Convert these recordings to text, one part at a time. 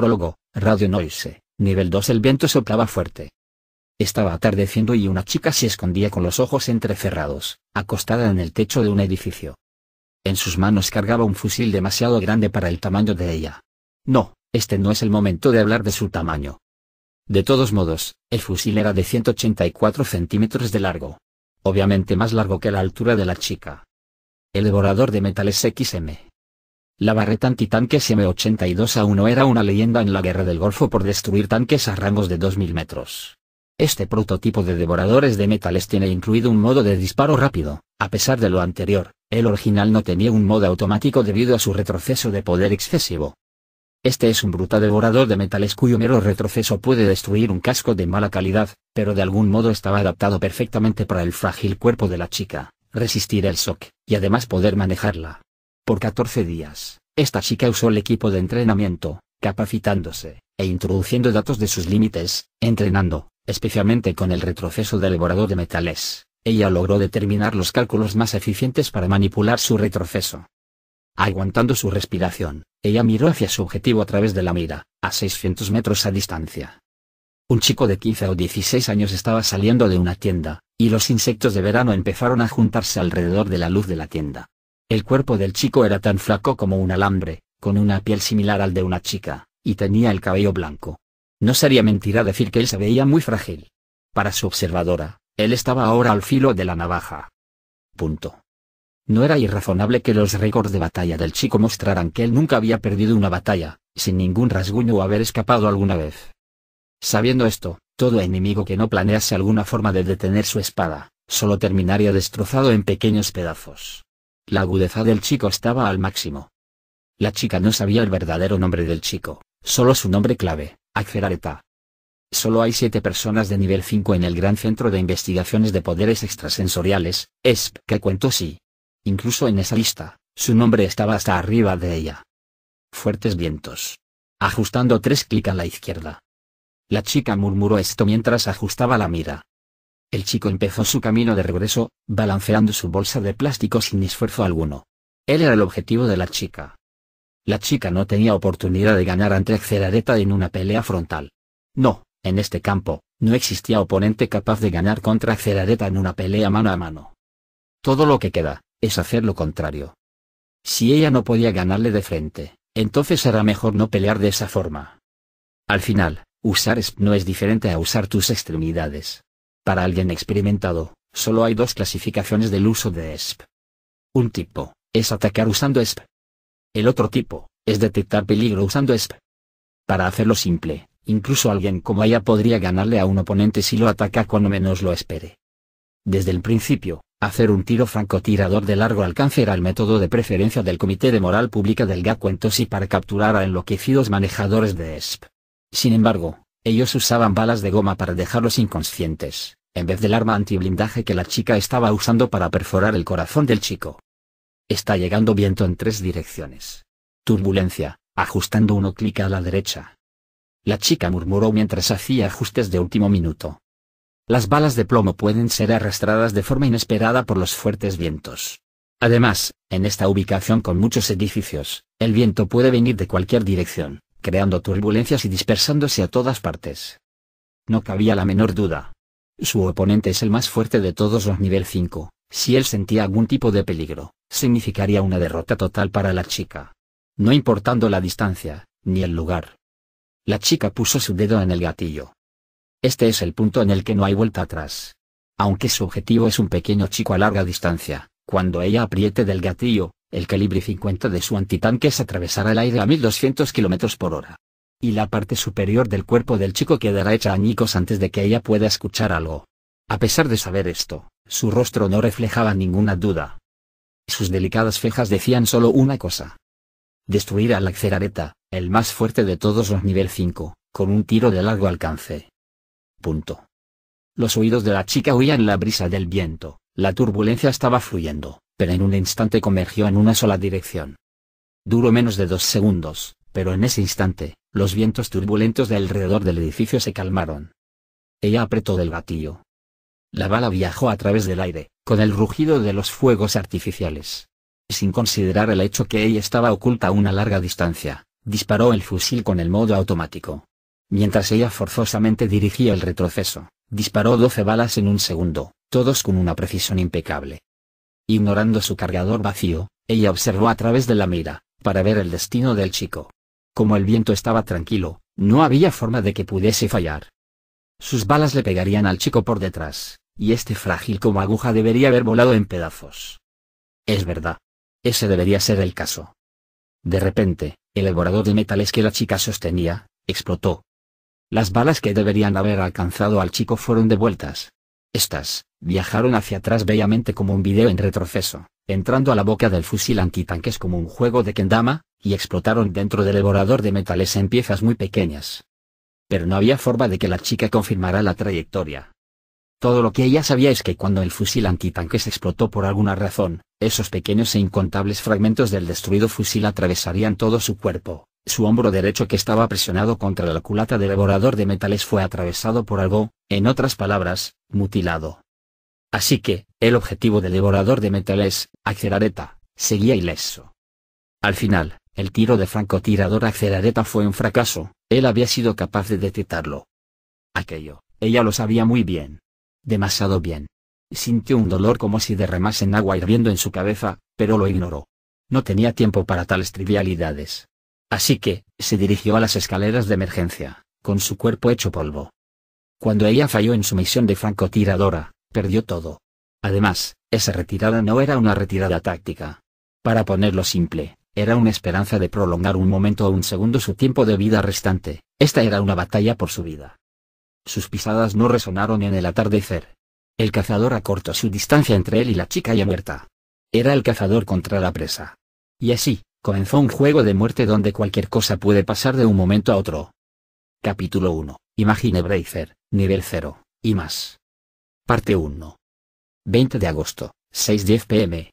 Prólogo, Radio Noise, nivel 2 El viento soplaba fuerte. Estaba atardeciendo y una chica se escondía con los ojos entrecerrados, acostada en el techo de un edificio. En sus manos cargaba un fusil demasiado grande para el tamaño de ella. No, este no es el momento de hablar de su tamaño. De todos modos, el fusil era de 184 centímetros de largo. Obviamente más largo que la altura de la chica. El devorador de metales XM. La barreta antitanques M82 a 1 era una leyenda en la Guerra del Golfo por destruir tanques a rangos de 2000 metros. Este prototipo de devoradores de metales tiene incluido un modo de disparo rápido, a pesar de lo anterior, el original no tenía un modo automático debido a su retroceso de poder excesivo. Este es un bruta devorador de metales cuyo mero retroceso puede destruir un casco de mala calidad, pero de algún modo estaba adaptado perfectamente para el frágil cuerpo de la chica, resistir el shock, y además poder manejarla. Por 14 días. Esta chica usó el equipo de entrenamiento, capacitándose, e introduciendo datos de sus límites, entrenando, especialmente con el retroceso del elaborador de metales, ella logró determinar los cálculos más eficientes para manipular su retroceso. Aguantando su respiración, ella miró hacia su objetivo a través de la mira, a 600 metros a distancia. Un chico de 15 o 16 años estaba saliendo de una tienda, y los insectos de verano empezaron a juntarse alrededor de la luz de la tienda. El cuerpo del chico era tan flaco como un alambre, con una piel similar al de una chica, y tenía el cabello blanco. No sería mentira decir que él se veía muy frágil. Para su observadora, él estaba ahora al filo de la navaja. Punto. No era irrazonable que los récords de batalla del chico mostraran que él nunca había perdido una batalla, sin ningún rasguño o haber escapado alguna vez. Sabiendo esto, todo enemigo que no planease alguna forma de detener su espada, solo terminaría destrozado en pequeños pedazos. La agudeza del chico estaba al máximo. La chica no sabía el verdadero nombre del chico, solo su nombre clave, acerareta. Solo hay siete personas de nivel 5 en el Gran Centro de Investigaciones de Poderes Extrasensoriales, ESP, que cuento sí. Incluso en esa lista, su nombre estaba hasta arriba de ella. Fuertes vientos. Ajustando tres clic a la izquierda. La chica murmuró esto mientras ajustaba la mira. El chico empezó su camino de regreso, balanceando su bolsa de plástico sin esfuerzo alguno. Él era el objetivo de la chica. La chica no tenía oportunidad de ganar ante Cerareta en una pelea frontal. No, en este campo, no existía oponente capaz de ganar contra Cerareta en una pelea mano a mano. Todo lo que queda, es hacer lo contrario. Si ella no podía ganarle de frente, entonces era mejor no pelear de esa forma. Al final, usar SP no es diferente a usar tus extremidades. Para alguien experimentado, solo hay dos clasificaciones del uso de ESP. Un tipo, es atacar usando ESP. El otro tipo, es detectar peligro usando ESP. Para hacerlo simple, incluso alguien como ella podría ganarle a un oponente si lo ataca cuando menos lo espere. Desde el principio, hacer un tiro francotirador de largo alcance era el método de preferencia del Comité de Moral Pública del gac para capturar a enloquecidos manejadores de ESP. Sin embargo, ellos usaban balas de goma para dejarlos inconscientes en vez del arma antiblindaje que la chica estaba usando para perforar el corazón del chico. Está llegando viento en tres direcciones. Turbulencia, ajustando uno clic a la derecha. La chica murmuró mientras hacía ajustes de último minuto. Las balas de plomo pueden ser arrastradas de forma inesperada por los fuertes vientos. Además, en esta ubicación con muchos edificios, el viento puede venir de cualquier dirección, creando turbulencias y dispersándose a todas partes. No cabía la menor duda, su oponente es el más fuerte de todos los nivel 5, si él sentía algún tipo de peligro, significaría una derrota total para la chica. No importando la distancia, ni el lugar. La chica puso su dedo en el gatillo. Este es el punto en el que no hay vuelta atrás. Aunque su objetivo es un pequeño chico a larga distancia, cuando ella apriete del gatillo, el calibre 50 de su antitanque se atravesará el aire a 1200 km por hora y la parte superior del cuerpo del chico quedará hecha añicos antes de que ella pueda escuchar algo. A pesar de saber esto, su rostro no reflejaba ninguna duda. Sus delicadas cejas decían solo una cosa. Destruir a la Xerareta, el más fuerte de todos los nivel 5, con un tiro de largo alcance. Punto. Los oídos de la chica huían la brisa del viento, la turbulencia estaba fluyendo, pero en un instante convergió en una sola dirección. Duró menos de dos segundos, pero en ese instante, los vientos turbulentos de alrededor del edificio se calmaron. Ella apretó del gatillo. La bala viajó a través del aire, con el rugido de los fuegos artificiales. Sin considerar el hecho que ella estaba oculta a una larga distancia, disparó el fusil con el modo automático. Mientras ella forzosamente dirigía el retroceso, disparó 12 balas en un segundo, todos con una precisión impecable. Ignorando su cargador vacío, ella observó a través de la mira, para ver el destino del chico. Como el viento estaba tranquilo, no había forma de que pudiese fallar. Sus balas le pegarían al chico por detrás, y este frágil como aguja debería haber volado en pedazos. Es verdad. Ese debería ser el caso. De repente, el elaborador de metales que la chica sostenía, explotó. Las balas que deberían haber alcanzado al chico fueron devueltas. Estas, viajaron hacia atrás bellamente como un video en retroceso, entrando a la boca del fusil antitanques como un juego de kendama, y explotaron dentro del devorador de metales en piezas muy pequeñas. Pero no había forma de que la chica confirmara la trayectoria. Todo lo que ella sabía es que cuando el fusil antitanques explotó por alguna razón, esos pequeños e incontables fragmentos del destruido fusil atravesarían todo su cuerpo. Su hombro derecho que estaba presionado contra la culata del devorador de metales fue atravesado por algo, en otras palabras, mutilado. Así que, el objetivo del devorador de metales, Acerareta, seguía ileso. Al final, el tiro de francotiradora a fue un fracaso, él había sido capaz de detectarlo. Aquello, ella lo sabía muy bien. Demasiado bien. Sintió un dolor como si derramasen agua hirviendo en su cabeza, pero lo ignoró. No tenía tiempo para tales trivialidades. Así que, se dirigió a las escaleras de emergencia, con su cuerpo hecho polvo. Cuando ella falló en su misión de francotiradora, perdió todo. Además, esa retirada no era una retirada táctica. Para ponerlo simple, era una esperanza de prolongar un momento o un segundo su tiempo de vida restante, esta era una batalla por su vida. Sus pisadas no resonaron en el atardecer. El cazador acortó su distancia entre él y la chica ya muerta. Era el cazador contra la presa. Y así, comenzó un juego de muerte donde cualquier cosa puede pasar de un momento a otro. Capítulo 1. Imagine Bracer, nivel 0, y más. Parte 1. 20 de agosto, 6.10 pm.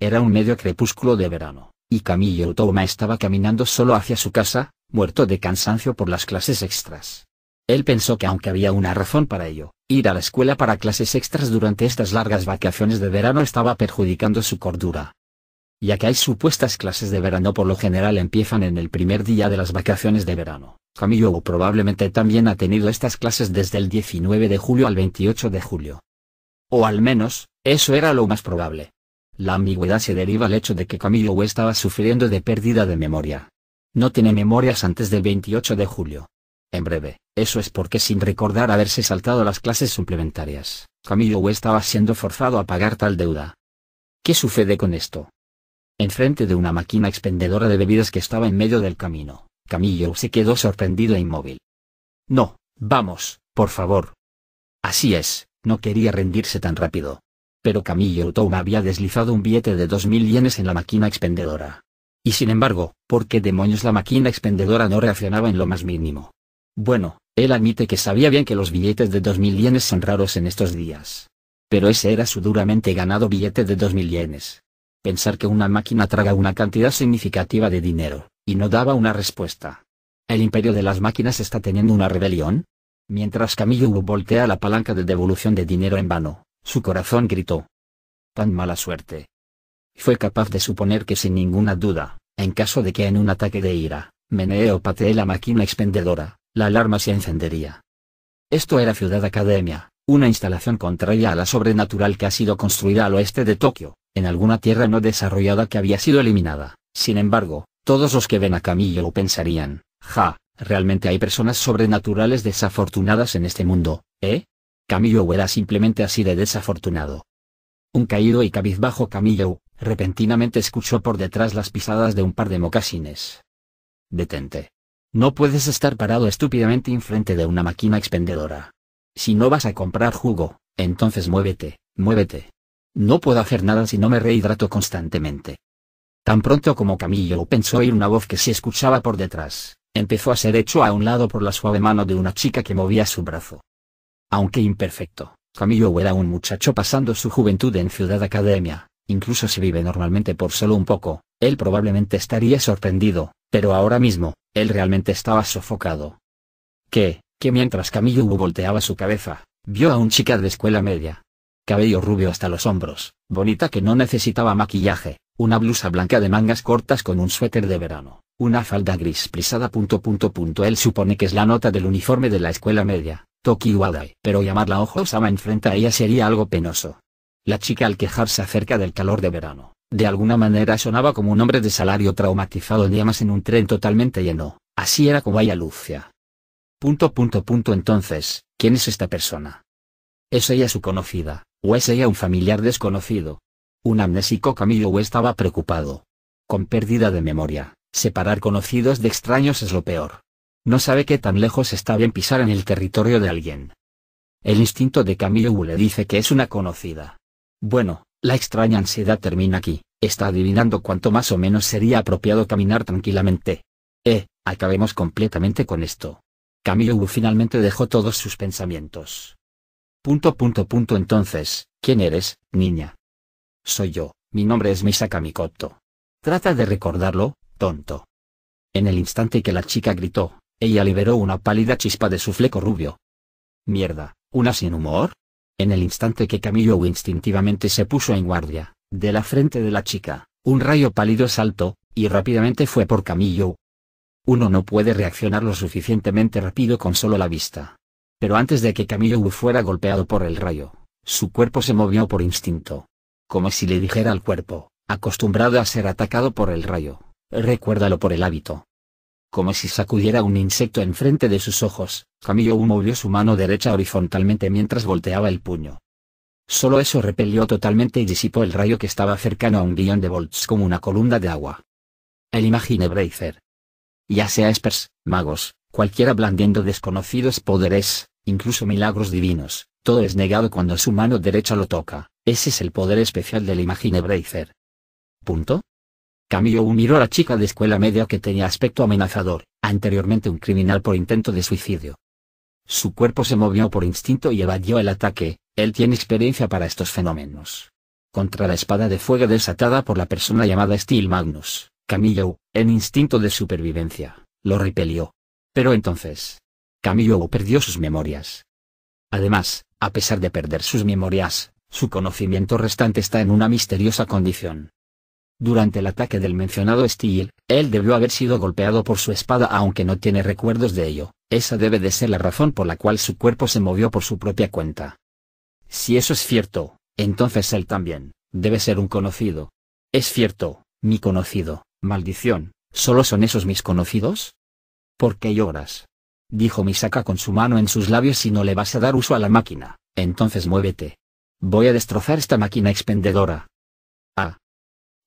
Era un medio crepúsculo de verano y Camillo Toma estaba caminando solo hacia su casa, muerto de cansancio por las clases extras. Él pensó que aunque había una razón para ello, ir a la escuela para clases extras durante estas largas vacaciones de verano estaba perjudicando su cordura. Ya que hay supuestas clases de verano por lo general empiezan en el primer día de las vacaciones de verano, Camillo probablemente también ha tenido estas clases desde el 19 de julio al 28 de julio. O al menos, eso era lo más probable. La ambigüedad se deriva al hecho de que Camilo estaba sufriendo de pérdida de memoria. No tiene memorias antes del 28 de julio. En breve, eso es porque sin recordar haberse saltado las clases suplementarias, Camilo estaba siendo forzado a pagar tal deuda. ¿Qué sucede con esto? Enfrente de una máquina expendedora de bebidas que estaba en medio del camino, Camillo se quedó sorprendido e inmóvil. No, vamos, por favor. Así es, no quería rendirse tan rápido pero Camille había deslizado un billete de 2.000 yenes en la máquina expendedora. Y sin embargo, ¿por qué demonios la máquina expendedora no reaccionaba en lo más mínimo? Bueno, él admite que sabía bien que los billetes de 2.000 yenes son raros en estos días. Pero ese era su duramente ganado billete de 2.000 yenes. Pensar que una máquina traga una cantidad significativa de dinero, y no daba una respuesta. ¿El imperio de las máquinas está teniendo una rebelión? Mientras Camillo voltea la palanca de devolución de dinero en vano, su corazón gritó. Tan mala suerte. Fue capaz de suponer que sin ninguna duda, en caso de que en un ataque de ira, Meneo o pateé la máquina expendedora, la alarma se encendería. Esto era Ciudad Academia, una instalación contraria a la sobrenatural que ha sido construida al oeste de Tokio, en alguna tierra no desarrollada que había sido eliminada. Sin embargo, todos los que ven a Camillo lo pensarían, ja, realmente hay personas sobrenaturales desafortunadas en este mundo, ¿eh? Camillo era simplemente así de desafortunado. Un caído y cabizbajo Camillo, repentinamente escuchó por detrás las pisadas de un par de mocasines. Detente. No puedes estar parado estúpidamente enfrente de una máquina expendedora. Si no vas a comprar jugo, entonces muévete, muévete. No puedo hacer nada si no me rehidrato constantemente. Tan pronto como Camillo pensó oír una voz que se escuchaba por detrás, empezó a ser hecho a un lado por la suave mano de una chica que movía su brazo aunque imperfecto. Camillo era un muchacho pasando su juventud en Ciudad Academia, incluso si vive normalmente por solo un poco, él probablemente estaría sorprendido, pero ahora mismo, él realmente estaba sofocado. Que, que mientras Camillo volteaba su cabeza, vio a un chica de escuela media. Cabello rubio hasta los hombros, bonita que no necesitaba maquillaje, una blusa blanca de mangas cortas con un suéter de verano, una falda gris prisada Él supone que es la nota del uniforme de la escuela media, Wadai, pero llamarla ojo ama enfrente a ella sería algo penoso. La chica al quejarse acerca del calor de verano, de alguna manera sonaba como un hombre de salario traumatizado en llamas en un tren totalmente lleno, así era como ella Lucia. Punto punto punto entonces, ¿quién es esta persona? ¿Es ella su conocida, o es ella un familiar desconocido? Un amnésico Camillo estaba preocupado. Con pérdida de memoria, separar conocidos de extraños es lo peor no sabe qué tan lejos está bien pisar en el territorio de alguien. El instinto de Camille le dice que es una conocida. Bueno, la extraña ansiedad termina aquí, está adivinando cuánto más o menos sería apropiado caminar tranquilamente. Eh, acabemos completamente con esto. Camille finalmente dejó todos sus pensamientos. Punto punto punto entonces, ¿quién eres, niña? Soy yo, mi nombre es Misa Mikoto. Trata de recordarlo, tonto. En el instante que la chica gritó, ella liberó una pálida chispa de su fleco rubio. Mierda, ¿una sin humor? En el instante que Camillo instintivamente se puso en guardia, de la frente de la chica, un rayo pálido saltó, y rápidamente fue por Camillo. Uno no puede reaccionar lo suficientemente rápido con solo la vista. Pero antes de que Camillo fuera golpeado por el rayo, su cuerpo se movió por instinto. Como si le dijera al cuerpo, acostumbrado a ser atacado por el rayo, recuérdalo por el hábito, como si sacudiera un insecto enfrente de sus ojos, Camillo movió su mano derecha horizontalmente mientras volteaba el puño. Solo eso repelió totalmente y disipó el rayo que estaba cercano a un guión de volts como una columna de agua. El imagine Bracer. Ya sea espers, magos, cualquiera blandiendo desconocidos poderes, incluso milagros divinos, todo es negado cuando su mano derecha lo toca, ese es el poder especial del imagine Bracer. Punto. Camillo miró a la chica de escuela media que tenía aspecto amenazador, anteriormente un criminal por intento de suicidio. Su cuerpo se movió por instinto y evadió el ataque, él tiene experiencia para estos fenómenos. Contra la espada de fuego desatada por la persona llamada Steel Magnus, Camillo, en instinto de supervivencia, lo repelió. Pero entonces, Camillo perdió sus memorias. Además, a pesar de perder sus memorias, su conocimiento restante está en una misteriosa condición. Durante el ataque del mencionado Steel, él debió haber sido golpeado por su espada aunque no tiene recuerdos de ello, esa debe de ser la razón por la cual su cuerpo se movió por su propia cuenta. Si eso es cierto, entonces él también, debe ser un conocido. Es cierto, mi conocido, maldición, ¿solo son esos mis conocidos? ¿Por qué lloras? Dijo Misaka con su mano en sus labios si no le vas a dar uso a la máquina, entonces muévete. Voy a destrozar esta máquina expendedora. Ah,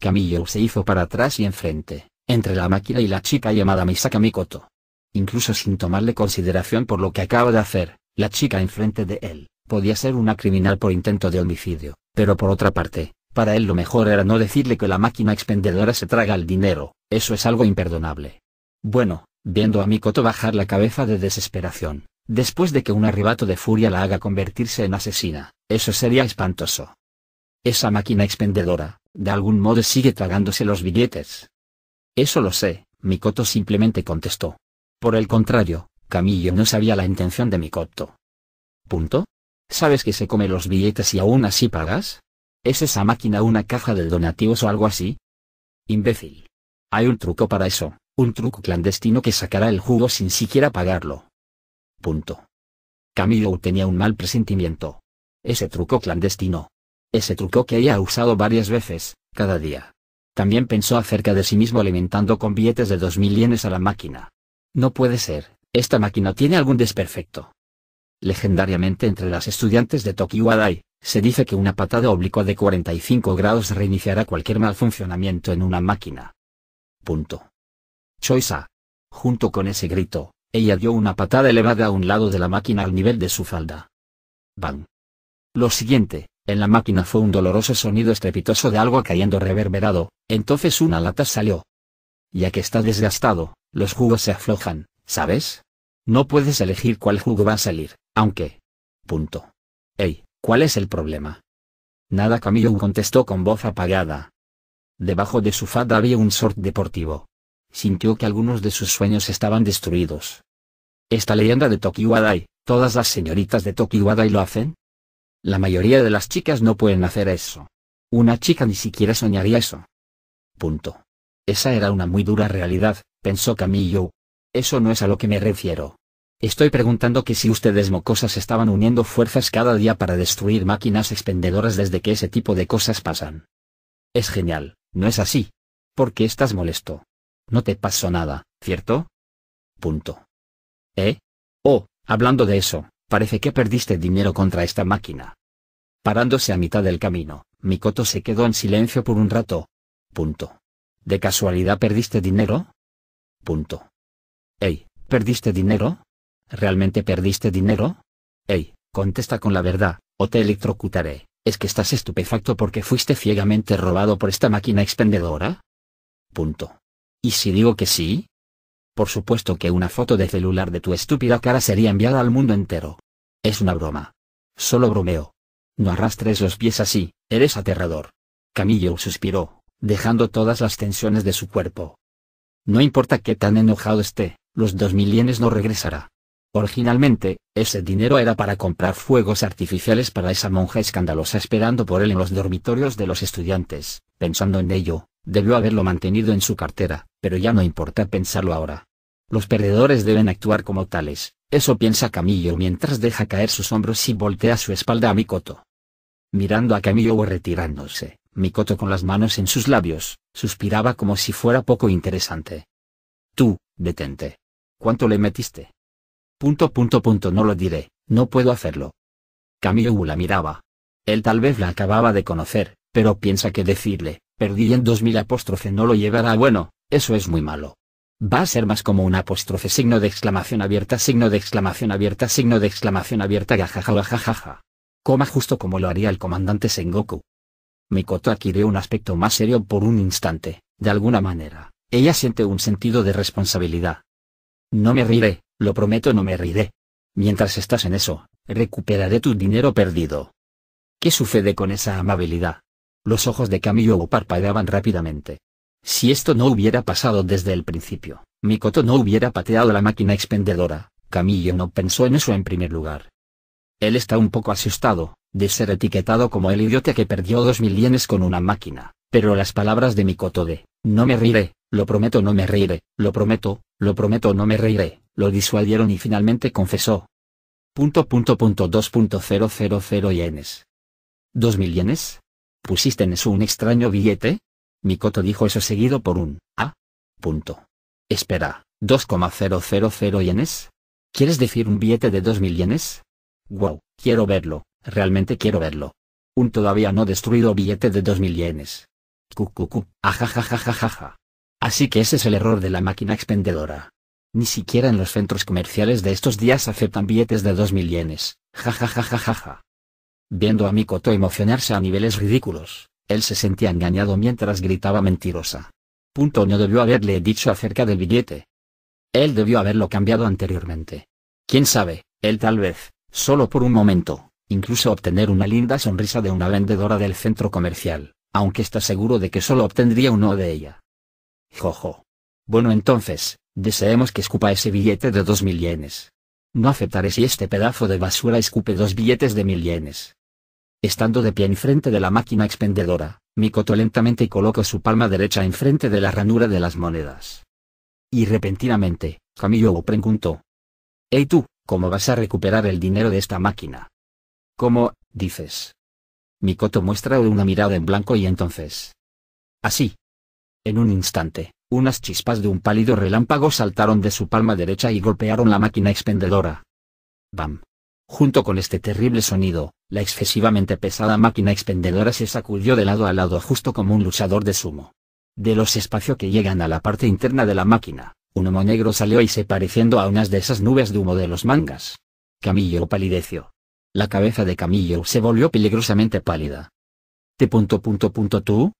Camillo se hizo para atrás y enfrente, entre la máquina y la chica llamada Misaka Mikoto. Incluso sin tomarle consideración por lo que acaba de hacer, la chica enfrente de él, podía ser una criminal por intento de homicidio, pero por otra parte, para él lo mejor era no decirle que la máquina expendedora se traga el dinero, eso es algo imperdonable. Bueno, viendo a Mikoto bajar la cabeza de desesperación, después de que un arrebato de furia la haga convertirse en asesina, eso sería espantoso. Esa máquina expendedora, de algún modo sigue tragándose los billetes. Eso lo sé, Mikoto simplemente contestó. Por el contrario, Camillo no sabía la intención de Mikoto. ¿Punto? ¿Sabes que se come los billetes y aún así pagas? ¿Es esa máquina una caja de donativos o algo así? Imbécil. Hay un truco para eso, un truco clandestino que sacará el jugo sin siquiera pagarlo. Punto. Camillo tenía un mal presentimiento. Ese truco clandestino, ese truco que ella ha usado varias veces, cada día. También pensó acerca de sí mismo alimentando con billetes de 2.000 yenes a la máquina. No puede ser, esta máquina tiene algún desperfecto. Legendariamente entre las estudiantes de Tokiwadai, se dice que una patada oblicua de 45 grados reiniciará cualquier mal funcionamiento en una máquina. Punto. Choisa. Junto con ese grito, ella dio una patada elevada a un lado de la máquina al nivel de su falda. Bang. Lo siguiente, en la máquina fue un doloroso sonido estrepitoso de algo cayendo reverberado, entonces una lata salió. Ya que está desgastado, los jugos se aflojan, ¿sabes? No puedes elegir cuál jugo va a salir, aunque... Punto. Ey, ¿cuál es el problema? Nada Camilo contestó con voz apagada. Debajo de su fada había un short deportivo. Sintió que algunos de sus sueños estaban destruidos. Esta leyenda de Tokiwadai, ¿todas las señoritas de Tokiwadai lo hacen? La mayoría de las chicas no pueden hacer eso. Una chica ni siquiera soñaría eso. Punto. Esa era una muy dura realidad, pensó Camillo. Eso no es a lo que me refiero. Estoy preguntando que si ustedes mocosas estaban uniendo fuerzas cada día para destruir máquinas expendedoras desde que ese tipo de cosas pasan. Es genial, ¿no es así? ¿Por qué estás molesto? No te pasó nada, ¿cierto? Punto. ¿Eh? Oh, hablando de eso, Parece que perdiste dinero contra esta máquina. Parándose a mitad del camino, Mikoto se quedó en silencio por un rato. Punto. ¿De casualidad perdiste dinero? Punto. Ey, ¿perdiste dinero? ¿Realmente perdiste dinero? Ey, contesta con la verdad, o te electrocutaré. ¿Es que estás estupefacto porque fuiste ciegamente robado por esta máquina expendedora? Punto. ¿Y si digo que sí? Por supuesto que una foto de celular de tu estúpida cara sería enviada al mundo entero. Es una broma. Solo bromeo. No arrastres los pies así, eres aterrador. Camillo suspiró, dejando todas las tensiones de su cuerpo. No importa qué tan enojado esté, los dos yenes no regresará. Originalmente, ese dinero era para comprar fuegos artificiales para esa monja escandalosa esperando por él en los dormitorios de los estudiantes, pensando en ello, Debió haberlo mantenido en su cartera, pero ya no importa pensarlo ahora. Los perdedores deben actuar como tales, eso piensa Camillo mientras deja caer sus hombros y voltea su espalda a Mikoto. Mirando a Camillo o retirándose, Mikoto con las manos en sus labios, suspiraba como si fuera poco interesante. Tú, detente. ¿Cuánto le metiste? Punto punto punto no lo diré, no puedo hacerlo. Camillo la miraba. Él tal vez la acababa de conocer, pero piensa que decirle, perdí en 2000 apóstrofe no lo llevará bueno, eso es muy malo. Va a ser más como un apóstrofe signo de exclamación abierta, signo de exclamación abierta, signo de exclamación abierta, jajaja. Coma justo como lo haría el comandante Sengoku. Mikoto adquirió un aspecto más serio por un instante, de alguna manera, ella siente un sentido de responsabilidad. No me riré, lo prometo no me riré. Mientras estás en eso, recuperaré tu dinero perdido. ¿Qué sucede con esa amabilidad? Los ojos de Camillo parpadeaban rápidamente. Si esto no hubiera pasado desde el principio, Mikoto no hubiera pateado la máquina expendedora, Camillo no pensó en eso en primer lugar. Él está un poco asustado, de ser etiquetado como el idiota que perdió dos mil yenes con una máquina, pero las palabras de Mikoto de, no me reiré, lo prometo no me reiré, lo prometo, lo prometo no me reiré, lo disuadieron y finalmente confesó. Punto punto punto 2.000 yenes. ¿Dos mil yenes? ¿Pusiste en eso un extraño billete? Mikoto dijo eso seguido por un A. Ah, punto. Espera, 2,000 yenes? ¿Quieres decir un billete de 2.000 yenes? Wow, quiero verlo, realmente quiero verlo. Un todavía no destruido billete de 2.000 yenes. Cucucu, ajajajajaja. Así que ese es el error de la máquina expendedora. Ni siquiera en los centros comerciales de estos días aceptan billetes de 2.000 yenes, jajajajajaja. Viendo a Mikoto emocionarse a niveles ridículos, él se sentía engañado mientras gritaba mentirosa. Punto no debió haberle dicho acerca del billete. Él debió haberlo cambiado anteriormente. Quién sabe, él tal vez, solo por un momento, incluso obtener una linda sonrisa de una vendedora del centro comercial, aunque está seguro de que solo obtendría uno de ella. Jojo. Bueno entonces, deseemos que escupa ese billete de dos mil yenes. No aceptaré si este pedazo de basura escupe dos billetes de mil yenes. Estando de pie enfrente de la máquina expendedora, Mikoto lentamente colocó su palma derecha enfrente de la ranura de las monedas. Y repentinamente, Camillo preguntó. «Hey tú, ¿cómo vas a recuperar el dinero de esta máquina? ¿Cómo, dices? Mikoto muestra una mirada en blanco y entonces. Así. En un instante, unas chispas de un pálido relámpago saltaron de su palma derecha y golpearon la máquina expendedora. Bam. Junto con este terrible sonido, la excesivamente pesada máquina expendedora se sacudió de lado a lado justo como un luchador de sumo. De los espacios que llegan a la parte interna de la máquina, un humo negro salió y se pareciendo a unas de esas nubes de humo de los mangas. Camillo palideció. La cabeza de Camillo se volvió peligrosamente pálida. ¿Te punto punto punto tú?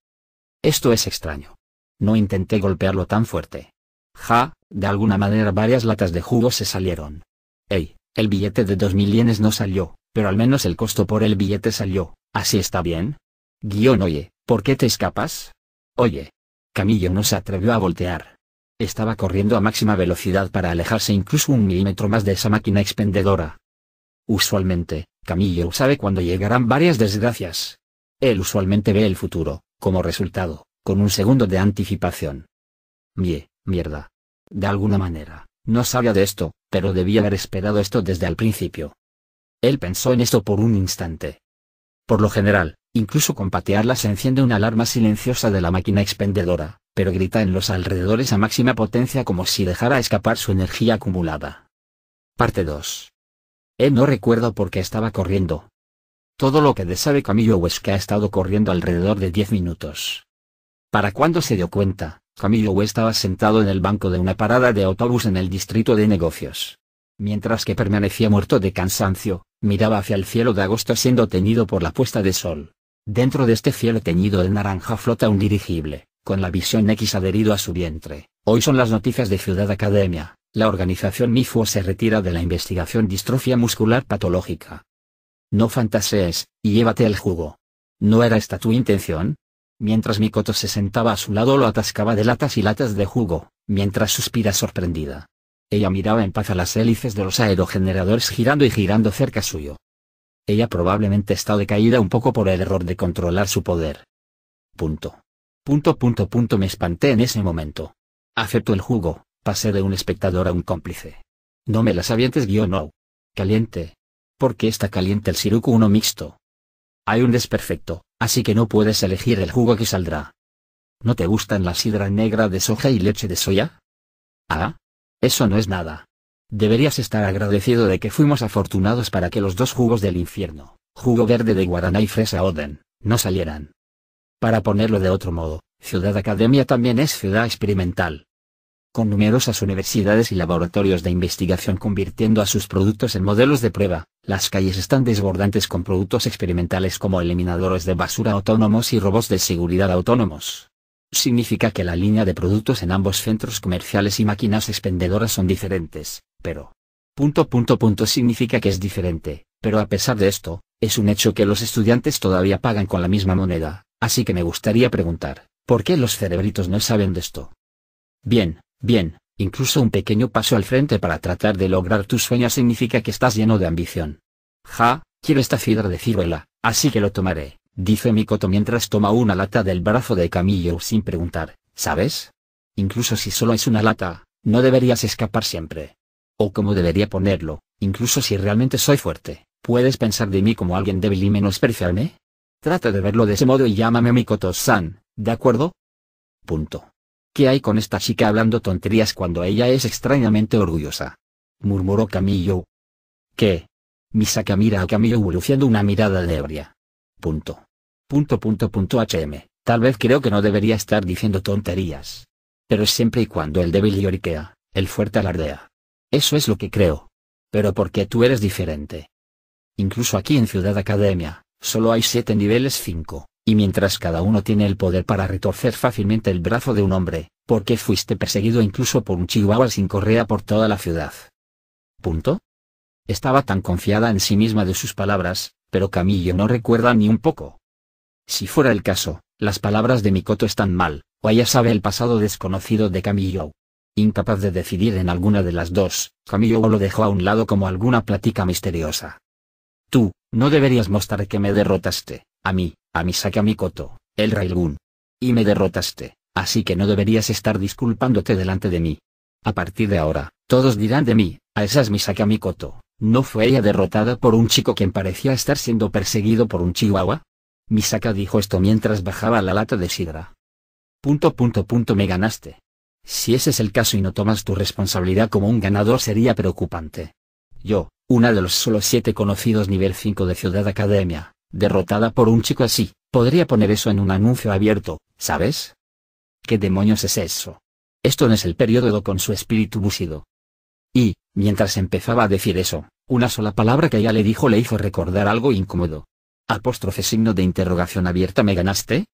Esto es extraño. No intenté golpearlo tan fuerte. Ja, de alguna manera varias latas de jugo se salieron. ¡Ey! El billete de 2.000 yenes no salió, pero al menos el costo por el billete salió, así está bien. Guión oye, ¿por qué te escapas? Oye. Camillo no se atrevió a voltear. Estaba corriendo a máxima velocidad para alejarse incluso un milímetro más de esa máquina expendedora. Usualmente, Camillo sabe cuándo llegarán varias desgracias. Él usualmente ve el futuro, como resultado, con un segundo de anticipación. Mie, mierda. De alguna manera, no sabía de esto, pero debía haber esperado esto desde el principio. Él pensó en esto por un instante. Por lo general, incluso con patearla se enciende una alarma silenciosa de la máquina expendedora, pero grita en los alrededores a máxima potencia como si dejara escapar su energía acumulada. Parte 2. Él no recuerda por qué estaba corriendo. Todo lo que sabe Camillo es que ha estado corriendo alrededor de 10 minutos. Para cuándo se dio cuenta, Camillo estaba sentado en el banco de una parada de autobús en el distrito de negocios. Mientras que permanecía muerto de cansancio, miraba hacia el cielo de agosto siendo teñido por la puesta de sol. Dentro de este cielo teñido de naranja flota un dirigible, con la visión X adherido a su vientre. Hoy son las noticias de Ciudad Academia. La organización MIFO se retira de la investigación distrofia muscular patológica. No fantasees, y llévate el jugo. ¿No era esta tu intención? Mientras Mikoto se sentaba a su lado lo atascaba de latas y latas de jugo, mientras suspira sorprendida. Ella miraba en paz a las hélices de los aerogeneradores girando y girando cerca suyo. Ella probablemente está decaída un poco por el error de controlar su poder. Punto. Punto punto punto me espanté en ese momento. Acepto el jugo, pasé de un espectador a un cómplice. No me las avientes guión no. Caliente. Porque está caliente el siruku uno mixto? Hay un desperfecto, así que no puedes elegir el jugo que saldrá. ¿No te gustan la sidra negra de soja y leche de soya? Ah. Eso no es nada. Deberías estar agradecido de que fuimos afortunados para que los dos jugos del infierno, jugo verde de guaraná y fresa Oden, no salieran. Para ponerlo de otro modo, Ciudad Academia también es ciudad experimental. Con numerosas universidades y laboratorios de investigación convirtiendo a sus productos en modelos de prueba, las calles están desbordantes con productos experimentales como eliminadores de basura autónomos y robots de seguridad autónomos. Significa que la línea de productos en ambos centros comerciales y máquinas expendedoras son diferentes, pero... Punto punto punto significa que es diferente, pero a pesar de esto, es un hecho que los estudiantes todavía pagan con la misma moneda, así que me gustaría preguntar, ¿por qué los cerebritos no saben de esto? Bien, bien, Incluso un pequeño paso al frente para tratar de lograr tus sueños significa que estás lleno de ambición. Ja, quiero esta fibra de ciruela, así que lo tomaré, dice Mikoto mientras toma una lata del brazo de Camillo sin preguntar, ¿sabes? Incluso si solo es una lata, no deberías escapar siempre. O como debería ponerlo, incluso si realmente soy fuerte, ¿puedes pensar de mí como alguien débil y menospreciarme? Trata de verlo de ese modo y llámame Mikoto-san, ¿de acuerdo? Punto. ¿Qué hay con esta chica hablando tonterías cuando ella es extrañamente orgullosa? murmuró Camillo. ¿Qué? Misaka mira a Camillo luciendo una mirada de ebria. Punto. Punto punto punto HM. Tal vez creo que no debería estar diciendo tonterías. Pero es siempre y cuando el débil lloriquea, el fuerte alardea. Eso es lo que creo. Pero porque tú eres diferente. Incluso aquí en Ciudad Academia, solo hay siete niveles 5. Y mientras cada uno tiene el poder para retorcer fácilmente el brazo de un hombre, ¿por qué fuiste perseguido incluso por un chihuahua sin correa por toda la ciudad? Punto. Estaba tan confiada en sí misma de sus palabras, pero Camillo no recuerda ni un poco. Si fuera el caso, las palabras de Mikoto están mal, o ella sabe el pasado desconocido de Camillo. Incapaz de decidir en alguna de las dos, Camillo lo dejó a un lado como alguna plática misteriosa. Tú, no deberías mostrar que me derrotaste, a mí, a Misaka Mikoto, el Railgun. Y me derrotaste, así que no deberías estar disculpándote delante de mí. A partir de ahora, todos dirán de mí, ah, a esas Misaka Mikoto, ¿no fue ella derrotada por un chico quien parecía estar siendo perseguido por un chihuahua? Misaka dijo esto mientras bajaba la lata de sidra. Punto punto punto me ganaste. Si ese es el caso y no tomas tu responsabilidad como un ganador sería preocupante. Yo, una de los solo siete conocidos nivel 5 de Ciudad Academia, derrotada por un chico así, podría poner eso en un anuncio abierto, ¿sabes? ¿Qué demonios es eso? Esto no es el periódico con su espíritu búsido. Y, mientras empezaba a decir eso, una sola palabra que ella le dijo le hizo recordar algo incómodo. Apóstrofe signo de interrogación abierta ¿me ganaste?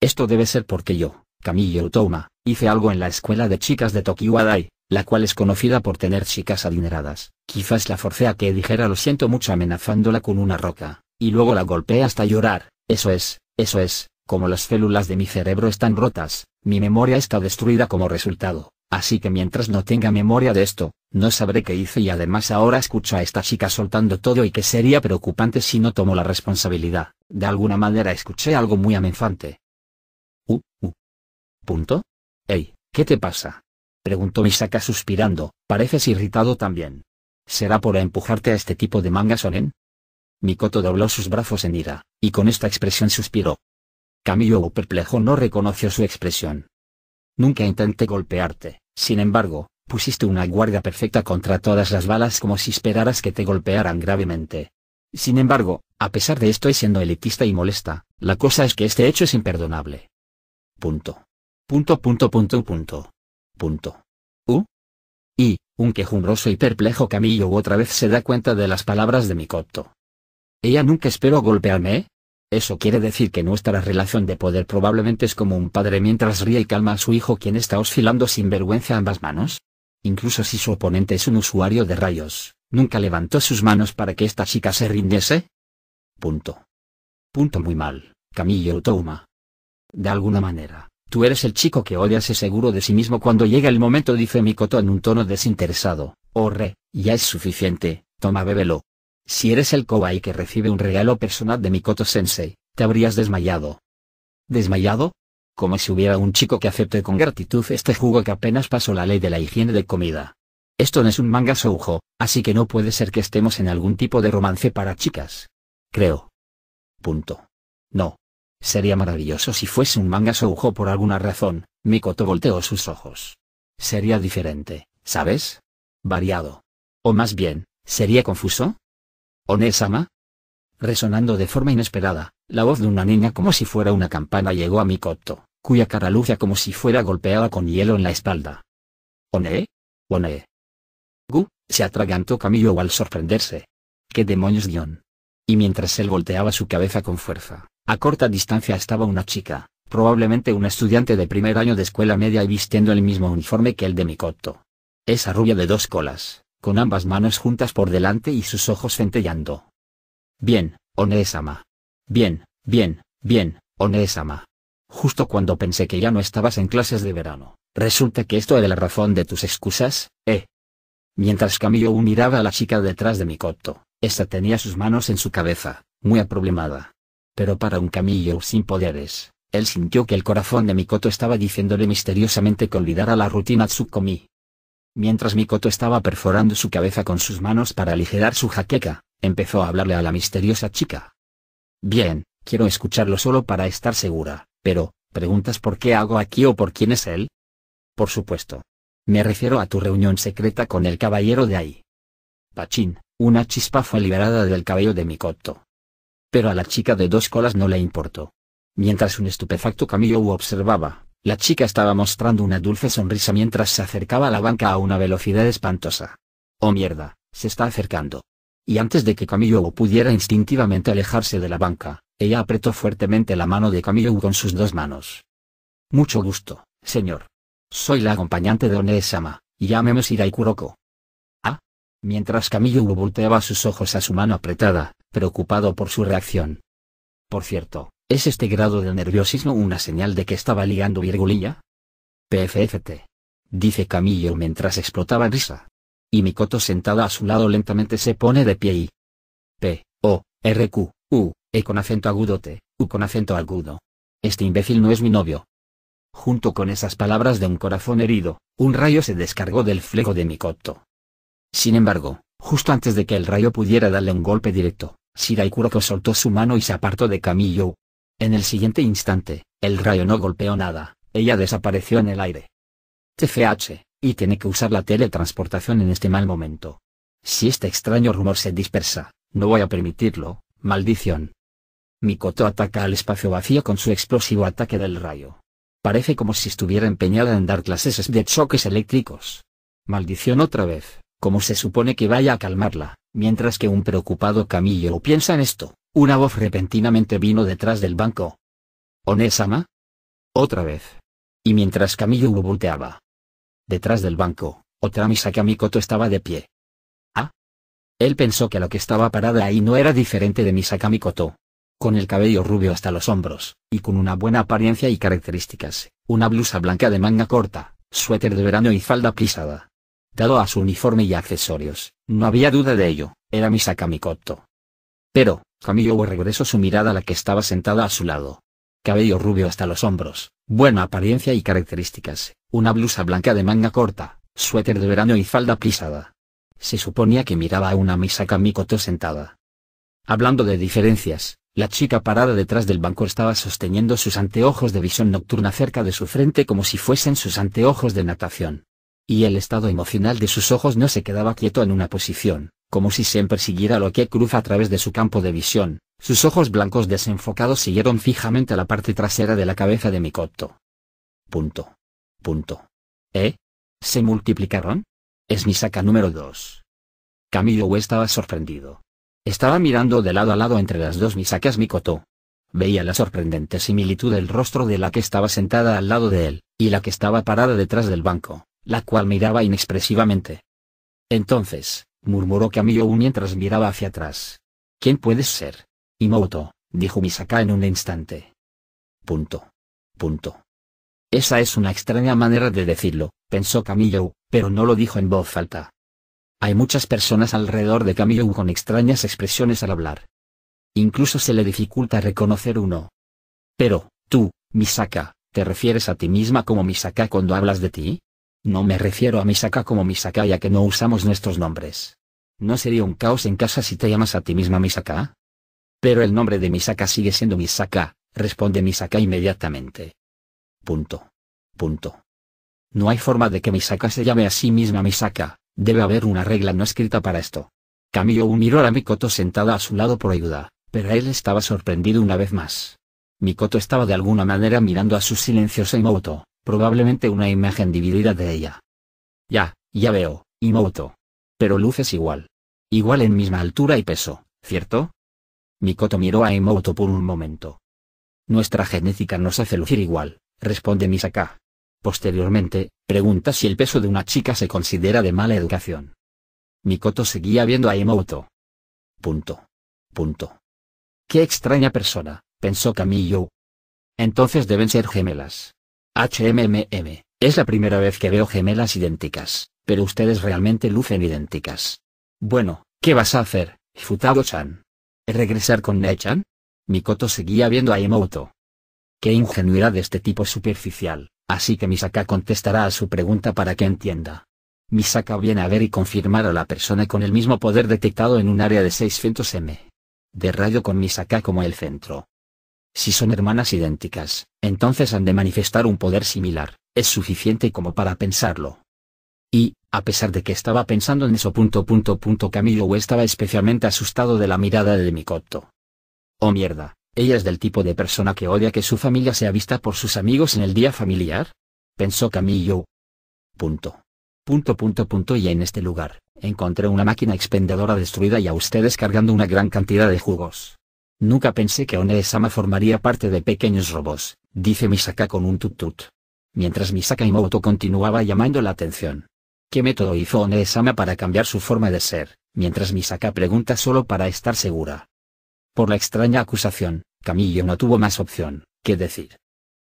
Esto debe ser porque yo, Camille Utoma, hice algo en la escuela de chicas de Tokiwadai, la cual es conocida por tener chicas adineradas. Quizás la forcea a que dijera lo siento mucho amenazándola con una roca y luego la golpeé hasta llorar, eso es, eso es, como las células de mi cerebro están rotas, mi memoria está destruida como resultado, así que mientras no tenga memoria de esto, no sabré qué hice y además ahora escucho a esta chica soltando todo y que sería preocupante si no tomo la responsabilidad, de alguna manera escuché algo muy amenazante. Uh, uh. ¿Punto? Ey, ¿qué te pasa? Preguntó Misaka suspirando, pareces irritado también. ¿Será por empujarte a este tipo de mangas sonen Mikoto dobló sus brazos en ira, y con esta expresión suspiró. Camillo, perplejo no reconoció su expresión. Nunca intenté golpearte, sin embargo, pusiste una guardia perfecta contra todas las balas como si esperaras que te golpearan gravemente. Sin embargo, a pesar de esto y siendo elitista y molesta, la cosa es que este hecho es imperdonable. Punto. Punto punto punto punto. Punto. ¿U? Y, un quejumbroso y perplejo Camillo otra vez se da cuenta de las palabras de Mikoto. Ella nunca esperó golpearme. Eso quiere decir que nuestra relación de poder probablemente es como un padre mientras ríe y calma a su hijo quien está oscilando sin vergüenza ambas manos. Incluso si su oponente es un usuario de rayos, nunca levantó sus manos para que esta chica se rindiese. Punto. Punto muy mal, Camillo Touma. De alguna manera, tú eres el chico que odia ese seguro de sí mismo cuando llega el momento dice Mikoto en un tono desinteresado, re, ya es suficiente, toma bebelo. Si eres el kawaii que recibe un regalo personal de Mikoto Sensei, te habrías desmayado. ¿Desmayado? Como si hubiera un chico que acepte con gratitud este jugo que apenas pasó la ley de la higiene de comida. Esto no es un manga soujo, así que no puede ser que estemos en algún tipo de romance para chicas. Creo. Punto. No. Sería maravilloso si fuese un manga soujo por alguna razón, Mikoto volteó sus ojos. Sería diferente, ¿sabes? Variado. O más bien, ¿sería confuso? ¿Onee-sama? Resonando de forma inesperada, la voz de una niña como si fuera una campana llegó a Mikoto, cuya cara lucia como si fuera golpeada con hielo en la espalda. ¿Oné? ¿Oné? Gu, se atragantó Camillo al sorprenderse. ¿Qué demonios guión? Y mientras él volteaba su cabeza con fuerza, a corta distancia estaba una chica, probablemente una estudiante de primer año de escuela media y vistiendo el mismo uniforme que el de Mikoto. Esa rubia de dos colas, con ambas manos juntas por delante y sus ojos centellando. Bien, Onesama. Bien, bien, bien, Onesama. Justo cuando pensé que ya no estabas en clases de verano, resulta que esto era la razón de tus excusas, ¿eh? Mientras Camillo miraba a la chica detrás de Mikoto, esta tenía sus manos en su cabeza, muy aproblemada. Pero para un Camillo sin poderes, él sintió que el corazón de Mikoto estaba diciéndole misteriosamente que olvidara la rutina Tsukomi, Mientras Mikoto estaba perforando su cabeza con sus manos para aligerar su jaqueca, empezó a hablarle a la misteriosa chica. Bien, quiero escucharlo solo para estar segura, pero, ¿preguntas por qué hago aquí o por quién es él? Por supuesto. Me refiero a tu reunión secreta con el caballero de ahí. Pachín, una chispa fue liberada del cabello de Mikoto. Pero a la chica de dos colas no le importó. Mientras un estupefacto Camillo observaba, la chica estaba mostrando una dulce sonrisa mientras se acercaba a la banca a una velocidad espantosa. Oh mierda, se está acercando. Y antes de que Camillo pudiera instintivamente alejarse de la banca, ella apretó fuertemente la mano de Camillo con sus dos manos. Mucho gusto, señor. Soy la acompañante de Onesama y llamemos Irai Kuroko. Ah. Mientras Camillo volteaba sus ojos a su mano apretada, preocupado por su reacción. Por cierto, ¿Es este grado de nerviosismo una señal de que estaba ligando virgulilla? PFFT. Dice Camillo mientras explotaba risa. Y Mikoto sentada a su lado lentamente se pone de pie y... P, O, R, Q, U, E con acento agudo T, U con acento agudo. Este imbécil no es mi novio. Junto con esas palabras de un corazón herido, un rayo se descargó del flejo de Mikoto. Sin embargo, justo antes de que el rayo pudiera darle un golpe directo, Kuroko soltó su mano y se apartó de Camillo, en el siguiente instante, el rayo no golpeó nada, ella desapareció en el aire. TFH, y tiene que usar la teletransportación en este mal momento. Si este extraño rumor se dispersa, no voy a permitirlo, maldición. Mikoto ataca al espacio vacío con su explosivo ataque del rayo. Parece como si estuviera empeñada en dar clases de choques eléctricos. Maldición otra vez, como se supone que vaya a calmarla, mientras que un preocupado Camillo piensa en esto. Una voz repentinamente vino detrás del banco. ¿Onesama? Otra vez. Y mientras Camillo volteaba. Detrás del banco, otra Misakamikoto estaba de pie. Ah. Él pensó que lo que estaba parada ahí no era diferente de Misakamikoto. con el cabello rubio hasta los hombros, y con una buena apariencia y características, una blusa blanca de manga corta, suéter de verano y falda plisada. Dado a su uniforme y accesorios, no había duda de ello, era Misakamikoto. Pero, Camillo regresó su mirada a la que estaba sentada a su lado. Cabello rubio hasta los hombros, buena apariencia y características, una blusa blanca de manga corta, suéter de verano y falda plisada. Se suponía que miraba a una misa Kamikoto sentada. Hablando de diferencias, la chica parada detrás del banco estaba sosteniendo sus anteojos de visión nocturna cerca de su frente como si fuesen sus anteojos de natación. Y el estado emocional de sus ojos no se quedaba quieto en una posición, como si siempre siguiera lo que cruza a través de su campo de visión, sus ojos blancos desenfocados siguieron fijamente la parte trasera de la cabeza de Mikoto. Punto. Punto. ¿Eh? ¿Se multiplicaron? Es Misaka número 2. Camillo estaba sorprendido. Estaba mirando de lado a lado entre las dos Misakas Mikoto. Veía la sorprendente similitud del rostro de la que estaba sentada al lado de él, y la que estaba parada detrás del banco, la cual miraba inexpresivamente. Entonces, murmuró Camillo mientras miraba hacia atrás. ¿Quién puedes ser? Imoto, dijo Misaka en un instante. Punto. Punto. Esa es una extraña manera de decirlo, pensó Camillo, pero no lo dijo en voz alta. Hay muchas personas alrededor de Camillo con extrañas expresiones al hablar. Incluso se le dificulta reconocer uno. Pero, tú, Misaka, ¿te refieres a ti misma como Misaka cuando hablas de ti? No me refiero a Misaka como Misaka ya que no usamos nuestros nombres. ¿No sería un caos en casa si te llamas a ti misma Misaka? Pero el nombre de Misaka sigue siendo Misaka, responde Misaka inmediatamente. Punto. Punto. No hay forma de que Misaka se llame a sí misma Misaka, debe haber una regla no escrita para esto. un miró a Mikoto sentada a su lado por ayuda, pero él estaba sorprendido una vez más. Mikoto estaba de alguna manera mirando a su silenciosa Imoto, probablemente una imagen dividida de ella. Ya, ya veo, Imoto. Pero luces igual. Igual en misma altura y peso, ¿cierto? Mikoto miró a Imoto por un momento. Nuestra genética nos hace lucir igual, responde Misaka. Posteriormente, pregunta si el peso de una chica se considera de mala educación. Mikoto seguía viendo a Imoto. Punto. Punto. Qué extraña persona, pensó Camillo. Entonces deben ser gemelas. HMMM. Es la primera vez que veo gemelas idénticas, pero ustedes realmente lucen idénticas. Bueno, ¿qué vas a hacer, futago chan ¿Regresar con Nechan? Mikoto seguía viendo a Emoto. Qué ingenuidad de este tipo superficial, así que Misaka contestará a su pregunta para que entienda. Misaka viene a ver y confirmar a la persona con el mismo poder detectado en un área de 600 m. De radio con Misaka como el centro. Si son hermanas idénticas, entonces han de manifestar un poder similar, es suficiente como para pensarlo. Y, a pesar de que estaba pensando en eso punto punto punto estaba especialmente asustado de la mirada de Mikoto. Oh mierda, ella es del tipo de persona que odia que su familia sea vista por sus amigos en el día familiar, pensó Camillo. Punto. Punto punto punto y en este lugar, encontré una máquina expendedora destruida y a ustedes cargando una gran cantidad de jugos. Nunca pensé que Oneesama formaría parte de pequeños robos, dice Misaka con un tut-tut. Mientras Misaka Imoto continuaba llamando la atención. ¿Qué método hizo Oneesama para cambiar su forma de ser? Mientras Misaka pregunta solo para estar segura. Por la extraña acusación, Camillo no tuvo más opción que decir.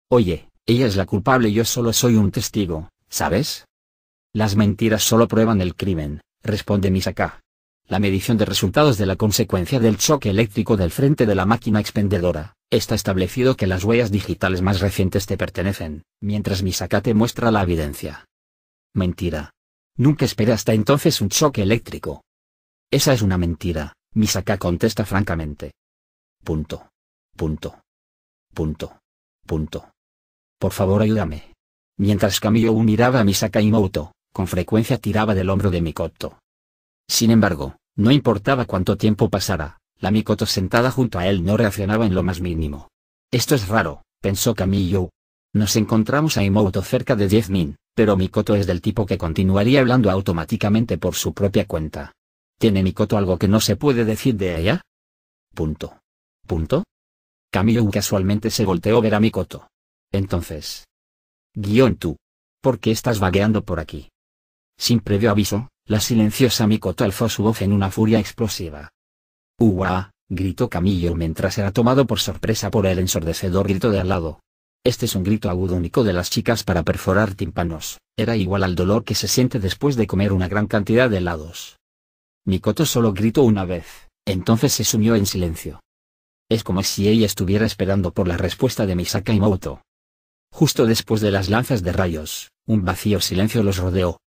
Oye, ella es la culpable y yo solo soy un testigo, ¿sabes? Las mentiras solo prueban el crimen, responde Misaka la medición de resultados de la consecuencia del choque eléctrico del frente de la máquina expendedora, está establecido que las huellas digitales más recientes te pertenecen, mientras Misaka te muestra la evidencia. Mentira. Nunca esperé hasta entonces un choque eléctrico. Esa es una mentira, Misaka contesta francamente. Punto. Punto. Punto. Punto. Por favor ayúdame. Mientras Camillo miraba a Misaka y Mouto, con frecuencia tiraba del hombro de Mikoto. Sin embargo, no importaba cuánto tiempo pasara, la Mikoto sentada junto a él no reaccionaba en lo más mínimo. Esto es raro, pensó Camillo. Nos encontramos a Imoto cerca de 10 pero Mikoto es del tipo que continuaría hablando automáticamente por su propia cuenta. ¿Tiene Mikoto algo que no se puede decir de ella? Punto. Punto. Camillo casualmente se volteó ver a Mikoto. Entonces. Guión tú. ¿Por qué estás vagueando por aquí? Sin previo aviso, la silenciosa Mikoto alzó su voz en una furia explosiva. ¡Uwa! gritó Camillo mientras era tomado por sorpresa por el ensordecedor grito de al lado. Este es un grito agudo único de las chicas para perforar tímpanos, era igual al dolor que se siente después de comer una gran cantidad de helados. Mikoto solo gritó una vez, entonces se sumió en silencio. Es como si ella estuviera esperando por la respuesta de Misaka y Moto. Justo después de las lanzas de rayos, un vacío silencio los rodeó,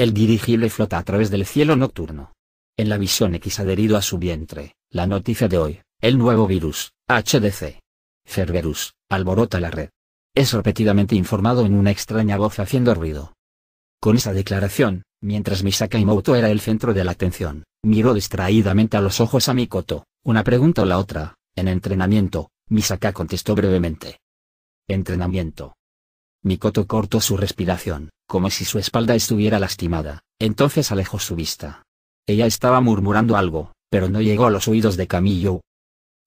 el dirigible flota a través del cielo nocturno. En la visión X adherido a su vientre, la noticia de hoy, el nuevo virus, HDC. Cerberus, alborota la red. Es repetidamente informado en una extraña voz haciendo ruido. Con esa declaración, mientras Misaka Imoto era el centro de la atención, miró distraídamente a los ojos a Mikoto, una pregunta o la otra, en entrenamiento, Misaka contestó brevemente. Entrenamiento. Mikoto cortó su respiración, como si su espalda estuviera lastimada, entonces alejó su vista. Ella estaba murmurando algo, pero no llegó a los oídos de Camillo.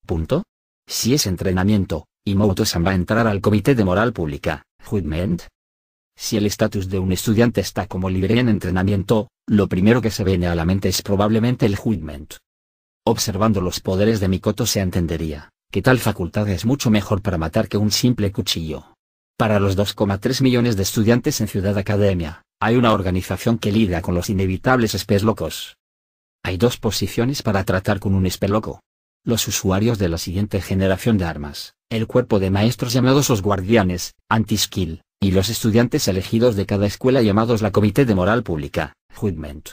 ¿Punto? Si es entrenamiento, Imoto-san va a entrar al Comité de Moral Pública, Judgment. Si el estatus de un estudiante está como libre en entrenamiento, lo primero que se viene a la mente es probablemente el Judgment. Observando los poderes de Mikoto se entendería, que tal facultad es mucho mejor para matar que un simple cuchillo. Para los 2,3 millones de estudiantes en Ciudad Academia, hay una organización que lida con los inevitables locos. Hay dos posiciones para tratar con un loco. Los usuarios de la siguiente generación de armas, el cuerpo de maestros llamados los guardianes, anti-skill, y los estudiantes elegidos de cada escuela llamados la Comité de Moral Pública, Judgment.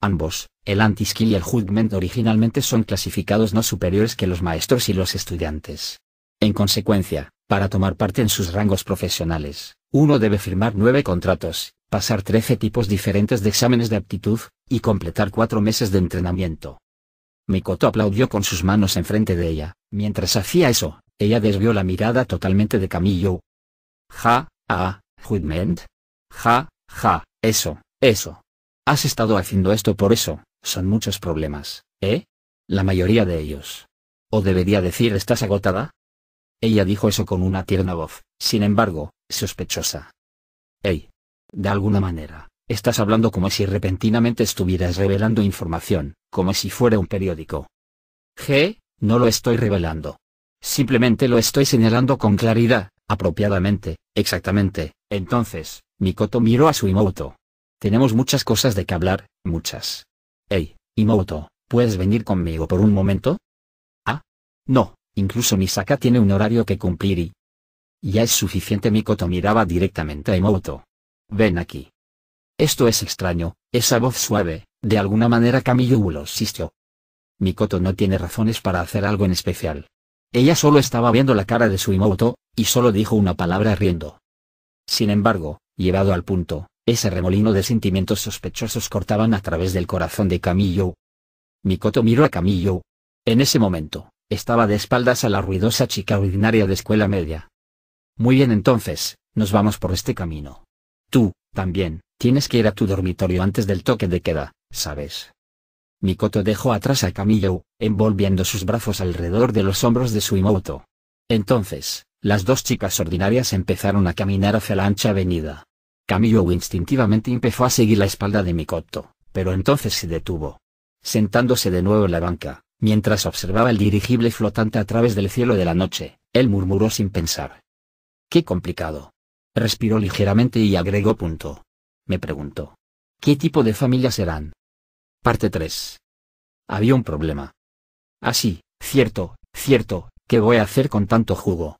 Ambos, el anti-skill y el judgment originalmente son clasificados no superiores que los maestros y los estudiantes. En consecuencia, para tomar parte en sus rangos profesionales, uno debe firmar nueve contratos, pasar trece tipos diferentes de exámenes de aptitud, y completar cuatro meses de entrenamiento. Mikoto aplaudió con sus manos enfrente de ella. Mientras hacía eso, ella desvió la mirada totalmente de Camillo. Ja, ah, judgment. Ja, ja, eso, eso. Has estado haciendo esto por eso, son muchos problemas, ¿eh? La mayoría de ellos. O debería decir, ¿estás agotada? Ella dijo eso con una tierna voz, sin embargo, sospechosa. Ey. De alguna manera, estás hablando como si repentinamente estuvieras revelando información, como si fuera un periódico. G, no lo estoy revelando. Simplemente lo estoy señalando con claridad, apropiadamente, exactamente. Entonces, Mikoto miró a su Imoto. Tenemos muchas cosas de que hablar, muchas. Hey, Imoto, ¿puedes venir conmigo por un momento? Ah. No, Incluso Misaka tiene un horario que cumplir y... Ya es suficiente Mikoto miraba directamente a Emoto. Ven aquí. Esto es extraño, esa voz suave, de alguna manera Camillo lo sistió. Mikoto no tiene razones para hacer algo en especial. Ella solo estaba viendo la cara de su Emoto, y solo dijo una palabra riendo. Sin embargo, llevado al punto, ese remolino de sentimientos sospechosos cortaban a través del corazón de Camillo. Mikoto miró a Camillo. En ese momento, estaba de espaldas a la ruidosa chica ordinaria de escuela media. Muy bien entonces, nos vamos por este camino. Tú, también, tienes que ir a tu dormitorio antes del toque de queda, ¿sabes? Mikoto dejó atrás a Camillo, envolviendo sus brazos alrededor de los hombros de su imoto. Entonces, las dos chicas ordinarias empezaron a caminar hacia la ancha avenida. Camillo instintivamente empezó a seguir la espalda de Mikoto, pero entonces se detuvo. Sentándose de nuevo en la banca, Mientras observaba el dirigible flotante a través del cielo de la noche, él murmuró sin pensar. Qué complicado. Respiró ligeramente y agregó punto. Me preguntó. ¿Qué tipo de familia serán? Parte 3. Había un problema. Así, ah, cierto, cierto, ¿qué voy a hacer con tanto jugo?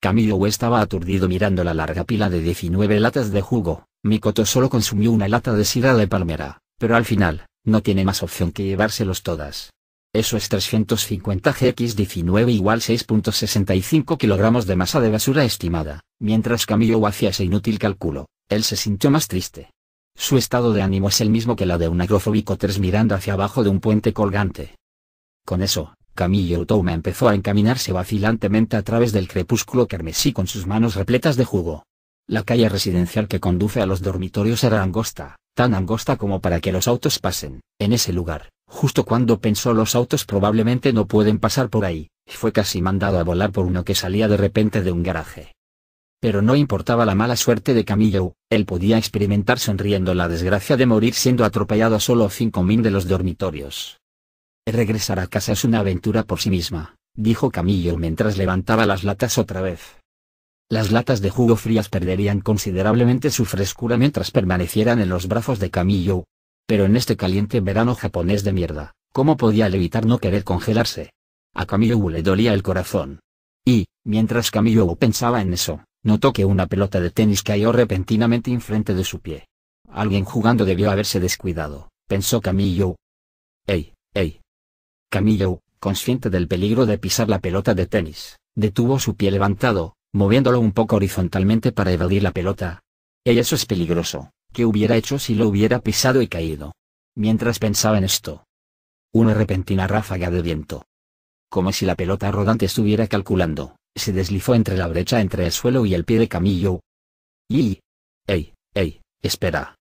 Camilo estaba aturdido mirando la larga pila de 19 latas de jugo. Mikoto solo consumió una lata de sidra de palmera, pero al final, no tiene más opción que llevárselos todas. Eso es 350 GX19 igual 6.65 kilogramos de masa de basura estimada. Mientras Camillo hacía ese inútil cálculo, él se sintió más triste. Su estado de ánimo es el mismo que la de un agrofóbico 3 mirando hacia abajo de un puente colgante. Con eso, Camillo Utouma empezó a encaminarse vacilantemente a través del crepúsculo carmesí con sus manos repletas de jugo. La calle residencial que conduce a los dormitorios era angosta, tan angosta como para que los autos pasen, en ese lugar. Justo cuando pensó los autos probablemente no pueden pasar por ahí, fue casi mandado a volar por uno que salía de repente de un garaje. Pero no importaba la mala suerte de Camillo, él podía experimentar sonriendo la desgracia de morir siendo atropellado a solo 5.000 de los dormitorios. Regresar a casa es una aventura por sí misma, dijo Camillo mientras levantaba las latas otra vez. Las latas de jugo frías perderían considerablemente su frescura mientras permanecieran en los brazos de Camillo, pero en este caliente verano japonés de mierda, ¿cómo podía evitar no querer congelarse? A Camillo le dolía el corazón. Y, mientras Camillo pensaba en eso, notó que una pelota de tenis cayó repentinamente enfrente de su pie. Alguien jugando debió haberse descuidado, pensó Camillo. ¡Ey, ey! Camillo, consciente del peligro de pisar la pelota de tenis, detuvo su pie levantado, moviéndolo un poco horizontalmente para evadir la pelota. ¡Ey, eso es peligroso! ¿Qué hubiera hecho si lo hubiera pisado y caído? Mientras pensaba en esto. Una repentina ráfaga de viento. Como si la pelota rodante estuviera calculando, se deslizó entre la brecha entre el suelo y el pie de Camillo. ¡Y! ¡Ey! ¡Ey! ¡Espera!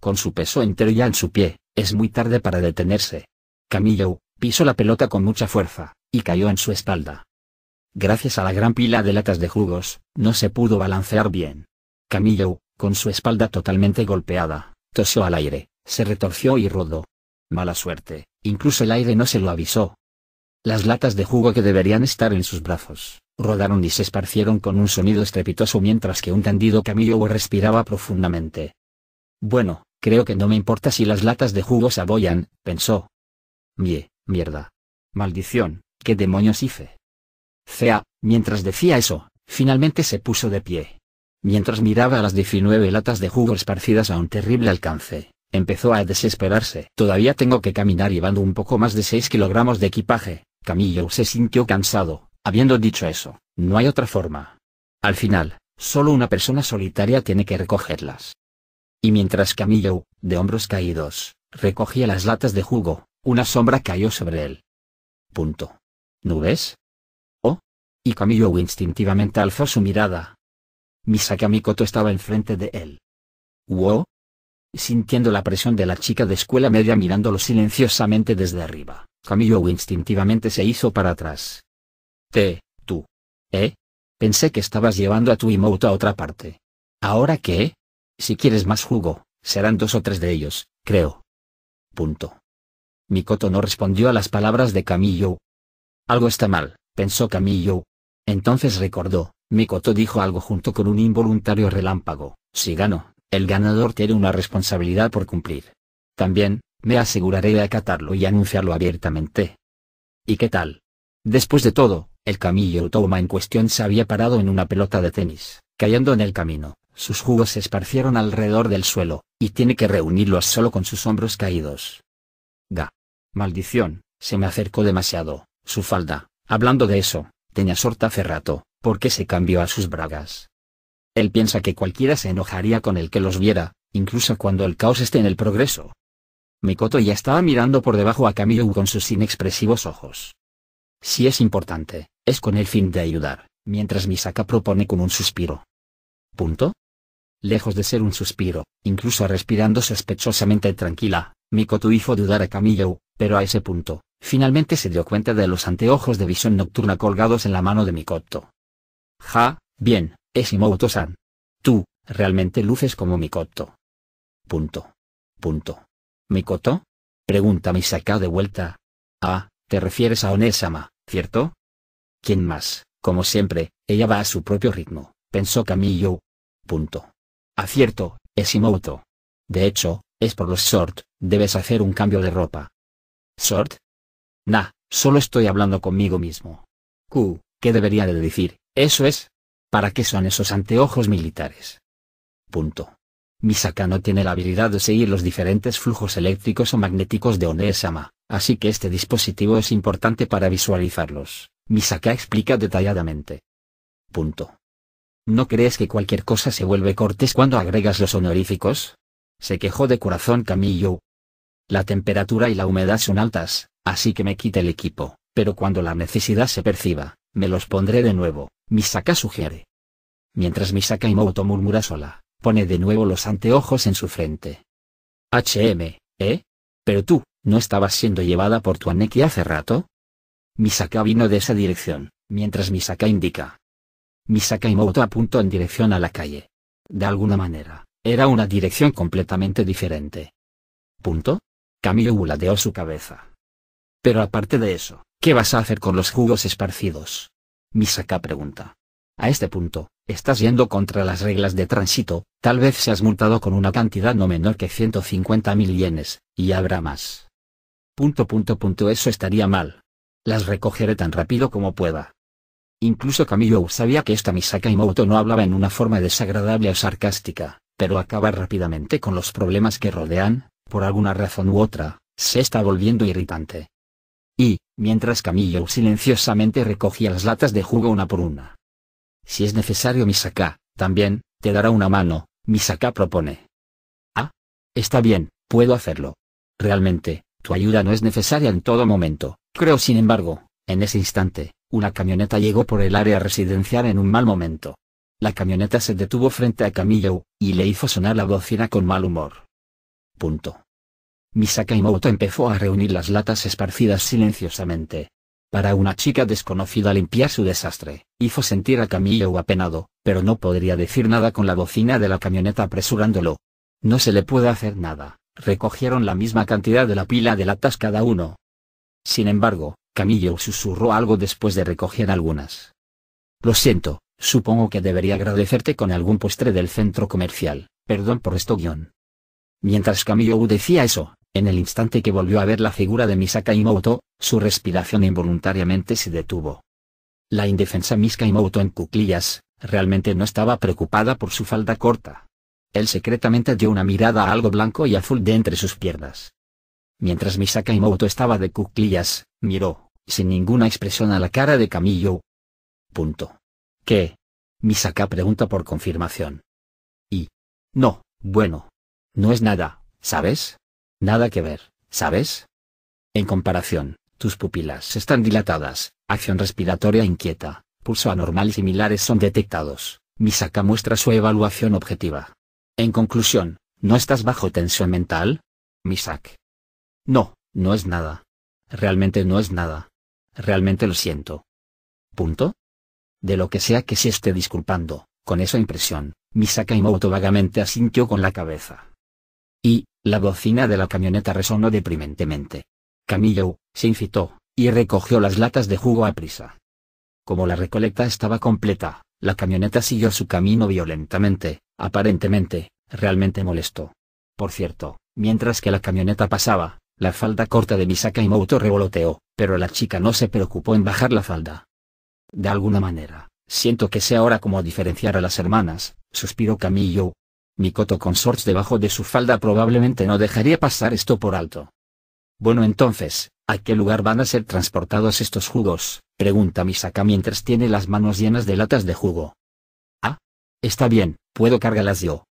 Con su peso entero ya en su pie, es muy tarde para detenerse. Camillo, pisó la pelota con mucha fuerza, y cayó en su espalda. Gracias a la gran pila de latas de jugos, no se pudo balancear bien. Camillo, con su espalda totalmente golpeada, tosió al aire, se retorció y rodó. Mala suerte, incluso el aire no se lo avisó. Las latas de jugo que deberían estar en sus brazos, rodaron y se esparcieron con un sonido estrepitoso mientras que un tendido Camillo respiraba profundamente. Bueno, creo que no me importa si las latas de jugo se pensó. Mie, mierda. Maldición, qué demonios hice. Cea, mientras decía eso, finalmente se puso de pie. Mientras miraba las 19 latas de jugo esparcidas a un terrible alcance, empezó a desesperarse. Todavía tengo que caminar llevando un poco más de 6 kilogramos de equipaje. Camillo se sintió cansado, habiendo dicho eso, no hay otra forma. Al final, solo una persona solitaria tiene que recogerlas. Y mientras Camillo, de hombros caídos, recogía las latas de jugo, una sombra cayó sobre él. Punto. ¿Nubes? Oh. Y Camillo instintivamente alzó su mirada, misaka mikoto estaba enfrente de él. ¡Wow! Sintiendo la presión de la chica de escuela media mirándolo silenciosamente desde arriba, Camillo instintivamente se hizo para atrás. Te, tú. ¿Eh? Pensé que estabas llevando a tu emote a otra parte. ¿Ahora qué? Si quieres más jugo, serán dos o tres de ellos, creo. Punto. Mikoto no respondió a las palabras de Camillo. Algo está mal, pensó Camillo. Entonces recordó, Mikoto dijo algo junto con un involuntario relámpago, si gano, el ganador tiene una responsabilidad por cumplir. También, me aseguraré de acatarlo y anunciarlo abiertamente. ¿Y qué tal? Después de todo, el camillo Toma en cuestión se había parado en una pelota de tenis, cayendo en el camino, sus jugos se esparcieron alrededor del suelo, y tiene que reunirlos solo con sus hombros caídos. Ga. Maldición, se me acercó demasiado, su falda, hablando de eso, tenía sorta ferrato qué se cambió a sus bragas. Él piensa que cualquiera se enojaría con el que los viera, incluso cuando el caos esté en el progreso. Mikoto ya estaba mirando por debajo a Camilo con sus inexpresivos ojos. Si es importante, es con el fin de ayudar, mientras Misaka propone con un suspiro. ¿Punto? Lejos de ser un suspiro, incluso respirando sospechosamente tranquila, Mikoto hizo dudar a Camillo, pero a ese punto, finalmente se dio cuenta de los anteojos de visión nocturna colgados en la mano de Mikoto, Ja, bien, Esimoto san Tú, realmente luces como Mikoto. Punto. Punto. ¿Mikoto? Pregunta Misaka de vuelta. Ah, te refieres a Onesama, ¿cierto? ¿Quién más? Como siempre, ella va a su propio ritmo, pensó Camillo. Punto. Acierto, Esimoto. De hecho, es por los short, debes hacer un cambio de ropa. ¿Short? Nah, solo estoy hablando conmigo mismo. Q, ¿qué debería de decir? Eso es. ¿Para qué son esos anteojos militares? Punto. Misaka no tiene la habilidad de seguir los diferentes flujos eléctricos o magnéticos de Onesama, así que este dispositivo es importante para visualizarlos. Misaka explica detalladamente. Punto. ¿No crees que cualquier cosa se vuelve cortés cuando agregas los honoríficos? Se quejó de corazón Camillo. La temperatura y la humedad son altas, así que me quita el equipo, pero cuando la necesidad se perciba, me los pondré de nuevo, Misaka sugiere. Mientras Misaka y murmura sola, pone de nuevo los anteojos en su frente. HM, ¿eh? Pero tú, ¿no estabas siendo llevada por tu Aneki hace rato? Misaka vino de esa dirección, mientras Misaka indica. Misaka y Moto apuntó en dirección a la calle. De alguna manera, era una dirección completamente diferente. Punto. Camilo uladeó su cabeza. Pero aparte de eso, ¿qué vas a hacer con los jugos esparcidos? Misaka pregunta. A este punto, estás yendo contra las reglas de tránsito, tal vez seas multado con una cantidad no menor que 150.000 yenes, y habrá más. Punto punto punto eso estaría mal. Las recogeré tan rápido como pueda. Incluso Camillo sabía que esta Misaka y Moto no hablaba en una forma desagradable o sarcástica, pero acaba rápidamente con los problemas que rodean, por alguna razón u otra, se está volviendo irritante. Y, mientras Camillo silenciosamente recogía las latas de jugo una por una. Si es necesario Misaka, también, te dará una mano, Misaka propone. Ah. Está bien, puedo hacerlo. Realmente, tu ayuda no es necesaria en todo momento, creo sin embargo, en ese instante, una camioneta llegó por el área residencial en un mal momento. La camioneta se detuvo frente a Camillo, y le hizo sonar la bocina con mal humor. Punto. Misaka empezó a reunir las latas esparcidas silenciosamente. Para una chica desconocida limpiar su desastre, hizo sentir a Camillo apenado, pero no podría decir nada con la bocina de la camioneta apresurándolo. No se le puede hacer nada, recogieron la misma cantidad de la pila de latas cada uno. Sin embargo, Camillo susurró algo después de recoger algunas. Lo siento, supongo que debería agradecerte con algún postre del centro comercial, perdón por esto guión. Mientras Camillo decía eso, en el instante que volvió a ver la figura de Misaka Imoto, su respiración involuntariamente se detuvo. La indefensa Misaka Imoto en cuclillas, realmente no estaba preocupada por su falda corta. Él secretamente dio una mirada a algo blanco y azul de entre sus piernas. Mientras Misaka Imoto estaba de cuclillas, miró, sin ninguna expresión a la cara de Camillo. Punto. ¿Qué? Misaka pregunta por confirmación. Y. No, bueno. No es nada, ¿sabes? Nada que ver, ¿sabes? En comparación, tus pupilas están dilatadas, acción respiratoria inquieta, pulso anormal y similares son detectados. Misaka muestra su evaluación objetiva. En conclusión, ¿no estás bajo tensión mental? Misak. No, no es nada. Realmente no es nada. Realmente lo siento. ¿Punto? De lo que sea que se esté disculpando, con esa impresión, Misaka Imoto vagamente asintió con la cabeza. Y, la bocina de la camioneta resonó deprimentemente. Camillo, se incitó, y recogió las latas de jugo a prisa. Como la recolecta estaba completa, la camioneta siguió su camino violentamente, aparentemente, realmente molestó. Por cierto, mientras que la camioneta pasaba, la falda corta de Misaka y Mouto revoloteó, pero la chica no se preocupó en bajar la falda. De alguna manera, siento que sea ahora como diferenciar a las hermanas, suspiró Camillo, Mikoto con debajo de su falda probablemente no dejaría pasar esto por alto. Bueno entonces, ¿a qué lugar van a ser transportados estos jugos? pregunta Misaka mientras tiene las manos llenas de latas de jugo. Ah. Está bien, puedo cargarlas yo.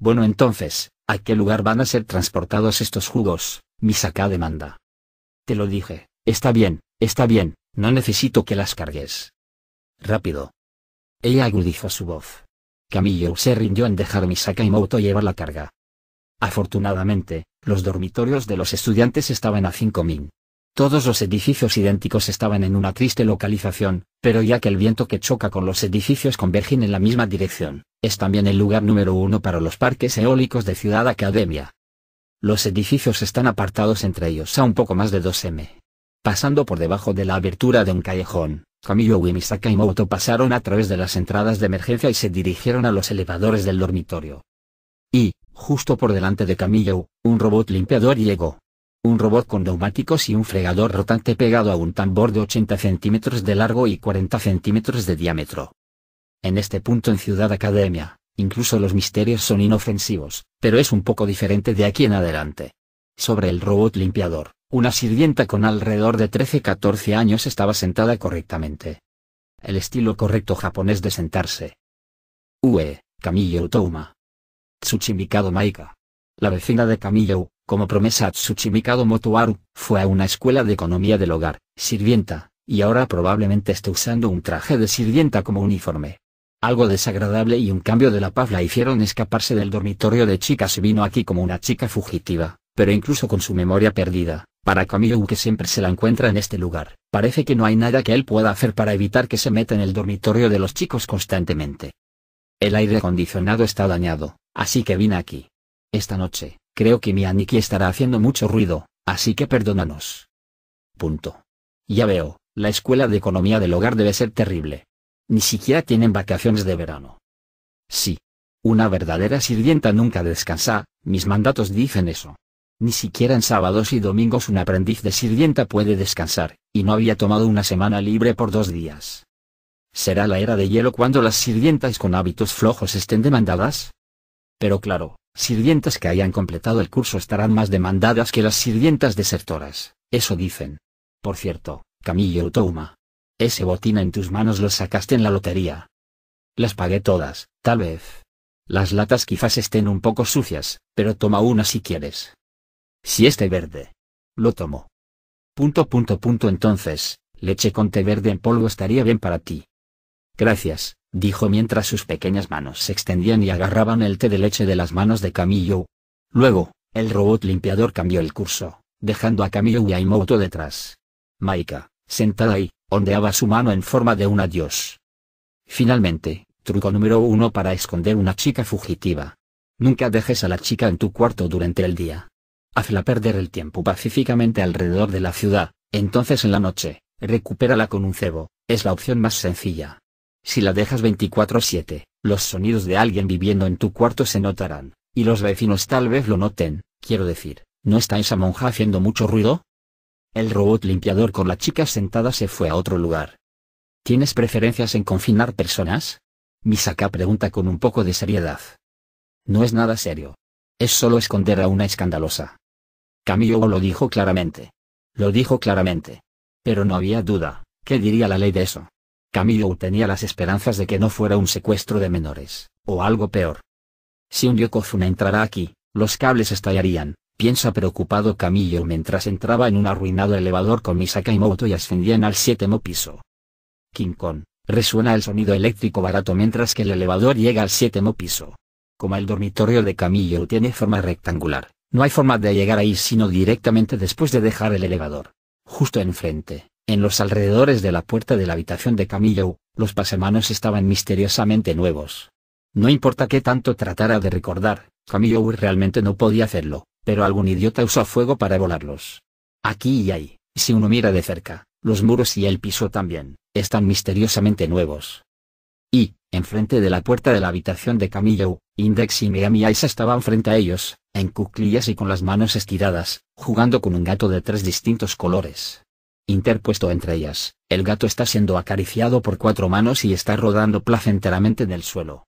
Bueno entonces, ¿a qué lugar van a ser transportados estos jugos? Misaka demanda. Te lo dije, está bien, está bien, no necesito que las cargues. Rápido. Ella agudizó su voz. Camillo se rindió en dejar mi Sakaimoto llevar la carga. Afortunadamente, los dormitorios de los estudiantes estaban a 5 min. Todos los edificios idénticos estaban en una triste localización, pero ya que el viento que choca con los edificios convergen en la misma dirección, es también el lugar número uno para los parques eólicos de Ciudad Academia. Los edificios están apartados entre ellos a un poco más de 2 m. Pasando por debajo de la abertura de un callejón, Camillo y Misaka y Moto pasaron a través de las entradas de emergencia y se dirigieron a los elevadores del dormitorio. Y, justo por delante de Camillo, un robot limpiador llegó. Un robot con neumáticos y un fregador rotante pegado a un tambor de 80 centímetros de largo y 40 centímetros de diámetro. En este punto en Ciudad Academia, incluso los misterios son inofensivos, pero es un poco diferente de aquí en adelante. Sobre el robot limpiador, una sirvienta con alrededor de 13-14 años estaba sentada correctamente. El estilo correcto japonés de sentarse. Ue, Kamiyo Touma. Tsuchimikado Maika. La vecina de Kamiyo, como promesa Tsuchimikado Motuaru, fue a una escuela de economía del hogar, sirvienta, y ahora probablemente esté usando un traje de sirvienta como uniforme. Algo desagradable y un cambio de la paz la hicieron escaparse del dormitorio de chicas y vino aquí como una chica fugitiva, pero incluso con su memoria perdida, para Camillo que siempre se la encuentra en este lugar, parece que no hay nada que él pueda hacer para evitar que se meta en el dormitorio de los chicos constantemente. El aire acondicionado está dañado, así que vine aquí. Esta noche, creo que mi Aniki estará haciendo mucho ruido, así que perdónanos. Punto. Ya veo, la escuela de economía del hogar debe ser terrible. Ni siquiera tienen vacaciones de verano. Sí. Una verdadera sirvienta nunca descansa, mis mandatos dicen eso. Ni siquiera en sábados y domingos un aprendiz de sirvienta puede descansar, y no había tomado una semana libre por dos días. ¿Será la era de hielo cuando las sirvientas con hábitos flojos estén demandadas? Pero claro, sirvientas que hayan completado el curso estarán más demandadas que las sirvientas desertoras, eso dicen. Por cierto, Camillo Utouma. Ese botín en tus manos lo sacaste en la lotería. Las pagué todas, tal vez. Las latas quizás estén un poco sucias, pero toma una si quieres si este verde. Lo tomo. Punto punto punto entonces, leche con té verde en polvo estaría bien para ti. Gracias, dijo mientras sus pequeñas manos se extendían y agarraban el té de leche de las manos de Camillo. Luego, el robot limpiador cambió el curso, dejando a Camillo y a Imoto detrás. Maika, sentada ahí, ondeaba su mano en forma de un adiós. Finalmente, truco número uno para esconder una chica fugitiva. Nunca dejes a la chica en tu cuarto durante el día hazla perder el tiempo pacíficamente alrededor de la ciudad, entonces en la noche, recupérala con un cebo, es la opción más sencilla. Si la dejas 24/7, los sonidos de alguien viviendo en tu cuarto se notarán, y los vecinos tal vez lo noten, quiero decir, ¿no está esa monja haciendo mucho ruido? El robot limpiador con la chica sentada se fue a otro lugar. ¿Tienes preferencias en confinar personas? Misaka pregunta con un poco de seriedad. No es nada serio. Es solo esconder a una escandalosa. Camillo lo dijo claramente. Lo dijo claramente. Pero no había duda, ¿qué diría la ley de eso? Camillo tenía las esperanzas de que no fuera un secuestro de menores, o algo peor. Si un Yokozuna entrara aquí, los cables estallarían, piensa preocupado Camillo mientras entraba en un arruinado elevador con Misaka y Moto y ascendían al séptimo piso. King Kong, resuena el sonido eléctrico barato mientras que el elevador llega al séptimo piso. Como el dormitorio de Camillo tiene forma rectangular, no hay forma de llegar ahí sino directamente después de dejar el elevador. Justo enfrente, en los alrededores de la puerta de la habitación de Camillo, los pasamanos estaban misteriosamente nuevos. No importa qué tanto tratara de recordar, Camillo realmente no podía hacerlo, pero algún idiota usó fuego para volarlos. Aquí y ahí, si uno mira de cerca, los muros y el piso también, están misteriosamente nuevos. Y, Enfrente de la puerta de la habitación de Camillo, Index y Miami Ice estaban frente a ellos, en cuclillas y con las manos estiradas, jugando con un gato de tres distintos colores. Interpuesto entre ellas, el gato está siendo acariciado por cuatro manos y está rodando placenteramente en el suelo.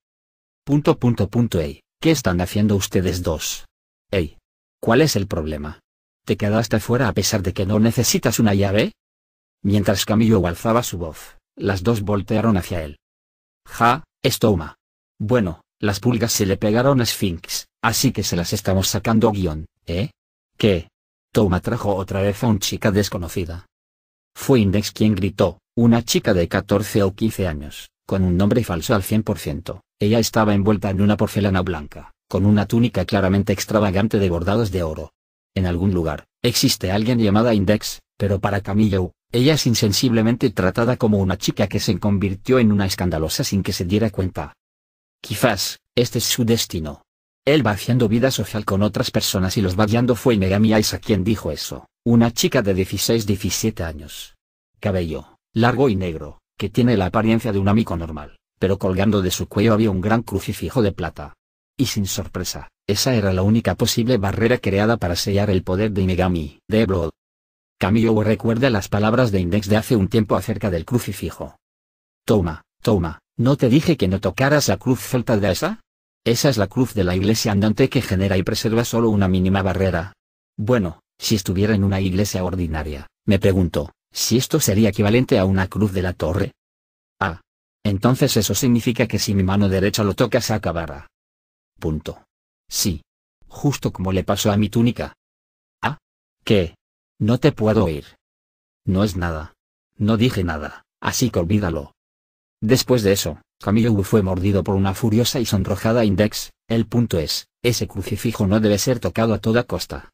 Punto punto punto ey, ¿qué están haciendo ustedes dos? Ey. ¿Cuál es el problema? ¿Te quedaste fuera a pesar de que no necesitas una llave? Mientras Camillo alzaba su voz, las dos voltearon hacia él. Ja, Toma. Bueno, las pulgas se le pegaron a Sphinx, así que se las estamos sacando guión, ¿eh? ¿Qué? Toma trajo otra vez a una chica desconocida. Fue Index quien gritó, una chica de 14 o 15 años, con un nombre falso al 100%. Ella estaba envuelta en una porcelana blanca, con una túnica claramente extravagante de bordados de oro. En algún lugar, existe alguien llamada Index, pero para Camillo, ella es insensiblemente tratada como una chica que se convirtió en una escandalosa sin que se diera cuenta. Quizás, este es su destino. Él va haciendo vida social con otras personas y los va Fue Megami Aisa quien dijo eso, una chica de 16-17 años. Cabello, largo y negro, que tiene la apariencia de un amigo normal, pero colgando de su cuello había un gran crucifijo de plata. Y sin sorpresa, esa era la única posible barrera creada para sellar el poder de Megami, de Blood. Camillo recuerda las palabras de Index de hace un tiempo acerca del crucifijo. Toma, toma, ¿no te dije que no tocaras la cruz celta de esa? Esa es la cruz de la iglesia andante que genera y preserva solo una mínima barrera. Bueno, si estuviera en una iglesia ordinaria, me pregunto, si esto sería equivalente a una cruz de la torre. Ah. Entonces eso significa que si mi mano derecha lo tocas se acabará. Punto. Sí. Justo como le pasó a mi túnica. Ah. ¿Qué? No te puedo oír. No es nada. No dije nada, así que olvídalo. Después de eso, Camillo fue mordido por una furiosa y sonrojada Index, el punto es, ese crucifijo no debe ser tocado a toda costa.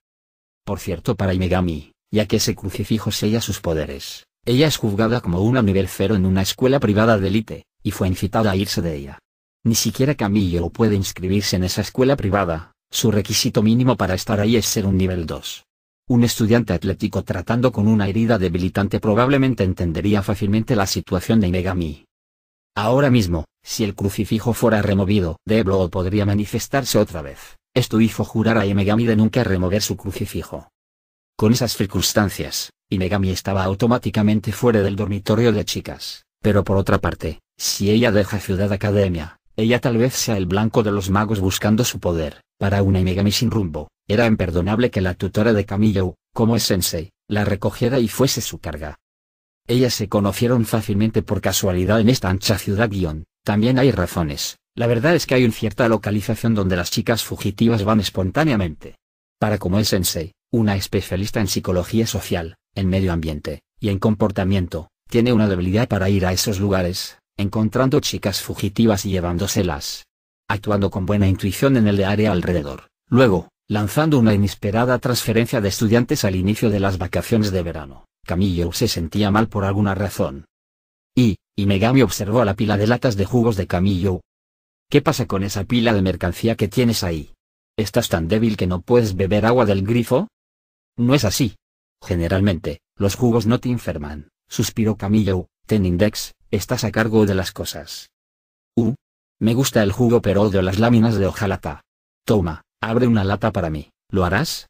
Por cierto para Imegami, ya que ese crucifijo sella sus poderes, ella es juzgada como una nivel cero en una escuela privada de élite, y fue incitada a irse de ella. Ni siquiera Camillo puede inscribirse en esa escuela privada, su requisito mínimo para estar ahí es ser un nivel 2. Un estudiante atlético tratando con una herida debilitante probablemente entendería fácilmente la situación de Megami. Ahora mismo, si el crucifijo fuera removido, Deblo podría manifestarse otra vez. esto hizo jurar a Megami de nunca remover su crucifijo. Con esas circunstancias, Megami estaba automáticamente fuera del dormitorio de chicas. Pero por otra parte, si ella deja Ciudad Academia, ella tal vez sea el blanco de los magos buscando su poder. Para una Megami sin rumbo, era imperdonable que la tutora de Camillo, como es Sensei, la recogiera y fuese su carga. Ellas se conocieron fácilmente por casualidad en esta ancha ciudad guión. También hay razones. La verdad es que hay un cierta localización donde las chicas fugitivas van espontáneamente. Para como es Sensei, una especialista en psicología social, en medio ambiente, y en comportamiento, tiene una debilidad para ir a esos lugares, encontrando chicas fugitivas y llevándoselas. Actuando con buena intuición en el área alrededor, luego, lanzando una inesperada transferencia de estudiantes al inicio de las vacaciones de verano, Camillo se sentía mal por alguna razón. Y, y Megami observó la pila de latas de jugos de Camillo. ¿Qué pasa con esa pila de mercancía que tienes ahí? ¿Estás tan débil que no puedes beber agua del grifo? No es así. Generalmente, los jugos no te enferman, suspiró Camillo, ten index, Estás a cargo de las cosas. Uh. Me gusta el jugo pero odio las láminas de hojalata. Toma, abre una lata para mí, ¿lo harás?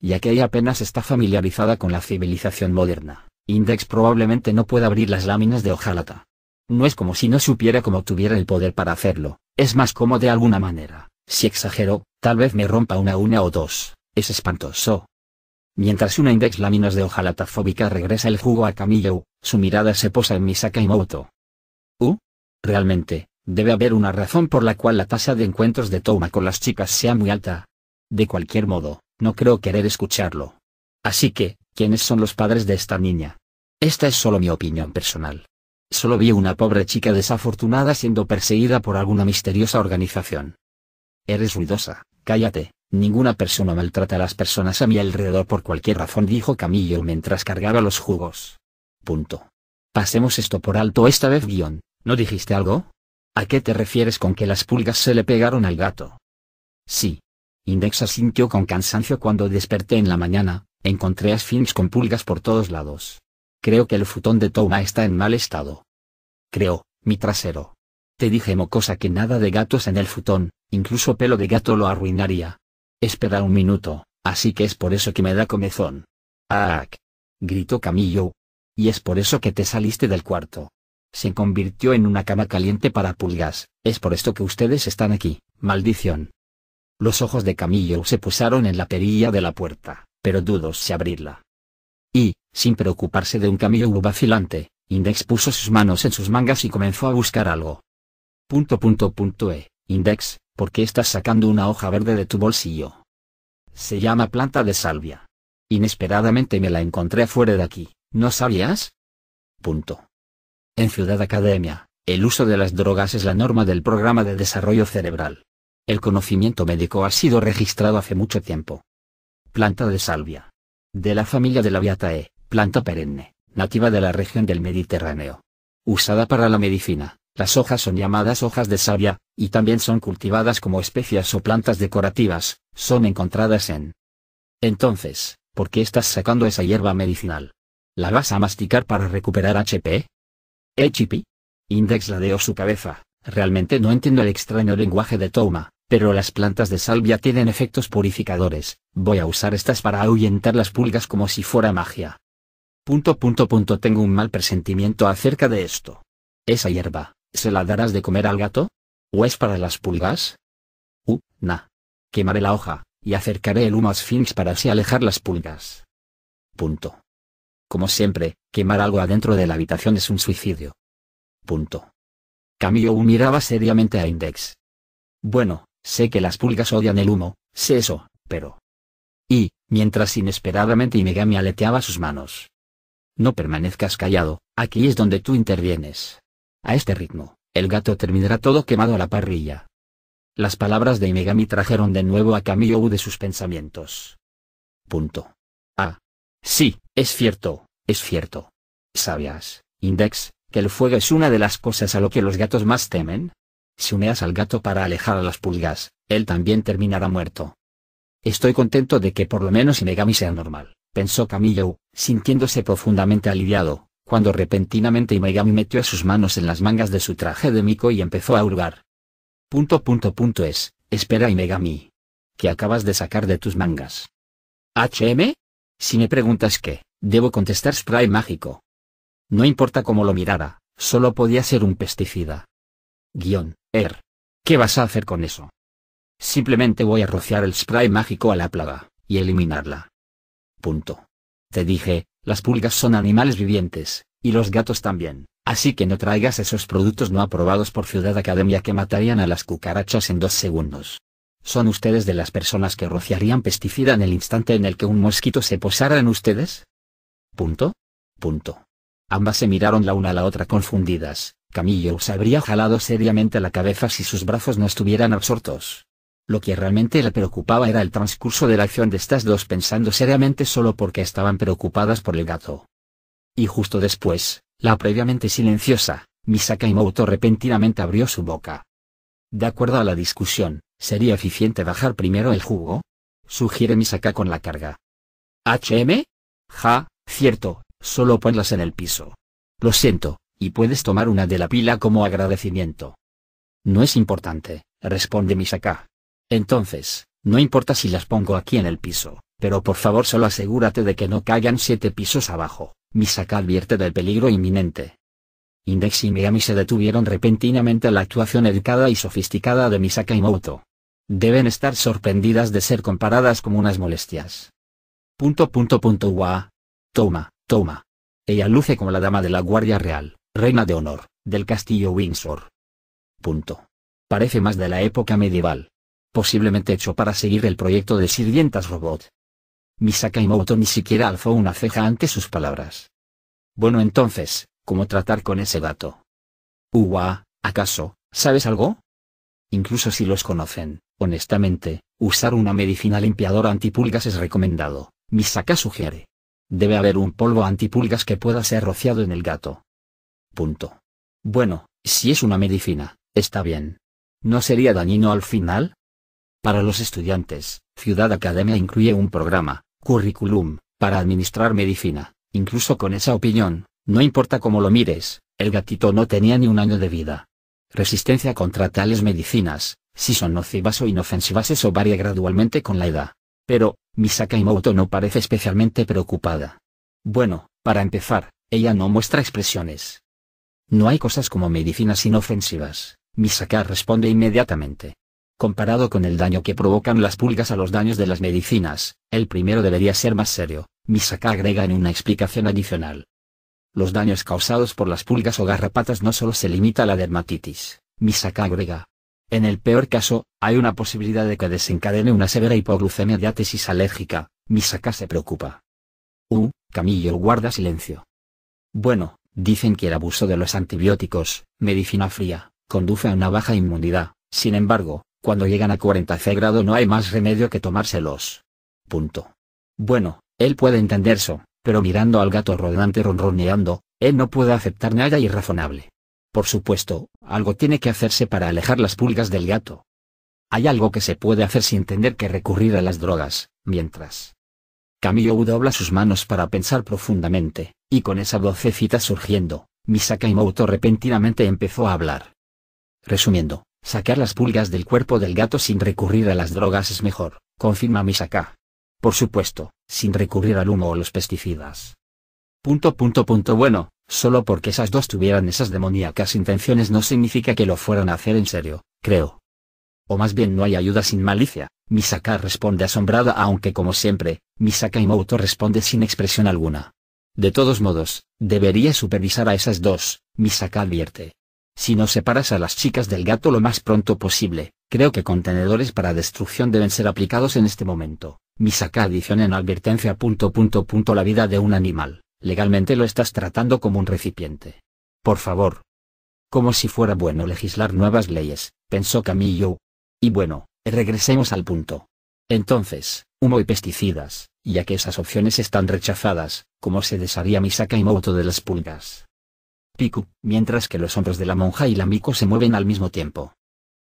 Ya que ella apenas está familiarizada con la civilización moderna, Index probablemente no pueda abrir las láminas de hojalata. No es como si no supiera cómo tuviera el poder para hacerlo, es más como de alguna manera, si exagero, tal vez me rompa una una o dos, es espantoso, Mientras una index láminas de hoja latafóbica regresa el jugo a Camillo, su mirada se posa en Misaka y Moto. ¿Uh? Realmente, debe haber una razón por la cual la tasa de encuentros de Toma con las chicas sea muy alta. De cualquier modo, no creo querer escucharlo. Así que, ¿quiénes son los padres de esta niña? Esta es solo mi opinión personal. Solo vi una pobre chica desafortunada siendo perseguida por alguna misteriosa organización. Eres ruidosa, cállate. Ninguna persona maltrata a las personas a mi alrededor por cualquier razón, dijo Camillo mientras cargaba los jugos. Punto. Pasemos esto por alto esta vez, guión. ¿No dijiste algo? ¿A qué te refieres con que las pulgas se le pegaron al gato? Sí. Indexa sintió con cansancio cuando desperté en la mañana, encontré a Sphinx con pulgas por todos lados. Creo que el futón de Toma está en mal estado. Creo, mi trasero. Te dije mocosa que nada de gatos en el futón, incluso pelo de gato lo arruinaría. Espera un minuto, así que es por eso que me da comezón. ¡Ah! gritó Camillo. Y es por eso que te saliste del cuarto. Se convirtió en una cama caliente para pulgas, es por esto que ustedes están aquí, maldición. Los ojos de Camillo se pusieron en la perilla de la puerta, pero dudos si abrirla. Y, sin preocuparse de un Camillo vacilante, Index puso sus manos en sus mangas y comenzó a buscar algo. Punto punto punto e, Index, ¿Por qué estás sacando una hoja verde de tu bolsillo? Se llama planta de salvia. Inesperadamente me la encontré afuera de aquí, ¿no sabías? Punto. En Ciudad Academia, el uso de las drogas es la norma del programa de desarrollo cerebral. El conocimiento médico ha sido registrado hace mucho tiempo. Planta de salvia. De la familia de la Viatae, planta perenne, nativa de la región del Mediterráneo. Usada para la medicina, las hojas son llamadas hojas de savia, y también son cultivadas como especias o plantas decorativas, son encontradas en... Entonces, ¿por qué estás sacando esa hierba medicinal? ¿La vas a masticar para recuperar HP? HP? Index ladeó su cabeza, realmente no entiendo el extraño lenguaje de Toma, pero las plantas de salvia tienen efectos purificadores, voy a usar estas para ahuyentar las pulgas como si fuera magia. Punto punto punto tengo un mal presentimiento acerca de esto. Esa hierba, ¿Se la darás de comer al gato? ¿O es para las pulgas? Uh, na. Quemaré la hoja, y acercaré el humo a Sphinx para así alejar las pulgas. Punto. Como siempre, quemar algo adentro de la habitación es un suicidio. Punto. Camillo miraba seriamente a Index. Bueno, sé que las pulgas odian el humo, sé eso, pero... Y, mientras inesperadamente megami aleteaba sus manos. No permanezcas callado, aquí es donde tú intervienes. A este ritmo, el gato terminará todo quemado a la parrilla. Las palabras de Imegami trajeron de nuevo a Kamiyou de sus pensamientos. Punto. Ah. Sí, es cierto, es cierto. ¿Sabías, Index, que el fuego es una de las cosas a lo que los gatos más temen? Si uneas al gato para alejar a las pulgas, él también terminará muerto. Estoy contento de que por lo menos Imegami sea normal, pensó Camillo, sintiéndose profundamente aliviado, cuando repentinamente Imegami metió sus manos en las mangas de su traje de miko y empezó a hurgar. Punto punto punto es, espera Megami ¿Qué acabas de sacar de tus mangas? ¿HM? Si me preguntas qué, debo contestar spray mágico. No importa cómo lo mirara, solo podía ser un pesticida. Guión, Er. ¿Qué vas a hacer con eso? Simplemente voy a rociar el spray mágico a la plaga, y eliminarla. Punto. Te dije, las pulgas son animales vivientes, y los gatos también, así que no traigas esos productos no aprobados por Ciudad Academia que matarían a las cucarachas en dos segundos. ¿Son ustedes de las personas que rociarían pesticida en el instante en el que un mosquito se posara en ustedes? Punto. Punto. Ambas se miraron la una a la otra confundidas. Camillo se habría jalado seriamente la cabeza si sus brazos no estuvieran absortos. Lo que realmente le preocupaba era el transcurso de la acción de estas dos pensando seriamente solo porque estaban preocupadas por el gato. Y justo después, la previamente silenciosa, Misaka Imoto repentinamente abrió su boca. De acuerdo a la discusión, ¿sería eficiente bajar primero el jugo? Sugiere Misaka con la carga. ¿HM? Ja, cierto, solo ponlas en el piso. Lo siento, y puedes tomar una de la pila como agradecimiento. No es importante, responde Misaka, entonces, no importa si las pongo aquí en el piso, pero por favor solo asegúrate de que no caigan siete pisos abajo. Misaka advierte del peligro inminente. Index y Miami se detuvieron repentinamente a la actuación educada y sofisticada de Misaka y Moto. Deben estar sorprendidas de ser comparadas como unas molestias. Punto punto punto gua. Toma, toma. Ella luce como la dama de la Guardia Real, reina de honor, del castillo Windsor. Punto. Parece más de la época medieval posiblemente hecho para seguir el proyecto de sirvientas robot. Misaka Imoto ni siquiera alzó una ceja ante sus palabras. Bueno entonces, ¿cómo tratar con ese gato? Uwa, ¿acaso, sabes algo? Incluso si los conocen, honestamente, usar una medicina limpiadora antipulgas es recomendado, Misaka sugiere. Debe haber un polvo antipulgas que pueda ser rociado en el gato. Punto. Bueno, si es una medicina, está bien. ¿No sería dañino al final? Para los estudiantes, Ciudad Academia incluye un programa, currículum, para administrar medicina. Incluso con esa opinión, no importa cómo lo mires, el gatito no tenía ni un año de vida. Resistencia contra tales medicinas, si son nocivas o inofensivas eso varía gradualmente con la edad. Pero, Misaka Imoto no parece especialmente preocupada. Bueno, para empezar, ella no muestra expresiones. No hay cosas como medicinas inofensivas, Misaka responde inmediatamente. Comparado con el daño que provocan las pulgas a los daños de las medicinas, el primero debería ser más serio, Misaka agrega en una explicación adicional. Los daños causados por las pulgas o garrapatas no solo se limita a la dermatitis, Misaka agrega. En el peor caso, hay una posibilidad de que desencadene una severa hipoglucemia diátesis alérgica, Misaka se preocupa. U, Camillo guarda silencio. Bueno, dicen que el abuso de los antibióticos, medicina fría, conduce a una baja inmunidad, sin embargo, cuando llegan a 40 C grado no hay más remedio que tomárselos. Punto. Bueno, él puede entender eso, pero mirando al gato rodante ronroneando, él no puede aceptar nada irrazonable. Por supuesto, algo tiene que hacerse para alejar las pulgas del gato. Hay algo que se puede hacer sin tener que recurrir a las drogas, mientras. Camillo dobla sus manos para pensar profundamente, y con esa vocecita surgiendo, Misaka repentinamente empezó a hablar. Resumiendo, Sacar las pulgas del cuerpo del gato sin recurrir a las drogas es mejor, confirma Misaka. Por supuesto, sin recurrir al humo o los pesticidas. Punto punto punto bueno, solo porque esas dos tuvieran esas demoníacas intenciones no significa que lo fueran a hacer en serio, creo. O más bien no hay ayuda sin malicia, Misaka responde asombrada aunque como siempre, Misaka y Mouto responde sin expresión alguna. De todos modos, debería supervisar a esas dos, Misaka advierte. Si no separas a las chicas del gato lo más pronto posible, creo que contenedores para destrucción deben ser aplicados en este momento. Misaka adiciona en advertencia. Punto, punto, punto, la vida de un animal, legalmente lo estás tratando como un recipiente. Por favor. Como si fuera bueno legislar nuevas leyes, pensó Camillo. Y bueno, regresemos al punto. Entonces, humo y pesticidas, ya que esas opciones están rechazadas, ¿cómo se desharía Misaka y Moto de las pulgas? Piku, mientras que los hombros de la monja y la Miko se mueven al mismo tiempo.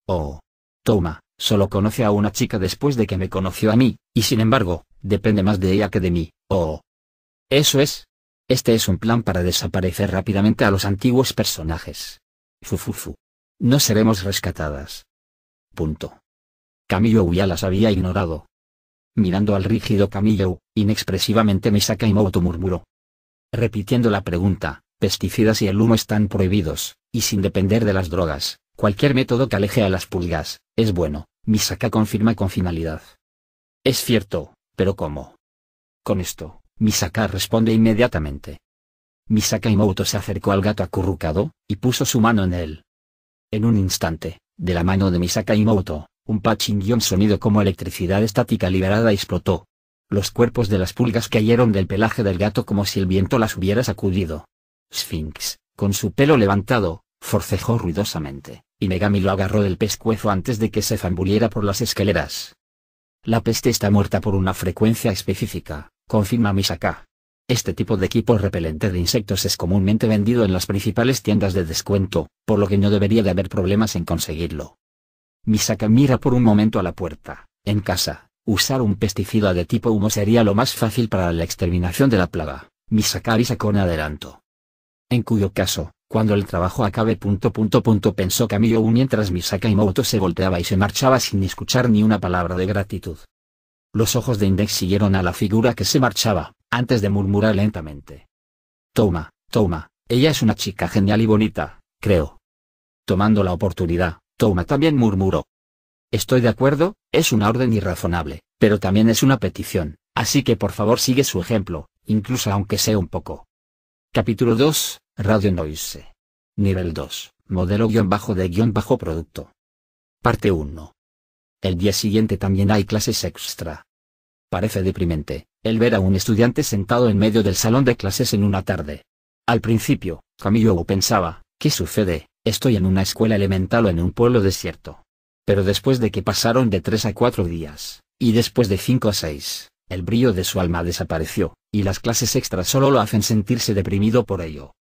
Oh. Toma, solo conoce a una chica después de que me conoció a mí, y sin embargo, depende más de ella que de mí, oh. Eso es. Este es un plan para desaparecer rápidamente a los antiguos personajes. Fufufu. No seremos rescatadas. Punto. Camillo ya las había ignorado. Mirando al rígido Camillo, inexpresivamente Misaka Moto murmuró. Repitiendo la pregunta, pesticidas y el humo están prohibidos, y sin depender de las drogas, cualquier método que aleje a las pulgas, es bueno, Misaka confirma con finalidad. Es cierto, pero ¿cómo? Con esto, Misaka responde inmediatamente. Misaka Imoto se acercó al gato acurrucado, y puso su mano en él. En un instante, de la mano de Misaka Imoto, un pachin sonido como electricidad estática liberada explotó. Los cuerpos de las pulgas cayeron del pelaje del gato como si el viento las hubiera sacudido. Sphinx, con su pelo levantado, forcejó ruidosamente, y Megami lo agarró del pescuezo antes de que se zambuliera por las escaleras. La peste está muerta por una frecuencia específica, confirma Misaka. Este tipo de equipo repelente de insectos es comúnmente vendido en las principales tiendas de descuento, por lo que no debería de haber problemas en conseguirlo. Misaka mira por un momento a la puerta. En casa, usar un pesticida de tipo humo sería lo más fácil para la exterminación de la plaga. Misaka avisa con adelanto. En cuyo caso, cuando el trabajo acabe... Punto, punto, punto, pensó Camillo mientras Misaka y Moto se volteaba y se marchaba sin escuchar ni una palabra de gratitud. Los ojos de Index siguieron a la figura que se marchaba, antes de murmurar lentamente. Toma, toma, ella es una chica genial y bonita, creo. Tomando la oportunidad, Toma también murmuró. Estoy de acuerdo, es una orden irrazonable, pero también es una petición, así que por favor sigue su ejemplo, incluso aunque sea un poco. Capítulo 2, Radio Noise. Nivel 2, modelo bajo de guión bajo producto. Parte 1. El día siguiente también hay clases extra. Parece deprimente, el ver a un estudiante sentado en medio del salón de clases en una tarde. Al principio, Camillo pensaba, ¿qué sucede? Estoy en una escuela elemental o en un pueblo desierto. Pero después de que pasaron de 3 a 4 días, y después de 5 a 6, el brillo de su alma desapareció, y las clases extra solo lo hacen sentirse deprimido por ello.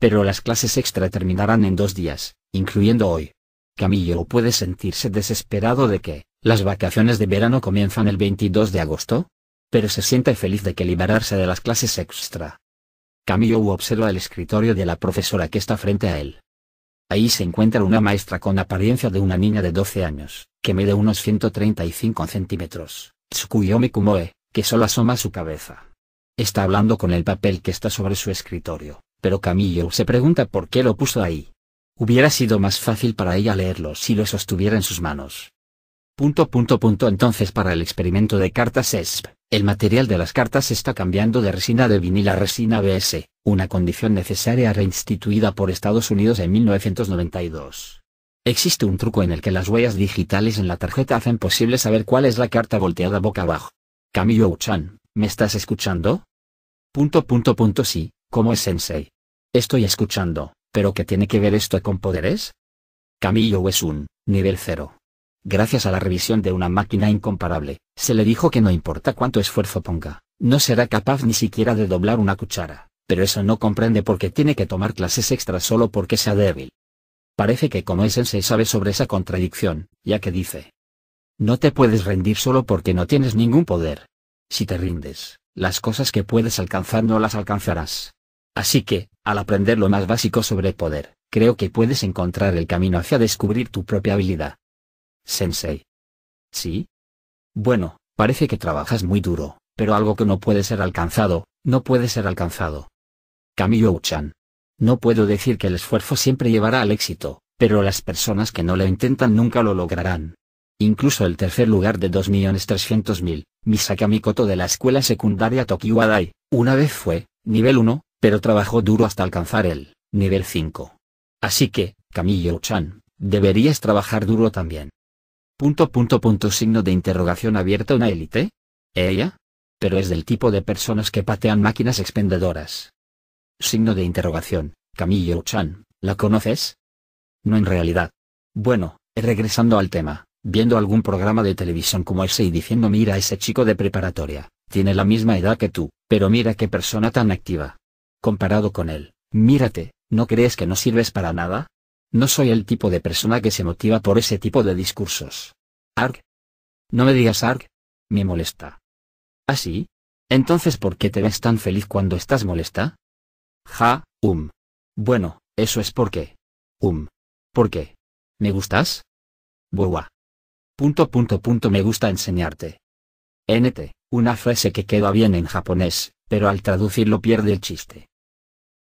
Pero las clases extra terminarán en dos días, incluyendo hoy. Camillo puede sentirse desesperado de que, las vacaciones de verano comienzan el 22 de agosto. Pero se siente feliz de que liberarse de las clases extra. Camillo observa el escritorio de la profesora que está frente a él. Ahí se encuentra una maestra con apariencia de una niña de 12 años, que mide unos 135 centímetros, Tsukuyomi Kumoe, que solo asoma su cabeza. Está hablando con el papel que está sobre su escritorio, pero Camillo se pregunta por qué lo puso ahí. Hubiera sido más fácil para ella leerlo si lo sostuviera en sus manos. Punto punto punto entonces para el experimento de cartas ESP, el material de las cartas está cambiando de resina de vinil a resina BS, una condición necesaria reinstituida por Estados Unidos en 1992. Existe un truco en el que las huellas digitales en la tarjeta hacen posible saber cuál es la carta volteada boca abajo. Camillo Uchan, ¿me estás escuchando? Punto punto punto sí, ¿como es Sensei? Estoy escuchando, pero ¿qué tiene que ver esto con poderes? Camillo es un, nivel cero. Gracias a la revisión de una máquina incomparable, se le dijo que no importa cuánto esfuerzo ponga, no será capaz ni siquiera de doblar una cuchara, pero eso no comprende porque tiene que tomar clases extra solo porque sea débil. Parece que es sensei sabe sobre esa contradicción, ya que dice. No te puedes rendir solo porque no tienes ningún poder. Si te rindes, las cosas que puedes alcanzar no las alcanzarás. Así que, al aprender lo más básico sobre poder, creo que puedes encontrar el camino hacia descubrir tu propia habilidad. Sensei. ¿Sí? Bueno, parece que trabajas muy duro, pero algo que no puede ser alcanzado, no puede ser alcanzado. Camillo chan no puedo decir que el esfuerzo siempre llevará al éxito, pero las personas que no lo intentan nunca lo lograrán. Incluso el tercer lugar de 2.300.000, Misakami Koto de la escuela secundaria Adai, una vez fue, nivel 1, pero trabajó duro hasta alcanzar el, nivel 5. Así que, Camille chan deberías trabajar duro también. Punto punto punto signo de interrogación abierta una élite? ¿Ella? Pero es del tipo de personas que patean máquinas expendedoras. Signo de interrogación. Camille chan ¿la conoces? No en realidad. Bueno, regresando al tema, viendo algún programa de televisión como ese y diciendo mira ese chico de preparatoria, tiene la misma edad que tú, pero mira qué persona tan activa. Comparado con él, mírate, ¿no crees que no sirves para nada? No soy el tipo de persona que se motiva por ese tipo de discursos. Arg. No me digas Arg. Me molesta. ¿Ah sí? Entonces ¿por qué te ves tan feliz cuando estás molesta? Ja, um. Bueno, eso es porque. Um. ¿Por qué? ¿Me gustas? Buah. Punto punto punto me gusta enseñarte. NT, una frase que queda bien en japonés, pero al traducirlo pierde el chiste.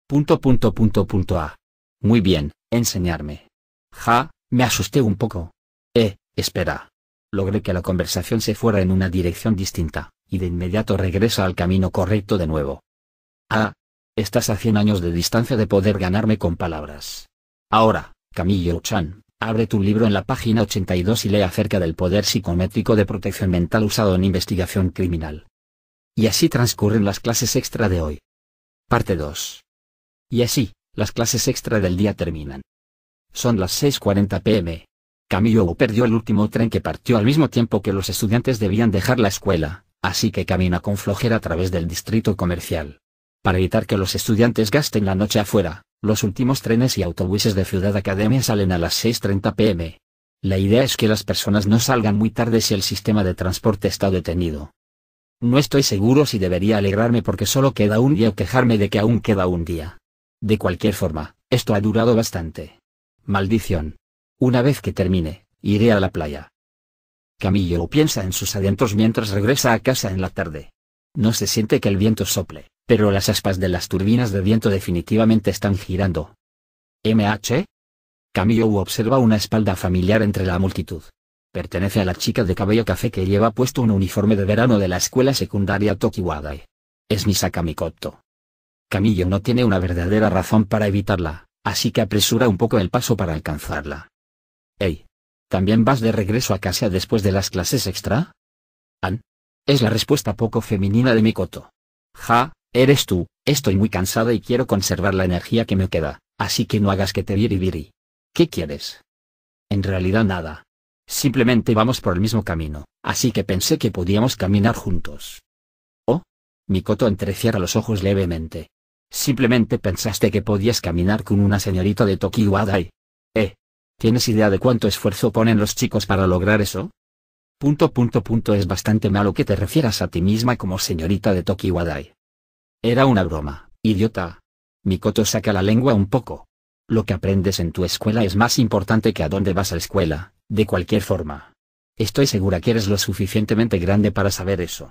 Punto punto punto punto A. Muy bien, enseñarme. Ja, me asusté un poco. Eh, espera. Logré que la conversación se fuera en una dirección distinta, y de inmediato regresa al camino correcto de nuevo. Ah, Estás a 100 años de distancia de poder ganarme con palabras. Ahora, Camillo-chan, abre tu libro en la página 82 y lee acerca del poder psicométrico de protección mental usado en investigación criminal. Y así transcurren las clases extra de hoy. Parte 2. Y así, las clases extra del día terminan. Son las 6.40 pm. Camillo perdió el último tren que partió al mismo tiempo que los estudiantes debían dejar la escuela, así que camina con flojera a través del distrito comercial. Para evitar que los estudiantes gasten la noche afuera, los últimos trenes y autobuses de Ciudad Academia salen a las 6.30 pm. La idea es que las personas no salgan muy tarde si el sistema de transporte está detenido. No estoy seguro si debería alegrarme porque solo queda un día o quejarme de que aún queda un día. De cualquier forma, esto ha durado bastante. Maldición. Una vez que termine, iré a la playa. Camillo piensa en sus adentros mientras regresa a casa en la tarde. No se siente que el viento sople pero las aspas de las turbinas de viento definitivamente están girando. ¿MH? Camillo observa una espalda familiar entre la multitud. Pertenece a la chica de cabello café que lleva puesto un uniforme de verano de la escuela secundaria Tokiwadai. Es Misaka Mikoto. Camillo no tiene una verdadera razón para evitarla, así que apresura un poco el paso para alcanzarla. Ey. ¿También vas de regreso a casa después de las clases extra? An. Es la respuesta poco femenina de Mikoto. Ja, Eres tú, estoy muy cansada y quiero conservar la energía que me queda, así que no hagas que te viri viri. ¿Qué quieres? En realidad nada. Simplemente vamos por el mismo camino, así que pensé que podíamos caminar juntos. Oh. Mikoto entreciera los ojos levemente. Simplemente pensaste que podías caminar con una señorita de Tokiwadai. Eh. ¿Tienes idea de cuánto esfuerzo ponen los chicos para lograr eso? Punto punto punto es bastante malo que te refieras a ti misma como señorita de Tokiwadai. Era una broma, idiota. Mikoto saca la lengua un poco. Lo que aprendes en tu escuela es más importante que a dónde vas a escuela, de cualquier forma. Estoy segura que eres lo suficientemente grande para saber eso.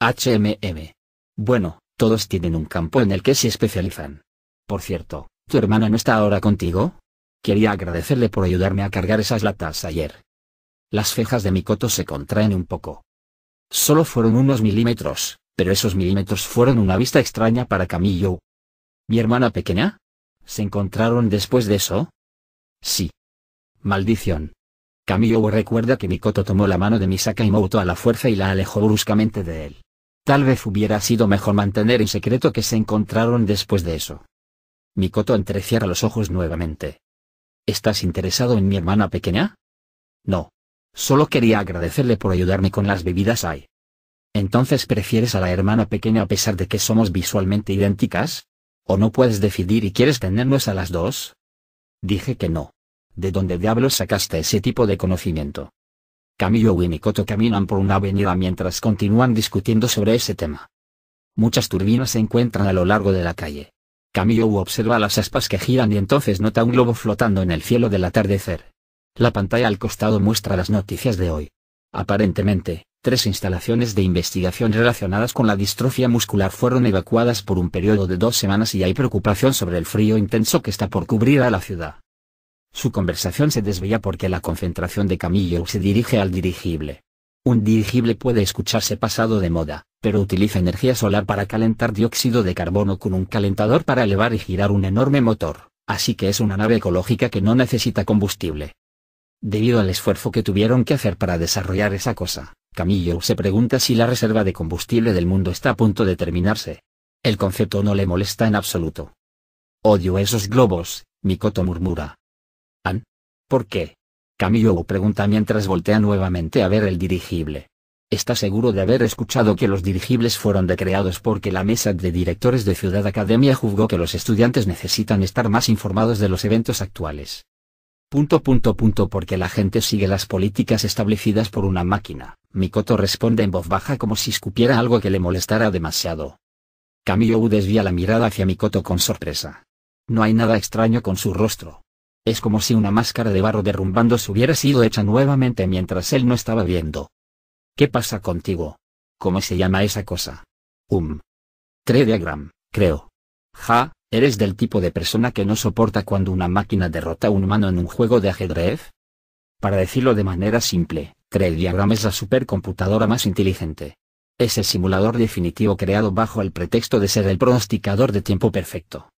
HMM. Bueno, todos tienen un campo en el que se especializan. Por cierto, ¿tu hermana no está ahora contigo? Quería agradecerle por ayudarme a cargar esas latas ayer. Las cejas de Mikoto se contraen un poco. Solo fueron unos milímetros, pero esos milímetros fueron una vista extraña para Camillo. ¿Mi hermana pequeña? ¿Se encontraron después de eso? Sí. Maldición. Camillo recuerda que Mikoto tomó la mano de Misaka y Mouto a la fuerza y la alejó bruscamente de él. Tal vez hubiera sido mejor mantener en secreto que se encontraron después de eso. Mikoto entrecierra los ojos nuevamente. ¿Estás interesado en mi hermana pequeña? No. Solo quería agradecerle por ayudarme con las bebidas ahí. ¿Entonces prefieres a la hermana pequeña a pesar de que somos visualmente idénticas? ¿O no puedes decidir y quieres tenernos a las dos? Dije que no. ¿De dónde diablos sacaste ese tipo de conocimiento? Camillo y Mikoto caminan por una avenida mientras continúan discutiendo sobre ese tema. Muchas turbinas se encuentran a lo largo de la calle. Camillo observa las aspas que giran y entonces nota un globo flotando en el cielo del atardecer. La pantalla al costado muestra las noticias de hoy. Aparentemente, Tres instalaciones de investigación relacionadas con la distrofia muscular fueron evacuadas por un periodo de dos semanas y hay preocupación sobre el frío intenso que está por cubrir a la ciudad. Su conversación se desvía porque la concentración de Camillo se dirige al dirigible. Un dirigible puede escucharse pasado de moda, pero utiliza energía solar para calentar dióxido de carbono con un calentador para elevar y girar un enorme motor, así que es una nave ecológica que no necesita combustible. Debido al esfuerzo que tuvieron que hacer para desarrollar esa cosa, Camillo se pregunta si la reserva de combustible del mundo está a punto de terminarse. El concepto no le molesta en absoluto. Odio esos globos, Mikoto murmura. ¿An? ¿Por qué? Camillo pregunta mientras voltea nuevamente a ver el dirigible. Está seguro de haber escuchado que los dirigibles fueron decreados porque la mesa de directores de Ciudad Academia juzgó que los estudiantes necesitan estar más informados de los eventos actuales. Punto punto punto porque la gente sigue las políticas establecidas por una máquina. Mikoto responde en voz baja como si escupiera algo que le molestara demasiado. U desvía la mirada hacia Mikoto con sorpresa. No hay nada extraño con su rostro. Es como si una máscara de barro derrumbando se hubiera sido hecha nuevamente mientras él no estaba viendo. ¿Qué pasa contigo? ¿Cómo se llama esa cosa? Um. Trediagram, creo. Ja, ¿Eres del tipo de persona que no soporta cuando una máquina derrota a un humano en un juego de ajedrez? Para decirlo de manera simple, 3Diagram es la supercomputadora más inteligente. Es el simulador definitivo creado bajo el pretexto de ser el pronosticador de tiempo perfecto.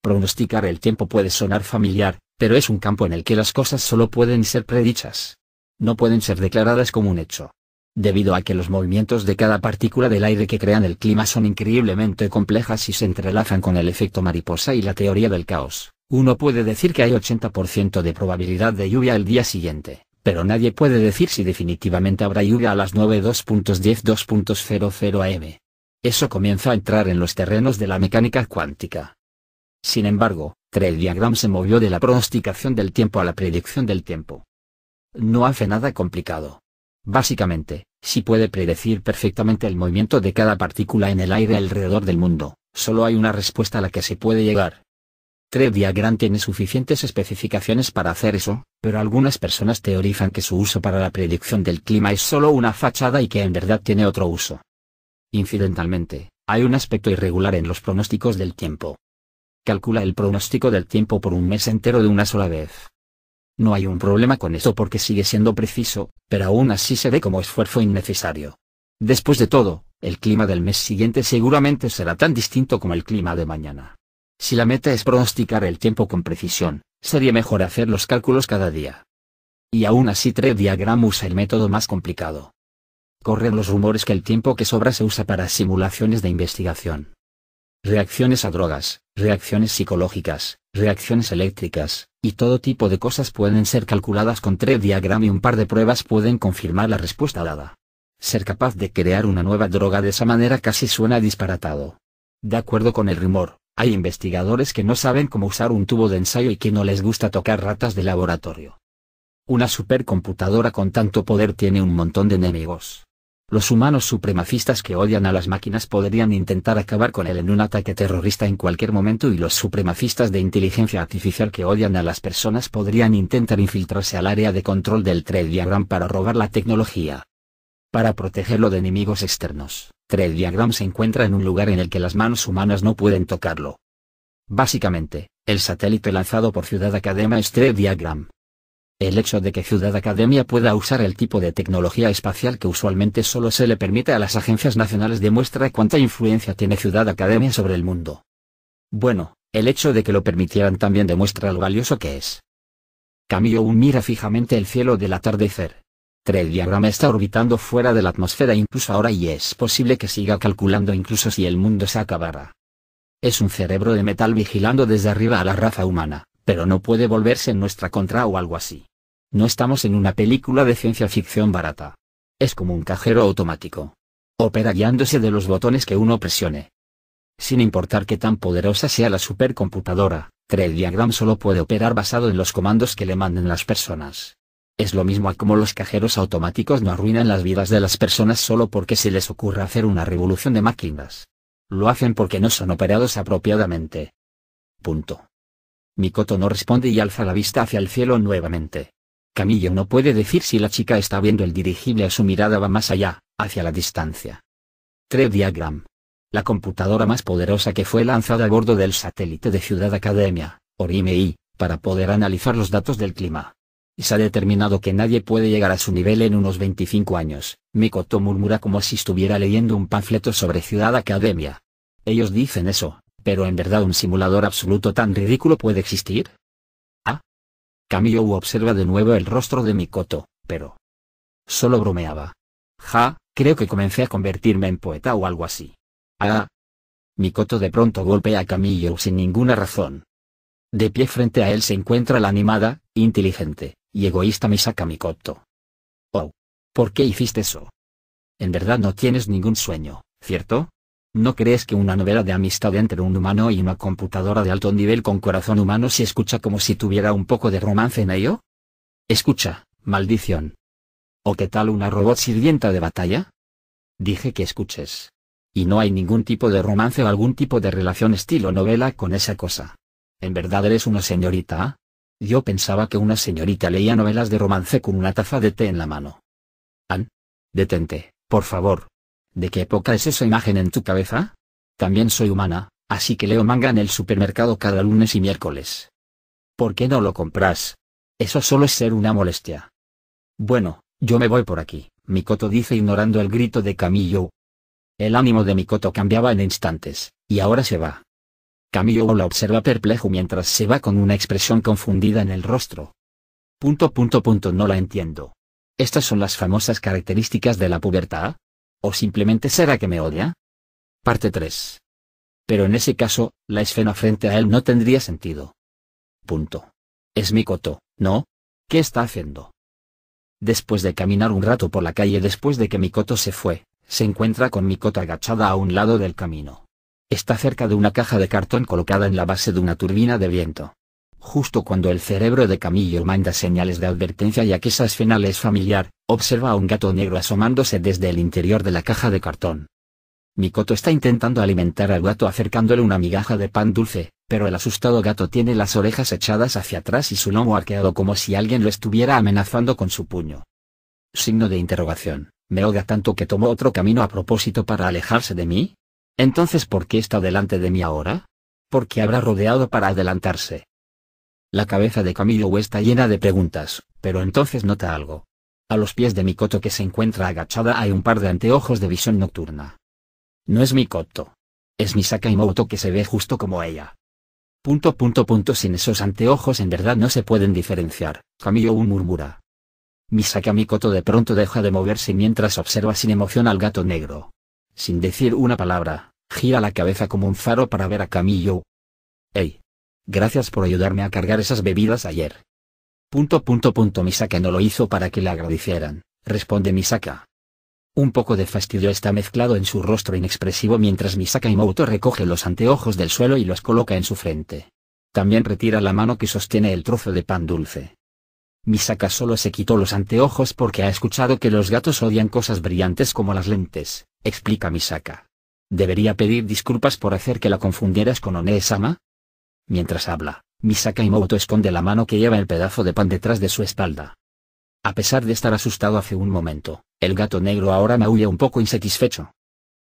Pronosticar el tiempo puede sonar familiar, pero es un campo en el que las cosas solo pueden ser predichas. No pueden ser declaradas como un hecho debido a que los movimientos de cada partícula del aire que crean el clima son increíblemente complejas y se entrelazan con el efecto mariposa y la teoría del caos. Uno puede decir que hay 80% de probabilidad de lluvia el día siguiente, pero nadie puede decir si definitivamente habrá lluvia a las 9.2.10.2.00 am. Eso comienza a entrar en los terrenos de la mecánica cuántica. Sin embargo, Trell Diagram se movió de la pronosticación del tiempo a la predicción del tiempo. No hace nada complicado Básicamente, si puede predecir perfectamente el movimiento de cada partícula en el aire alrededor del mundo, solo hay una respuesta a la que se puede llegar. Trevia Grant tiene suficientes especificaciones para hacer eso, pero algunas personas teorizan que su uso para la predicción del clima es solo una fachada y que en verdad tiene otro uso. Incidentalmente, hay un aspecto irregular en los pronósticos del tiempo. Calcula el pronóstico del tiempo por un mes entero de una sola vez, no hay un problema con eso porque sigue siendo preciso, pero aún así se ve como esfuerzo innecesario. Después de todo, el clima del mes siguiente seguramente será tan distinto como el clima de mañana. Si la meta es pronosticar el tiempo con precisión, sería mejor hacer los cálculos cada día. Y aún así Tree Diagram usa el método más complicado. Corren los rumores que el tiempo que sobra se usa para simulaciones de investigación. Reacciones a drogas, reacciones psicológicas, reacciones eléctricas, y todo tipo de cosas pueden ser calculadas con tres diagramas y un par de pruebas pueden confirmar la respuesta dada. Ser capaz de crear una nueva droga de esa manera casi suena disparatado. De acuerdo con el rumor, hay investigadores que no saben cómo usar un tubo de ensayo y que no les gusta tocar ratas de laboratorio. Una supercomputadora con tanto poder tiene un montón de enemigos. Los humanos supremacistas que odian a las máquinas podrían intentar acabar con él en un ataque terrorista en cualquier momento y los supremacistas de inteligencia artificial que odian a las personas podrían intentar infiltrarse al área de control del Trediagram Diagram para robar la tecnología. Para protegerlo de enemigos externos, Trediagram Diagram se encuentra en un lugar en el que las manos humanas no pueden tocarlo. Básicamente, el satélite lanzado por Ciudad Academia es Trediagram. Diagram, el hecho de que Ciudad Academia pueda usar el tipo de tecnología espacial que usualmente solo se le permite a las agencias nacionales demuestra cuánta influencia tiene Ciudad Academia sobre el mundo. Bueno, el hecho de que lo permitieran también demuestra lo valioso que es. Camillo mira fijamente el cielo del atardecer. El diagrama está orbitando fuera de la atmósfera incluso ahora y es posible que siga calculando incluso si el mundo se acabara. Es un cerebro de metal vigilando desde arriba a la raza humana, pero no puede volverse en nuestra contra o algo así. No estamos en una película de ciencia ficción barata. Es como un cajero automático. Opera guiándose de los botones que uno presione. Sin importar qué tan poderosa sea la supercomputadora, el Diagram solo puede operar basado en los comandos que le manden las personas. Es lo mismo a como los cajeros automáticos no arruinan las vidas de las personas solo porque se les ocurra hacer una revolución de máquinas. Lo hacen porque no son operados apropiadamente. Punto. Mikoto no responde y alza la vista hacia el cielo nuevamente. Camillo no puede decir si la chica está viendo el dirigible o su mirada va más allá, hacia la distancia. TRE Diagram. La computadora más poderosa que fue lanzada a bordo del satélite de Ciudad Academia, orime para poder analizar los datos del clima. Y se ha determinado que nadie puede llegar a su nivel en unos 25 años, Mikoto murmura como si estuviera leyendo un panfleto sobre Ciudad Academia. Ellos dicen eso, pero en verdad un simulador absoluto tan ridículo puede existir. Camillo observa de nuevo el rostro de Mikoto, pero... Solo bromeaba. Ja, creo que comencé a convertirme en poeta o algo así. Ah. Mikoto de pronto golpea a Camillo sin ninguna razón. De pie frente a él se encuentra la animada, inteligente, y egoísta Misaka Mikoto. Oh. ¿Por qué hiciste eso? En verdad no tienes ningún sueño, ¿cierto? ¿No crees que una novela de amistad entre un humano y una computadora de alto nivel con corazón humano se escucha como si tuviera un poco de romance en ello? Escucha, maldición. ¿O qué tal una robot sirvienta de batalla? Dije que escuches. Y no hay ningún tipo de romance o algún tipo de relación estilo novela con esa cosa. ¿En verdad eres una señorita? Yo pensaba que una señorita leía novelas de romance con una taza de té en la mano. Ann. Detente, por favor. ¿De qué época es esa imagen en tu cabeza? También soy humana, así que leo manga en el supermercado cada lunes y miércoles. ¿Por qué no lo compras? Eso solo es ser una molestia. Bueno, yo me voy por aquí, Mikoto dice ignorando el grito de Camillo. El ánimo de Mikoto cambiaba en instantes, y ahora se va. Camillo la observa perplejo mientras se va con una expresión confundida en el rostro. Punto punto punto no la entiendo. ¿Estas son las famosas características de la pubertad? ¿O simplemente será que me odia? Parte 3. Pero en ese caso, la escena frente a él no tendría sentido. Punto. Es mi ¿no? ¿Qué está haciendo? Después de caminar un rato por la calle después de que Mikoto se fue, se encuentra con Mikoto agachada a un lado del camino. Está cerca de una caja de cartón colocada en la base de una turbina de viento justo cuando el cerebro de Camillo manda señales de advertencia ya que esa escena le es familiar, observa a un gato negro asomándose desde el interior de la caja de cartón. Mikoto está intentando alimentar al gato acercándole una migaja de pan dulce, pero el asustado gato tiene las orejas echadas hacia atrás y su lomo arqueado como si alguien lo estuviera amenazando con su puño. Signo de interrogación. ¿Me odia tanto que tomó otro camino a propósito para alejarse de mí? Entonces, ¿por qué está delante de mí ahora? Porque habrá rodeado para adelantarse. La cabeza de Camillo está llena de preguntas, pero entonces nota algo. A los pies de Mikoto que se encuentra agachada hay un par de anteojos de visión nocturna. No es Mikoto. Es Misaka que se ve justo como ella. Punto punto punto sin esos anteojos en verdad no se pueden diferenciar, Camillo murmura. Misaka Mikoto de pronto deja de moverse mientras observa sin emoción al gato negro. Sin decir una palabra, gira la cabeza como un faro para ver a Camillo. ¡Ey! Gracias por ayudarme a cargar esas bebidas ayer. Punto punto punto Misaka no lo hizo para que le agradecieran, responde Misaka. Un poco de fastidio está mezclado en su rostro inexpresivo mientras Misaka y Moto recoge los anteojos del suelo y los coloca en su frente. También retira la mano que sostiene el trozo de pan dulce. Misaka solo se quitó los anteojos porque ha escuchado que los gatos odian cosas brillantes como las lentes, explica Misaka. Debería pedir disculpas por hacer que la confundieras con onee sama Mientras habla, Misakaimoto esconde la mano que lleva el pedazo de pan detrás de su espalda. A pesar de estar asustado hace un momento, el gato negro ahora me huye un poco insatisfecho.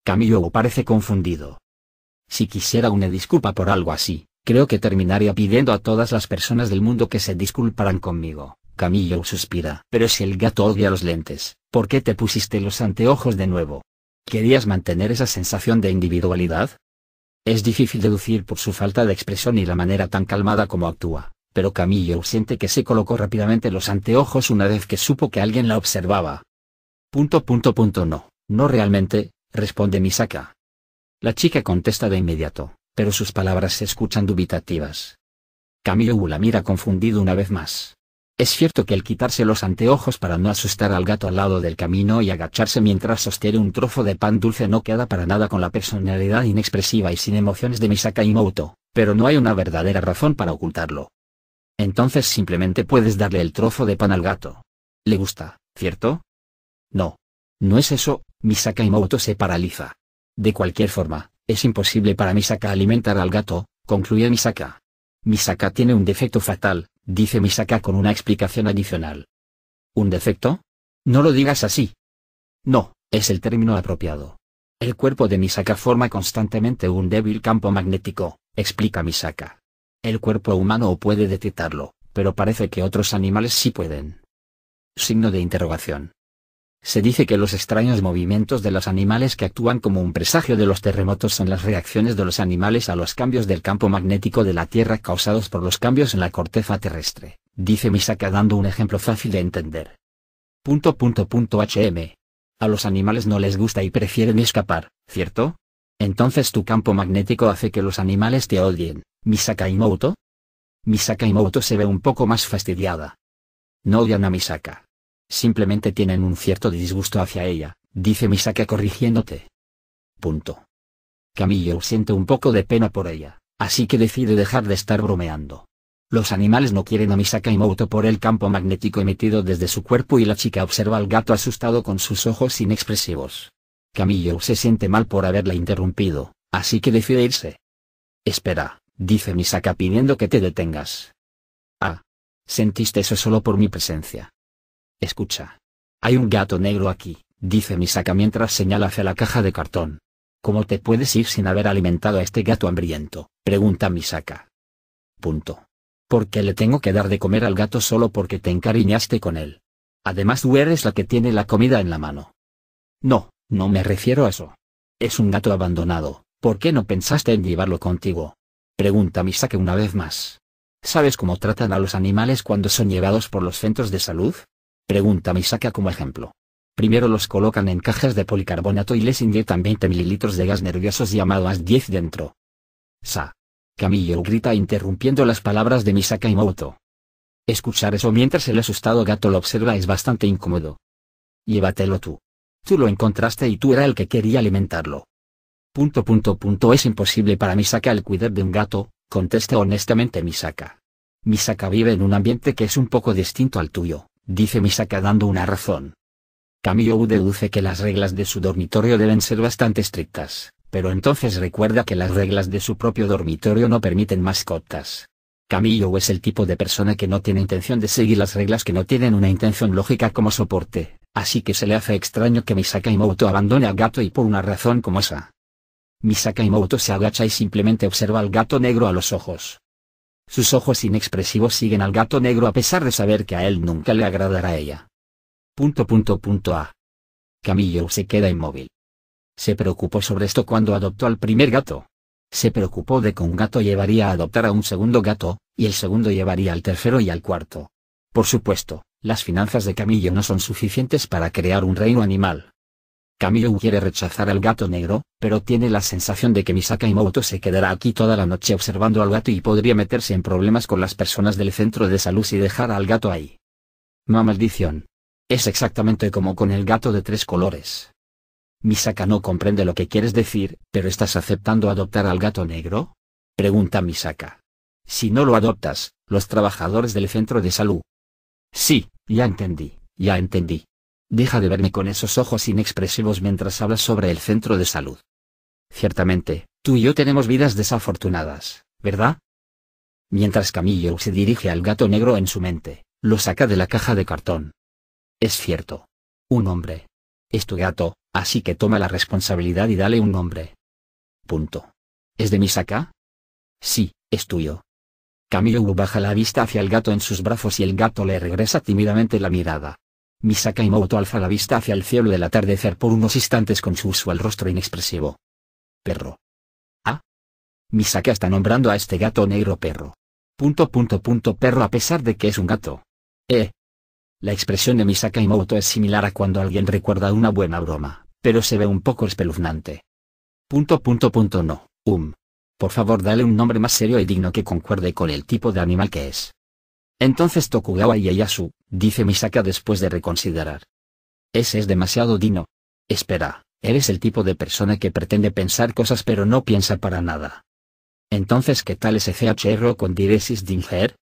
Camillo parece confundido. Si quisiera una disculpa por algo así, creo que terminaría pidiendo a todas las personas del mundo que se disculparan conmigo. Camillo suspira. Pero si el gato odia los lentes, ¿por qué te pusiste los anteojos de nuevo? ¿Querías mantener esa sensación de individualidad? Es difícil deducir por su falta de expresión y la manera tan calmada como actúa, pero Camillo siente que se colocó rápidamente los anteojos una vez que supo que alguien la observaba. Punto punto punto no, no realmente, responde Misaka. La chica contesta de inmediato, pero sus palabras se escuchan dubitativas. Camillo la mira confundido una vez más. Es cierto que el quitarse los anteojos para no asustar al gato al lado del camino y agacharse mientras sostiene un trozo de pan dulce no queda para nada con la personalidad inexpresiva y sin emociones de Misaka Imoto, pero no hay una verdadera razón para ocultarlo. Entonces simplemente puedes darle el trozo de pan al gato. Le gusta, ¿cierto? No. No es eso, Misaka Imoto se paraliza. De cualquier forma, es imposible para Misaka alimentar al gato, concluye Misaka. Misaka tiene un defecto fatal, dice Misaka con una explicación adicional. ¿Un defecto? No lo digas así. No, es el término apropiado. El cuerpo de Misaka forma constantemente un débil campo magnético, explica Misaka. El cuerpo humano puede detectarlo, pero parece que otros animales sí pueden. Signo de interrogación. Se dice que los extraños movimientos de los animales que actúan como un presagio de los terremotos son las reacciones de los animales a los cambios del campo magnético de la Tierra causados por los cambios en la corteza terrestre, dice Misaka dando un ejemplo fácil de entender. Punto punto punto HM. A los animales no les gusta y prefieren escapar, ¿cierto? Entonces tu campo magnético hace que los animales te odien, Misaka Imoto. Misaka Imoto se ve un poco más fastidiada. No odian a Misaka simplemente tienen un cierto disgusto hacia ella, dice Misaka corrigiéndote. Punto. Camillo siente un poco de pena por ella, así que decide dejar de estar bromeando. Los animales no quieren a Misaka y Mouto por el campo magnético emitido desde su cuerpo y la chica observa al gato asustado con sus ojos inexpresivos. Camillo se siente mal por haberla interrumpido, así que decide irse. Espera, dice Misaka pidiendo que te detengas. Ah. Sentiste eso solo por mi presencia. Escucha. Hay un gato negro aquí, dice Misaka mientras señala hacia la caja de cartón. ¿Cómo te puedes ir sin haber alimentado a este gato hambriento? pregunta Misaka. Punto. qué le tengo que dar de comer al gato solo porque te encariñaste con él. Además tú eres la que tiene la comida en la mano. No, no me refiero a eso. Es un gato abandonado, ¿por qué no pensaste en llevarlo contigo? Pregunta Misaka una vez más. ¿Sabes cómo tratan a los animales cuando son llevados por los centros de salud? Pregunta Misaka como ejemplo. Primero los colocan en cajas de policarbonato y les inyectan 20 mililitros de gas nerviosos llamado AS10 dentro. Sa. Camillo grita interrumpiendo las palabras de Misaka y Moto. Escuchar eso mientras el asustado gato lo observa es bastante incómodo. Llévatelo tú. Tú lo encontraste y tú era el que quería alimentarlo. Punto punto punto es imposible para Misaka el cuidar de un gato, contesta honestamente Misaka. Misaka vive en un ambiente que es un poco distinto al tuyo dice Misaka dando una razón. Camillo deduce que las reglas de su dormitorio deben ser bastante estrictas, pero entonces recuerda que las reglas de su propio dormitorio no permiten mascotas. Camillo es el tipo de persona que no tiene intención de seguir las reglas que no tienen una intención lógica como soporte, así que se le hace extraño que Misaka Imoto abandone al Gato y por una razón como esa. Misaka Imoto se agacha y simplemente observa al gato negro a los ojos. Sus ojos inexpresivos siguen al gato negro a pesar de saber que a él nunca le agradará ella. Punto punto punto A. Camillo se queda inmóvil. Se preocupó sobre esto cuando adoptó al primer gato. Se preocupó de que un gato llevaría a adoptar a un segundo gato, y el segundo llevaría al tercero y al cuarto. Por supuesto, las finanzas de Camillo no son suficientes para crear un reino animal. Camilo quiere rechazar al gato negro, pero tiene la sensación de que Misaka Imoto se quedará aquí toda la noche observando al gato y podría meterse en problemas con las personas del centro de salud si dejara al gato ahí. Ma maldición. Es exactamente como con el gato de tres colores. Misaka no comprende lo que quieres decir, pero ¿estás aceptando adoptar al gato negro? Pregunta Misaka. Si no lo adoptas, los trabajadores del centro de salud. Sí, ya entendí, ya entendí. Deja de verme con esos ojos inexpresivos mientras hablas sobre el centro de salud. Ciertamente, tú y yo tenemos vidas desafortunadas, ¿verdad? Mientras Camillo se dirige al gato negro en su mente, lo saca de la caja de cartón. Es cierto. Un hombre. Es tu gato, así que toma la responsabilidad y dale un nombre. Punto. ¿Es de mi saca? Sí, es tuyo. Camilo baja la vista hacia el gato en sus brazos y el gato le regresa tímidamente la mirada. Misaka y alza la vista hacia el cielo del atardecer por unos instantes con su usual rostro inexpresivo. Perro. Ah. Misaka está nombrando a este gato negro perro. Punto punto punto perro a pesar de que es un gato. Eh. La expresión de Misaka y es similar a cuando alguien recuerda una buena broma, pero se ve un poco espeluznante. Punto punto punto no, um. Por favor dale un nombre más serio y digno que concuerde con el tipo de animal que es. Entonces Tokugawa Ieyasu, dice Misaka después de reconsiderar. Ese es demasiado Dino. Espera, eres el tipo de persona que pretende pensar cosas pero no piensa para nada. Entonces, ¿qué tal ese CHR con diresis Dinger?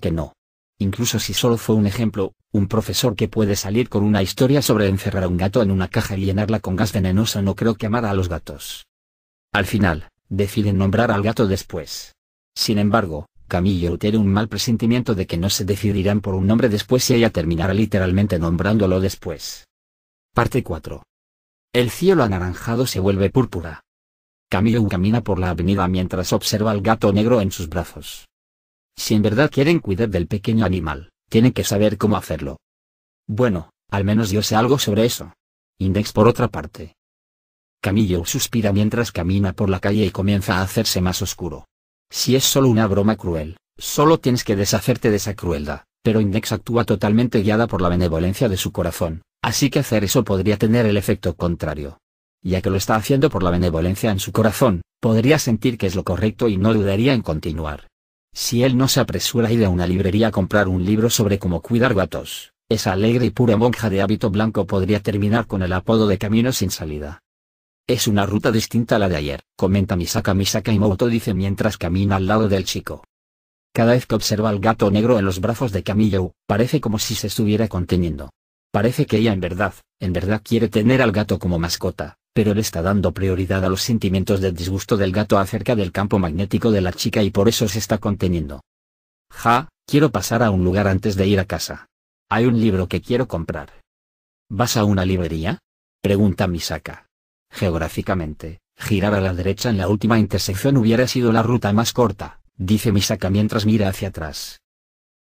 Que no. Incluso si solo fue un ejemplo, un profesor que puede salir con una historia sobre encerrar un gato en una caja y llenarla con gas venenoso no creo que amara a los gatos. Al final, deciden nombrar al gato después. Sin embargo, Camillo tiene un mal presentimiento de que no se decidirán por un nombre después si ella terminará literalmente nombrándolo después. Parte 4. El cielo anaranjado se vuelve púrpura. Camillo camina por la avenida mientras observa al gato negro en sus brazos. Si en verdad quieren cuidar del pequeño animal, tienen que saber cómo hacerlo. Bueno, al menos yo sé algo sobre eso. Index por otra parte. Camillo suspira mientras camina por la calle y comienza a hacerse más oscuro. Si es solo una broma cruel, solo tienes que deshacerte de esa crueldad, pero Index actúa totalmente guiada por la benevolencia de su corazón, así que hacer eso podría tener el efecto contrario. Ya que lo está haciendo por la benevolencia en su corazón, podría sentir que es lo correcto y no dudaría en continuar. Si él no se apresura a ir a una librería a comprar un libro sobre cómo cuidar gatos, esa alegre y pura monja de hábito blanco podría terminar con el apodo de camino sin salida. Es una ruta distinta a la de ayer, comenta Misaka Misaka y Moto dice mientras camina al lado del chico. Cada vez que observa al gato negro en los brazos de Camillo, parece como si se estuviera conteniendo. Parece que ella en verdad, en verdad quiere tener al gato como mascota, pero él está dando prioridad a los sentimientos de disgusto del gato acerca del campo magnético de la chica y por eso se está conteniendo. Ja, quiero pasar a un lugar antes de ir a casa. Hay un libro que quiero comprar. ¿Vas a una librería? Pregunta Misaka. Geográficamente, girar a la derecha en la última intersección hubiera sido la ruta más corta, dice Misaka mientras mira hacia atrás.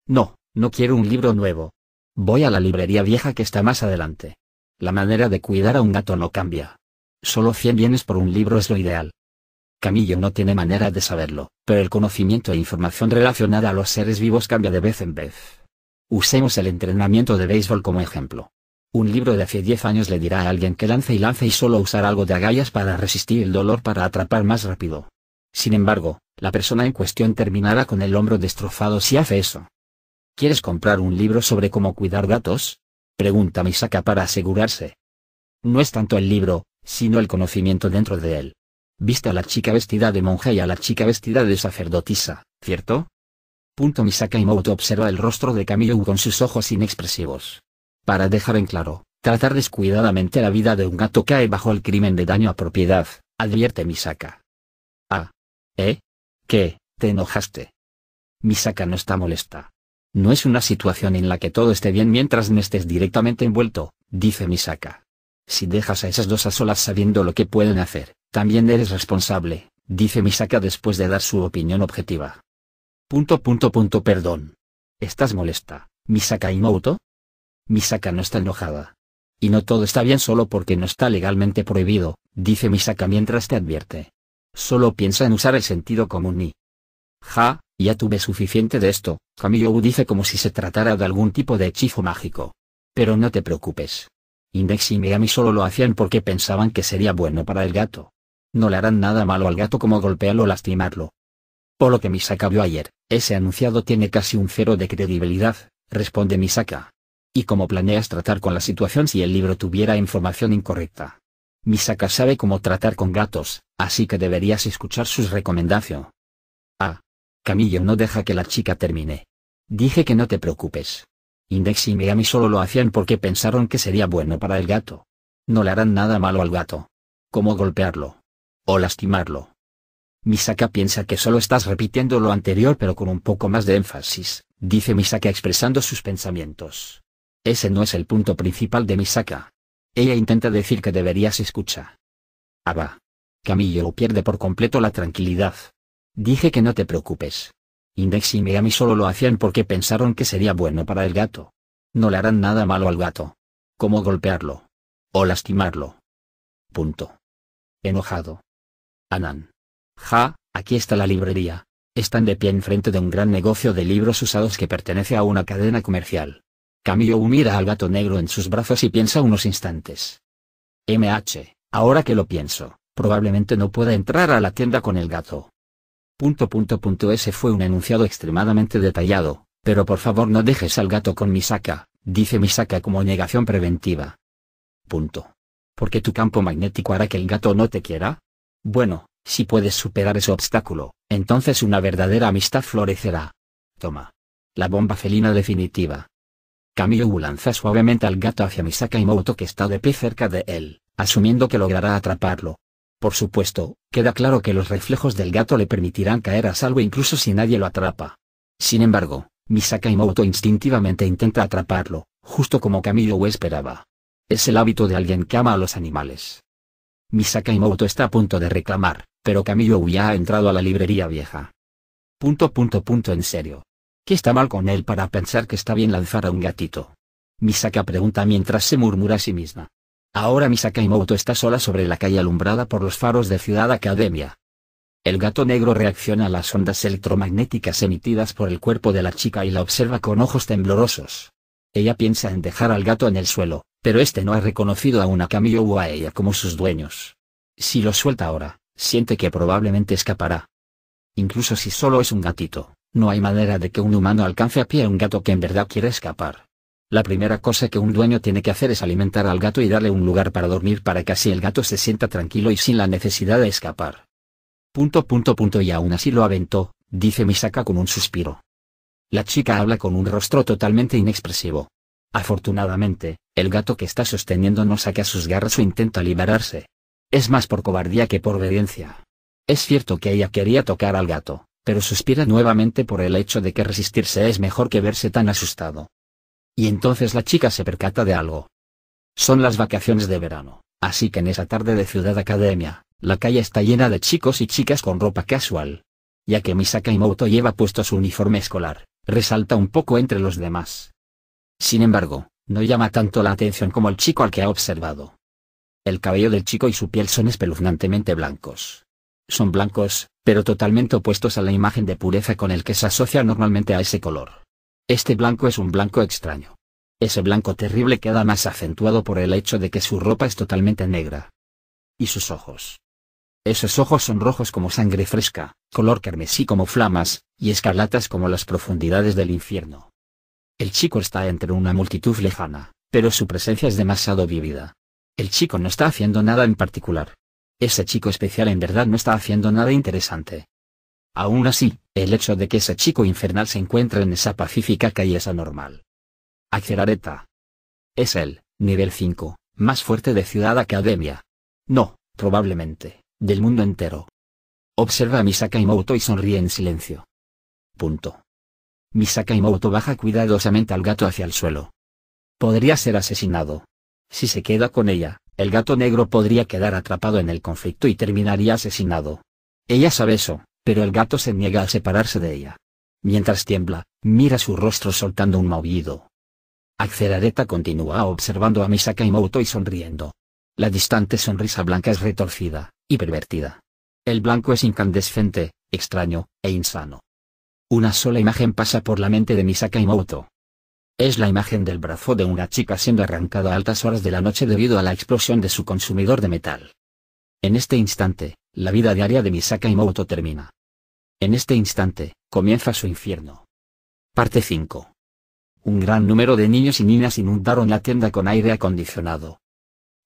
No, no quiero un libro nuevo. Voy a la librería vieja que está más adelante. La manera de cuidar a un gato no cambia. Solo 100 bienes por un libro es lo ideal. Camillo no tiene manera de saberlo, pero el conocimiento e información relacionada a los seres vivos cambia de vez en vez. Usemos el entrenamiento de béisbol como ejemplo. Un libro de hace 10 años le dirá a alguien que lance y lance y solo usar algo de agallas para resistir el dolor para atrapar más rápido. Sin embargo, la persona en cuestión terminará con el hombro destrozado si hace eso. ¿Quieres comprar un libro sobre cómo cuidar gatos? Pregunta Misaka para asegurarse. No es tanto el libro, sino el conocimiento dentro de él. Viste a la chica vestida de monja y a la chica vestida de sacerdotisa, ¿cierto? Punto Misaka Imoto observa el rostro de Kamiyu con sus ojos inexpresivos para dejar en claro, tratar descuidadamente la vida de un gato cae bajo el crimen de daño a propiedad, advierte Misaka. Ah. ¿Eh? ¿Qué? ¿Te enojaste? Misaka no está molesta. No es una situación en la que todo esté bien mientras no estés directamente envuelto, dice Misaka. Si dejas a esas dos a solas sabiendo lo que pueden hacer, también eres responsable, dice Misaka después de dar su opinión objetiva. Punto punto punto perdón. ¿Estás molesta, Misaka Imoto? Misaka no está enojada. Y no todo está bien solo porque no está legalmente prohibido, dice Misaka mientras te advierte. Solo piensa en usar el sentido común ni Ja, ya tuve suficiente de esto, Kamiyobu dice como si se tratara de algún tipo de hechizo mágico. Pero no te preocupes. Index y Miami solo lo hacían porque pensaban que sería bueno para el gato. No le harán nada malo al gato como golpearlo o lastimarlo. Por lo que Misaka vio ayer, ese anunciado tiene casi un cero de credibilidad, responde Misaka. ¿Y cómo planeas tratar con la situación si el libro tuviera información incorrecta? Misaka sabe cómo tratar con gatos, así que deberías escuchar sus recomendaciones. Ah. Camillo no deja que la chica termine. Dije que no te preocupes. Index y Miami solo lo hacían porque pensaron que sería bueno para el gato. No le harán nada malo al gato. ¿Cómo golpearlo. O lastimarlo. Misaka piensa que solo estás repitiendo lo anterior pero con un poco más de énfasis, dice Misaka expresando sus pensamientos. Ese no es el punto principal de mi saca. Ella intenta decir que deberías escuchar. Abba. Camillo pierde por completo la tranquilidad. Dije que no te preocupes. Index y Miami solo lo hacían porque pensaron que sería bueno para el gato. No le harán nada malo al gato. Como golpearlo. O lastimarlo. Punto. Enojado. Anan. Ja, aquí está la librería. Están de pie enfrente de un gran negocio de libros usados que pertenece a una cadena comercial. Camillo mira al gato negro en sus brazos y piensa unos instantes. MH, ahora que lo pienso, probablemente no pueda entrar a la tienda con el gato. Punto punto punto ese fue un enunciado extremadamente detallado, pero por favor no dejes al gato con Misaka, dice Misaka como negación preventiva. Punto. ¿Porque tu campo magnético hará que el gato no te quiera? Bueno, si puedes superar ese obstáculo, entonces una verdadera amistad florecerá. Toma. La bomba felina definitiva. Kamiyou lanza suavemente al gato hacia Misaka que está de pie cerca de él, asumiendo que logrará atraparlo. Por supuesto, queda claro que los reflejos del gato le permitirán caer a salvo incluso si nadie lo atrapa. Sin embargo, Misaka instintivamente intenta atraparlo, justo como Kamiyu esperaba. Es el hábito de alguien que ama a los animales. Misaka está a punto de reclamar, pero Kamiyu ya ha entrado a la librería vieja. Punto punto punto en serio. ¿Qué está mal con él para pensar que está bien lanzar a un gatito? Misaka pregunta mientras se murmura a sí misma. Ahora Misaka Moto está sola sobre la calle alumbrada por los faros de Ciudad Academia. El gato negro reacciona a las ondas electromagnéticas emitidas por el cuerpo de la chica y la observa con ojos temblorosos. Ella piensa en dejar al gato en el suelo, pero este no ha reconocido a una Camillo o a ella como sus dueños. Si lo suelta ahora, siente que probablemente escapará. Incluso si solo es un gatito. No hay manera de que un humano alcance a pie a un gato que en verdad quiere escapar. La primera cosa que un dueño tiene que hacer es alimentar al gato y darle un lugar para dormir para que así el gato se sienta tranquilo y sin la necesidad de escapar. Punto punto punto y aún así lo aventó, dice Misaka con un suspiro. La chica habla con un rostro totalmente inexpresivo. Afortunadamente, el gato que está sosteniendo no saca sus garras o intenta liberarse. Es más por cobardía que por obediencia. Es cierto que ella quería tocar al gato, pero suspira nuevamente por el hecho de que resistirse es mejor que verse tan asustado. Y entonces la chica se percata de algo. Son las vacaciones de verano, así que en esa tarde de Ciudad Academia, la calle está llena de chicos y chicas con ropa casual. Ya que Misaka lleva puesto su uniforme escolar, resalta un poco entre los demás. Sin embargo, no llama tanto la atención como el chico al que ha observado. El cabello del chico y su piel son espeluznantemente blancos. Son blancos, pero totalmente opuestos a la imagen de pureza con el que se asocia normalmente a ese color. Este blanco es un blanco extraño. Ese blanco terrible queda más acentuado por el hecho de que su ropa es totalmente negra. Y sus ojos. Esos ojos son rojos como sangre fresca, color carmesí como flamas, y escarlatas como las profundidades del infierno. El chico está entre una multitud lejana, pero su presencia es demasiado vívida. El chico no está haciendo nada en particular, ese chico especial en verdad no está haciendo nada interesante. Aún así, el hecho de que ese chico infernal se encuentre en esa pacífica calle es anormal. Acerareta. Es el, nivel 5, más fuerte de Ciudad Academia. No, probablemente, del mundo entero. Observa a Misaka y sonríe en silencio. Punto. Misaka baja cuidadosamente al gato hacia el suelo. Podría ser asesinado. Si se queda con ella, el gato negro podría quedar atrapado en el conflicto y terminaría asesinado. Ella sabe eso, pero el gato se niega a separarse de ella. Mientras tiembla, mira su rostro soltando un maullido. Accelareta continúa observando a Misaka y y sonriendo. La distante sonrisa blanca es retorcida, y pervertida. El blanco es incandescente, extraño, e insano. Una sola imagen pasa por la mente de Misaka y es la imagen del brazo de una chica siendo arrancado a altas horas de la noche debido a la explosión de su consumidor de metal. En este instante, la vida diaria de Misaka Moto termina. En este instante, comienza su infierno. Parte 5. Un gran número de niños y niñas inundaron la tienda con aire acondicionado.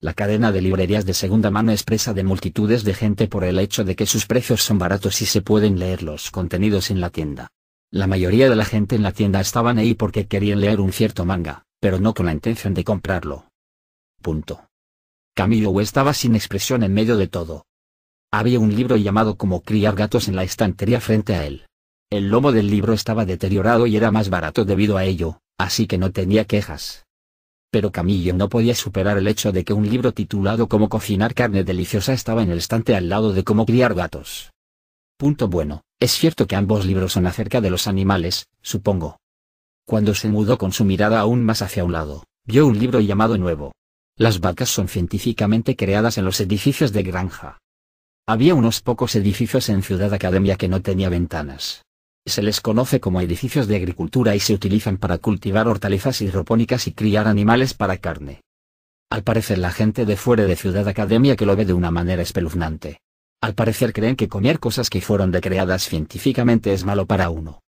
La cadena de librerías de segunda mano expresa de multitudes de gente por el hecho de que sus precios son baratos y se pueden leer los contenidos en la tienda. La mayoría de la gente en la tienda estaban ahí porque querían leer un cierto manga, pero no con la intención de comprarlo. Punto. Camillo estaba sin expresión en medio de todo. Había un libro llamado Como criar gatos en la estantería frente a él. El lomo del libro estaba deteriorado y era más barato debido a ello, así que no tenía quejas. Pero Camillo no podía superar el hecho de que un libro titulado Como cocinar carne deliciosa estaba en el estante al lado de Como criar gatos. Punto bueno, es cierto que ambos libros son acerca de los animales, supongo. Cuando se mudó con su mirada aún más hacia un lado, vio un libro llamado Nuevo. Las vacas son científicamente creadas en los edificios de granja. Había unos pocos edificios en Ciudad Academia que no tenía ventanas. Se les conoce como edificios de agricultura y se utilizan para cultivar hortalizas hidropónicas y criar animales para carne. Al parecer la gente de fuera de Ciudad Academia que lo ve de una manera espeluznante. Al parecer creen que comer cosas que fueron decreadas científicamente es malo para uno.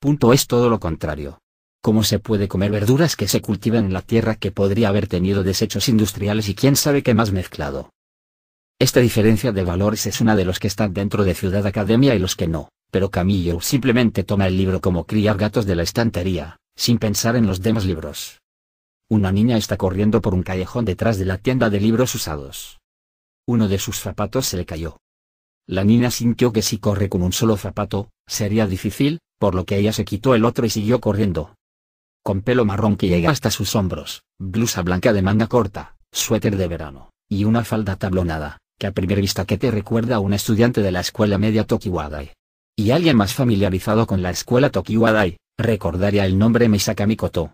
Punto es todo lo contrario. ¿Cómo se puede comer verduras que se cultivan en la tierra que podría haber tenido desechos industriales y quién sabe qué más mezclado? Esta diferencia de valores es una de los que están dentro de Ciudad Academia y los que no, pero Camillo simplemente toma el libro como criar gatos de la estantería, sin pensar en los demás libros. Una niña está corriendo por un callejón detrás de la tienda de libros usados. Uno de sus zapatos se le cayó. La niña sintió que si corre con un solo zapato, sería difícil, por lo que ella se quitó el otro y siguió corriendo. Con pelo marrón que llega hasta sus hombros, blusa blanca de manga corta, suéter de verano, y una falda tablonada, que a primera vista que te recuerda a un estudiante de la escuela media Tokiwadai. Y alguien más familiarizado con la escuela Tokiwadai, recordaría el nombre Misakamikoto.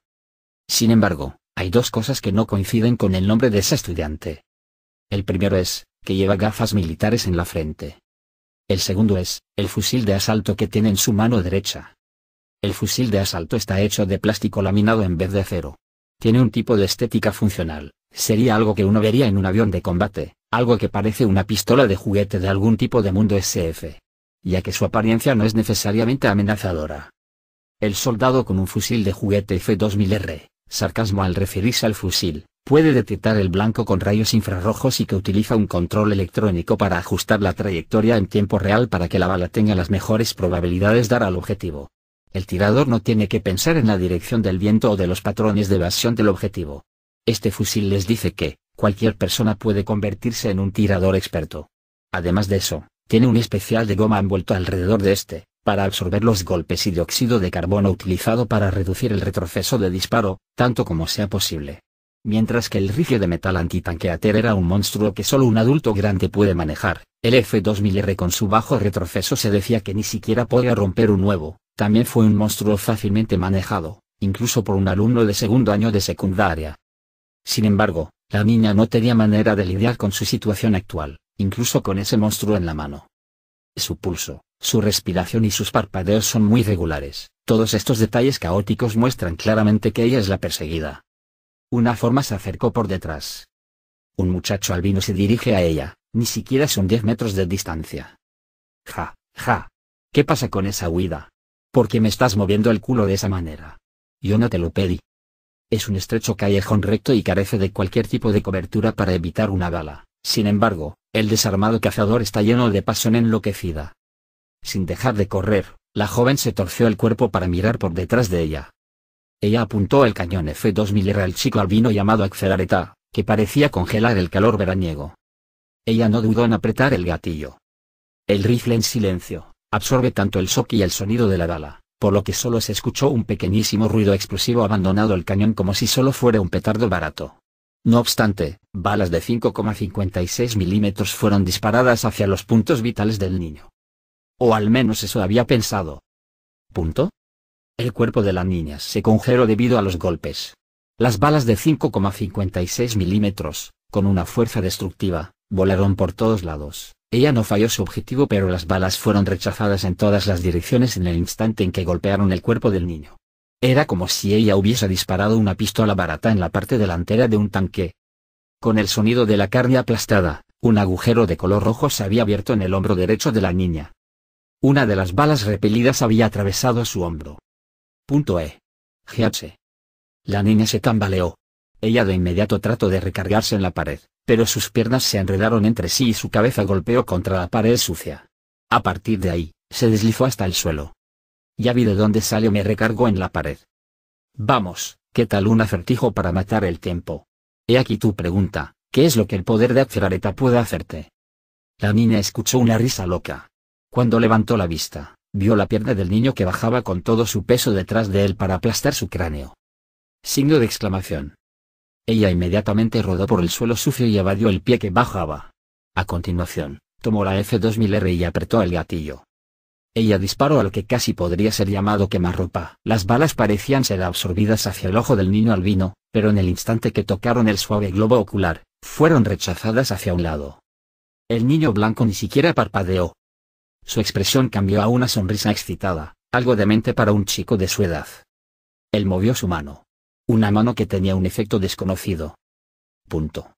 Sin embargo, hay dos cosas que no coinciden con el nombre de ese estudiante. El primero es, que lleva gafas militares en la frente. El segundo es, el fusil de asalto que tiene en su mano derecha. El fusil de asalto está hecho de plástico laminado en vez de acero. Tiene un tipo de estética funcional, sería algo que uno vería en un avión de combate, algo que parece una pistola de juguete de algún tipo de mundo SF. Ya que su apariencia no es necesariamente amenazadora. El soldado con un fusil de juguete F-2000R, sarcasmo al referirse al fusil, Puede detectar el blanco con rayos infrarrojos y que utiliza un control electrónico para ajustar la trayectoria en tiempo real para que la bala tenga las mejores probabilidades de dar al objetivo. El tirador no tiene que pensar en la dirección del viento o de los patrones de evasión del objetivo. Este fusil les dice que, cualquier persona puede convertirse en un tirador experto. Además de eso, tiene un especial de goma envuelto alrededor de este, para absorber los golpes y dióxido de carbono utilizado para reducir el retroceso de disparo, tanto como sea posible. Mientras que el rifle de metal antitanqueater era un monstruo que solo un adulto grande puede manejar, el F-2000R con su bajo retroceso se decía que ni siquiera podía romper un huevo, también fue un monstruo fácilmente manejado, incluso por un alumno de segundo año de secundaria. Sin embargo, la niña no tenía manera de lidiar con su situación actual, incluso con ese monstruo en la mano. Su pulso, su respiración y sus parpadeos son muy regulares, todos estos detalles caóticos muestran claramente que ella es la perseguida, una forma se acercó por detrás. Un muchacho albino se dirige a ella, ni siquiera son diez metros de distancia. Ja, ja. ¿Qué pasa con esa huida? ¿Por qué me estás moviendo el culo de esa manera? Yo no te lo pedí. Es un estrecho callejón recto y carece de cualquier tipo de cobertura para evitar una bala. Sin embargo, el desarmado cazador está lleno de pasión enloquecida. Sin dejar de correr, la joven se torció el cuerpo para mirar por detrás de ella. Ella apuntó el cañón F-2000 al chico albino llamado Accelareta, que parecía congelar el calor veraniego. Ella no dudó en apretar el gatillo. El rifle en silencio, absorbe tanto el shock y el sonido de la bala, por lo que solo se escuchó un pequeñísimo ruido explosivo abandonado el cañón como si solo fuera un petardo barato. No obstante, balas de 5,56 milímetros fueron disparadas hacia los puntos vitales del niño. O al menos eso había pensado. Punto. El cuerpo de la niña se congeló debido a los golpes. Las balas de 5,56 milímetros, con una fuerza destructiva, volaron por todos lados. Ella no falló su objetivo pero las balas fueron rechazadas en todas las direcciones en el instante en que golpearon el cuerpo del niño. Era como si ella hubiese disparado una pistola barata en la parte delantera de un tanque. Con el sonido de la carne aplastada, un agujero de color rojo se había abierto en el hombro derecho de la niña. Una de las balas repelidas había atravesado su hombro. E. gh. La niña se tambaleó. Ella de inmediato trató de recargarse en la pared, pero sus piernas se enredaron entre sí y su cabeza golpeó contra la pared sucia. A partir de ahí, se deslizó hasta el suelo. Ya vi de dónde salió, me recargó en la pared. Vamos, ¿qué tal un acertijo para matar el tiempo? He aquí tu pregunta, ¿qué es lo que el poder de Acerareta puede hacerte? La niña escuchó una risa loca. Cuando levantó la vista, vio la pierna del niño que bajaba con todo su peso detrás de él para aplastar su cráneo. Signo de exclamación. Ella inmediatamente rodó por el suelo sucio y evadió el pie que bajaba. A continuación, tomó la F2000R y apretó el gatillo. Ella disparó al que casi podría ser llamado quemarropa. Las balas parecían ser absorbidas hacia el ojo del niño albino, pero en el instante que tocaron el suave globo ocular, fueron rechazadas hacia un lado. El niño blanco ni siquiera parpadeó, su expresión cambió a una sonrisa excitada, algo demente para un chico de su edad. Él movió su mano. Una mano que tenía un efecto desconocido. Punto.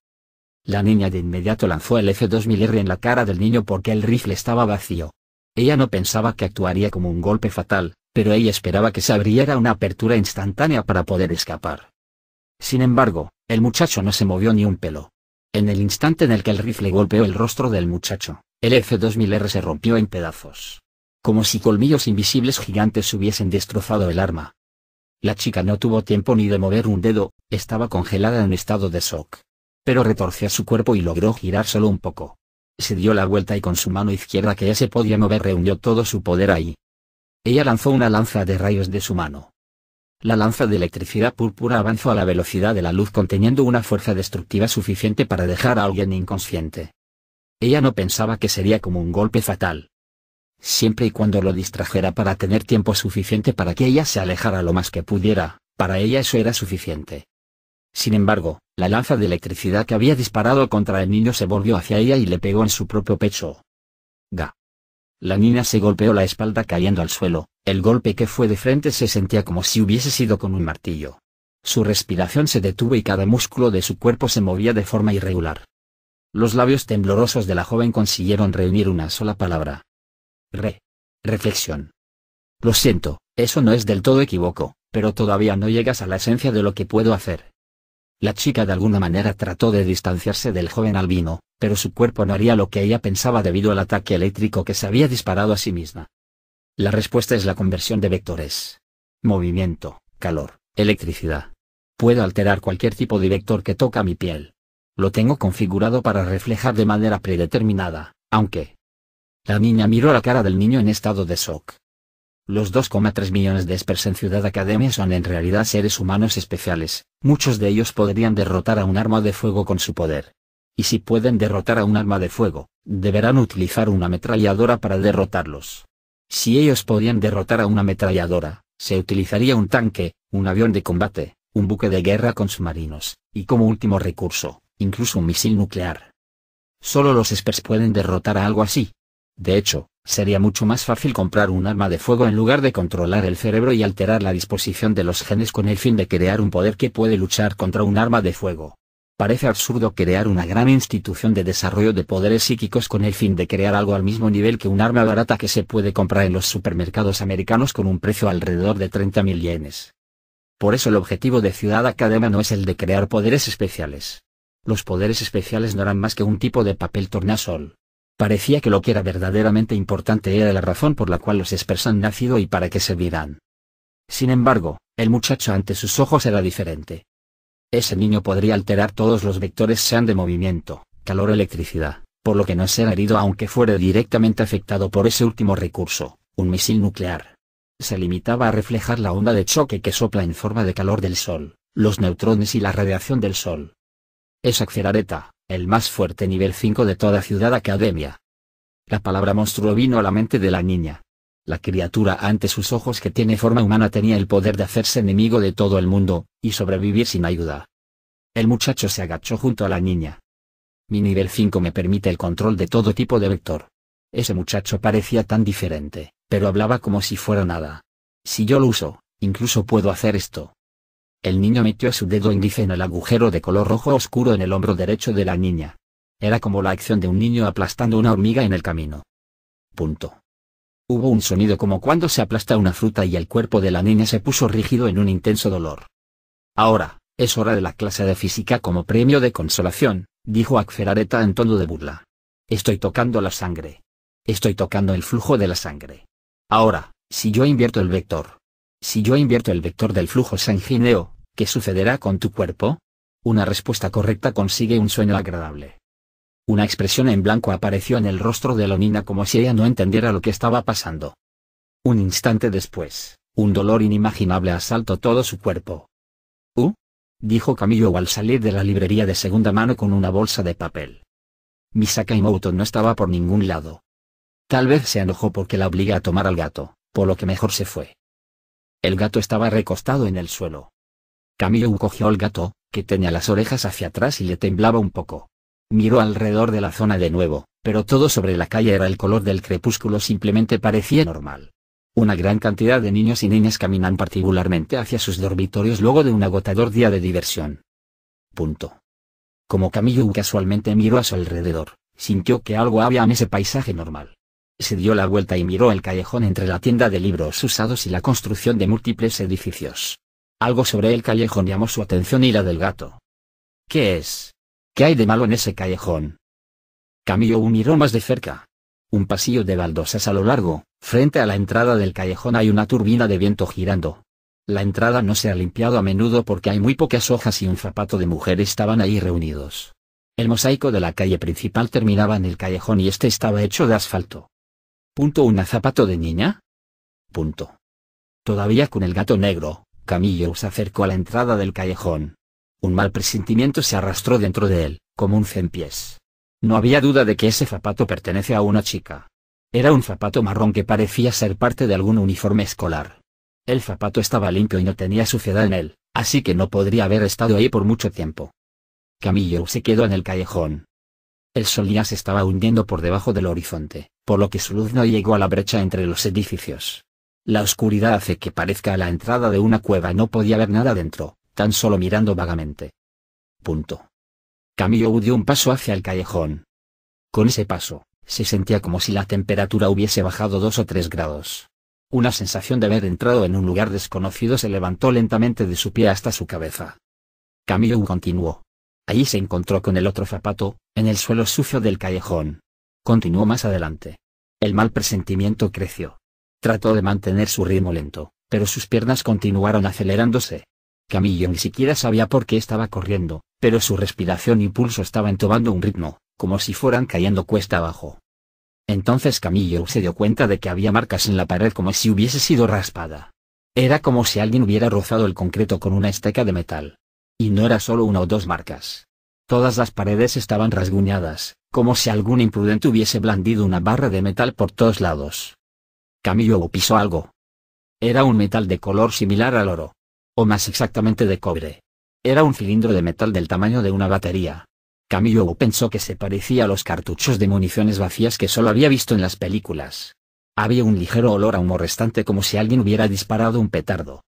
La niña de inmediato lanzó el F-2000R en la cara del niño porque el rifle estaba vacío. Ella no pensaba que actuaría como un golpe fatal, pero ella esperaba que se abriera una apertura instantánea para poder escapar. Sin embargo, el muchacho no se movió ni un pelo. En el instante en el que el rifle golpeó el rostro del muchacho, el F-2000R se rompió en pedazos. Como si colmillos invisibles gigantes hubiesen destrozado el arma. La chica no tuvo tiempo ni de mover un dedo, estaba congelada en estado de shock. Pero retorció su cuerpo y logró girar solo un poco. Se dio la vuelta y con su mano izquierda que ya se podía mover reunió todo su poder ahí. Ella lanzó una lanza de rayos de su mano. La lanza de electricidad púrpura avanzó a la velocidad de la luz conteniendo una fuerza destructiva suficiente para dejar a alguien inconsciente. Ella no pensaba que sería como un golpe fatal. Siempre y cuando lo distrajera para tener tiempo suficiente para que ella se alejara lo más que pudiera, para ella eso era suficiente. Sin embargo, la lanza de electricidad que había disparado contra el niño se volvió hacia ella y le pegó en su propio pecho. Ga. La niña se golpeó la espalda cayendo al suelo, el golpe que fue de frente se sentía como si hubiese sido con un martillo. Su respiración se detuvo y cada músculo de su cuerpo se movía de forma irregular. Los labios temblorosos de la joven consiguieron reunir una sola palabra. Re. Reflexión. Lo siento, eso no es del todo equivoco, pero todavía no llegas a la esencia de lo que puedo hacer. La chica de alguna manera trató de distanciarse del joven albino, pero su cuerpo no haría lo que ella pensaba debido al ataque eléctrico que se había disparado a sí misma. La respuesta es la conversión de vectores. Movimiento, calor, electricidad. Puedo alterar cualquier tipo de vector que toca mi piel. Lo tengo configurado para reflejar de manera predeterminada, aunque... La niña miró la cara del niño en estado de shock. Los 2,3 millones de Espers en Ciudad Academia son en realidad seres humanos especiales, muchos de ellos podrían derrotar a un arma de fuego con su poder. Y si pueden derrotar a un arma de fuego, deberán utilizar una ametralladora para derrotarlos. Si ellos podían derrotar a una ametralladora, se utilizaría un tanque, un avión de combate, un buque de guerra con submarinos, y como último recurso, incluso un misil nuclear. Solo los experts pueden derrotar a algo así. De hecho, sería mucho más fácil comprar un arma de fuego en lugar de controlar el cerebro y alterar la disposición de los genes con el fin de crear un poder que puede luchar contra un arma de fuego. Parece absurdo crear una gran institución de desarrollo de poderes psíquicos con el fin de crear algo al mismo nivel que un arma barata que se puede comprar en los supermercados americanos con un precio alrededor de 30.000 yenes. Por eso el objetivo de Ciudad Academia no es el de crear poderes especiales. Los poderes especiales no eran más que un tipo de papel tornasol. Parecía que lo que era verdaderamente importante era la razón por la cual los Spurs han nacido y para qué servirán. Sin embargo, el muchacho ante sus ojos era diferente. Ese niño podría alterar todos los vectores sean de movimiento, calor o electricidad, por lo que no será herido aunque fuera directamente afectado por ese último recurso, un misil nuclear. Se limitaba a reflejar la onda de choque que sopla en forma de calor del Sol, los neutrones y la radiación del Sol, es Axerareta, el más fuerte nivel 5 de toda Ciudad Academia. La palabra monstruo vino a la mente de la niña. La criatura ante sus ojos que tiene forma humana tenía el poder de hacerse enemigo de todo el mundo, y sobrevivir sin ayuda. El muchacho se agachó junto a la niña. Mi nivel 5 me permite el control de todo tipo de vector. Ese muchacho parecía tan diferente, pero hablaba como si fuera nada. Si yo lo uso, incluso puedo hacer esto. El niño metió su dedo índice en el agujero de color rojo oscuro en el hombro derecho de la niña. Era como la acción de un niño aplastando una hormiga en el camino. Punto. Hubo un sonido como cuando se aplasta una fruta y el cuerpo de la niña se puso rígido en un intenso dolor. Ahora, es hora de la clase de física como premio de consolación, dijo Akferareta en tono de burla. Estoy tocando la sangre. Estoy tocando el flujo de la sangre. Ahora, si yo invierto el vector, si yo invierto el vector del flujo sanguíneo, ¿qué sucederá con tu cuerpo? Una respuesta correcta consigue un sueño agradable. Una expresión en blanco apareció en el rostro de Lonina como si ella no entendiera lo que estaba pasando. Un instante después, un dolor inimaginable asaltó todo su cuerpo. ¿Uh? dijo Camillo al salir de la librería de segunda mano con una bolsa de papel. Misaka no estaba por ningún lado. Tal vez se enojó porque la obliga a tomar al gato, por lo que mejor se fue. El gato estaba recostado en el suelo. Camilo cogió al gato, que tenía las orejas hacia atrás y le temblaba un poco. Miró alrededor de la zona de nuevo, pero todo sobre la calle era el color del crepúsculo simplemente parecía normal. Una gran cantidad de niños y niñas caminan particularmente hacia sus dormitorios luego de un agotador día de diversión. Punto. Como Camillo casualmente miró a su alrededor, sintió que algo había en ese paisaje normal. Se dio la vuelta y miró el callejón entre la tienda de libros usados y la construcción de múltiples edificios. Algo sobre el callejón llamó su atención y la del gato. ¿Qué es? ¿Qué hay de malo en ese callejón? Camillo miró más de cerca. Un pasillo de baldosas a lo largo, frente a la entrada del callejón hay una turbina de viento girando. La entrada no se ha limpiado a menudo porque hay muy pocas hojas y un zapato de mujer estaban ahí reunidos. El mosaico de la calle principal terminaba en el callejón y este estaba hecho de asfalto. Punto una zapato de niña. Punto. Todavía con el gato negro, Camillo se acercó a la entrada del callejón. Un mal presentimiento se arrastró dentro de él, como un cempiés. No había duda de que ese zapato pertenece a una chica. Era un zapato marrón que parecía ser parte de algún uniforme escolar. El zapato estaba limpio y no tenía suciedad en él, así que no podría haber estado ahí por mucho tiempo. Camillo se quedó en el callejón. El sol ya se estaba hundiendo por debajo del horizonte, por lo que su luz no llegó a la brecha entre los edificios. La oscuridad hace que parezca la entrada de una cueva y no podía ver nada dentro, tan solo mirando vagamente. Punto. Camillo dio un paso hacia el callejón. Con ese paso, se sentía como si la temperatura hubiese bajado dos o tres grados. Una sensación de haber entrado en un lugar desconocido se levantó lentamente de su pie hasta su cabeza. Camillo continuó. Allí se encontró con el otro zapato, en el suelo sucio del callejón continuó más adelante. El mal presentimiento creció. Trató de mantener su ritmo lento, pero sus piernas continuaron acelerándose. Camillo ni siquiera sabía por qué estaba corriendo, pero su respiración y pulso estaban tomando un ritmo, como si fueran cayendo cuesta abajo. Entonces Camillo se dio cuenta de que había marcas en la pared como si hubiese sido raspada. Era como si alguien hubiera rozado el concreto con una esteca de metal. Y no era solo una o dos marcas. Todas las paredes estaban rasguñadas, como si algún imprudente hubiese blandido una barra de metal por todos lados. Camillo pisó algo. Era un metal de color similar al oro. O más exactamente de cobre. Era un cilindro de metal del tamaño de una batería. Camillo pensó que se parecía a los cartuchos de municiones vacías que solo había visto en las películas. Había un ligero olor a humo restante como si alguien hubiera disparado un petardo.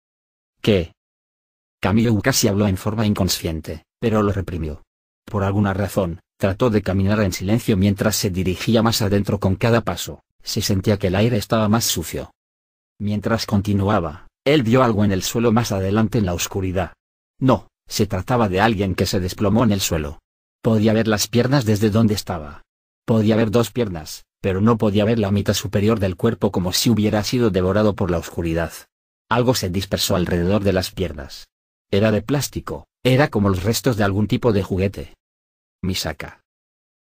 ¿Qué? Camillo casi habló en forma inconsciente, pero lo reprimió. Por alguna razón, Trató de caminar en silencio mientras se dirigía más adentro con cada paso, se sentía que el aire estaba más sucio. Mientras continuaba, él vio algo en el suelo más adelante en la oscuridad. No, se trataba de alguien que se desplomó en el suelo. Podía ver las piernas desde donde estaba. Podía ver dos piernas, pero no podía ver la mitad superior del cuerpo como si hubiera sido devorado por la oscuridad. Algo se dispersó alrededor de las piernas. Era de plástico, era como los restos de algún tipo de juguete. Misaka.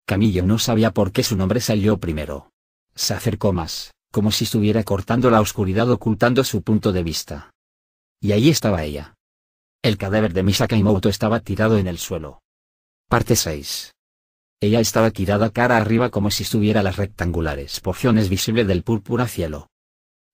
Camillo no sabía por qué su nombre salió primero. Se acercó más, como si estuviera cortando la oscuridad ocultando su punto de vista. Y ahí estaba ella. El cadáver de Misaka Moto estaba tirado en el suelo. Parte 6. Ella estaba tirada cara arriba como si estuviera las rectangulares porciones visibles del púrpura cielo.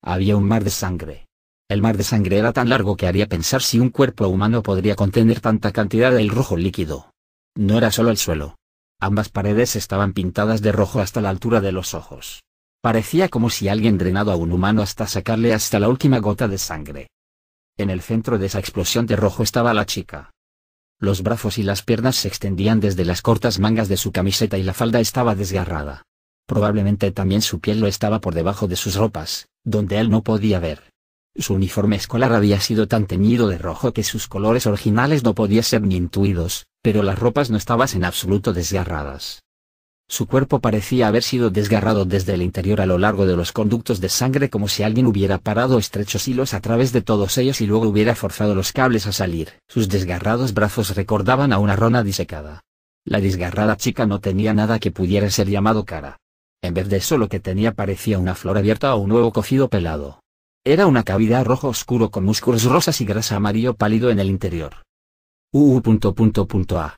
Había un mar de sangre. El mar de sangre era tan largo que haría pensar si un cuerpo humano podría contener tanta cantidad del rojo líquido. No era solo el suelo. Ambas paredes estaban pintadas de rojo hasta la altura de los ojos. Parecía como si alguien drenado a un humano hasta sacarle hasta la última gota de sangre. En el centro de esa explosión de rojo estaba la chica. Los brazos y las piernas se extendían desde las cortas mangas de su camiseta y la falda estaba desgarrada. Probablemente también su piel lo estaba por debajo de sus ropas, donde él no podía ver. Su uniforme escolar había sido tan teñido de rojo que sus colores originales no podían ser ni intuidos, pero las ropas no estaban en absoluto desgarradas. Su cuerpo parecía haber sido desgarrado desde el interior a lo largo de los conductos de sangre como si alguien hubiera parado estrechos hilos a través de todos ellos y luego hubiera forzado los cables a salir. Sus desgarrados brazos recordaban a una rona disecada. La desgarrada chica no tenía nada que pudiera ser llamado cara. En vez de eso lo que tenía parecía una flor abierta o un huevo cocido pelado. Era una cavidad rojo oscuro con músculos rosas y grasa amarillo pálido en el interior. Uh, uh, a.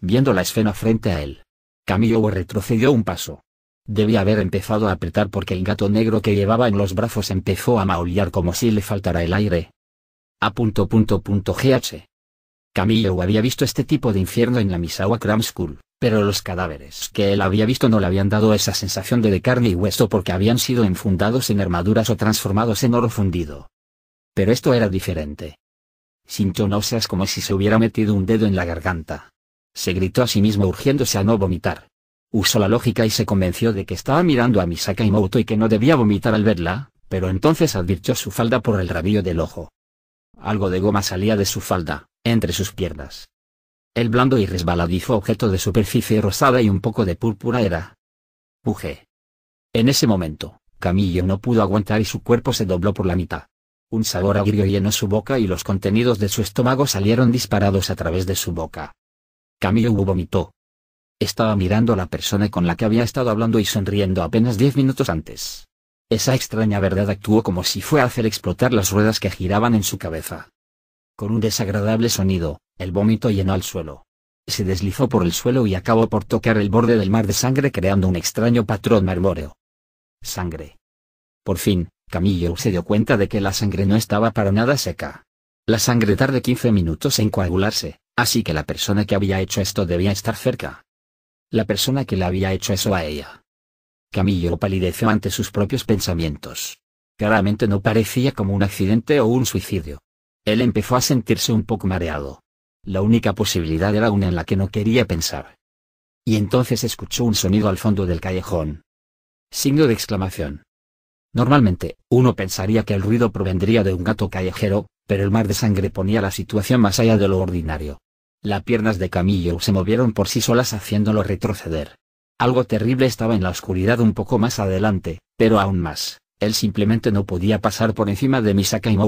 Viendo la escena frente a él. Camillo retrocedió un paso. Debía haber empezado a apretar porque el gato negro que llevaba en los brazos empezó a maullar como si le faltara el aire. A A...gh. Camillo había visto este tipo de infierno en la Misawa Cram School pero los cadáveres que él había visto no le habían dado esa sensación de, de carne y hueso porque habían sido enfundados en armaduras o transformados en oro fundido. Pero esto era diferente. Sintió náuseas como si se hubiera metido un dedo en la garganta. Se gritó a sí mismo urgiéndose a no vomitar. Usó la lógica y se convenció de que estaba mirando a Misaka y que no debía vomitar al verla, pero entonces advirtió su falda por el rabillo del ojo. Algo de goma salía de su falda, entre sus piernas. El blando y resbaladizo objeto de superficie rosada y un poco de púrpura era. puje. En ese momento, Camillo no pudo aguantar y su cuerpo se dobló por la mitad. Un sabor agrio llenó su boca y los contenidos de su estómago salieron disparados a través de su boca. Camillo vomitó. Estaba mirando a la persona con la que había estado hablando y sonriendo apenas diez minutos antes. Esa extraña verdad actuó como si fue a hacer explotar las ruedas que giraban en su cabeza. Con un desagradable sonido, el vómito llenó al suelo. Se deslizó por el suelo y acabó por tocar el borde del mar de sangre creando un extraño patrón marmóreo. Sangre. Por fin, Camillo se dio cuenta de que la sangre no estaba para nada seca. La sangre tarde 15 minutos en coagularse, así que la persona que había hecho esto debía estar cerca. La persona que le había hecho eso a ella. Camillo palideció ante sus propios pensamientos. Claramente no parecía como un accidente o un suicidio. Él empezó a sentirse un poco mareado. La única posibilidad era una en la que no quería pensar. Y entonces escuchó un sonido al fondo del callejón. Signo de exclamación. Normalmente, uno pensaría que el ruido provendría de un gato callejero, pero el mar de sangre ponía la situación más allá de lo ordinario. Las piernas de Camillo se movieron por sí solas haciéndolo retroceder. Algo terrible estaba en la oscuridad un poco más adelante, pero aún más, él simplemente no podía pasar por encima de Misaka y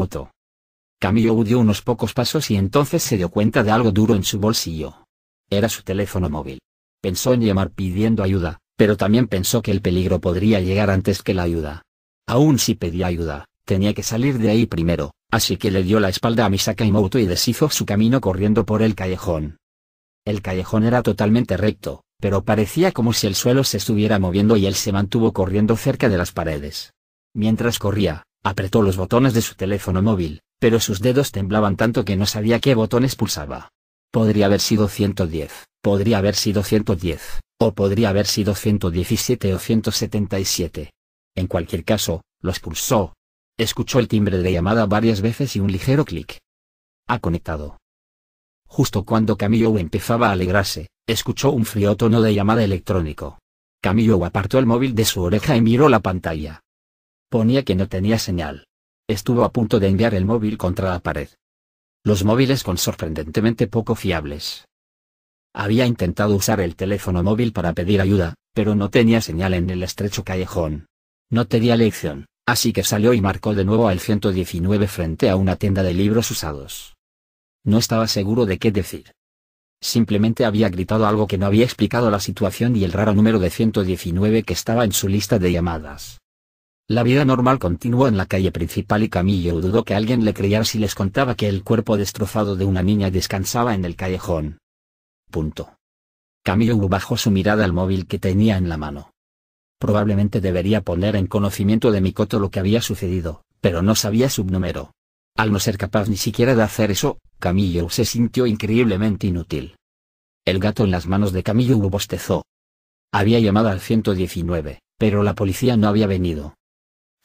Camillo dio unos pocos pasos y entonces se dio cuenta de algo duro en su bolsillo. Era su teléfono móvil. Pensó en llamar pidiendo ayuda, pero también pensó que el peligro podría llegar antes que la ayuda. Aún si pedía ayuda, tenía que salir de ahí primero, así que le dio la espalda a misa, y deshizo su camino corriendo por el callejón. El callejón era totalmente recto, pero parecía como si el suelo se estuviera moviendo y él se mantuvo corriendo cerca de las paredes. Mientras corría, apretó los botones de su teléfono móvil, pero sus dedos temblaban tanto que no sabía qué botones pulsaba. Podría haber sido 110, podría haber sido 110, o podría haber sido 117 o 177. En cualquier caso, los pulsó. Escuchó el timbre de llamada varias veces y un ligero clic. Ha conectado. Justo cuando Camillo empezaba a alegrarse, escuchó un frío tono de llamada electrónico. Camillo apartó el móvil de su oreja y miró la pantalla. Ponía que no tenía señal estuvo a punto de enviar el móvil contra la pared. Los móviles con sorprendentemente poco fiables. Había intentado usar el teléfono móvil para pedir ayuda, pero no tenía señal en el estrecho callejón. No tenía lección, así que salió y marcó de nuevo al 119 frente a una tienda de libros usados. No estaba seguro de qué decir. Simplemente había gritado algo que no había explicado la situación y el raro número de 119 que estaba en su lista de llamadas. La vida normal continuó en la calle principal y Camillo dudó que alguien le creyera si les contaba que el cuerpo destrozado de una niña descansaba en el callejón. Punto. Camillo bajó su mirada al móvil que tenía en la mano. Probablemente debería poner en conocimiento de Mikoto lo que había sucedido, pero no sabía su número. Al no ser capaz ni siquiera de hacer eso, Camillo se sintió increíblemente inútil. El gato en las manos de Camillo bostezó. Había llamado al 119, pero la policía no había venido.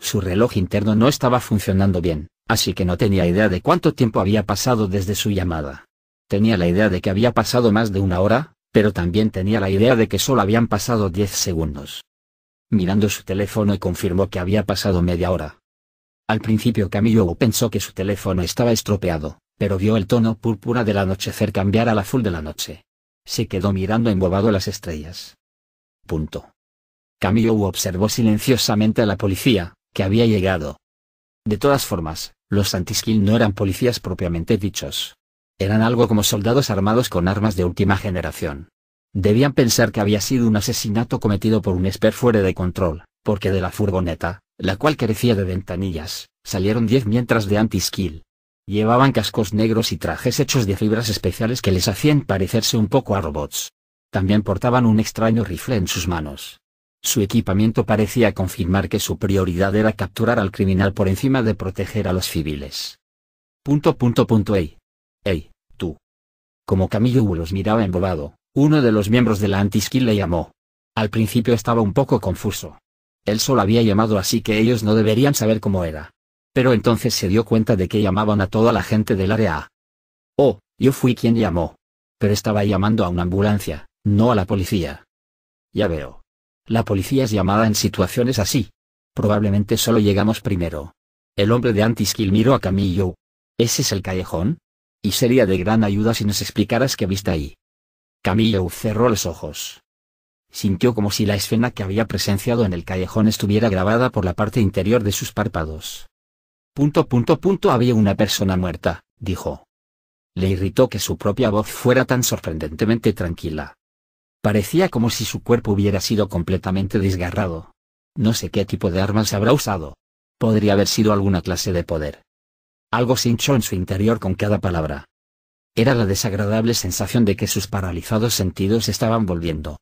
Su reloj interno no estaba funcionando bien, así que no tenía idea de cuánto tiempo había pasado desde su llamada. Tenía la idea de que había pasado más de una hora, pero también tenía la idea de que solo habían pasado 10 segundos. Mirando su teléfono confirmó que había pasado media hora. Al principio Camillo pensó que su teléfono estaba estropeado, pero vio el tono púrpura del anochecer cambiar al azul de la noche. Se quedó mirando embobado las estrellas. Punto. Camillo observó silenciosamente a la policía, que había llegado. De todas formas, los antiskill no eran policías propiamente dichos. Eran algo como soldados armados con armas de última generación. Debían pensar que había sido un asesinato cometido por un esper fuera de control, porque de la furgoneta, la cual carecía de ventanillas, salieron diez mientras de antiskill. Llevaban cascos negros y trajes hechos de fibras especiales que les hacían parecerse un poco a robots. También portaban un extraño rifle en sus manos. Su equipamiento parecía confirmar que su prioridad era capturar al criminal por encima de proteger a los civiles. Punto punto punto ey. Ey, tú. Como Camillo los miraba embobado, uno de los miembros de la antiskill le llamó. Al principio estaba un poco confuso. Él solo había llamado así que ellos no deberían saber cómo era. Pero entonces se dio cuenta de que llamaban a toda la gente del área Oh, yo fui quien llamó. Pero estaba llamando a una ambulancia, no a la policía. Ya veo. La policía es llamada en situaciones así. Probablemente solo llegamos primero. El hombre de Antiskill miró a Camillo. ¿Ese es el callejón? Y sería de gran ayuda si nos explicaras qué viste ahí. Camillo cerró los ojos. Sintió como si la escena que había presenciado en el callejón estuviera grabada por la parte interior de sus párpados. Punto punto punto había una persona muerta, dijo. Le irritó que su propia voz fuera tan sorprendentemente tranquila. Parecía como si su cuerpo hubiera sido completamente desgarrado. No sé qué tipo de armas habrá usado. Podría haber sido alguna clase de poder. Algo se hinchó en su interior con cada palabra. Era la desagradable sensación de que sus paralizados sentidos estaban volviendo.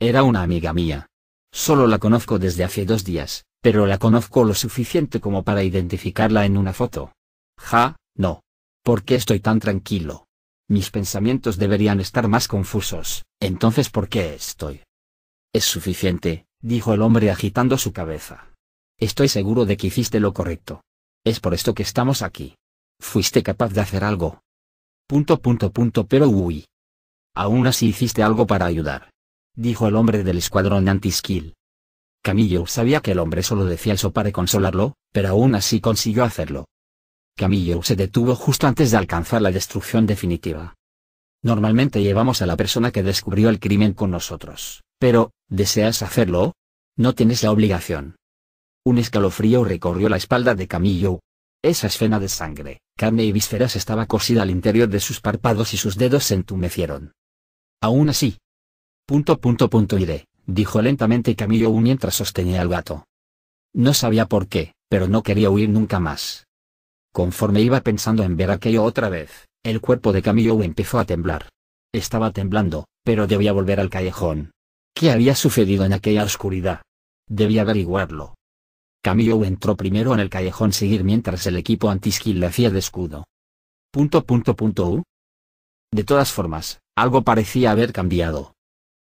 Era una amiga mía. Solo la conozco desde hace dos días, pero la conozco lo suficiente como para identificarla en una foto. Ja, no. ¿Por qué estoy tan tranquilo? Mis pensamientos deberían estar más confusos. Entonces, ¿por qué estoy? Es suficiente, dijo el hombre agitando su cabeza. Estoy seguro de que hiciste lo correcto. Es por esto que estamos aquí. Fuiste capaz de hacer algo. Punto punto punto pero uy. Aún así hiciste algo para ayudar. Dijo el hombre del escuadrón anti-skill. Camillo sabía que el hombre solo decía eso para consolarlo, pero aún así consiguió hacerlo. Camillo se detuvo justo antes de alcanzar la destrucción definitiva. Normalmente llevamos a la persona que descubrió el crimen con nosotros, pero, ¿deseas hacerlo? No tienes la obligación. Un escalofrío recorrió la espalda de Camillo. Esa escena de sangre, carne y vísceras estaba cosida al interior de sus párpados y sus dedos se entumecieron. Aún así. Punto punto punto iré, dijo lentamente Camillo mientras sostenía al gato. No sabía por qué, pero no quería huir nunca más. Conforme iba pensando en ver aquello otra vez, el cuerpo de Camillo empezó a temblar. Estaba temblando, pero debía volver al callejón. ¿Qué había sucedido en aquella oscuridad? Debía averiguarlo. Camillo entró primero en el callejón seguir mientras el equipo anti-skill le hacía de escudo. Punto punto U. De todas formas, algo parecía haber cambiado.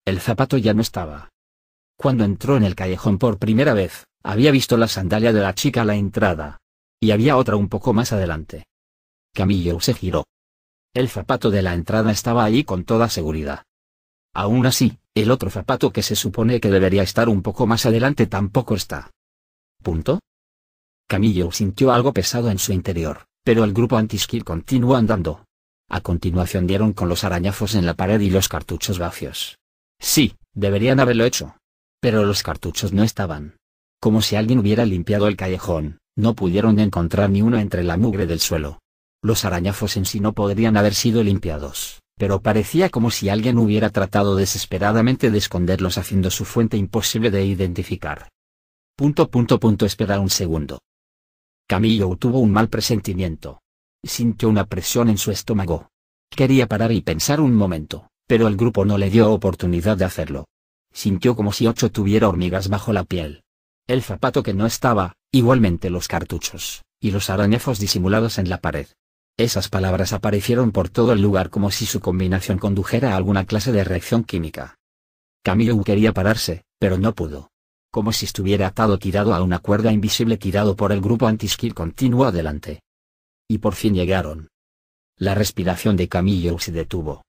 El zapato ya no estaba. Cuando entró en el callejón por primera vez, había visto la sandalia de la chica a la entrada, y había otra un poco más adelante. Camillo se giró. El zapato de la entrada estaba allí con toda seguridad. Aún así, el otro zapato que se supone que debería estar un poco más adelante tampoco está. ¿Punto? Camillo sintió algo pesado en su interior, pero el grupo anti-skill continuó andando. A continuación dieron con los arañazos en la pared y los cartuchos vacíos. Sí, deberían haberlo hecho. Pero los cartuchos no estaban. Como si alguien hubiera limpiado el callejón, no pudieron encontrar ni uno entre la mugre del suelo. Los arañazos en sí no podrían haber sido limpiados, pero parecía como si alguien hubiera tratado desesperadamente de esconderlos haciendo su fuente imposible de identificar. Punto punto punto espera un segundo. Camillo tuvo un mal presentimiento. Sintió una presión en su estómago. Quería parar y pensar un momento, pero el grupo no le dio oportunidad de hacerlo. Sintió como si Ocho tuviera hormigas bajo la piel. El zapato que no estaba, Igualmente los cartuchos, y los arañazos disimulados en la pared. Esas palabras aparecieron por todo el lugar como si su combinación condujera a alguna clase de reacción química. camillo quería pararse, pero no pudo. Como si estuviera atado tirado a una cuerda invisible tirado por el grupo anti-skill continuó adelante. Y por fin llegaron. La respiración de Camillo se detuvo.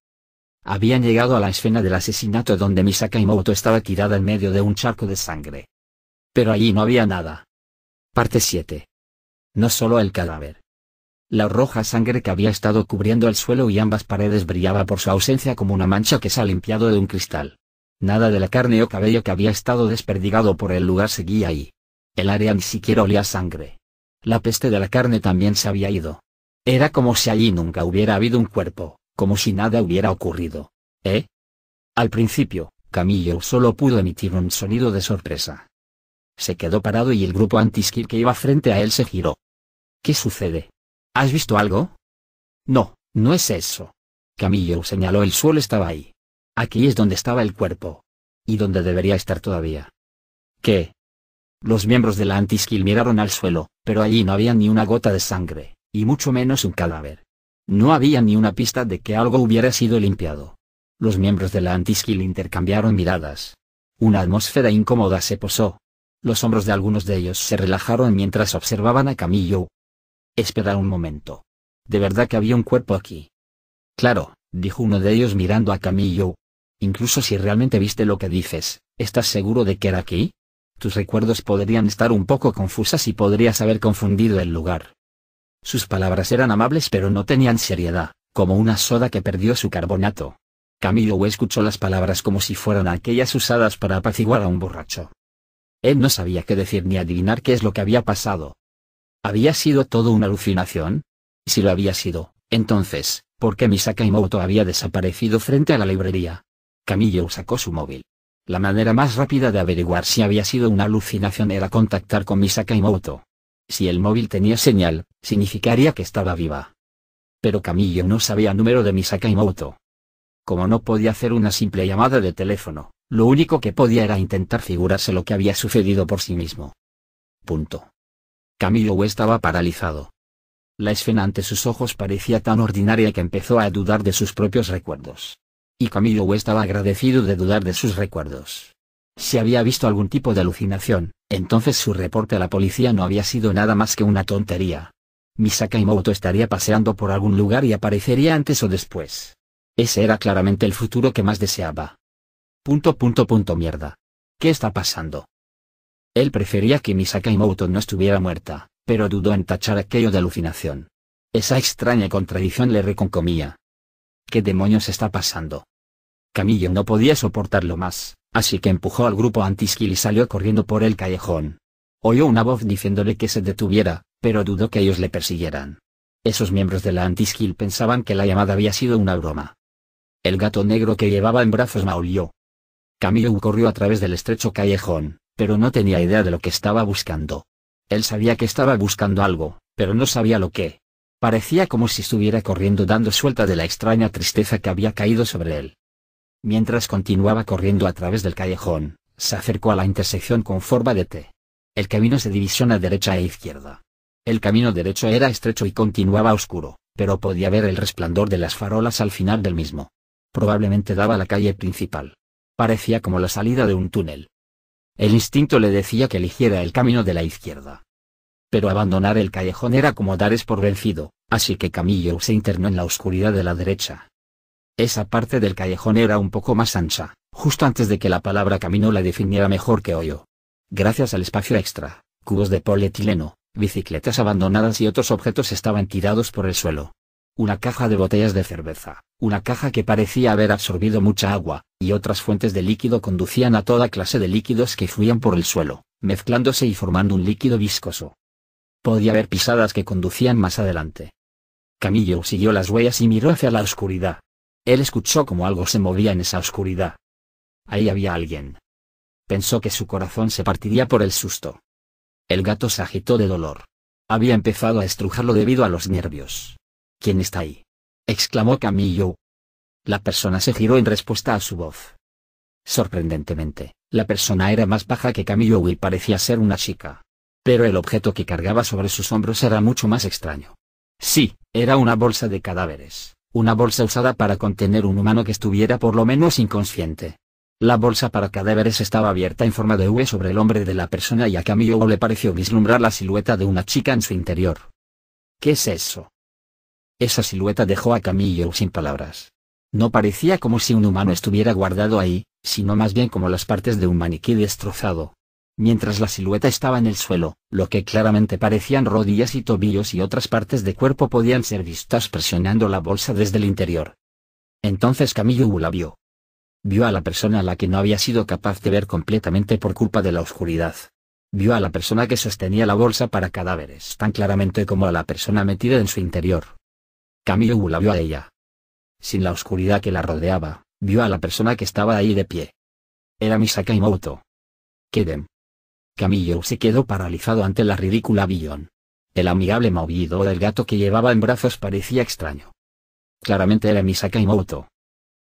Habían llegado a la escena del asesinato donde Misaka Imoto estaba tirada en medio de un charco de sangre. Pero allí no había nada. Parte 7. No solo el cadáver. La roja sangre que había estado cubriendo el suelo y ambas paredes brillaba por su ausencia como una mancha que se ha limpiado de un cristal. Nada de la carne o cabello que había estado desperdigado por el lugar seguía ahí. El área ni siquiera olía sangre. La peste de la carne también se había ido. Era como si allí nunca hubiera habido un cuerpo, como si nada hubiera ocurrido. ¿Eh? Al principio, Camillo solo pudo emitir un sonido de sorpresa. Se quedó parado y el grupo anti-skill que iba frente a él se giró. ¿Qué sucede? ¿Has visto algo? No, no es eso. Camillo señaló el suelo estaba ahí. Aquí es donde estaba el cuerpo. Y donde debería estar todavía. ¿Qué? Los miembros de la anti-skill miraron al suelo, pero allí no había ni una gota de sangre, y mucho menos un cadáver. No había ni una pista de que algo hubiera sido limpiado. Los miembros de la anti-skill intercambiaron miradas. Una atmósfera incómoda se posó, los hombros de algunos de ellos se relajaron mientras observaban a Camillo. Espera un momento. De verdad que había un cuerpo aquí. Claro, dijo uno de ellos mirando a Camillo. Incluso si realmente viste lo que dices, ¿estás seguro de que era aquí? Tus recuerdos podrían estar un poco confusas y podrías haber confundido el lugar. Sus palabras eran amables pero no tenían seriedad, como una soda que perdió su carbonato. Camillo escuchó las palabras como si fueran aquellas usadas para apaciguar a un borracho. Él no sabía qué decir ni adivinar qué es lo que había pasado. ¿Había sido todo una alucinación? Si lo había sido, entonces, ¿por qué Misaka Imoto había desaparecido frente a la librería? Camillo sacó su móvil. La manera más rápida de averiguar si había sido una alucinación era contactar con Misaka Imoto. Si el móvil tenía señal, significaría que estaba viva. Pero Camillo no sabía el número de Misaka Imoto. Como no podía hacer una simple llamada de teléfono, lo único que podía era intentar figurarse lo que había sucedido por sí mismo. Punto. Camilo estaba paralizado. La escena ante sus ojos parecía tan ordinaria que empezó a dudar de sus propios recuerdos. Y Camilo estaba agradecido de dudar de sus recuerdos. Si había visto algún tipo de alucinación, entonces su reporte a la policía no había sido nada más que una tontería. Misaka Imoto estaría paseando por algún lugar y aparecería antes o después. Ese era claramente el futuro que más deseaba. Punto punto punto mierda. ¿Qué está pasando? Él prefería que Misaka Imoto no estuviera muerta, pero dudó en tachar aquello de alucinación. Esa extraña contradicción le reconcomía. ¿Qué demonios está pasando? Camillo no podía soportarlo más, así que empujó al grupo antiskill y salió corriendo por el callejón. Oyó una voz diciéndole que se detuviera, pero dudó que ellos le persiguieran. Esos miembros de la antiskill pensaban que la llamada había sido una broma. El gato negro que llevaba en brazos maulló, Camille corrió a través del estrecho callejón, pero no tenía idea de lo que estaba buscando. Él sabía que estaba buscando algo, pero no sabía lo que. Parecía como si estuviera corriendo dando suelta de la extraña tristeza que había caído sobre él. Mientras continuaba corriendo a través del callejón, se acercó a la intersección con forma de T. El camino se divisiona derecha e izquierda. El camino derecho era estrecho y continuaba oscuro, pero podía ver el resplandor de las farolas al final del mismo. Probablemente daba a la calle principal parecía como la salida de un túnel. El instinto le decía que eligiera el camino de la izquierda. Pero abandonar el callejón era como dar es por vencido, así que Camillo se internó en la oscuridad de la derecha. Esa parte del callejón era un poco más ancha, justo antes de que la palabra camino la definiera mejor que hoyo. Gracias al espacio extra, cubos de polietileno, bicicletas abandonadas y otros objetos estaban tirados por el suelo. Una caja de botellas de cerveza, una caja que parecía haber absorbido mucha agua, y otras fuentes de líquido conducían a toda clase de líquidos que fluían por el suelo, mezclándose y formando un líquido viscoso. Podía haber pisadas que conducían más adelante. Camillo siguió las huellas y miró hacia la oscuridad. Él escuchó como algo se movía en esa oscuridad. Ahí había alguien. Pensó que su corazón se partiría por el susto. El gato se agitó de dolor. Había empezado a estrujarlo debido a los nervios. ¿Quién está ahí? exclamó Camillo, la persona se giró en respuesta a su voz. Sorprendentemente, la persona era más baja que Camillo y parecía ser una chica. Pero el objeto que cargaba sobre sus hombros era mucho más extraño. Sí, era una bolsa de cadáveres, una bolsa usada para contener un humano que estuviera por lo menos inconsciente. La bolsa para cadáveres estaba abierta en forma de V sobre el hombre de la persona y a Camillo le pareció vislumbrar la silueta de una chica en su interior. ¿Qué es eso? Esa silueta dejó a Camillo sin palabras. No parecía como si un humano estuviera guardado ahí, sino más bien como las partes de un maniquí destrozado. Mientras la silueta estaba en el suelo, lo que claramente parecían rodillas y tobillos y otras partes de cuerpo podían ser vistas presionando la bolsa desde el interior. Entonces Camillo la vio. Vio a la persona a la que no había sido capaz de ver completamente por culpa de la oscuridad. Vio a la persona que sostenía la bolsa para cadáveres tan claramente como a la persona metida en su interior. Camillo la vio a ella sin la oscuridad que la rodeaba, vio a la persona que estaba ahí de pie. Era Misaka Imoto. Kedem. Camillo se quedó paralizado ante la ridícula villón. El amigable maullido del gato que llevaba en brazos parecía extraño. Claramente era Misaka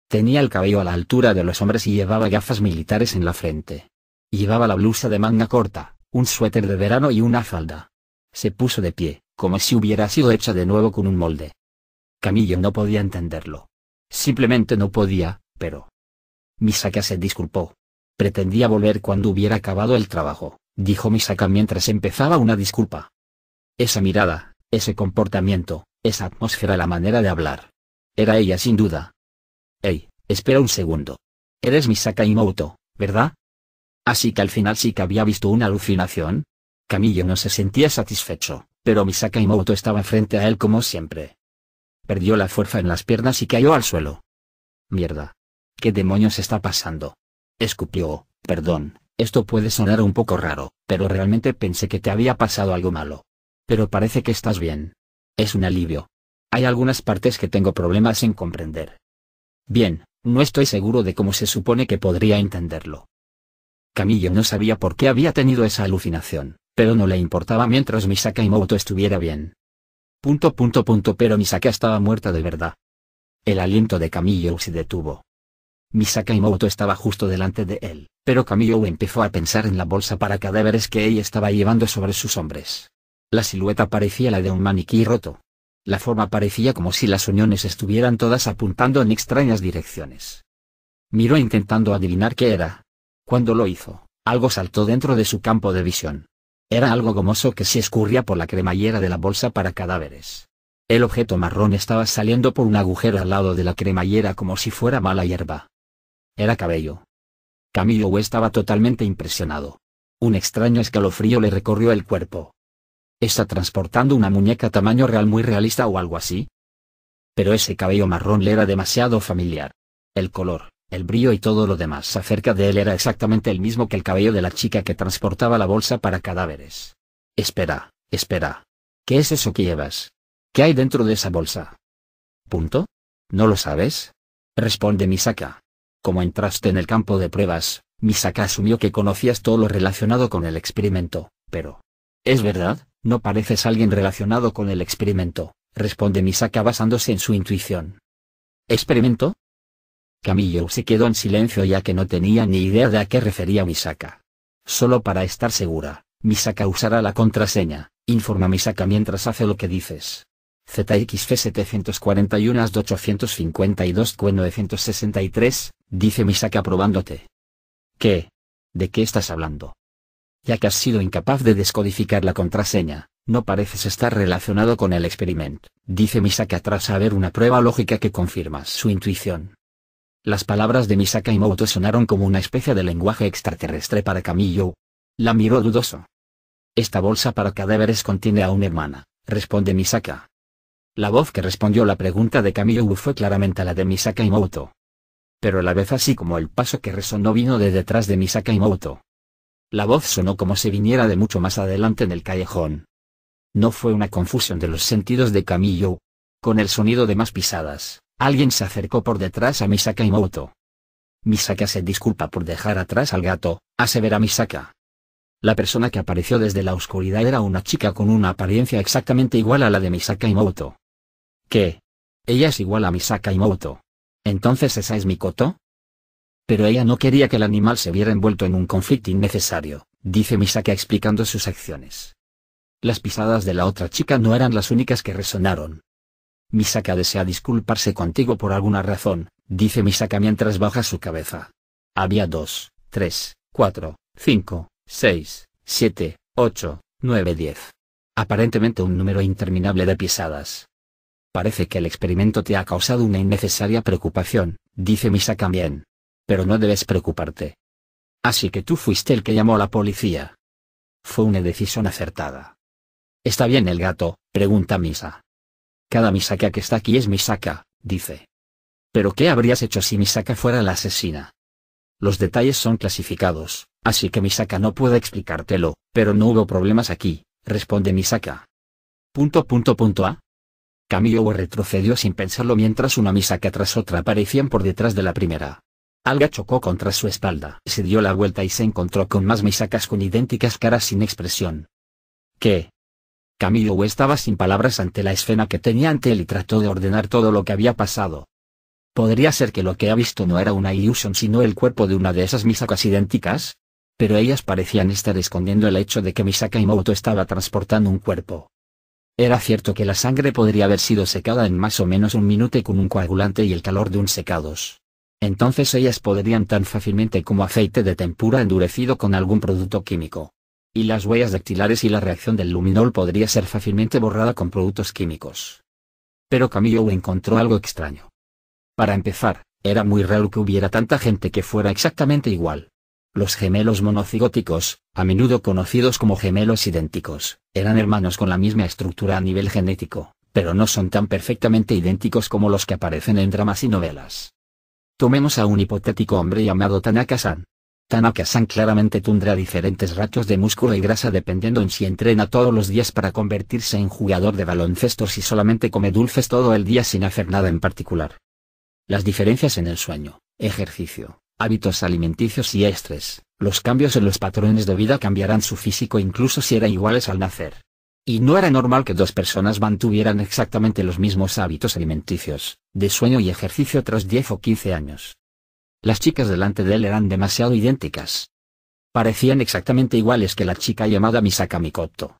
Tenía el cabello a la altura de los hombres y llevaba gafas militares en la frente. Llevaba la blusa de manga corta, un suéter de verano y una falda. Se puso de pie, como si hubiera sido hecha de nuevo con un molde. Camillo no podía entenderlo. Simplemente no podía, pero... Misaka se disculpó. Pretendía volver cuando hubiera acabado el trabajo, dijo Misaka mientras empezaba una disculpa. Esa mirada, ese comportamiento, esa atmósfera, la manera de hablar. Era ella sin duda. ¡Ey! espera un segundo. Eres Misaka Imoto, ¿verdad? Así que al final sí que había visto una alucinación. Camillo no se sentía satisfecho, pero Misaka Imoto estaba frente a él como siempre. Perdió la fuerza en las piernas y cayó al suelo. Mierda. ¿Qué demonios está pasando? Escupió, perdón, esto puede sonar un poco raro, pero realmente pensé que te había pasado algo malo. Pero parece que estás bien. Es un alivio. Hay algunas partes que tengo problemas en comprender. Bien, no estoy seguro de cómo se supone que podría entenderlo. Camillo no sabía por qué había tenido esa alucinación, pero no le importaba mientras Misaka moto estuviera bien. Punto punto punto pero Misaka estaba muerta de verdad. El aliento de Camillo se detuvo. Misaka Moto estaba justo delante de él, pero Camillo empezó a pensar en la bolsa para cadáveres que ella estaba llevando sobre sus hombres. La silueta parecía la de un maniquí roto. La forma parecía como si las uniones estuvieran todas apuntando en extrañas direcciones. Miró intentando adivinar qué era. Cuando lo hizo, algo saltó dentro de su campo de visión. Era algo gomoso que se escurría por la cremallera de la bolsa para cadáveres. El objeto marrón estaba saliendo por un agujero al lado de la cremallera como si fuera mala hierba. Era cabello. Camillo estaba totalmente impresionado. Un extraño escalofrío le recorrió el cuerpo. ¿Está transportando una muñeca tamaño real muy realista o algo así? Pero ese cabello marrón le era demasiado familiar. El color. El brillo y todo lo demás acerca de él era exactamente el mismo que el cabello de la chica que transportaba la bolsa para cadáveres. Espera, espera. ¿Qué es eso que llevas? ¿Qué hay dentro de esa bolsa? ¿Punto? ¿No lo sabes? Responde Misaka. Como entraste en el campo de pruebas, Misaka asumió que conocías todo lo relacionado con el experimento, pero... Es verdad, no pareces alguien relacionado con el experimento, responde Misaka basándose en su intuición. ¿Experimento? Camillo se quedó en silencio ya que no tenía ni idea de a qué refería Misaka. Solo para estar segura, Misaka usará la contraseña, informa Misaka mientras hace lo que dices. ZXF 741 852 963, dice Misaka probándote. ¿Qué? ¿De qué estás hablando? Ya que has sido incapaz de descodificar la contraseña, no pareces estar relacionado con el experimento, dice Misaka tras haber una prueba lógica que confirma su intuición. Las palabras de Misaka Imoto sonaron como una especie de lenguaje extraterrestre para Camillo. La miró dudoso. Esta bolsa para cadáveres contiene a una hermana, responde Misaka. La voz que respondió la pregunta de Camillo fue claramente la de Misaka Imoto. Pero a la vez así como el paso que resonó vino de detrás de Misaka Imoto. La voz sonó como si viniera de mucho más adelante en el callejón. No fue una confusión de los sentidos de Camillo. Con el sonido de más pisadas, Alguien se acercó por detrás a Misaka y Misaka se disculpa por dejar atrás al gato, a Misaka. La persona que apareció desde la oscuridad era una chica con una apariencia exactamente igual a la de Misaka Imoto. ¿Qué? Ella es igual a Misaka Imoto. ¿Entonces esa es Mikoto? Pero ella no quería que el animal se viera envuelto en un conflicto innecesario, dice Misaka explicando sus acciones. Las pisadas de la otra chica no eran las únicas que resonaron, Misaka desea disculparse contigo por alguna razón, dice Misaka mientras baja su cabeza. Había dos, tres, cuatro, cinco, seis, siete, ocho, nueve, diez. Aparentemente un número interminable de pisadas. Parece que el experimento te ha causado una innecesaria preocupación, dice Misaka bien. Pero no debes preocuparte. Así que tú fuiste el que llamó a la policía. Fue una decisión acertada. ¿Está bien el gato? pregunta Misa. Cada Misaka que está aquí es Misaka, dice. Pero ¿qué habrías hecho si Misaka fuera la asesina? Los detalles son clasificados, así que Misaka no puede explicártelo, pero no hubo problemas aquí, responde Misaka. Punto punto punto A. Kamiyo retrocedió sin pensarlo mientras una Misaka tras otra aparecían por detrás de la primera. Alga chocó contra su espalda, se dio la vuelta y se encontró con más Misakas con idénticas caras sin expresión. ¿Qué? Camilo estaba sin palabras ante la escena que tenía ante él y trató de ordenar todo lo que había pasado. Podría ser que lo que ha visto no era una ilusión sino el cuerpo de una de esas misacas idénticas. Pero ellas parecían estar escondiendo el hecho de que Misaka Moto estaba transportando un cuerpo. Era cierto que la sangre podría haber sido secada en más o menos un minuto con un coagulante y el calor de un secados. Entonces ellas podrían tan fácilmente como aceite de tempura endurecido con algún producto químico y las huellas dactilares y la reacción del luminol podría ser fácilmente borrada con productos químicos. Pero Camillo encontró algo extraño. Para empezar, era muy raro que hubiera tanta gente que fuera exactamente igual. Los gemelos monocigóticos, a menudo conocidos como gemelos idénticos, eran hermanos con la misma estructura a nivel genético, pero no son tan perfectamente idénticos como los que aparecen en dramas y novelas. Tomemos a un hipotético hombre llamado Tanaka-san, Tanaka-san claramente tendrá diferentes ratos de músculo y grasa dependiendo en si entrena todos los días para convertirse en jugador de baloncesto o si solamente come dulces todo el día sin hacer nada en particular. Las diferencias en el sueño, ejercicio, hábitos alimenticios y estrés, los cambios en los patrones de vida cambiarán su físico incluso si eran iguales al nacer. Y no era normal que dos personas mantuvieran exactamente los mismos hábitos alimenticios, de sueño y ejercicio tras 10 o 15 años. Las chicas delante de él eran demasiado idénticas. Parecían exactamente iguales que la chica llamada Misakamikoto.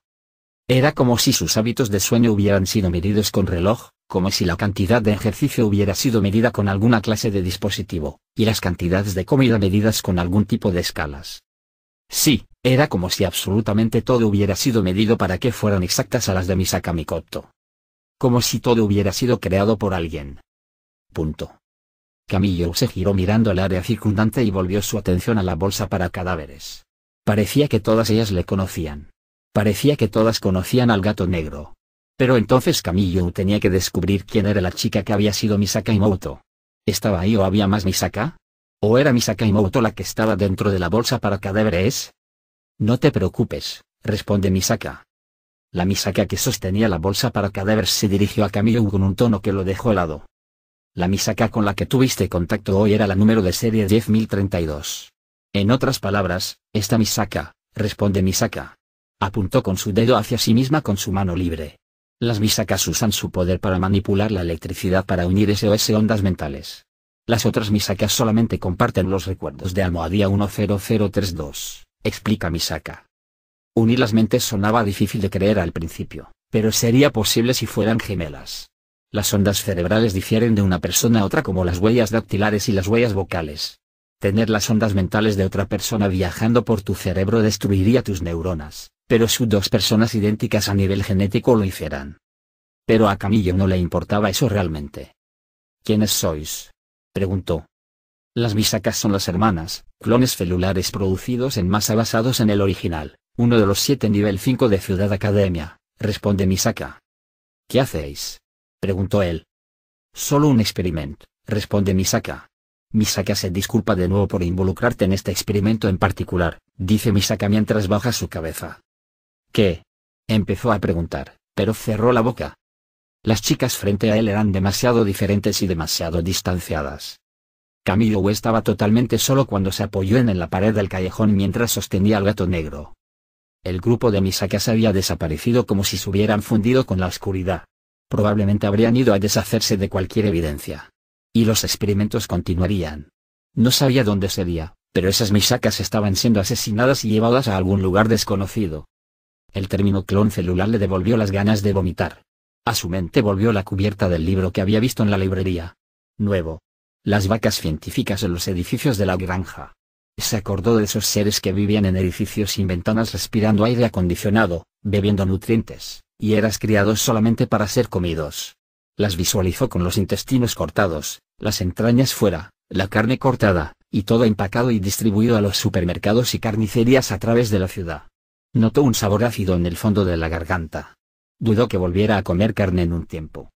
Era como si sus hábitos de sueño hubieran sido medidos con reloj, como si la cantidad de ejercicio hubiera sido medida con alguna clase de dispositivo, y las cantidades de comida medidas con algún tipo de escalas. Sí, era como si absolutamente todo hubiera sido medido para que fueran exactas a las de Misakamikoto. Como si todo hubiera sido creado por alguien. Punto. Camillo se giró mirando el área circundante y volvió su atención a la bolsa para cadáveres. Parecía que todas ellas le conocían. Parecía que todas conocían al gato negro. Pero entonces Camillo tenía que descubrir quién era la chica que había sido Misaka Imoto. ¿Estaba ahí o había más Misaka? ¿O era Misaka Imoto la que estaba dentro de la bolsa para cadáveres? No te preocupes, responde Misaka. La Misaka que sostenía la bolsa para cadáveres se dirigió a Camillo con un tono que lo dejó helado. La Misaka con la que tuviste contacto hoy era la número de serie 10032. En otras palabras, esta Misaka, responde Misaka. Apuntó con su dedo hacia sí misma con su mano libre. Las Misakas usan su poder para manipular la electricidad para unir SOS ondas mentales. Las otras Misakas solamente comparten los recuerdos de Almohadía 10032, explica Misaka. Unir las mentes sonaba difícil de creer al principio, pero sería posible si fueran gemelas. Las ondas cerebrales difieren de una persona a otra como las huellas dactilares y las huellas vocales. Tener las ondas mentales de otra persona viajando por tu cerebro destruiría tus neuronas, pero sus dos personas idénticas a nivel genético lo hicieran. Pero a Camillo no le importaba eso realmente. ¿Quiénes sois? preguntó. Las bisacas son las hermanas, clones celulares producidos en masa basados en el original, uno de los siete nivel 5 de Ciudad Academia, responde Misaka. ¿Qué hacéis? preguntó él. Solo un experimento, responde Misaka. Misaka se disculpa de nuevo por involucrarte en este experimento en particular, dice Misaka mientras baja su cabeza. ¿Qué? Empezó a preguntar, pero cerró la boca. Las chicas frente a él eran demasiado diferentes y demasiado distanciadas. Camillo estaba totalmente solo cuando se apoyó en la pared del callejón mientras sostenía al gato negro. El grupo de Misaka se había desaparecido como si se hubieran fundido con la oscuridad probablemente habrían ido a deshacerse de cualquier evidencia. Y los experimentos continuarían. No sabía dónde sería, pero esas misacas estaban siendo asesinadas y llevadas a algún lugar desconocido. El término clon celular le devolvió las ganas de vomitar. A su mente volvió la cubierta del libro que había visto en la librería. Nuevo. Las vacas científicas en los edificios de la granja. Se acordó de esos seres que vivían en edificios sin ventanas respirando aire acondicionado, bebiendo nutrientes, y eras criados solamente para ser comidos. Las visualizó con los intestinos cortados, las entrañas fuera, la carne cortada, y todo empacado y distribuido a los supermercados y carnicerías a través de la ciudad. Notó un sabor ácido en el fondo de la garganta. Dudó que volviera a comer carne en un tiempo.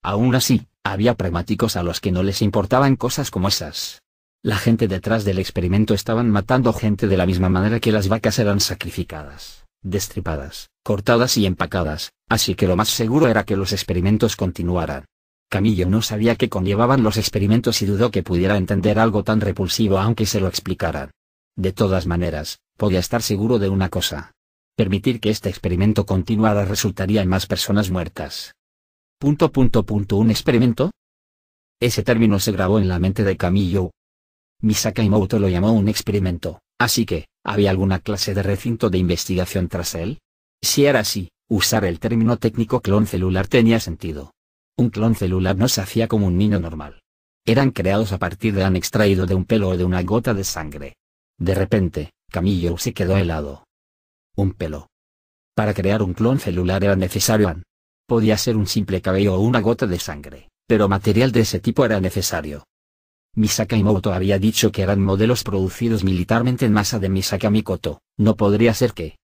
Aún así, había pragmáticos a los que no les importaban cosas como esas. La gente detrás del experimento estaban matando gente de la misma manera que las vacas eran sacrificadas, destripadas, cortadas y empacadas, así que lo más seguro era que los experimentos continuaran. Camillo no sabía qué conllevaban los experimentos y dudó que pudiera entender algo tan repulsivo aunque se lo explicaran. De todas maneras, podía estar seguro de una cosa. Permitir que este experimento continuara resultaría en más personas muertas. Punto punto un experimento. Ese término se grabó en la mente de Camillo. Misaka lo llamó un experimento, así que, ¿había alguna clase de recinto de investigación tras él? Si era así, usar el término técnico clon celular tenía sentido. Un clon celular no se hacía como un niño normal. Eran creados a partir de han extraído de un pelo o de una gota de sangre. De repente, Camillo se quedó helado. Un pelo. Para crear un clon celular era necesario han. Podía ser un simple cabello o una gota de sangre, pero material de ese tipo era necesario. Misaka Moto había dicho que eran modelos producidos militarmente en masa de Misaka Mikoto, no podría ser que,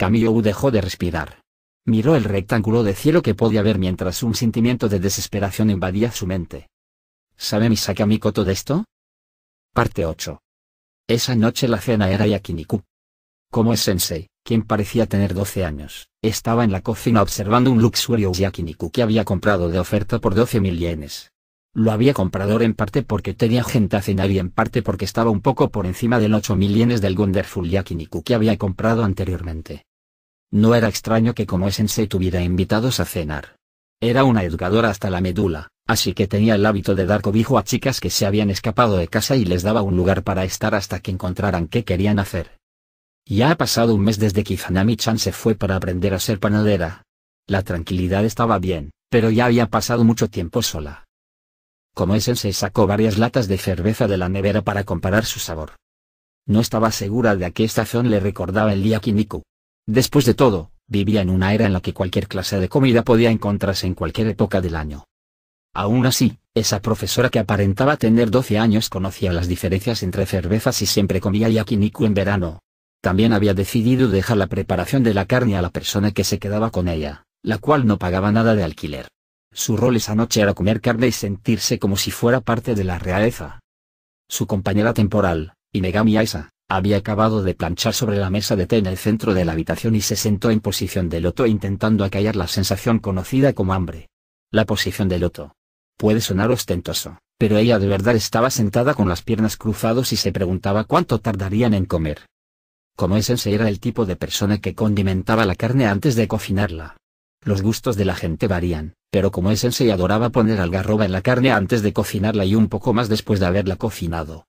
Camillo dejó de respirar. Miró el rectángulo de cielo que podía ver mientras un sentimiento de desesperación invadía su mente. ¿Sabe mi todo todo esto? Parte 8. Esa noche la cena era yakiniku. Como es sensei, quien parecía tener 12 años, estaba en la cocina observando un Luxurious yakiniku que había comprado de oferta por 12.000 yenes. Lo había comprado en parte porque tenía gente a cenar y en parte porque estaba un poco por encima del mil yenes del wonderful yakiniku que había comprado anteriormente. No era extraño que como Sensei tuviera invitados a cenar. Era una educadora hasta la medula, así que tenía el hábito de dar cobijo a chicas que se habían escapado de casa y les daba un lugar para estar hasta que encontraran qué querían hacer. Ya ha pasado un mes desde que Izanami-chan se fue para aprender a ser panadera. La tranquilidad estaba bien, pero ya había pasado mucho tiempo sola. Como esense sacó varias latas de cerveza de la nevera para comparar su sabor. No estaba segura de a qué estación le recordaba el Yakiniku, Después de todo, vivía en una era en la que cualquier clase de comida podía encontrarse en cualquier época del año. Aún así, esa profesora que aparentaba tener 12 años conocía las diferencias entre cervezas y siempre comía yakiniku en verano. También había decidido dejar la preparación de la carne a la persona que se quedaba con ella, la cual no pagaba nada de alquiler. Su rol esa noche era comer carne y sentirse como si fuera parte de la realeza. Su compañera temporal, Inegami Aisa, había acabado de planchar sobre la mesa de té en el centro de la habitación y se sentó en posición de loto intentando acallar la sensación conocida como hambre. La posición de loto. Puede sonar ostentoso, pero ella de verdad estaba sentada con las piernas cruzadas y se preguntaba cuánto tardarían en comer. Como esense era el tipo de persona que condimentaba la carne antes de cocinarla. Los gustos de la gente varían, pero como esense adoraba poner algarroba en la carne antes de cocinarla y un poco más después de haberla cocinado.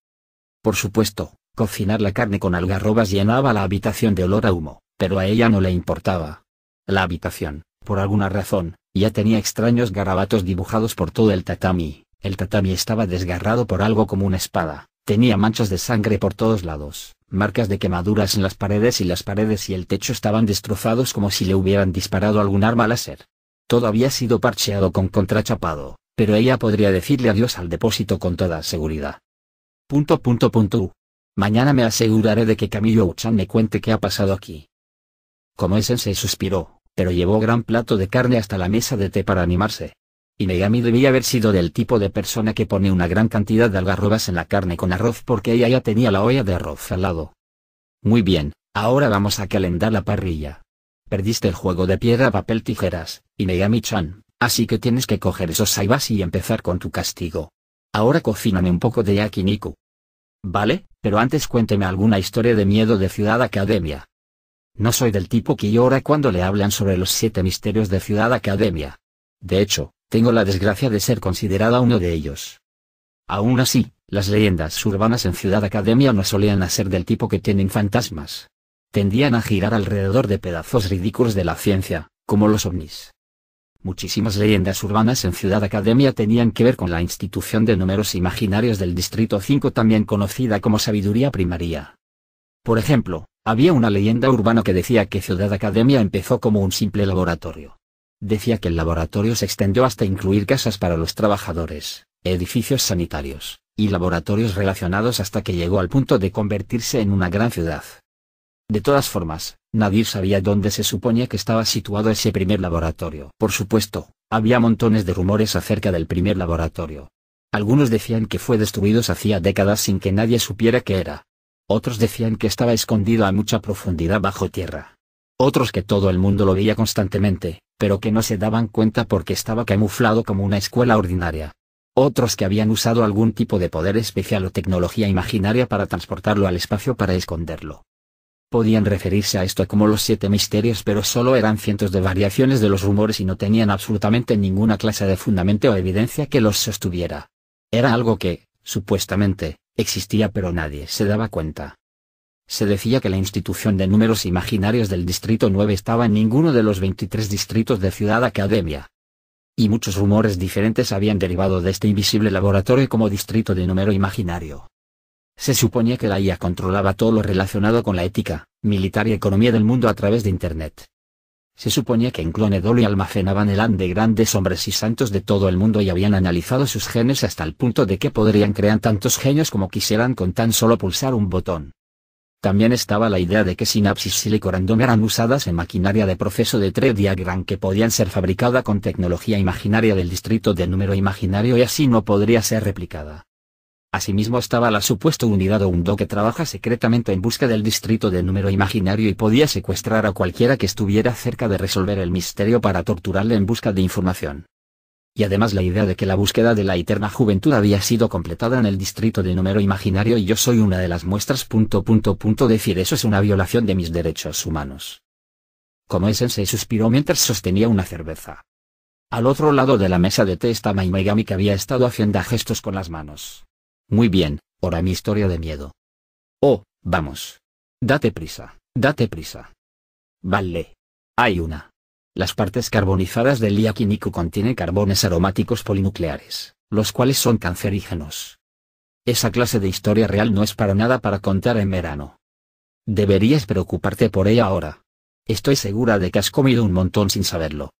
Por supuesto, Cocinar la carne con algarrobas llenaba la habitación de olor a humo, pero a ella no le importaba. La habitación, por alguna razón, ya tenía extraños garabatos dibujados por todo el tatami, el tatami estaba desgarrado por algo como una espada, tenía manchas de sangre por todos lados, marcas de quemaduras en las paredes y las paredes y el techo estaban destrozados como si le hubieran disparado algún arma láser. Todo había sido parcheado con contrachapado, pero ella podría decirle adiós al depósito con toda seguridad. Punto punto punto. Mañana me aseguraré de que Camillo Chan me cuente qué ha pasado aquí. Como ese se suspiró, pero llevó gran plato de carne hasta la mesa de té para animarse. Y debía haber sido del tipo de persona que pone una gran cantidad de algarrobas en la carne con arroz porque ella ya tenía la olla de arroz al lado. Muy bien, ahora vamos a calentar la parrilla. Perdiste el juego de piedra, papel, tijeras, y chan así que tienes que coger esos saibas y empezar con tu castigo. Ahora cocíname un poco de yakiniku. ¿Vale? Pero antes cuénteme alguna historia de miedo de Ciudad Academia. No soy del tipo que llora cuando le hablan sobre los siete misterios de Ciudad Academia. De hecho, tengo la desgracia de ser considerada uno de ellos. Aún así, las leyendas urbanas en Ciudad Academia no solían ser del tipo que tienen fantasmas. Tendían a girar alrededor de pedazos ridículos de la ciencia, como los ovnis. Muchísimas leyendas urbanas en Ciudad Academia tenían que ver con la institución de números imaginarios del Distrito 5 también conocida como sabiduría primaria. Por ejemplo, había una leyenda urbana que decía que Ciudad Academia empezó como un simple laboratorio. Decía que el laboratorio se extendió hasta incluir casas para los trabajadores, edificios sanitarios, y laboratorios relacionados hasta que llegó al punto de convertirse en una gran ciudad. De todas formas, Nadie sabía dónde se suponía que estaba situado ese primer laboratorio. Por supuesto, había montones de rumores acerca del primer laboratorio. Algunos decían que fue destruido hacía décadas sin que nadie supiera qué era. Otros decían que estaba escondido a mucha profundidad bajo tierra. Otros que todo el mundo lo veía constantemente, pero que no se daban cuenta porque estaba camuflado como una escuela ordinaria. Otros que habían usado algún tipo de poder especial o tecnología imaginaria para transportarlo al espacio para esconderlo. Podían referirse a esto como los siete misterios pero solo eran cientos de variaciones de los rumores y no tenían absolutamente ninguna clase de fundamento o evidencia que los sostuviera. Era algo que, supuestamente, existía pero nadie se daba cuenta. Se decía que la institución de números imaginarios del Distrito 9 estaba en ninguno de los 23 distritos de Ciudad Academia. Y muchos rumores diferentes habían derivado de este invisible laboratorio como distrito de número imaginario. Se suponía que la IA controlaba todo lo relacionado con la ética, militar y economía del mundo a través de Internet. Se suponía que en Clone Dolly almacenaban el AND de grandes hombres y santos de todo el mundo y habían analizado sus genes hasta el punto de que podrían crear tantos genios como quisieran con tan solo pulsar un botón. También estaba la idea de que sinapsis y eran usadas en maquinaria de proceso de tres diagram que podían ser fabricada con tecnología imaginaria del distrito de número imaginario y así no podría ser replicada. Asimismo estaba la supuesta unidad Oundo que trabaja secretamente en busca del distrito de número imaginario y podía secuestrar a cualquiera que estuviera cerca de resolver el misterio para torturarle en busca de información. Y además la idea de que la búsqueda de la eterna juventud había sido completada en el distrito de número imaginario y yo soy una de las muestras. Punto, punto, punto, decir eso es una violación de mis derechos humanos. Como es se suspiró mientras sostenía una cerveza. Al otro lado de la mesa de té estaba Megami que había estado haciendo gestos con las manos. Muy bien, ahora mi historia de miedo. Oh, vamos. Date prisa, date prisa. Vale. Hay una. Las partes carbonizadas del yakiniku contienen carbones aromáticos polinucleares, los cuales son cancerígenos. Esa clase de historia real no es para nada para contar en verano. Deberías preocuparte por ella ahora. Estoy segura de que has comido un montón sin saberlo.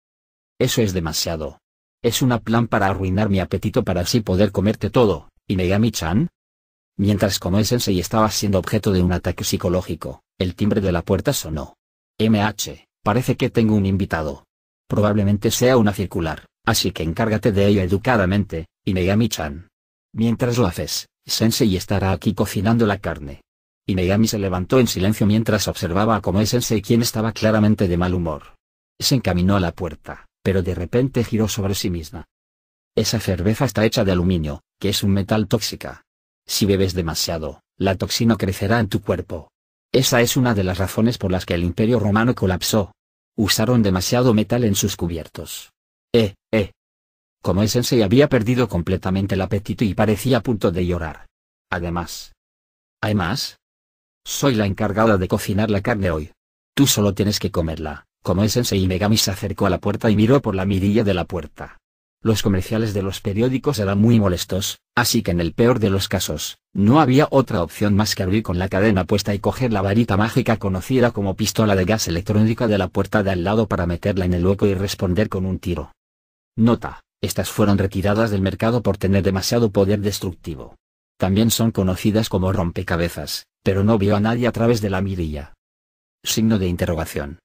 Eso es demasiado. Es una plan para arruinar mi apetito para así poder comerte todo y Megami-chan? Mientras como Sensei estaba siendo objeto de un ataque psicológico, el timbre de la puerta sonó. MH, parece que tengo un invitado. Probablemente sea una circular, así que encárgate de ella educadamente, y Megami-chan. Mientras lo haces, Sensei estará aquí cocinando la carne. Y Megami se levantó en silencio mientras observaba a Komoe Sensei quien estaba claramente de mal humor. Se encaminó a la puerta, pero de repente giró sobre sí misma, esa cerveza está hecha de aluminio, que es un metal tóxica. Si bebes demasiado, la toxina crecerá en tu cuerpo. Esa es una de las razones por las que el imperio romano colapsó. Usaron demasiado metal en sus cubiertos. Eh, eh. Como esensei había perdido completamente el apetito y parecía a punto de llorar. Además. ¿Hay más? Soy la encargada de cocinar la carne hoy. Tú solo tienes que comerla. Como y Megami se acercó a la puerta y miró por la mirilla de la puerta. Los comerciales de los periódicos eran muy molestos, así que en el peor de los casos, no había otra opción más que abrir con la cadena puesta y coger la varita mágica conocida como pistola de gas electrónica de la puerta de al lado para meterla en el hueco y responder con un tiro. Nota, estas fueron retiradas del mercado por tener demasiado poder destructivo. También son conocidas como rompecabezas, pero no vio a nadie a través de la mirilla. Signo de interrogación.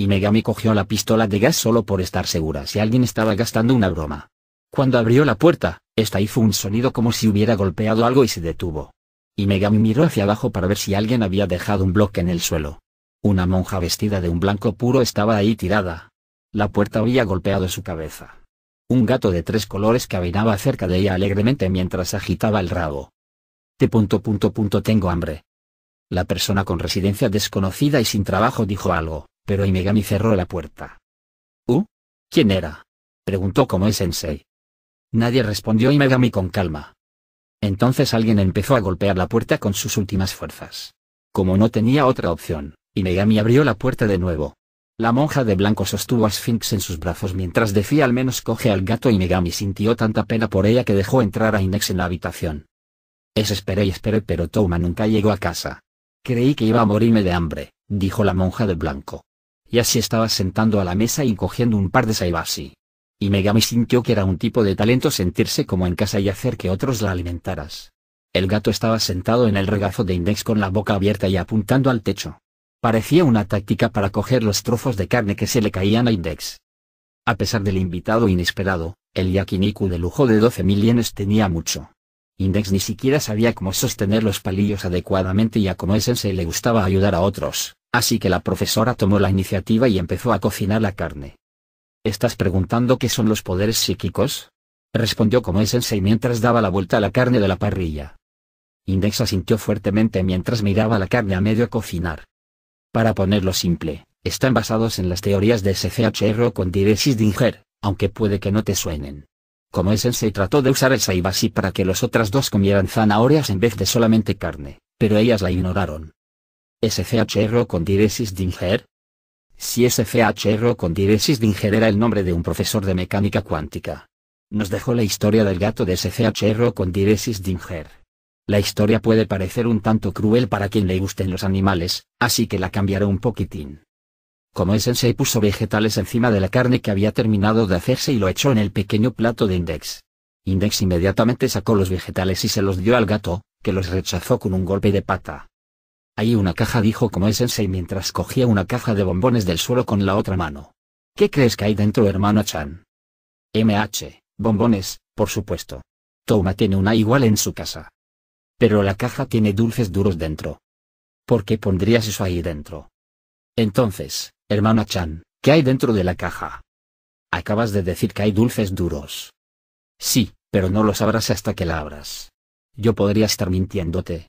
Y Megami cogió la pistola de gas solo por estar segura si alguien estaba gastando una broma. Cuando abrió la puerta, esta hizo un sonido como si hubiera golpeado algo y se detuvo. Y Megami miró hacia abajo para ver si alguien había dejado un bloque en el suelo. Una monja vestida de un blanco puro estaba ahí tirada. La puerta había golpeado su cabeza. Un gato de tres colores caminaba cerca de ella alegremente mientras agitaba el rabo. Te punto punto punto tengo hambre. La persona con residencia desconocida y sin trabajo dijo algo pero Inegami cerró la puerta. ¿Uh? ¿Quién era? preguntó como Sensei. Nadie respondió Megami con calma. Entonces alguien empezó a golpear la puerta con sus últimas fuerzas. Como no tenía otra opción, Megami abrió la puerta de nuevo. La monja de blanco sostuvo a Sphinx en sus brazos mientras decía al menos coge al gato y Megami sintió tanta pena por ella que dejó entrar a Inex en la habitación. Es esperé y esperé pero Toma nunca llegó a casa. Creí que iba a morirme de hambre, dijo la monja de blanco. Y así estaba sentando a la mesa y cogiendo un par de saibasi. Y Megami sintió que era un tipo de talento sentirse como en casa y hacer que otros la alimentaras. El gato estaba sentado en el regazo de Index con la boca abierta y apuntando al techo. Parecía una táctica para coger los trozos de carne que se le caían a Index. A pesar del invitado inesperado, el yakiniku de lujo de 12.000 yenes tenía mucho. Index ni siquiera sabía cómo sostener los palillos adecuadamente y a como le gustaba ayudar a otros, Así que la profesora tomó la iniciativa y empezó a cocinar la carne. ¿Estás preguntando qué son los poderes psíquicos? Respondió como Sensei mientras daba la vuelta a la carne de la parrilla. Indexa sintió fuertemente mientras miraba la carne a medio cocinar. Para ponerlo simple, están basados en las teorías de SCHR o con diresis Dinger, aunque puede que no te suenen. Como Sensei trató de usar el Saibasi para que los otras dos comieran zanahorias en vez de solamente carne, pero ellas la ignoraron. SCHR con diresis Dinger? Si SCHR con diresis Dinger era el nombre de un profesor de mecánica cuántica. Nos dejó la historia del gato de SCHR con diresis Dinger. La historia puede parecer un tanto cruel para quien le gusten los animales, así que la cambiaré un poquitín. Como Sensei puso vegetales encima de la carne que había terminado de hacerse y lo echó en el pequeño plato de Index. Index inmediatamente sacó los vegetales y se los dio al gato, que los rechazó con un golpe de pata. Hay una caja, dijo como esensei mientras cogía una caja de bombones del suelo con la otra mano. ¿Qué crees que hay dentro, hermano Chan? MH, bombones, por supuesto. Toma tiene una igual en su casa. Pero la caja tiene dulces duros dentro. ¿Por qué pondrías eso ahí dentro? Entonces, hermano Chan, ¿qué hay dentro de la caja? Acabas de decir que hay dulces duros. Sí, pero no lo sabrás hasta que la abras. Yo podría estar mintiéndote.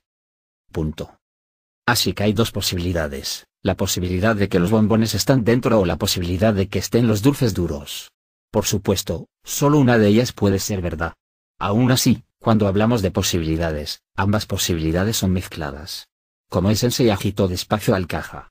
Punto. Así que hay dos posibilidades, la posibilidad de que los bombones están dentro o la posibilidad de que estén los dulces duros. Por supuesto, solo una de ellas puede ser verdad. Aún así, cuando hablamos de posibilidades, ambas posibilidades son mezcladas. Como y agitó despacio al caja.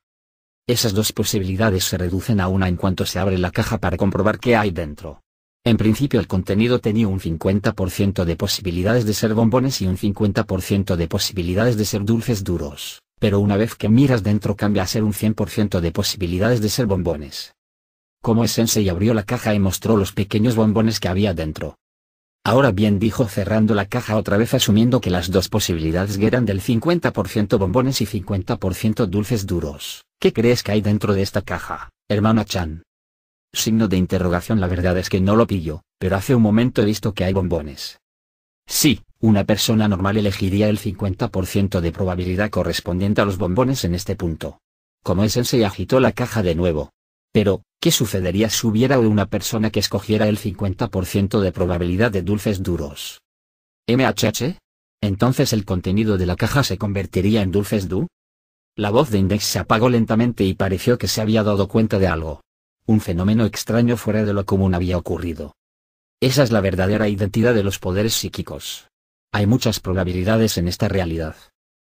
Esas dos posibilidades se reducen a una en cuanto se abre la caja para comprobar qué hay dentro. En principio el contenido tenía un 50% de posibilidades de ser bombones y un 50% de posibilidades de ser dulces duros pero una vez que miras dentro cambia a ser un 100% de posibilidades de ser bombones. Como es Sensei abrió la caja y mostró los pequeños bombones que había dentro. Ahora bien dijo cerrando la caja otra vez asumiendo que las dos posibilidades eran del 50% bombones y 50% dulces duros. ¿Qué crees que hay dentro de esta caja, hermana Chan? Signo de interrogación la verdad es que no lo pillo, pero hace un momento he visto que hay bombones. Sí, una persona normal elegiría el 50% de probabilidad correspondiente a los bombones en este punto. Como es se agitó la caja de nuevo. Pero, ¿qué sucedería si hubiera una persona que escogiera el 50% de probabilidad de dulces duros? ¿MHH? ¿Entonces el contenido de la caja se convertiría en dulces du? La voz de Index se apagó lentamente y pareció que se había dado cuenta de algo. Un fenómeno extraño fuera de lo común había ocurrido. Esa es la verdadera identidad de los poderes psíquicos. Hay muchas probabilidades en esta realidad.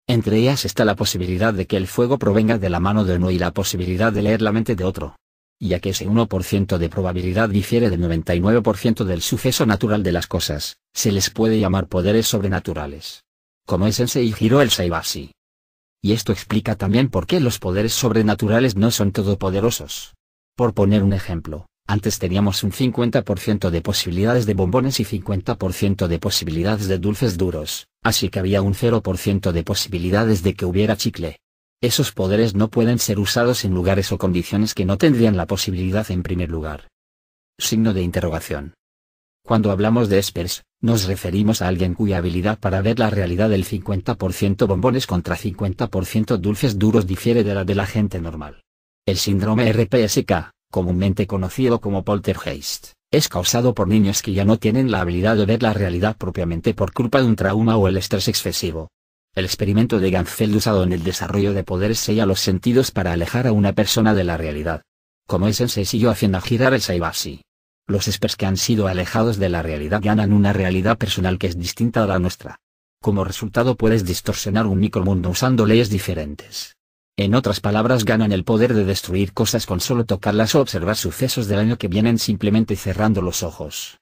Entre ellas está la posibilidad de que el fuego provenga de la mano de uno y la posibilidad de leer la mente de otro. Ya que ese 1% de probabilidad difiere del 99% del suceso natural de las cosas, se les puede llamar poderes sobrenaturales. Como es y giro el Saibasi. Y esto explica también por qué los poderes sobrenaturales no son todopoderosos. Por poner un ejemplo, antes teníamos un 50% de posibilidades de bombones y 50% de posibilidades de dulces duros, así que había un 0% de posibilidades de que hubiera chicle. Esos poderes no pueden ser usados en lugares o condiciones que no tendrían la posibilidad en primer lugar. Signo de interrogación. Cuando hablamos de ESPERS, nos referimos a alguien cuya habilidad para ver la realidad del 50% bombones contra 50% dulces duros difiere de la de la gente normal. El síndrome RPSK, comúnmente conocido como poltergeist, es causado por niños que ya no tienen la habilidad de ver la realidad propiamente por culpa de un trauma o el estrés excesivo. El experimento de Gansfeld usado en el desarrollo de poderes sella los sentidos para alejar a una persona de la realidad. Como es en sencillo haciendo girar el saibasi. Los espers que han sido alejados de la realidad ganan una realidad personal que es distinta a la nuestra. Como resultado puedes distorsionar un micromundo usando leyes diferentes. En otras palabras ganan el poder de destruir cosas con solo tocarlas o observar sucesos del año que vienen simplemente cerrando los ojos.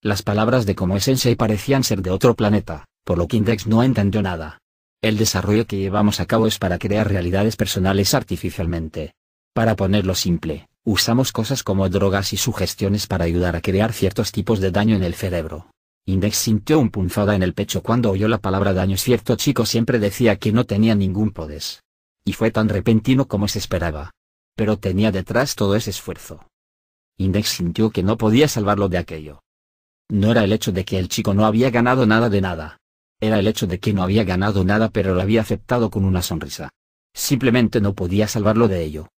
Las palabras de como Sensei parecían ser de otro planeta, por lo que Index no entendió nada. El desarrollo que llevamos a cabo es para crear realidades personales artificialmente. Para ponerlo simple, usamos cosas como drogas y sugestiones para ayudar a crear ciertos tipos de daño en el cerebro. Index sintió un punzada en el pecho cuando oyó la palabra daño. Cierto chico siempre decía que no tenía ningún poder y fue tan repentino como se esperaba. Pero tenía detrás todo ese esfuerzo. Index sintió que no podía salvarlo de aquello. No era el hecho de que el chico no había ganado nada de nada. Era el hecho de que no había ganado nada pero lo había aceptado con una sonrisa. Simplemente no podía salvarlo de ello.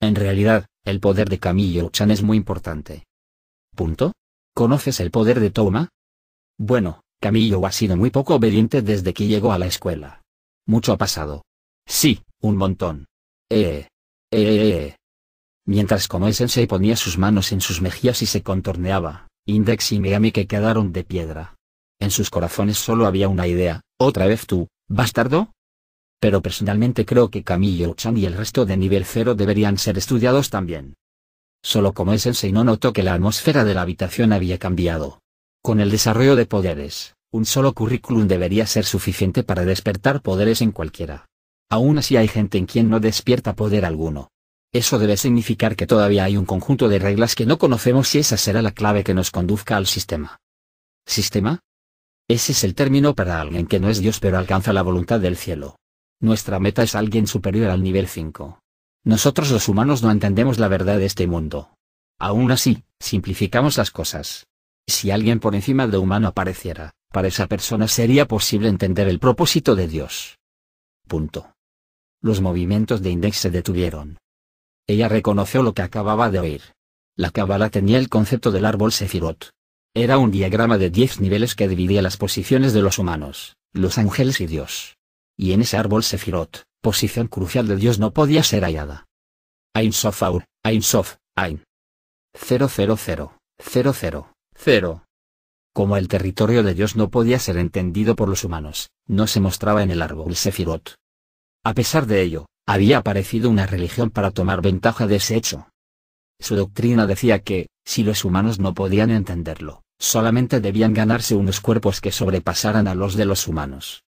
En realidad, el poder de Camillo-chan es muy importante. Punto. ¿Conoces el poder de toma? Bueno, Camillo ha sido muy poco obediente desde que llegó a la escuela. Mucho ha pasado. Sí, un montón. Eh. Eh. eh, eh. Mientras como Sensei ponía sus manos en sus mejillas y se contorneaba, Index y Miami que quedaron de piedra. En sus corazones solo había una idea, otra vez tú, bastardo. Pero personalmente creo que Camillo Chan y el resto de nivel cero deberían ser estudiados también. Solo como Sensei no notó que la atmósfera de la habitación había cambiado. Con el desarrollo de poderes, un solo currículum debería ser suficiente para despertar poderes en cualquiera. Aún así hay gente en quien no despierta poder alguno. Eso debe significar que todavía hay un conjunto de reglas que no conocemos y esa será la clave que nos conduzca al sistema. ¿Sistema? Ese es el término para alguien que no es Dios pero alcanza la voluntad del cielo. Nuestra meta es alguien superior al nivel 5. Nosotros los humanos no entendemos la verdad de este mundo. Aún así, simplificamos las cosas. Si alguien por encima de humano apareciera, para esa persona sería posible entender el propósito de Dios. Punto los movimientos de Index se detuvieron. Ella reconoció lo que acababa de oír. La cábala tenía el concepto del árbol Sefirot. Era un diagrama de diez niveles que dividía las posiciones de los humanos, los ángeles y Dios. Y en ese árbol Sefirot, posición crucial de Dios no podía ser hallada. Ein Sof Aur, Ein Sof, Ein. 000, 000, Como el territorio de Dios no podía ser entendido por los humanos, no se mostraba en el árbol Sefirot, a pesar de ello, había aparecido una religión para tomar ventaja de ese hecho. Su doctrina decía que, si los humanos no podían entenderlo, solamente debían ganarse unos cuerpos que sobrepasaran a los de los humanos.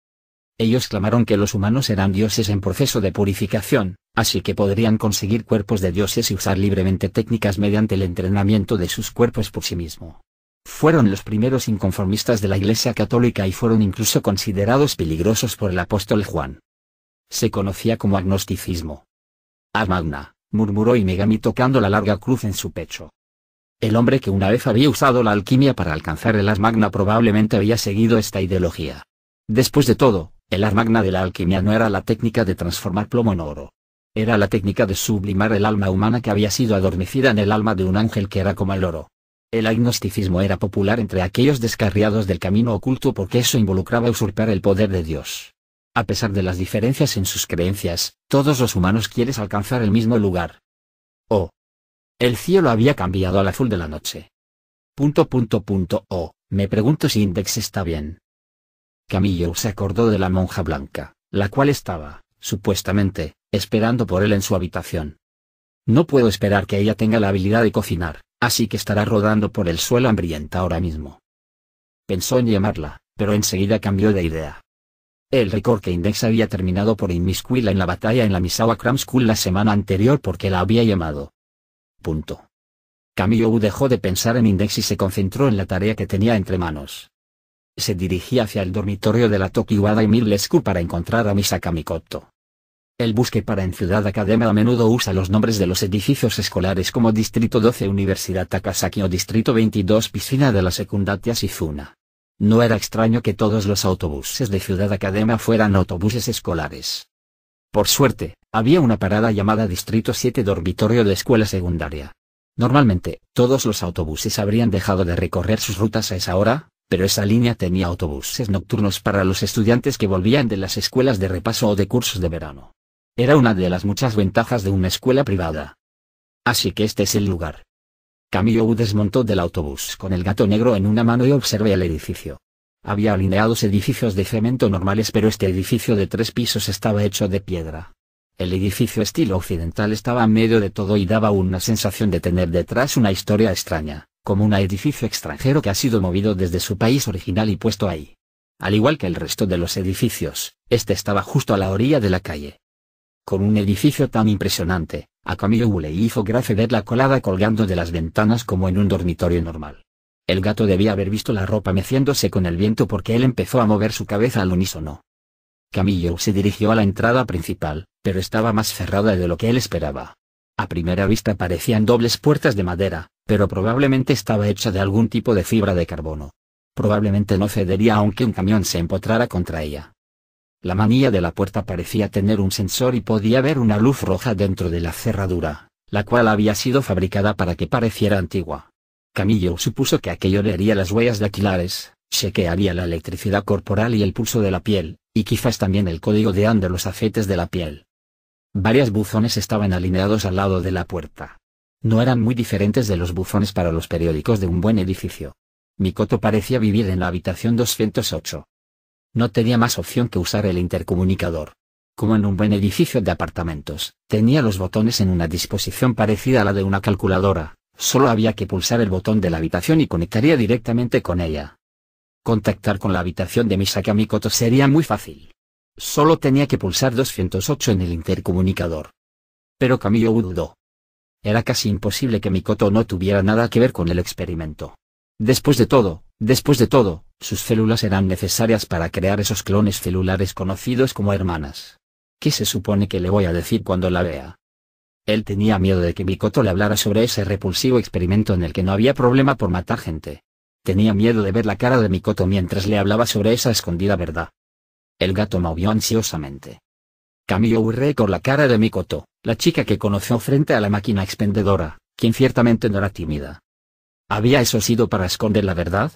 Ellos clamaron que los humanos eran dioses en proceso de purificación, así que podrían conseguir cuerpos de dioses y usar libremente técnicas mediante el entrenamiento de sus cuerpos por sí mismo. Fueron los primeros inconformistas de la Iglesia Católica y fueron incluso considerados peligrosos por el apóstol Juan se conocía como agnosticismo. Armagna, murmuró Megami tocando la larga cruz en su pecho. El hombre que una vez había usado la alquimia para alcanzar el magna probablemente había seguido esta ideología. Después de todo, el magna de la alquimia no era la técnica de transformar plomo en oro. Era la técnica de sublimar el alma humana que había sido adormecida en el alma de un ángel que era como el oro. El agnosticismo era popular entre aquellos descarriados del camino oculto porque eso involucraba usurpar el poder de Dios. A pesar de las diferencias en sus creencias, todos los humanos quieres alcanzar el mismo lugar. Oh. El cielo había cambiado al azul de la noche. Punto punto punto oh, me pregunto si Index está bien. Camillo se acordó de la monja blanca, la cual estaba, supuestamente, esperando por él en su habitación. No puedo esperar que ella tenga la habilidad de cocinar, así que estará rodando por el suelo hambrienta ahora mismo. Pensó en llamarla, pero enseguida cambió de idea. El récord que Index había terminado por inmiscuirla en la batalla en la Misawa Cram School la semana anterior porque la había llamado. Punto. Camillo dejó de pensar en Index y se concentró en la tarea que tenía entre manos. Se dirigía hacia el dormitorio de la Tokiwada y School para encontrar a Misaka Mikoto. El busque para en Ciudad Academia a menudo usa los nombres de los edificios escolares como Distrito 12 Universidad Takasaki o Distrito 22 Piscina de la Secundaria Sifuna. No era extraño que todos los autobuses de Ciudad Academia fueran autobuses escolares. Por suerte, había una parada llamada Distrito 7 Dormitorio de Escuela Secundaria. Normalmente, todos los autobuses habrían dejado de recorrer sus rutas a esa hora, pero esa línea tenía autobuses nocturnos para los estudiantes que volvían de las escuelas de repaso o de cursos de verano. Era una de las muchas ventajas de una escuela privada. Así que este es el lugar. Camillo desmontó del autobús con el gato negro en una mano y observé el edificio. Había alineados edificios de cemento normales pero este edificio de tres pisos estaba hecho de piedra. El edificio estilo occidental estaba en medio de todo y daba una sensación de tener detrás una historia extraña, como un edificio extranjero que ha sido movido desde su país original y puesto ahí. Al igual que el resto de los edificios, este estaba justo a la orilla de la calle. Con un edificio tan impresionante, a Camillou le hizo gracia ver la colada colgando de las ventanas como en un dormitorio normal. El gato debía haber visto la ropa meciéndose con el viento porque él empezó a mover su cabeza al unísono. Camillo se dirigió a la entrada principal, pero estaba más cerrada de lo que él esperaba. A primera vista parecían dobles puertas de madera, pero probablemente estaba hecha de algún tipo de fibra de carbono. Probablemente no cedería aunque un camión se empotrara contra ella. La manilla de la puerta parecía tener un sensor y podía ver una luz roja dentro de la cerradura, la cual había sido fabricada para que pareciera antigua. Camillo supuso que aquello leería las huellas dactilares, chequearía la electricidad corporal y el pulso de la piel, y quizás también el código de AN los aceites de la piel. Varios buzones estaban alineados al lado de la puerta. No eran muy diferentes de los buzones para los periódicos de un buen edificio. Mikoto parecía vivir en la habitación 208. No tenía más opción que usar el intercomunicador. Como en un buen edificio de apartamentos, tenía los botones en una disposición parecida a la de una calculadora, solo había que pulsar el botón de la habitación y conectaría directamente con ella. Contactar con la habitación de Misaka Mikoto sería muy fácil. Solo tenía que pulsar 208 en el intercomunicador. Pero Camillo dudó. Era casi imposible que Mikoto no tuviera nada que ver con el experimento. Después de todo, Después de todo, sus células eran necesarias para crear esos clones celulares conocidos como hermanas. ¿Qué se supone que le voy a decir cuando la vea? Él tenía miedo de que Mikoto le hablara sobre ese repulsivo experimento en el que no había problema por matar gente. Tenía miedo de ver la cara de Mikoto mientras le hablaba sobre esa escondida verdad. El gato movió ansiosamente. Camillo hurré con la cara de Mikoto, la chica que conoció frente a la máquina expendedora, quien ciertamente no era tímida. ¿Había eso sido para esconder la verdad?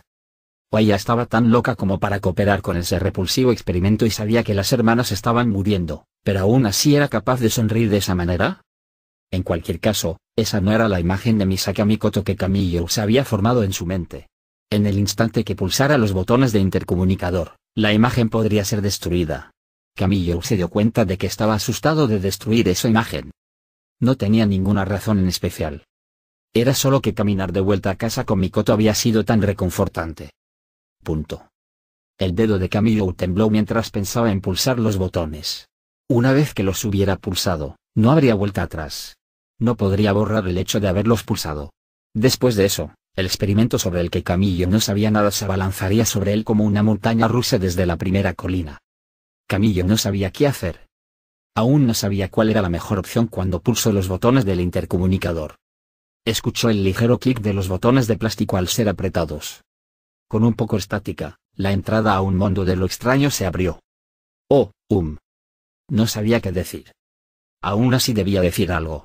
ella estaba tan loca como para cooperar con ese repulsivo experimento y sabía que las hermanas estaban muriendo, pero aún así era capaz de sonreír de esa manera. En cualquier caso, esa no era la imagen de Misaka Mikoto que Camillo se había formado en su mente. En el instante que pulsara los botones de intercomunicador, la imagen podría ser destruida. Camillo se dio cuenta de que estaba asustado de destruir esa imagen. No tenía ninguna razón en especial. Era solo que caminar de vuelta a casa con Mikoto había sido tan reconfortante. Punto. El dedo de Camillo tembló mientras pensaba en pulsar los botones. Una vez que los hubiera pulsado, no habría vuelta atrás. No podría borrar el hecho de haberlos pulsado. Después de eso, el experimento sobre el que Camillo no sabía nada se abalanzaría sobre él como una montaña rusa desde la primera colina. Camillo no sabía qué hacer. Aún no sabía cuál era la mejor opción cuando pulsó los botones del intercomunicador. Escuchó el ligero clic de los botones de plástico al ser apretados con un poco estática, la entrada a un mundo de lo extraño se abrió. Oh, um. No sabía qué decir. Aún así debía decir algo.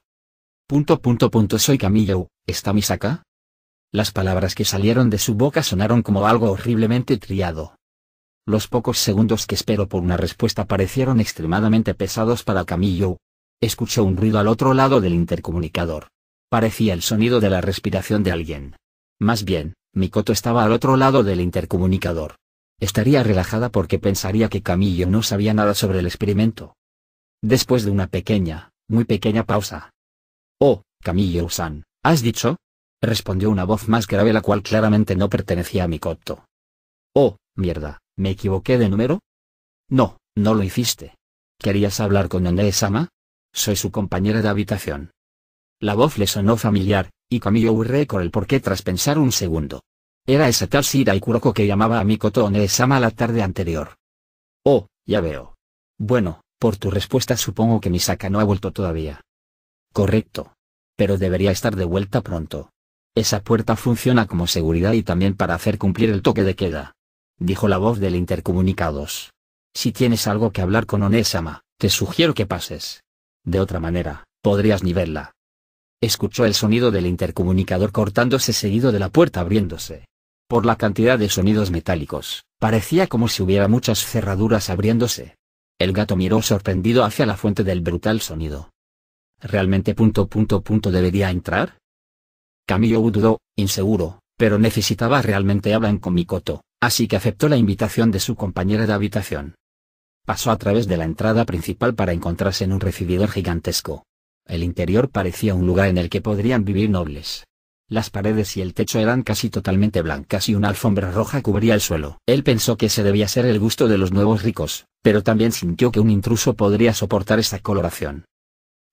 Punto punto punto soy Camillo, ¿está mis acá? Las palabras que salieron de su boca sonaron como algo horriblemente triado. Los pocos segundos que espero por una respuesta parecieron extremadamente pesados para Camillo. Escuchó un ruido al otro lado del intercomunicador. Parecía el sonido de la respiración de alguien. Más bien, Mikoto estaba al otro lado del intercomunicador. Estaría relajada porque pensaría que Camillo no sabía nada sobre el experimento. Después de una pequeña, muy pequeña pausa. Oh, Camillo-san, ¿has dicho? Respondió una voz más grave la cual claramente no pertenecía a Mikoto. Oh, mierda, ¿me equivoqué de número? No, no lo hiciste. ¿Querías hablar con Onee-sama? Soy su compañera de habitación. La voz le sonó familiar, y Camillo hurré con el porqué tras pensar un segundo. Era esa tal y Kuroko que llamaba a Mikoto Onesama la tarde anterior. Oh, ya veo. Bueno, por tu respuesta supongo que Misaka no ha vuelto todavía. Correcto. Pero debería estar de vuelta pronto. Esa puerta funciona como seguridad y también para hacer cumplir el toque de queda. Dijo la voz del intercomunicados. Si tienes algo que hablar con Onesama, te sugiero que pases. De otra manera, podrías ni verla. Escuchó el sonido del intercomunicador cortándose seguido de la puerta abriéndose. Por la cantidad de sonidos metálicos, parecía como si hubiera muchas cerraduras abriéndose. El gato miró sorprendido hacia la fuente del brutal sonido. ¿Realmente punto punto punto debería entrar? Camillo dudó, inseguro, pero necesitaba realmente hablar con Mikoto, así que aceptó la invitación de su compañera de habitación. Pasó a través de la entrada principal para encontrarse en un recibidor gigantesco. El interior parecía un lugar en el que podrían vivir nobles, las paredes y el techo eran casi totalmente blancas y una alfombra roja cubría el suelo. Él pensó que se debía ser el gusto de los nuevos ricos, pero también sintió que un intruso podría soportar esa coloración.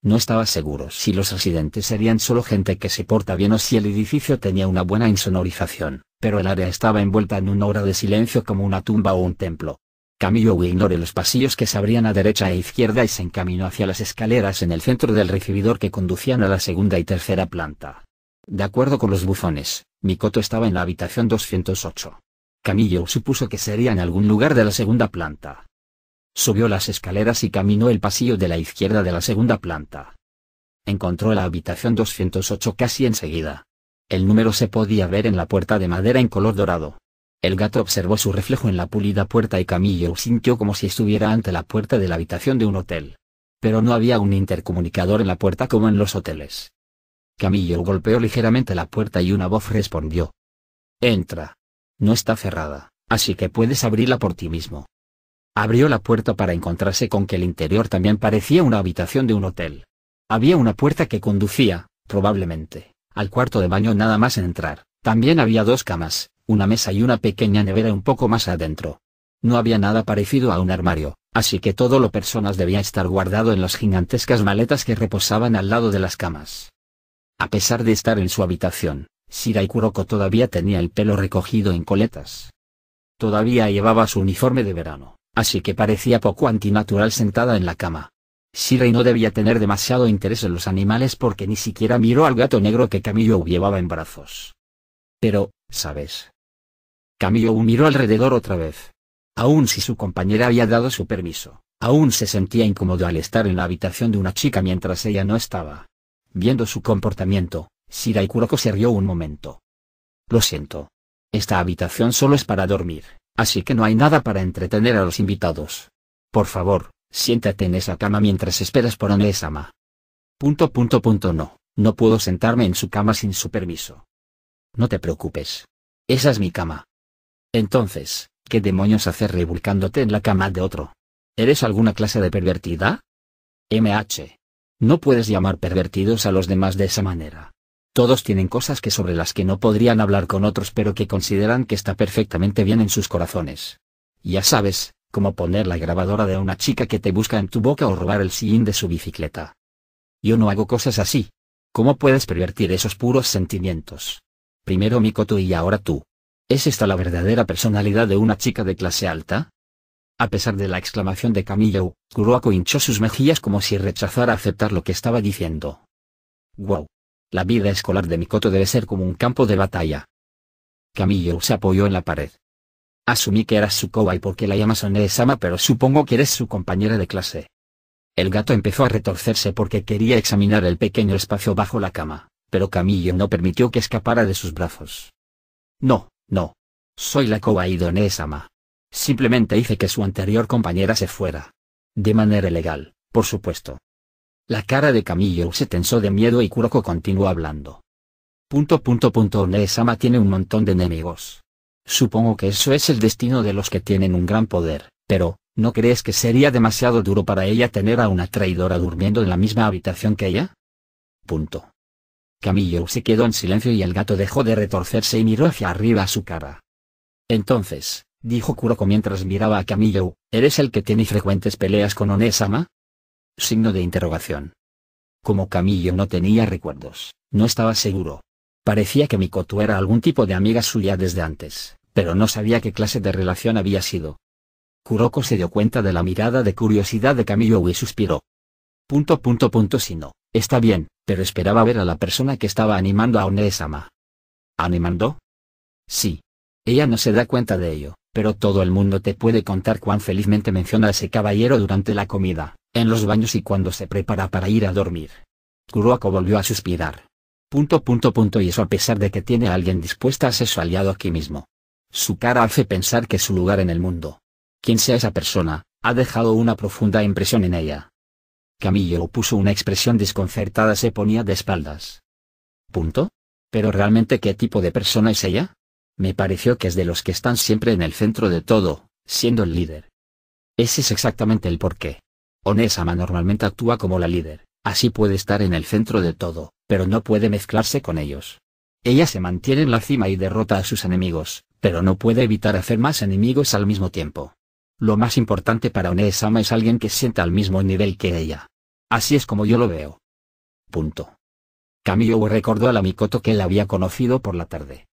No estaba seguro si los residentes serían solo gente que se porta bien o si el edificio tenía una buena insonorización, pero el área estaba envuelta en una hora de silencio como una tumba o un templo. Camillo ignoró los pasillos que se abrían a derecha e izquierda y se encaminó hacia las escaleras en el centro del recibidor que conducían a la segunda y tercera planta. De acuerdo con los bufones, Mikoto estaba en la habitación 208. Camillo supuso que sería en algún lugar de la segunda planta. Subió las escaleras y caminó el pasillo de la izquierda de la segunda planta. Encontró la habitación 208 casi enseguida. El número se podía ver en la puerta de madera en color dorado. El gato observó su reflejo en la pulida puerta y Camillo sintió como si estuviera ante la puerta de la habitación de un hotel. Pero no había un intercomunicador en la puerta como en los hoteles. Camillo golpeó ligeramente la puerta y una voz respondió. Entra. No está cerrada, así que puedes abrirla por ti mismo. Abrió la puerta para encontrarse con que el interior también parecía una habitación de un hotel. Había una puerta que conducía, probablemente, al cuarto de baño nada más entrar. También había dos camas, una mesa y una pequeña nevera un poco más adentro. No había nada parecido a un armario, así que todo lo personas debía estar guardado en las gigantescas maletas que reposaban al lado de las camas. A pesar de estar en su habitación, Shirai Kuroko todavía tenía el pelo recogido en coletas. Todavía llevaba su uniforme de verano, así que parecía poco antinatural sentada en la cama. Shirai no debía tener demasiado interés en los animales porque ni siquiera miró al gato negro que Camillo llevaba en brazos. Pero, ¿sabes? Camillo miró alrededor otra vez. Aún si su compañera había dado su permiso, aún se sentía incómodo al estar en la habitación de una chica mientras ella no estaba. Viendo su comportamiento, Shirai Kuroko se rió un momento. Lo siento. Esta habitación solo es para dormir, así que no hay nada para entretener a los invitados. Por favor, siéntate en esa cama mientras esperas por Onesama. Punto punto punto no, no puedo sentarme en su cama sin su permiso. No te preocupes. Esa es mi cama. Entonces, ¿qué demonios haces revolcándote en la cama de otro? ¿Eres alguna clase de pervertida? MH. No puedes llamar pervertidos a los demás de esa manera. Todos tienen cosas que sobre las que no podrían hablar con otros pero que consideran que está perfectamente bien en sus corazones. Ya sabes, como poner la grabadora de una chica que te busca en tu boca o robar el sillín de su bicicleta. Yo no hago cosas así. ¿Cómo puedes pervertir esos puros sentimientos? Primero Mikoto y ahora tú. ¿Es esta la verdadera personalidad de una chica de clase alta? A pesar de la exclamación de Camillo, Kuroako hinchó sus mejillas como si rechazara aceptar lo que estaba diciendo. ¡Wow! La vida escolar de Mikoto debe ser como un campo de batalla. Camillo se apoyó en la pared. Asumí que eras su kowai porque la llamas Onede-sama pero supongo que eres su compañera de clase. El gato empezó a retorcerse porque quería examinar el pequeño espacio bajo la cama, pero Camillo no permitió que escapara de sus brazos. No, no. Soy la kowai de Donesama. Simplemente hice que su anterior compañera se fuera. De manera legal, por supuesto. La cara de Camillo se tensó de miedo y Kuroko continuó hablando. Punto punto punto Onesama tiene un montón de enemigos. Supongo que eso es el destino de los que tienen un gran poder, pero, ¿no crees que sería demasiado duro para ella tener a una traidora durmiendo en la misma habitación que ella? Punto. Camillo se quedó en silencio y el gato dejó de retorcerse y miró hacia arriba a su cara. Entonces, dijo Kuroko mientras miraba a Camillo, ¿eres el que tiene frecuentes peleas con Onesama? Signo de interrogación. Como Camillo no tenía recuerdos, no estaba seguro. Parecía que Mikoto era algún tipo de amiga suya desde antes, pero no sabía qué clase de relación había sido. Kuroko se dio cuenta de la mirada de curiosidad de Camillo y suspiró. Punto punto punto sino, está bien, pero esperaba ver a la persona que estaba animando a Onesama. ¿Animando? Sí. Ella no se da cuenta de ello pero todo el mundo te puede contar cuán felizmente menciona a ese caballero durante la comida, en los baños y cuando se prepara para ir a dormir. Kuroko volvió a suspirar. Punto punto punto y eso a pesar de que tiene a alguien dispuesta a ser su aliado aquí mismo. Su cara hace pensar que su lugar en el mundo. Quien sea esa persona, ha dejado una profunda impresión en ella. Camillo puso una expresión desconcertada se ponía de espaldas. ¿Punto? ¿Pero realmente qué tipo de persona es ella? Me pareció que es de los que están siempre en el centro de todo, siendo el líder. Ese es exactamente el porqué. Onesama normalmente actúa como la líder, así puede estar en el centro de todo, pero no puede mezclarse con ellos. Ella se mantiene en la cima y derrota a sus enemigos, pero no puede evitar hacer más enemigos al mismo tiempo. Lo más importante para Onesama es alguien que sienta al mismo nivel que ella. Así es como yo lo veo. Punto. Kamiyo recordó a la Mikoto que él había conocido por la tarde.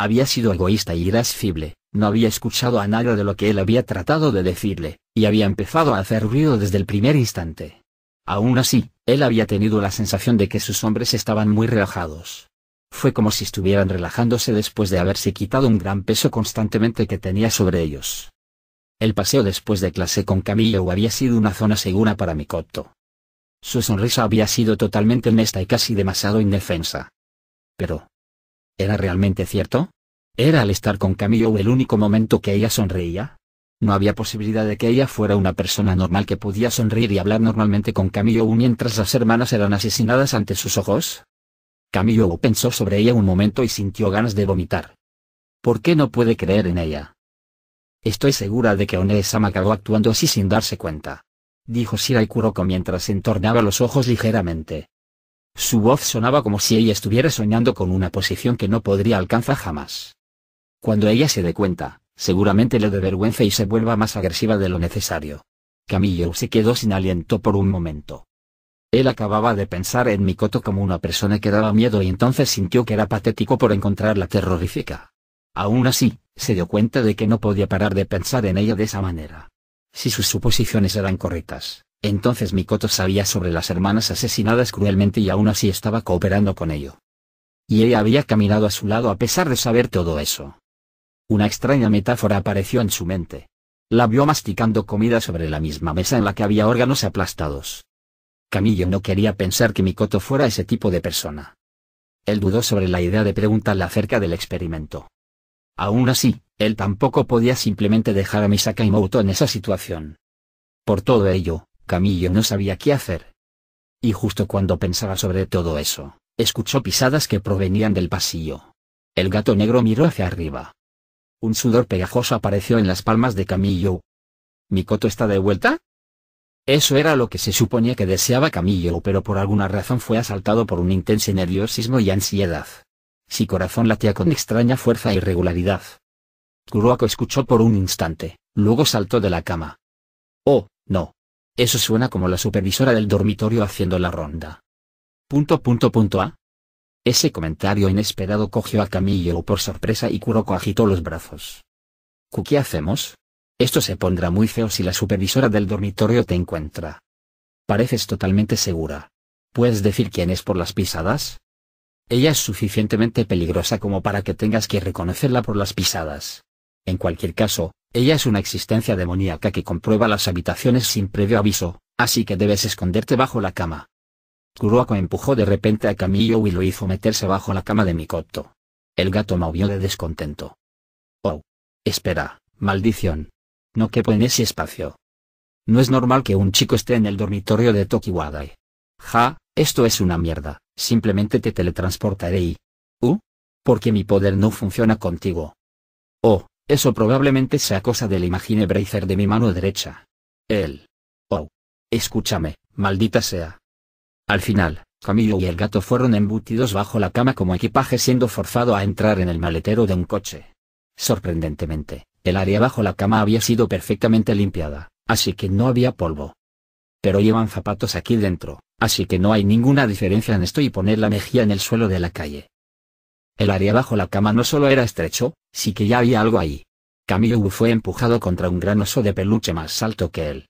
Había sido egoísta y irascible, no había escuchado a nada de lo que él había tratado de decirle, y había empezado a hacer ruido desde el primer instante. Aún así, él había tenido la sensación de que sus hombres estaban muy relajados. Fue como si estuvieran relajándose después de haberse quitado un gran peso constantemente que tenía sobre ellos. El paseo después de clase con Camillo había sido una zona segura para Mikoto. Su sonrisa había sido totalmente honesta y casi demasiado indefensa. Pero, ¿Era realmente cierto? ¿Era al estar con Camillo el único momento que ella sonreía? No había posibilidad de que ella fuera una persona normal que podía sonreír y hablar normalmente con Camillo mientras las hermanas eran asesinadas ante sus ojos. Camillo pensó sobre ella un momento y sintió ganas de vomitar. ¿Por qué no puede creer en ella? Estoy segura de que One-sama actuando así sin darse cuenta. Dijo Kuroko mientras entornaba los ojos ligeramente. Su voz sonaba como si ella estuviera soñando con una posición que no podría alcanzar jamás. Cuando ella se dé cuenta, seguramente le dé vergüenza y se vuelva más agresiva de lo necesario. Camillo se quedó sin aliento por un momento. Él acababa de pensar en Mikoto como una persona que daba miedo y entonces sintió que era patético por encontrarla terrorífica. Aún así, se dio cuenta de que no podía parar de pensar en ella de esa manera. Si sus suposiciones eran correctas, entonces Mikoto sabía sobre las hermanas asesinadas cruelmente y aún así estaba cooperando con ello. Y ella había caminado a su lado a pesar de saber todo eso. Una extraña metáfora apareció en su mente. La vio masticando comida sobre la misma mesa en la que había órganos aplastados. Camillo no quería pensar que Mikoto fuera ese tipo de persona. Él dudó sobre la idea de preguntarle acerca del experimento. Aún así, él tampoco podía simplemente dejar a Misaka y en esa situación. Por todo ello, Camillo no sabía qué hacer. Y justo cuando pensaba sobre todo eso, escuchó pisadas que provenían del pasillo. El gato negro miró hacia arriba. Un sudor pegajoso apareció en las palmas de Camillo. ¿Mikoto está de vuelta? Eso era lo que se suponía que deseaba Camillo, pero por alguna razón fue asaltado por un intenso nerviosismo y ansiedad. Su corazón latía con extraña fuerza e irregularidad. Kuroako escuchó por un instante, luego saltó de la cama. Oh, no. Eso suena como la supervisora del dormitorio haciendo la ronda. Punto punto punto A. Ese comentario inesperado cogió a Camillo por sorpresa y Kuroko agitó los brazos. ¿Qué hacemos? Esto se pondrá muy feo si la supervisora del dormitorio te encuentra. Pareces totalmente segura. ¿Puedes decir quién es por las pisadas? Ella es suficientemente peligrosa como para que tengas que reconocerla por las pisadas. En cualquier caso, ella es una existencia demoníaca que comprueba las habitaciones sin previo aviso, así que debes esconderte bajo la cama. Kuroako empujó de repente a Camillo y lo hizo meterse bajo la cama de Mikoto. El gato movió de descontento. Oh. Espera, maldición. No quepo en ese espacio. No es normal que un chico esté en el dormitorio de Tokiwadai. Ja, esto es una mierda, simplemente te teletransportaré y... ¿Uh? Porque mi poder no funciona contigo. Oh, eso probablemente sea cosa del imagine bracer de mi mano derecha. Él. Oh. Escúchame, maldita sea. Al final, Camilo y el gato fueron embutidos bajo la cama como equipaje siendo forzado a entrar en el maletero de un coche. Sorprendentemente, el área bajo la cama había sido perfectamente limpiada, así que no había polvo. Pero llevan zapatos aquí dentro, así que no hay ninguna diferencia en esto y poner la mejilla en el suelo de la calle. El área bajo la cama no solo era estrecho, sí que ya había algo ahí. Camillo fue empujado contra un gran oso de peluche más alto que él.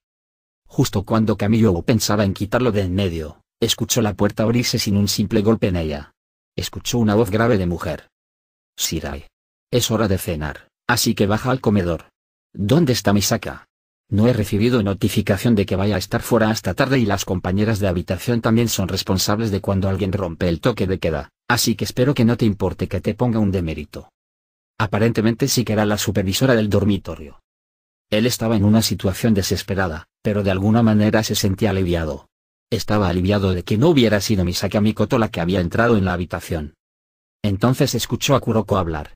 Justo cuando Camillo pensaba en quitarlo de en medio, escuchó la puerta abrirse sin un simple golpe en ella. Escuchó una voz grave de mujer. Sirai. Es hora de cenar, así que baja al comedor. ¿Dónde está Misaka? No he recibido notificación de que vaya a estar fuera hasta tarde y las compañeras de habitación también son responsables de cuando alguien rompe el toque de queda. Así que espero que no te importe que te ponga un demérito. Aparentemente sí que era la supervisora del dormitorio. Él estaba en una situación desesperada, pero de alguna manera se sentía aliviado. Estaba aliviado de que no hubiera sido Misaki Mikoto la que había entrado en la habitación. Entonces escuchó a Kuroko hablar.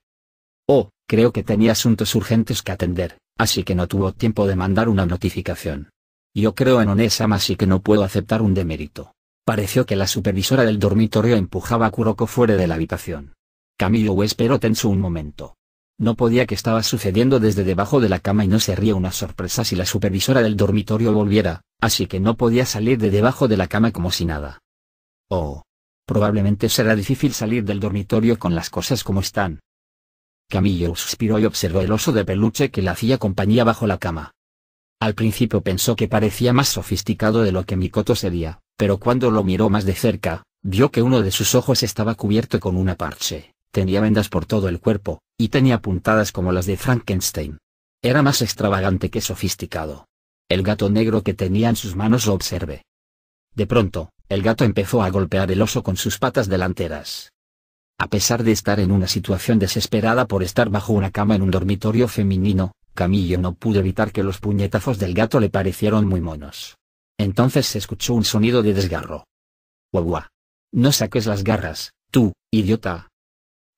Oh, creo que tenía asuntos urgentes que atender, así que no tuvo tiempo de mandar una notificación. Yo creo en Onesama así que no puedo aceptar un demérito. Pareció que la supervisora del dormitorio empujaba a Kuroko fuera de la habitación. Camillo esperó tenso un momento. No podía que estaba sucediendo desde debajo de la cama y no se ría una sorpresa si la supervisora del dormitorio volviera, así que no podía salir de debajo de la cama como si nada. Oh. Probablemente será difícil salir del dormitorio con las cosas como están. Camillo suspiró y observó el oso de peluche que le hacía compañía bajo la cama. Al principio pensó que parecía más sofisticado de lo que Mikoto sería, pero cuando lo miró más de cerca, vio que uno de sus ojos estaba cubierto con una parche, tenía vendas por todo el cuerpo, y tenía puntadas como las de Frankenstein. Era más extravagante que sofisticado. El gato negro que tenía en sus manos lo observé. De pronto, el gato empezó a golpear el oso con sus patas delanteras. A pesar de estar en una situación desesperada por estar bajo una cama en un dormitorio femenino, Camillo no pudo evitar que los puñetazos del gato le parecieron muy monos. Entonces se escuchó un sonido de desgarro. Guau, No saques las garras, tú, idiota.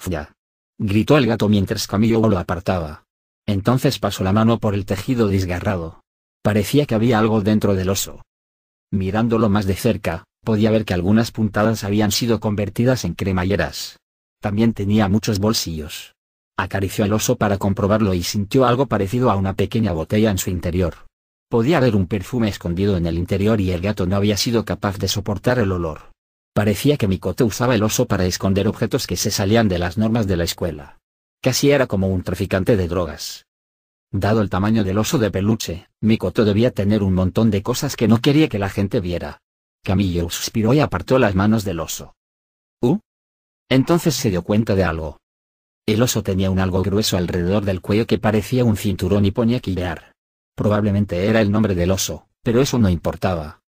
ya Gritó el gato mientras Camillo lo apartaba. Entonces pasó la mano por el tejido desgarrado. Parecía que había algo dentro del oso. Mirándolo más de cerca, podía ver que algunas puntadas habían sido convertidas en cremalleras. También tenía muchos bolsillos. Acarició al oso para comprobarlo y sintió algo parecido a una pequeña botella en su interior. Podía haber un perfume escondido en el interior y el gato no había sido capaz de soportar el olor. Parecía que Mikoto usaba el oso para esconder objetos que se salían de las normas de la escuela. Casi era como un traficante de drogas. Dado el tamaño del oso de peluche, Mikoto debía tener un montón de cosas que no quería que la gente viera. Camillo suspiró y apartó las manos del oso. ¿Uh? Entonces se dio cuenta de algo. El oso tenía un algo grueso alrededor del cuello que parecía un cinturón y ponía Probablemente era el nombre del oso, pero eso no importaba.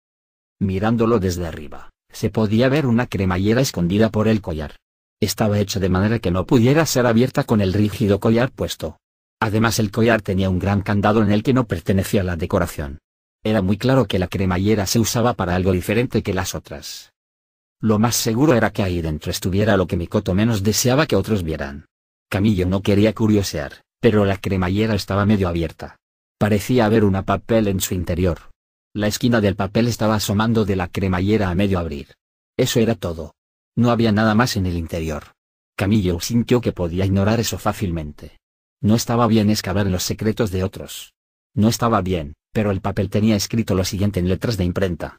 Mirándolo desde arriba, se podía ver una cremallera escondida por el collar. Estaba hecha de manera que no pudiera ser abierta con el rígido collar puesto. Además el collar tenía un gran candado en el que no pertenecía la decoración. Era muy claro que la cremallera se usaba para algo diferente que las otras. Lo más seguro era que ahí dentro estuviera lo que Mikoto menos deseaba que otros vieran. Camillo no quería curiosear, pero la cremallera estaba medio abierta. Parecía haber una papel en su interior. La esquina del papel estaba asomando de la cremallera a medio abrir. Eso era todo. No había nada más en el interior. Camillo sintió que podía ignorar eso fácilmente. No estaba bien excavar los secretos de otros. No estaba bien, pero el papel tenía escrito lo siguiente en letras de imprenta.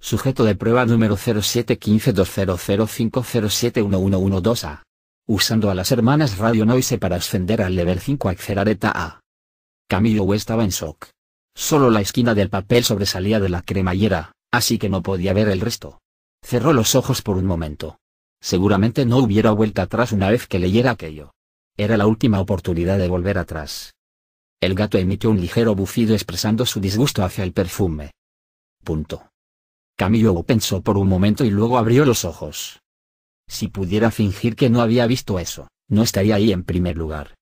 Sujeto de prueba número 07152005071112A. Usando a las hermanas Radio Noise para ascender al level 5 Accelareta A. Camilo estaba en shock. Solo la esquina del papel sobresalía de la cremallera, así que no podía ver el resto. Cerró los ojos por un momento. Seguramente no hubiera vuelta atrás una vez que leyera aquello. Era la última oportunidad de volver atrás. El gato emitió un ligero bufido expresando su disgusto hacia el perfume. Punto. Camilo pensó por un momento y luego abrió los ojos. Si pudiera fingir que no había visto eso, no estaría ahí en primer lugar.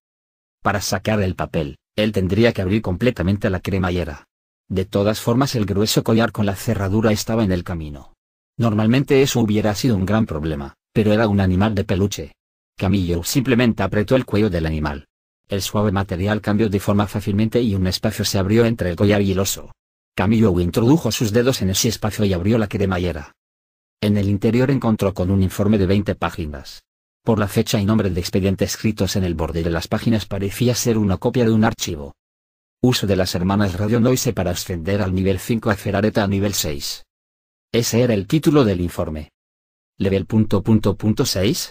Para sacar el papel, él tendría que abrir completamente la cremallera. De todas formas el grueso collar con la cerradura estaba en el camino. Normalmente eso hubiera sido un gran problema, pero era un animal de peluche. Camillo simplemente apretó el cuello del animal. El suave material cambió de forma fácilmente y un espacio se abrió entre el collar y el oso. Camillo introdujo sus dedos en ese espacio y abrió la cremallera. En el interior encontró con un informe de 20 páginas por la fecha y nombre de expediente escritos en el borde de las páginas parecía ser una copia de un archivo. Uso de las hermanas Radio para ascender al nivel 5 a cerareta a nivel 6. Ese era el título del informe. Level punto punto punto 6.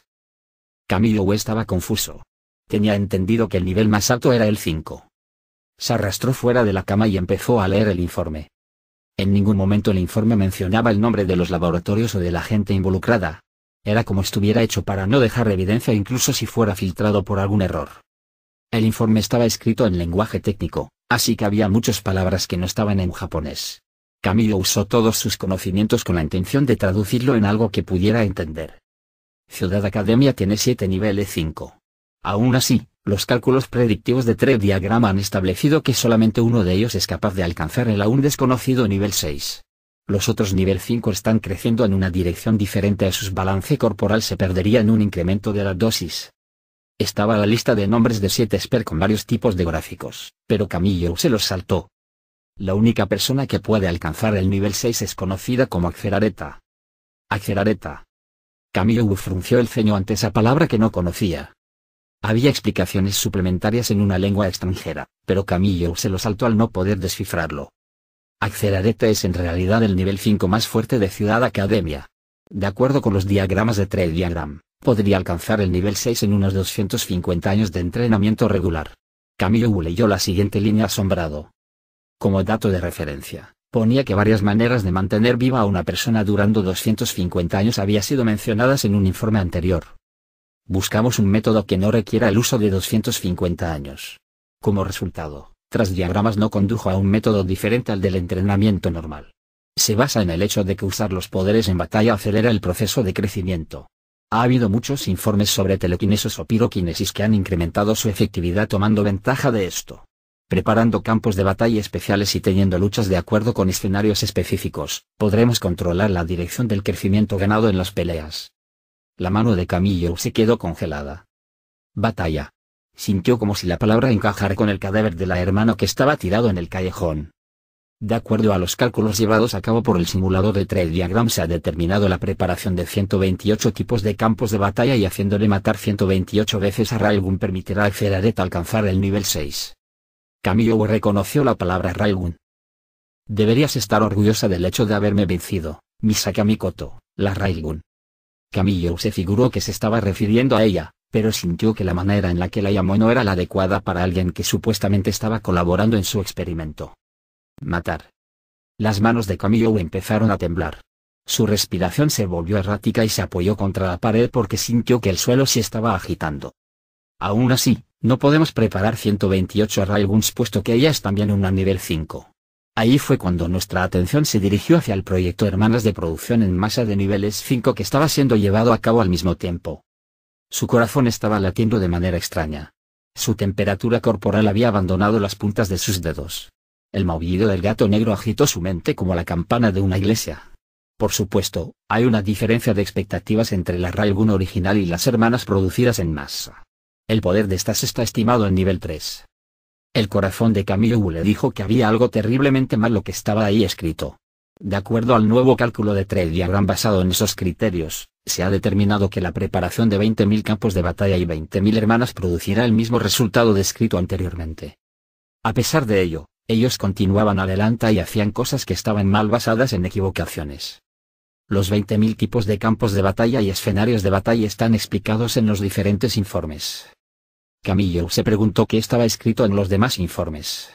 Camillo estaba confuso. Tenía entendido que el nivel más alto era el 5. Se arrastró fuera de la cama y empezó a leer el informe. En ningún momento el informe mencionaba el nombre de los laboratorios o de la gente involucrada, era como estuviera hecho para no dejar evidencia incluso si fuera filtrado por algún error. El informe estaba escrito en lenguaje técnico, así que había muchas palabras que no estaban en japonés. Camilo usó todos sus conocimientos con la intención de traducirlo en algo que pudiera entender. Ciudad Academia tiene 7 niveles 5. Aún así, los cálculos predictivos de tres diagrama han establecido que solamente uno de ellos es capaz de alcanzar el aún desconocido nivel 6. Los otros nivel 5 están creciendo en una dirección diferente a sus balance corporal se perdería en un incremento de la dosis. Estaba la lista de nombres de 7 SPER con varios tipos de gráficos, pero Camillo se los saltó. La única persona que puede alcanzar el nivel 6 es conocida como Accerareta. Accerareta. Camillo frunció el ceño ante esa palabra que no conocía. Había explicaciones suplementarias en una lengua extranjera, pero Camillo se lo saltó al no poder descifrarlo. Accelerate es en realidad el nivel 5 más fuerte de Ciudad Academia. De acuerdo con los diagramas de Trail Diagram, podría alcanzar el nivel 6 en unos 250 años de entrenamiento regular. Camilo leyó la siguiente línea asombrado. Como dato de referencia, ponía que varias maneras de mantener viva a una persona durando 250 años había sido mencionadas en un informe anterior. Buscamos un método que no requiera el uso de 250 años. Como resultado, diagramas no condujo a un método diferente al del entrenamiento normal. Se basa en el hecho de que usar los poderes en batalla acelera el proceso de crecimiento. Ha habido muchos informes sobre telequinesis o piroquinesis que han incrementado su efectividad tomando ventaja de esto. Preparando campos de batalla especiales y teniendo luchas de acuerdo con escenarios específicos, podremos controlar la dirección del crecimiento ganado en las peleas. La mano de Camillo se quedó congelada. Batalla. Sintió como si la palabra encajara con el cadáver de la hermana que estaba tirado en el callejón. De acuerdo a los cálculos llevados a cabo por el simulador de Trail Diagram se ha determinado la preparación de 128 tipos de campos de batalla y haciéndole matar 128 veces a Railgun permitirá a Feraret alcanzar el nivel 6. Camillo reconoció la palabra Railgun. Deberías estar orgullosa del hecho de haberme vencido, misakamikoto, Koto, la Railgun. Camillo se figuró que se estaba refiriendo a ella, pero sintió que la manera en la que la llamó no era la adecuada para alguien que supuestamente estaba colaborando en su experimento. Matar. Las manos de Camillo empezaron a temblar. Su respiración se volvió errática y se apoyó contra la pared porque sintió que el suelo se estaba agitando. Aún así, no podemos preparar 128 Railguns puesto que ellas también una nivel 5. Ahí fue cuando nuestra atención se dirigió hacia el proyecto Hermanas de Producción en Masa de Niveles 5 que estaba siendo llevado a cabo al mismo tiempo. Su corazón estaba latiendo de manera extraña. Su temperatura corporal había abandonado las puntas de sus dedos. El maullido del gato negro agitó su mente como la campana de una iglesia. Por supuesto, hay una diferencia de expectativas entre la Railgun original y las hermanas producidas en masa. El poder de estas está estimado en nivel 3. El corazón de Camille le dijo que había algo terriblemente malo lo que estaba ahí escrito. De acuerdo al nuevo cálculo de y diagram basado en esos criterios, se ha determinado que la preparación de 20.000 campos de batalla y 20.000 hermanas producirá el mismo resultado descrito anteriormente. A pesar de ello, ellos continuaban adelante y hacían cosas que estaban mal basadas en equivocaciones. Los 20.000 tipos de campos de batalla y escenarios de batalla están explicados en los diferentes informes. Camillo se preguntó qué estaba escrito en los demás informes.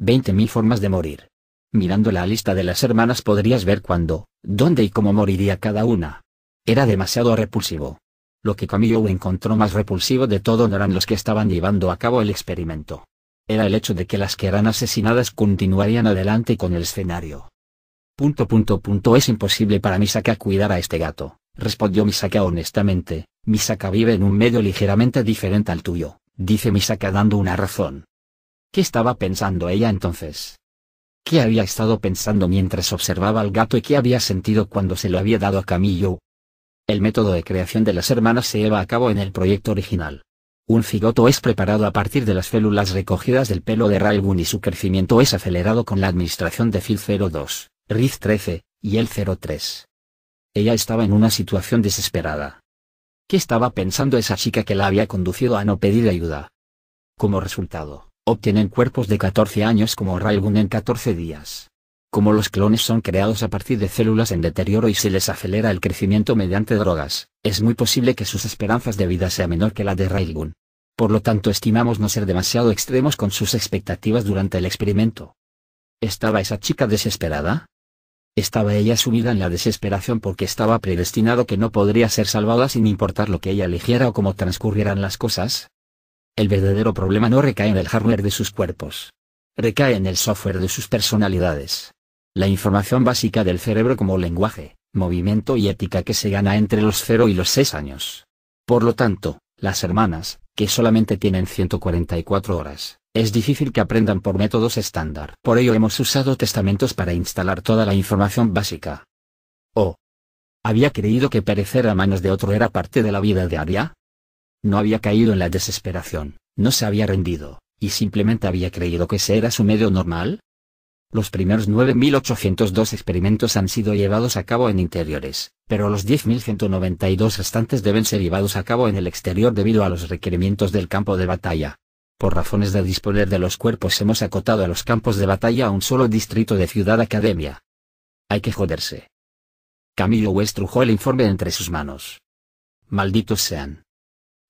20.000 formas de morir. Mirando la lista de las hermanas podrías ver cuándo, dónde y cómo moriría cada una. Era demasiado repulsivo. Lo que Camillo encontró más repulsivo de todo no eran los que estaban llevando a cabo el experimento. Era el hecho de que las que eran asesinadas continuarían adelante con el escenario. Punto punto punto es imposible para Misaka cuidar a este gato, respondió Misaka honestamente, Misaka vive en un medio ligeramente diferente al tuyo, dice Misaka dando una razón. ¿Qué estaba pensando ella entonces? ¿Qué había estado pensando mientras observaba al gato y qué había sentido cuando se lo había dado a Camillo? El método de creación de las hermanas se lleva a cabo en el proyecto original. Un cigoto es preparado a partir de las células recogidas del pelo de Railgun y su crecimiento es acelerado con la administración de fil 02, Riz 13 y el 03. Ella estaba en una situación desesperada. ¿Qué estaba pensando esa chica que la había conducido a no pedir ayuda? Como resultado, obtienen cuerpos de 14 años como Railgun en 14 días. Como los clones son creados a partir de células en deterioro y se les acelera el crecimiento mediante drogas, es muy posible que sus esperanzas de vida sea menor que la de Railgun. Por lo tanto estimamos no ser demasiado extremos con sus expectativas durante el experimento. ¿Estaba esa chica desesperada? Estaba ella sumida en la desesperación porque estaba predestinado que no podría ser salvada sin importar lo que ella eligiera o cómo transcurrieran las cosas. El verdadero problema no recae en el hardware de sus cuerpos. Recae en el software de sus personalidades la información básica del cerebro como lenguaje, movimiento y ética que se gana entre los 0 y los 6 años. Por lo tanto, las hermanas, que solamente tienen 144 horas, es difícil que aprendan por métodos estándar. Por ello hemos usado testamentos para instalar toda la información básica. O. Oh. ¿Había creído que perecer a manos de otro era parte de la vida diaria? No había caído en la desesperación, no se había rendido, y simplemente había creído que ese era su medio normal. Los primeros 9.802 experimentos han sido llevados a cabo en interiores, pero los 10.192 restantes deben ser llevados a cabo en el exterior debido a los requerimientos del campo de batalla. Por razones de disponer de los cuerpos hemos acotado a los campos de batalla a un solo distrito de Ciudad Academia. Hay que joderse. Camillo trujó el informe entre sus manos. Malditos sean.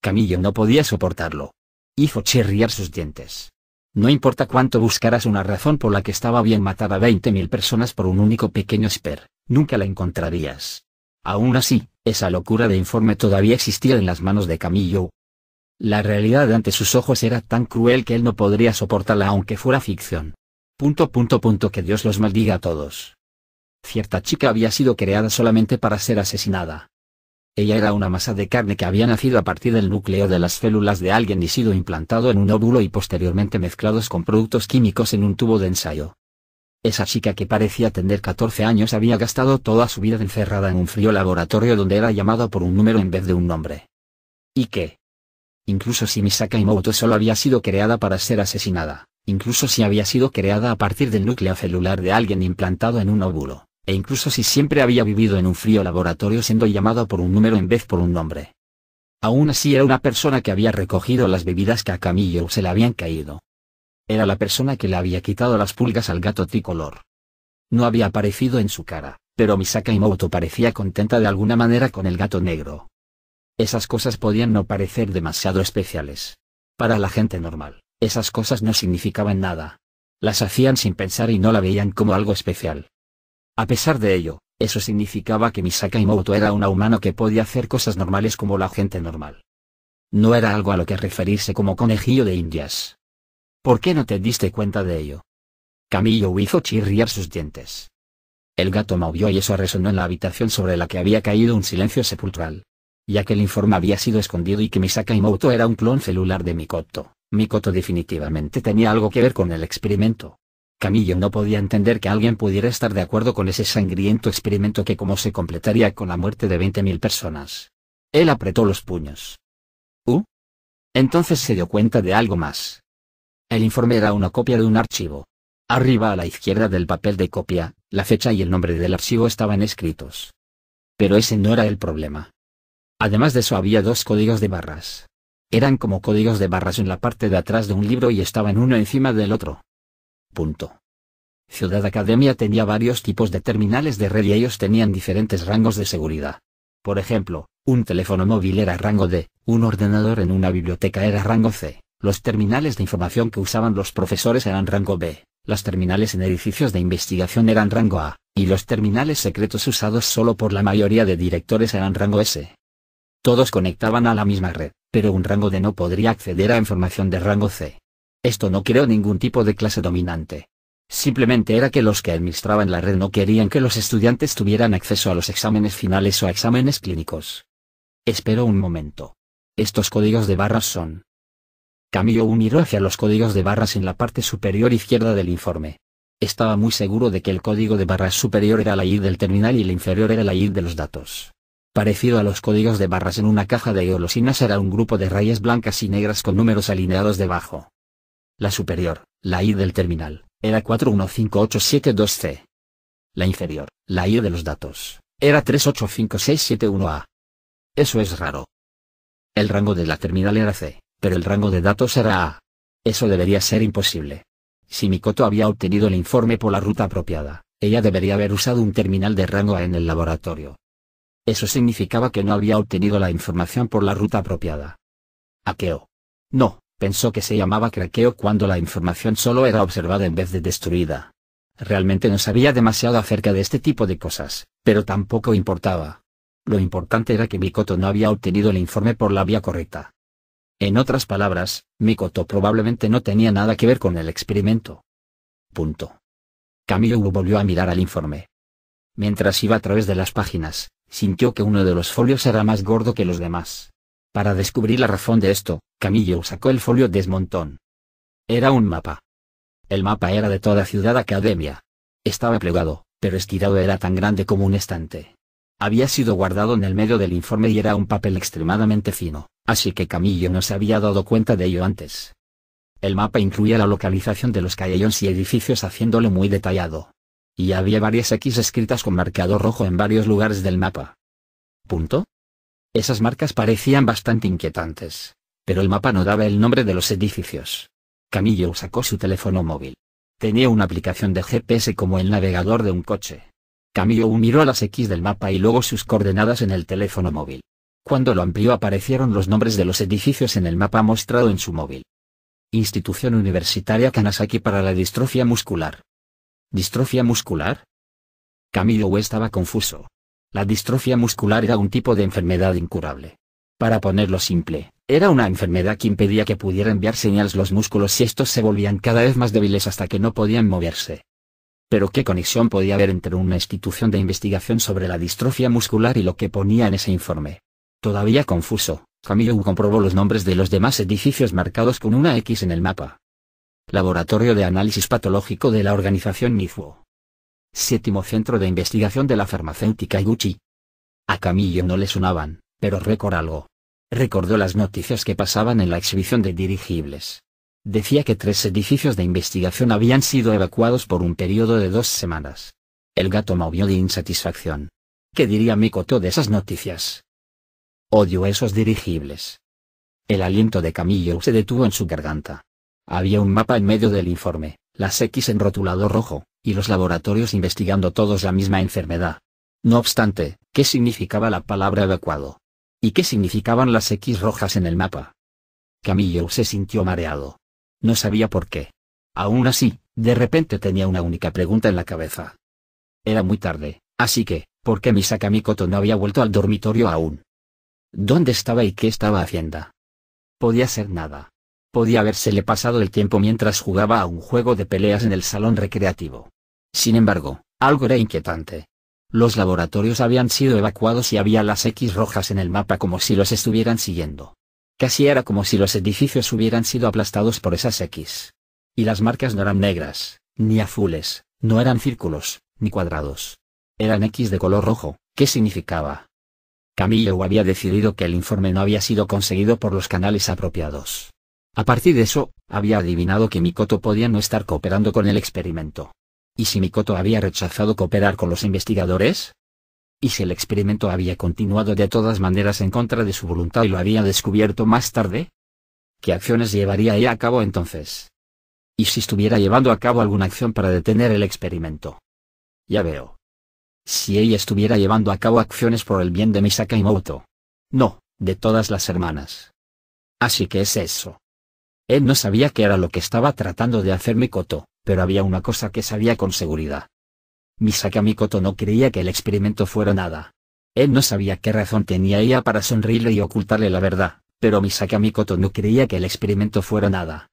Camillo no podía soportarlo. Hizo chirriar sus dientes. No importa cuánto buscaras una razón por la que estaba bien matar a 20.000 personas por un único pequeño esper, nunca la encontrarías. Aún así, esa locura de informe todavía existía en las manos de Camillo. La realidad ante sus ojos era tan cruel que él no podría soportarla aunque fuera ficción. Punto punto punto que Dios los maldiga a todos. Cierta chica había sido creada solamente para ser asesinada. Ella era una masa de carne que había nacido a partir del núcleo de las células de alguien y sido implantado en un óvulo y posteriormente mezclados con productos químicos en un tubo de ensayo. Esa chica que parecía tener 14 años había gastado toda su vida encerrada en un frío laboratorio donde era llamada por un número en vez de un nombre. ¿Y qué? Incluso si Misaka Imoto solo había sido creada para ser asesinada, incluso si había sido creada a partir del núcleo celular de alguien implantado en un óvulo e incluso si siempre había vivido en un frío laboratorio siendo llamado por un número en vez por un nombre. Aún así era una persona que había recogido las bebidas que a Camillo se le habían caído. Era la persona que le había quitado las pulgas al gato tricolor. No había aparecido en su cara, pero Misaka Imoto parecía contenta de alguna manera con el gato negro. Esas cosas podían no parecer demasiado especiales. Para la gente normal, esas cosas no significaban nada. Las hacían sin pensar y no la veían como algo especial. A pesar de ello, eso significaba que Misaka Sakaimoto era una humano que podía hacer cosas normales como la gente normal. No era algo a lo que referirse como conejillo de indias. ¿Por qué no te diste cuenta de ello? Camillo hizo chirriar sus dientes. El gato maulló y eso resonó en la habitación sobre la que había caído un silencio sepulcral. Ya que el informe había sido escondido y que Misaka Imoto era un clon celular de Mikoto, Mikoto definitivamente tenía algo que ver con el experimento. Camillo no podía entender que alguien pudiera estar de acuerdo con ese sangriento experimento que como se completaría con la muerte de 20.000 personas. Él apretó los puños. ¿Uh? Entonces se dio cuenta de algo más. El informe era una copia de un archivo. Arriba a la izquierda del papel de copia, la fecha y el nombre del archivo estaban escritos. Pero ese no era el problema. Además de eso había dos códigos de barras. Eran como códigos de barras en la parte de atrás de un libro y estaban uno encima del otro. Punto. Ciudad Academia tenía varios tipos de terminales de red y ellos tenían diferentes rangos de seguridad. Por ejemplo, un teléfono móvil era rango D, un ordenador en una biblioteca era rango C, los terminales de información que usaban los profesores eran rango B, las terminales en edificios de investigación eran rango A, y los terminales secretos usados solo por la mayoría de directores eran rango S. Todos conectaban a la misma red, pero un rango D no podría acceder a información de rango C. Esto no creó ningún tipo de clase dominante. Simplemente era que los que administraban la red no querían que los estudiantes tuvieran acceso a los exámenes finales o a exámenes clínicos. Espero un momento. Estos códigos de barras son. Camillo miró hacia los códigos de barras en la parte superior izquierda del informe. Estaba muy seguro de que el código de barras superior era la ID del terminal y el inferior era la ID de los datos. Parecido a los códigos de barras en una caja de golosinas era un grupo de rayas blancas y negras con números alineados debajo. La superior, la I del terminal, era 415872 c La inferior, la I de los datos, era 385671A. Eso es raro. El rango de la terminal era C, pero el rango de datos era A. Eso debería ser imposible. Si Mikoto había obtenido el informe por la ruta apropiada, ella debería haber usado un terminal de rango A en el laboratorio. Eso significaba que no había obtenido la información por la ruta apropiada. Aqueo. No pensó que se llamaba craqueo cuando la información solo era observada en vez de destruida. Realmente no sabía demasiado acerca de este tipo de cosas, pero tampoco importaba. Lo importante era que Mikoto no había obtenido el informe por la vía correcta. En otras palabras, Mikoto probablemente no tenía nada que ver con el experimento. Punto. Camilo volvió a mirar al informe. Mientras iba a través de las páginas, sintió que uno de los folios era más gordo que los demás. Para descubrir la razón de esto, Camillo sacó el folio Desmontón. Era un mapa. El mapa era de toda Ciudad Academia. Estaba plegado, pero estirado era tan grande como un estante. Había sido guardado en el medio del informe y era un papel extremadamente fino, así que Camillo no se había dado cuenta de ello antes. El mapa incluía la localización de los callejones y edificios haciéndolo muy detallado. Y había varias X escritas con marcador rojo en varios lugares del mapa. Punto. Esas marcas parecían bastante inquietantes, pero el mapa no daba el nombre de los edificios. Camillo sacó su teléfono móvil. Tenía una aplicación de GPS como el navegador de un coche. Camillo miró las X del mapa y luego sus coordenadas en el teléfono móvil. Cuando lo amplió aparecieron los nombres de los edificios en el mapa mostrado en su móvil. Institución Universitaria Kanasaki para la distrofia muscular. ¿Distrofia muscular? Camillo estaba confuso. La distrofia muscular era un tipo de enfermedad incurable. Para ponerlo simple, era una enfermedad que impedía que pudiera enviar señales los músculos y estos se volvían cada vez más débiles hasta que no podían moverse. Pero ¿qué conexión podía haber entre una institución de investigación sobre la distrofia muscular y lo que ponía en ese informe? Todavía confuso, Camilo comprobó los nombres de los demás edificios marcados con una X en el mapa. Laboratorio de Análisis Patológico de la organización NIFUO. Séptimo Centro de Investigación de la Farmacéutica Iguchi. A Camillo no le sonaban, pero recordó algo. Recordó las noticias que pasaban en la exhibición de dirigibles. Decía que tres edificios de investigación habían sido evacuados por un periodo de dos semanas. El gato movió de insatisfacción. ¿Qué diría Mikoto de esas noticias? Odio esos dirigibles. El aliento de Camillo se detuvo en su garganta. Había un mapa en medio del informe, las X en rotulador rojo, y los laboratorios investigando todos la misma enfermedad. No obstante, ¿qué significaba la palabra evacuado? ¿Y qué significaban las X rojas en el mapa? Camillo se sintió mareado. No sabía por qué. Aún así, de repente tenía una única pregunta en la cabeza. Era muy tarde, así que, ¿por qué Misaka Mikoto no había vuelto al dormitorio aún? ¿Dónde estaba y qué estaba haciendo? Podía ser nada podía habérsele pasado el tiempo mientras jugaba a un juego de peleas en el salón recreativo. Sin embargo, algo era inquietante. Los laboratorios habían sido evacuados y había las X rojas en el mapa como si los estuvieran siguiendo. Casi era como si los edificios hubieran sido aplastados por esas X. Y las marcas no eran negras, ni azules, no eran círculos, ni cuadrados. Eran X de color rojo, ¿qué significaba? Camillo había decidido que el informe no había sido conseguido por los canales apropiados. A partir de eso, había adivinado que Mikoto podía no estar cooperando con el experimento. ¿Y si Mikoto había rechazado cooperar con los investigadores? ¿Y si el experimento había continuado de todas maneras en contra de su voluntad y lo había descubierto más tarde? ¿Qué acciones llevaría ella a cabo entonces? ¿Y si estuviera llevando a cabo alguna acción para detener el experimento? Ya veo. Si ella estuviera llevando a cabo acciones por el bien de Misaka y No, de todas las hermanas. Así que es eso. Él no sabía qué era lo que estaba tratando de hacer Mikoto, pero había una cosa que sabía con seguridad. Misaka Mikoto no creía que el experimento fuera nada. Él no sabía qué razón tenía ella para sonreírle y ocultarle la verdad, pero Misakami Koto no creía que el experimento fuera nada.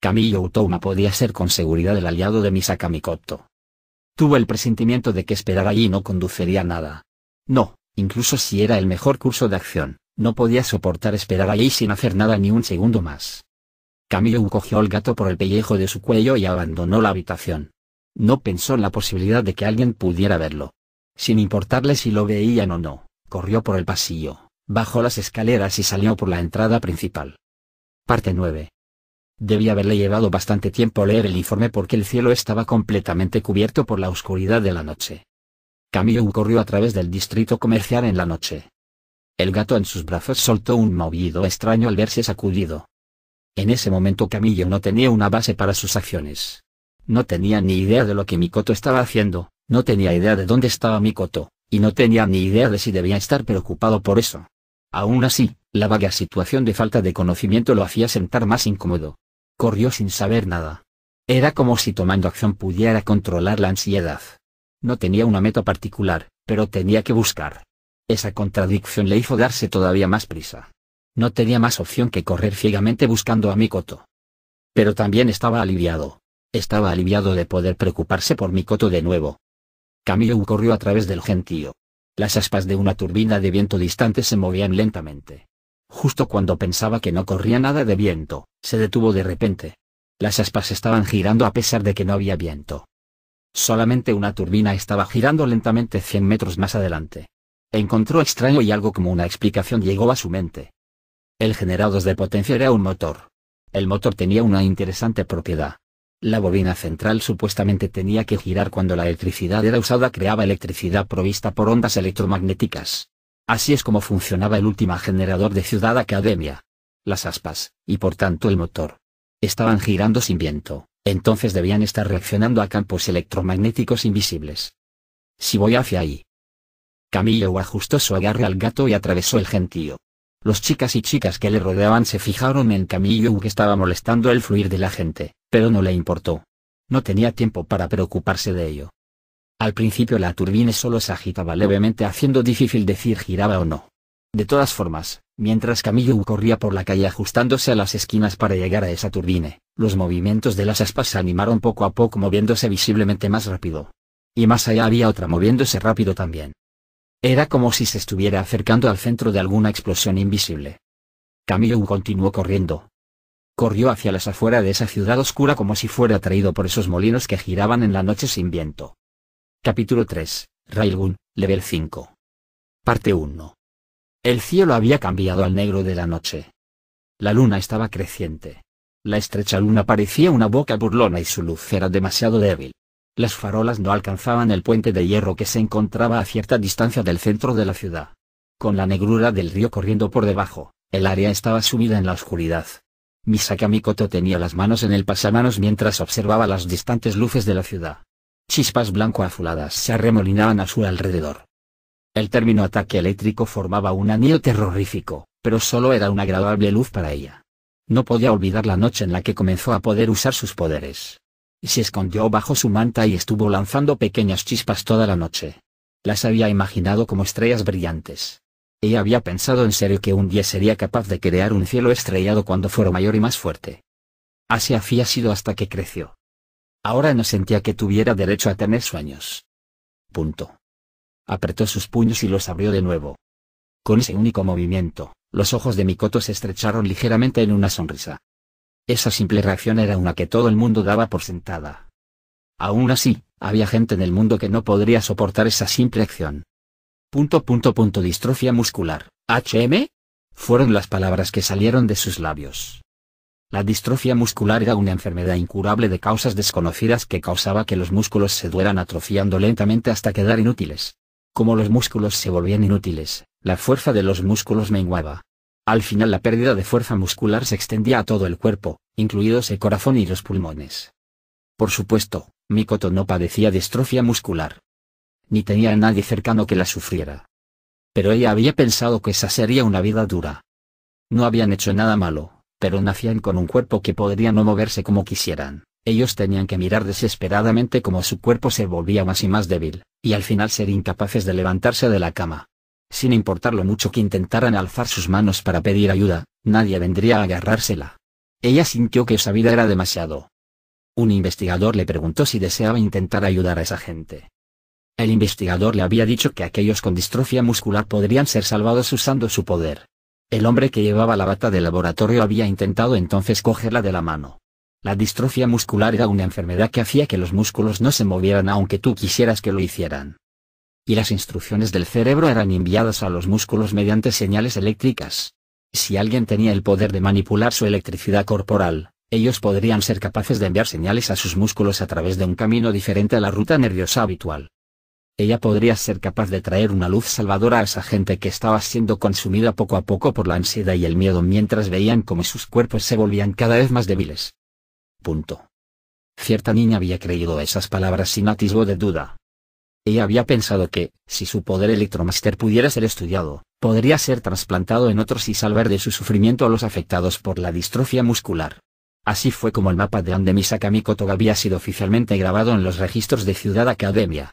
Camillo Utoma podía ser con seguridad el aliado de Misakami Koto. Tuvo el presentimiento de que esperar allí no conduciría nada. No, incluso si era el mejor curso de acción, no podía soportar esperar allí sin hacer nada ni un segundo más. Camille cogió al gato por el pellejo de su cuello y abandonó la habitación. No pensó en la posibilidad de que alguien pudiera verlo. Sin importarle si lo veían o no, corrió por el pasillo, bajó las escaleras y salió por la entrada principal. Parte 9. Debía haberle llevado bastante tiempo leer el informe porque el cielo estaba completamente cubierto por la oscuridad de la noche. Camille corrió a través del distrito comercial en la noche. El gato en sus brazos soltó un maullido extraño al verse sacudido. En ese momento Camillo no tenía una base para sus acciones. No tenía ni idea de lo que Mikoto estaba haciendo, no tenía idea de dónde estaba Mikoto, y no tenía ni idea de si debía estar preocupado por eso. Aún así, la vaga situación de falta de conocimiento lo hacía sentar más incómodo. Corrió sin saber nada. Era como si tomando acción pudiera controlar la ansiedad. No tenía una meta particular, pero tenía que buscar. Esa contradicción le hizo darse todavía más prisa. No tenía más opción que correr ciegamente buscando a Mikoto. Pero también estaba aliviado. Estaba aliviado de poder preocuparse por Mikoto de nuevo. Camilo corrió a través del gentío. Las aspas de una turbina de viento distante se movían lentamente. Justo cuando pensaba que no corría nada de viento, se detuvo de repente. Las aspas estaban girando a pesar de que no había viento. Solamente una turbina estaba girando lentamente 100 metros más adelante. Encontró extraño y algo como una explicación llegó a su mente. El generador de potencia era un motor. El motor tenía una interesante propiedad. La bobina central supuestamente tenía que girar cuando la electricidad era usada creaba electricidad provista por ondas electromagnéticas. Así es como funcionaba el último generador de Ciudad Academia. Las aspas, y por tanto el motor, estaban girando sin viento, entonces debían estar reaccionando a campos electromagnéticos invisibles. Si voy hacia ahí. Camillo ajustó su agarre al gato y atravesó el gentío. Los chicas y chicas que le rodeaban se fijaron en Camillo que estaba molestando el fluir de la gente, pero no le importó. No tenía tiempo para preocuparse de ello. Al principio la turbina solo se agitaba levemente haciendo difícil decir giraba o no. De todas formas, mientras Camillo corría por la calle ajustándose a las esquinas para llegar a esa turbine, los movimientos de las aspas se animaron poco a poco moviéndose visiblemente más rápido. Y más allá había otra moviéndose rápido también. Era como si se estuviera acercando al centro de alguna explosión invisible. Camilo continuó corriendo. Corrió hacia las afueras de esa ciudad oscura como si fuera atraído por esos molinos que giraban en la noche sin viento. Capítulo 3, Railgun, Level 5. Parte 1. El cielo había cambiado al negro de la noche. La luna estaba creciente. La estrecha luna parecía una boca burlona y su luz era demasiado débil. Las farolas no alcanzaban el puente de hierro que se encontraba a cierta distancia del centro de la ciudad. Con la negrura del río corriendo por debajo, el área estaba sumida en la oscuridad. Misaka Mikoto tenía las manos en el pasamanos mientras observaba las distantes luces de la ciudad. Chispas blanco-azuladas se arremolinaban a su alrededor. El término ataque eléctrico formaba un anillo terrorífico, pero solo era una agradable luz para ella. No podía olvidar la noche en la que comenzó a poder usar sus poderes se escondió bajo su manta y estuvo lanzando pequeñas chispas toda la noche. Las había imaginado como estrellas brillantes. Ella había pensado en serio que un día sería capaz de crear un cielo estrellado cuando fuera mayor y más fuerte. Así había sido hasta que creció. Ahora no sentía que tuviera derecho a tener sueños. Punto. Apretó sus puños y los abrió de nuevo. Con ese único movimiento, los ojos de Mikoto se estrecharon ligeramente en una sonrisa. Esa simple reacción era una que todo el mundo daba por sentada. Aún así, había gente en el mundo que no podría soportar esa simple acción. Punto punto punto distrofia muscular, HM? Fueron las palabras que salieron de sus labios. La distrofia muscular era una enfermedad incurable de causas desconocidas que causaba que los músculos se dueran atrofiando lentamente hasta quedar inútiles. Como los músculos se volvían inútiles, la fuerza de los músculos menguaba, al final la pérdida de fuerza muscular se extendía a todo el cuerpo, incluidos el corazón y los pulmones. Por supuesto, Mikoto no padecía distrofia muscular. Ni tenía a nadie cercano que la sufriera. Pero ella había pensado que esa sería una vida dura. No habían hecho nada malo, pero nacían con un cuerpo que podría no moverse como quisieran. Ellos tenían que mirar desesperadamente cómo su cuerpo se volvía más y más débil, y al final ser incapaces de levantarse de la cama sin importar lo mucho que intentaran alzar sus manos para pedir ayuda, nadie vendría a agarrársela. Ella sintió que esa vida era demasiado. Un investigador le preguntó si deseaba intentar ayudar a esa gente. El investigador le había dicho que aquellos con distrofia muscular podrían ser salvados usando su poder. El hombre que llevaba la bata de laboratorio había intentado entonces cogerla de la mano. La distrofia muscular era una enfermedad que hacía que los músculos no se movieran aunque tú quisieras que lo hicieran y las instrucciones del cerebro eran enviadas a los músculos mediante señales eléctricas. Si alguien tenía el poder de manipular su electricidad corporal, ellos podrían ser capaces de enviar señales a sus músculos a través de un camino diferente a la ruta nerviosa habitual. Ella podría ser capaz de traer una luz salvadora a esa gente que estaba siendo consumida poco a poco por la ansiedad y el miedo mientras veían cómo sus cuerpos se volvían cada vez más débiles. Punto. Cierta niña había creído esas palabras sin atisbo de duda. Ella había pensado que, si su poder Electromaster pudiera ser estudiado, podría ser trasplantado en otros y salvar de su sufrimiento a los afectados por la distrofia muscular. Así fue como el mapa de Andemi Sakami había sido oficialmente grabado en los registros de Ciudad Academia.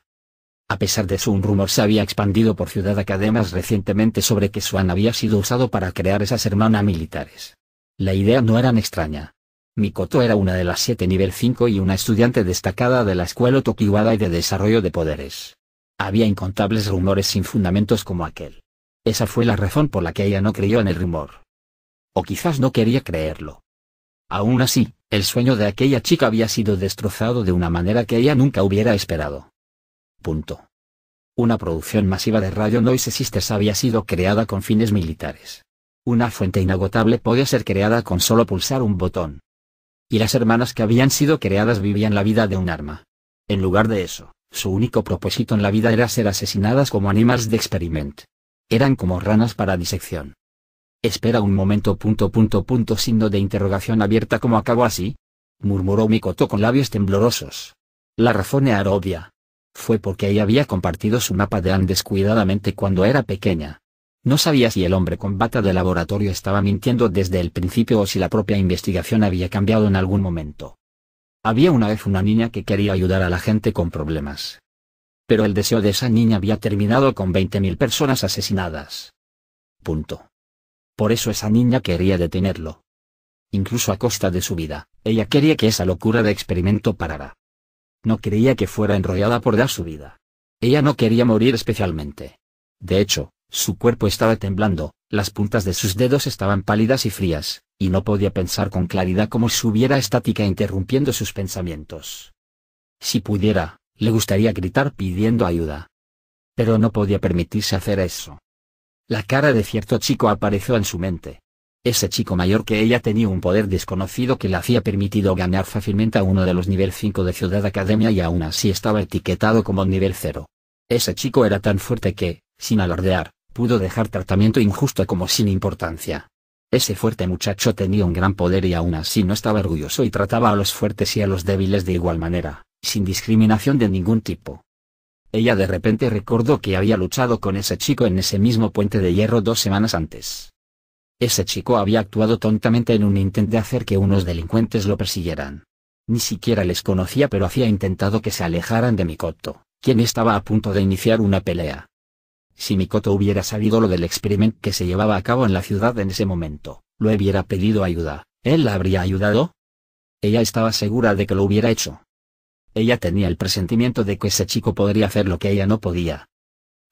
A pesar de eso un rumor se había expandido por Ciudad Academia recientemente sobre que Swan había sido usado para crear esas hermanas militares. La idea no era extraña, Mikoto era una de las siete nivel 5 y una estudiante destacada de la escuela Tokiwada y de desarrollo de poderes. Había incontables rumores sin fundamentos como aquel. Esa fue la razón por la que ella no creyó en el rumor. O quizás no quería creerlo. Aún así, el sueño de aquella chica había sido destrozado de una manera que ella nunca hubiera esperado. Punto. Una producción masiva de Radio Noise Sisters había sido creada con fines militares. Una fuente inagotable podía ser creada con solo pulsar un botón y las hermanas que habían sido creadas vivían la vida de un arma. En lugar de eso, su único propósito en la vida era ser asesinadas como animales de experiment. Eran como ranas para disección. Espera un momento punto punto punto signo de interrogación abierta como acabo así, murmuró Mikoto con labios temblorosos. La razón era obvia. Fue porque ella había compartido su mapa de Andes descuidadamente cuando era pequeña. No sabía si el hombre con bata de laboratorio estaba mintiendo desde el principio o si la propia investigación había cambiado en algún momento. Había una vez una niña que quería ayudar a la gente con problemas. Pero el deseo de esa niña había terminado con 20.000 personas asesinadas. Punto. Por eso esa niña quería detenerlo. Incluso a costa de su vida, ella quería que esa locura de experimento parara. No quería que fuera enrollada por dar su vida. Ella no quería morir especialmente. De hecho, su cuerpo estaba temblando, las puntas de sus dedos estaban pálidas y frías, y no podía pensar con claridad como si hubiera estática interrumpiendo sus pensamientos. Si pudiera, le gustaría gritar pidiendo ayuda. Pero no podía permitirse hacer eso. La cara de cierto chico apareció en su mente. Ese chico mayor que ella tenía un poder desconocido que le hacía permitido ganar fácilmente a uno de los nivel 5 de Ciudad Academia y aún así estaba etiquetado como nivel 0. Ese chico era tan fuerte que, sin alardear, pudo dejar tratamiento injusto como sin importancia. Ese fuerte muchacho tenía un gran poder y aún así no estaba orgulloso y trataba a los fuertes y a los débiles de igual manera, sin discriminación de ningún tipo. Ella de repente recordó que había luchado con ese chico en ese mismo puente de hierro dos semanas antes. Ese chico había actuado tontamente en un intento de hacer que unos delincuentes lo persiguieran. Ni siquiera les conocía pero había intentado que se alejaran de Mikoto, quien estaba a punto de iniciar una pelea. Si Mikoto hubiera sabido lo del experimento que se llevaba a cabo en la ciudad en ese momento, lo hubiera pedido ayuda, ¿él la habría ayudado? Ella estaba segura de que lo hubiera hecho. Ella tenía el presentimiento de que ese chico podría hacer lo que ella no podía.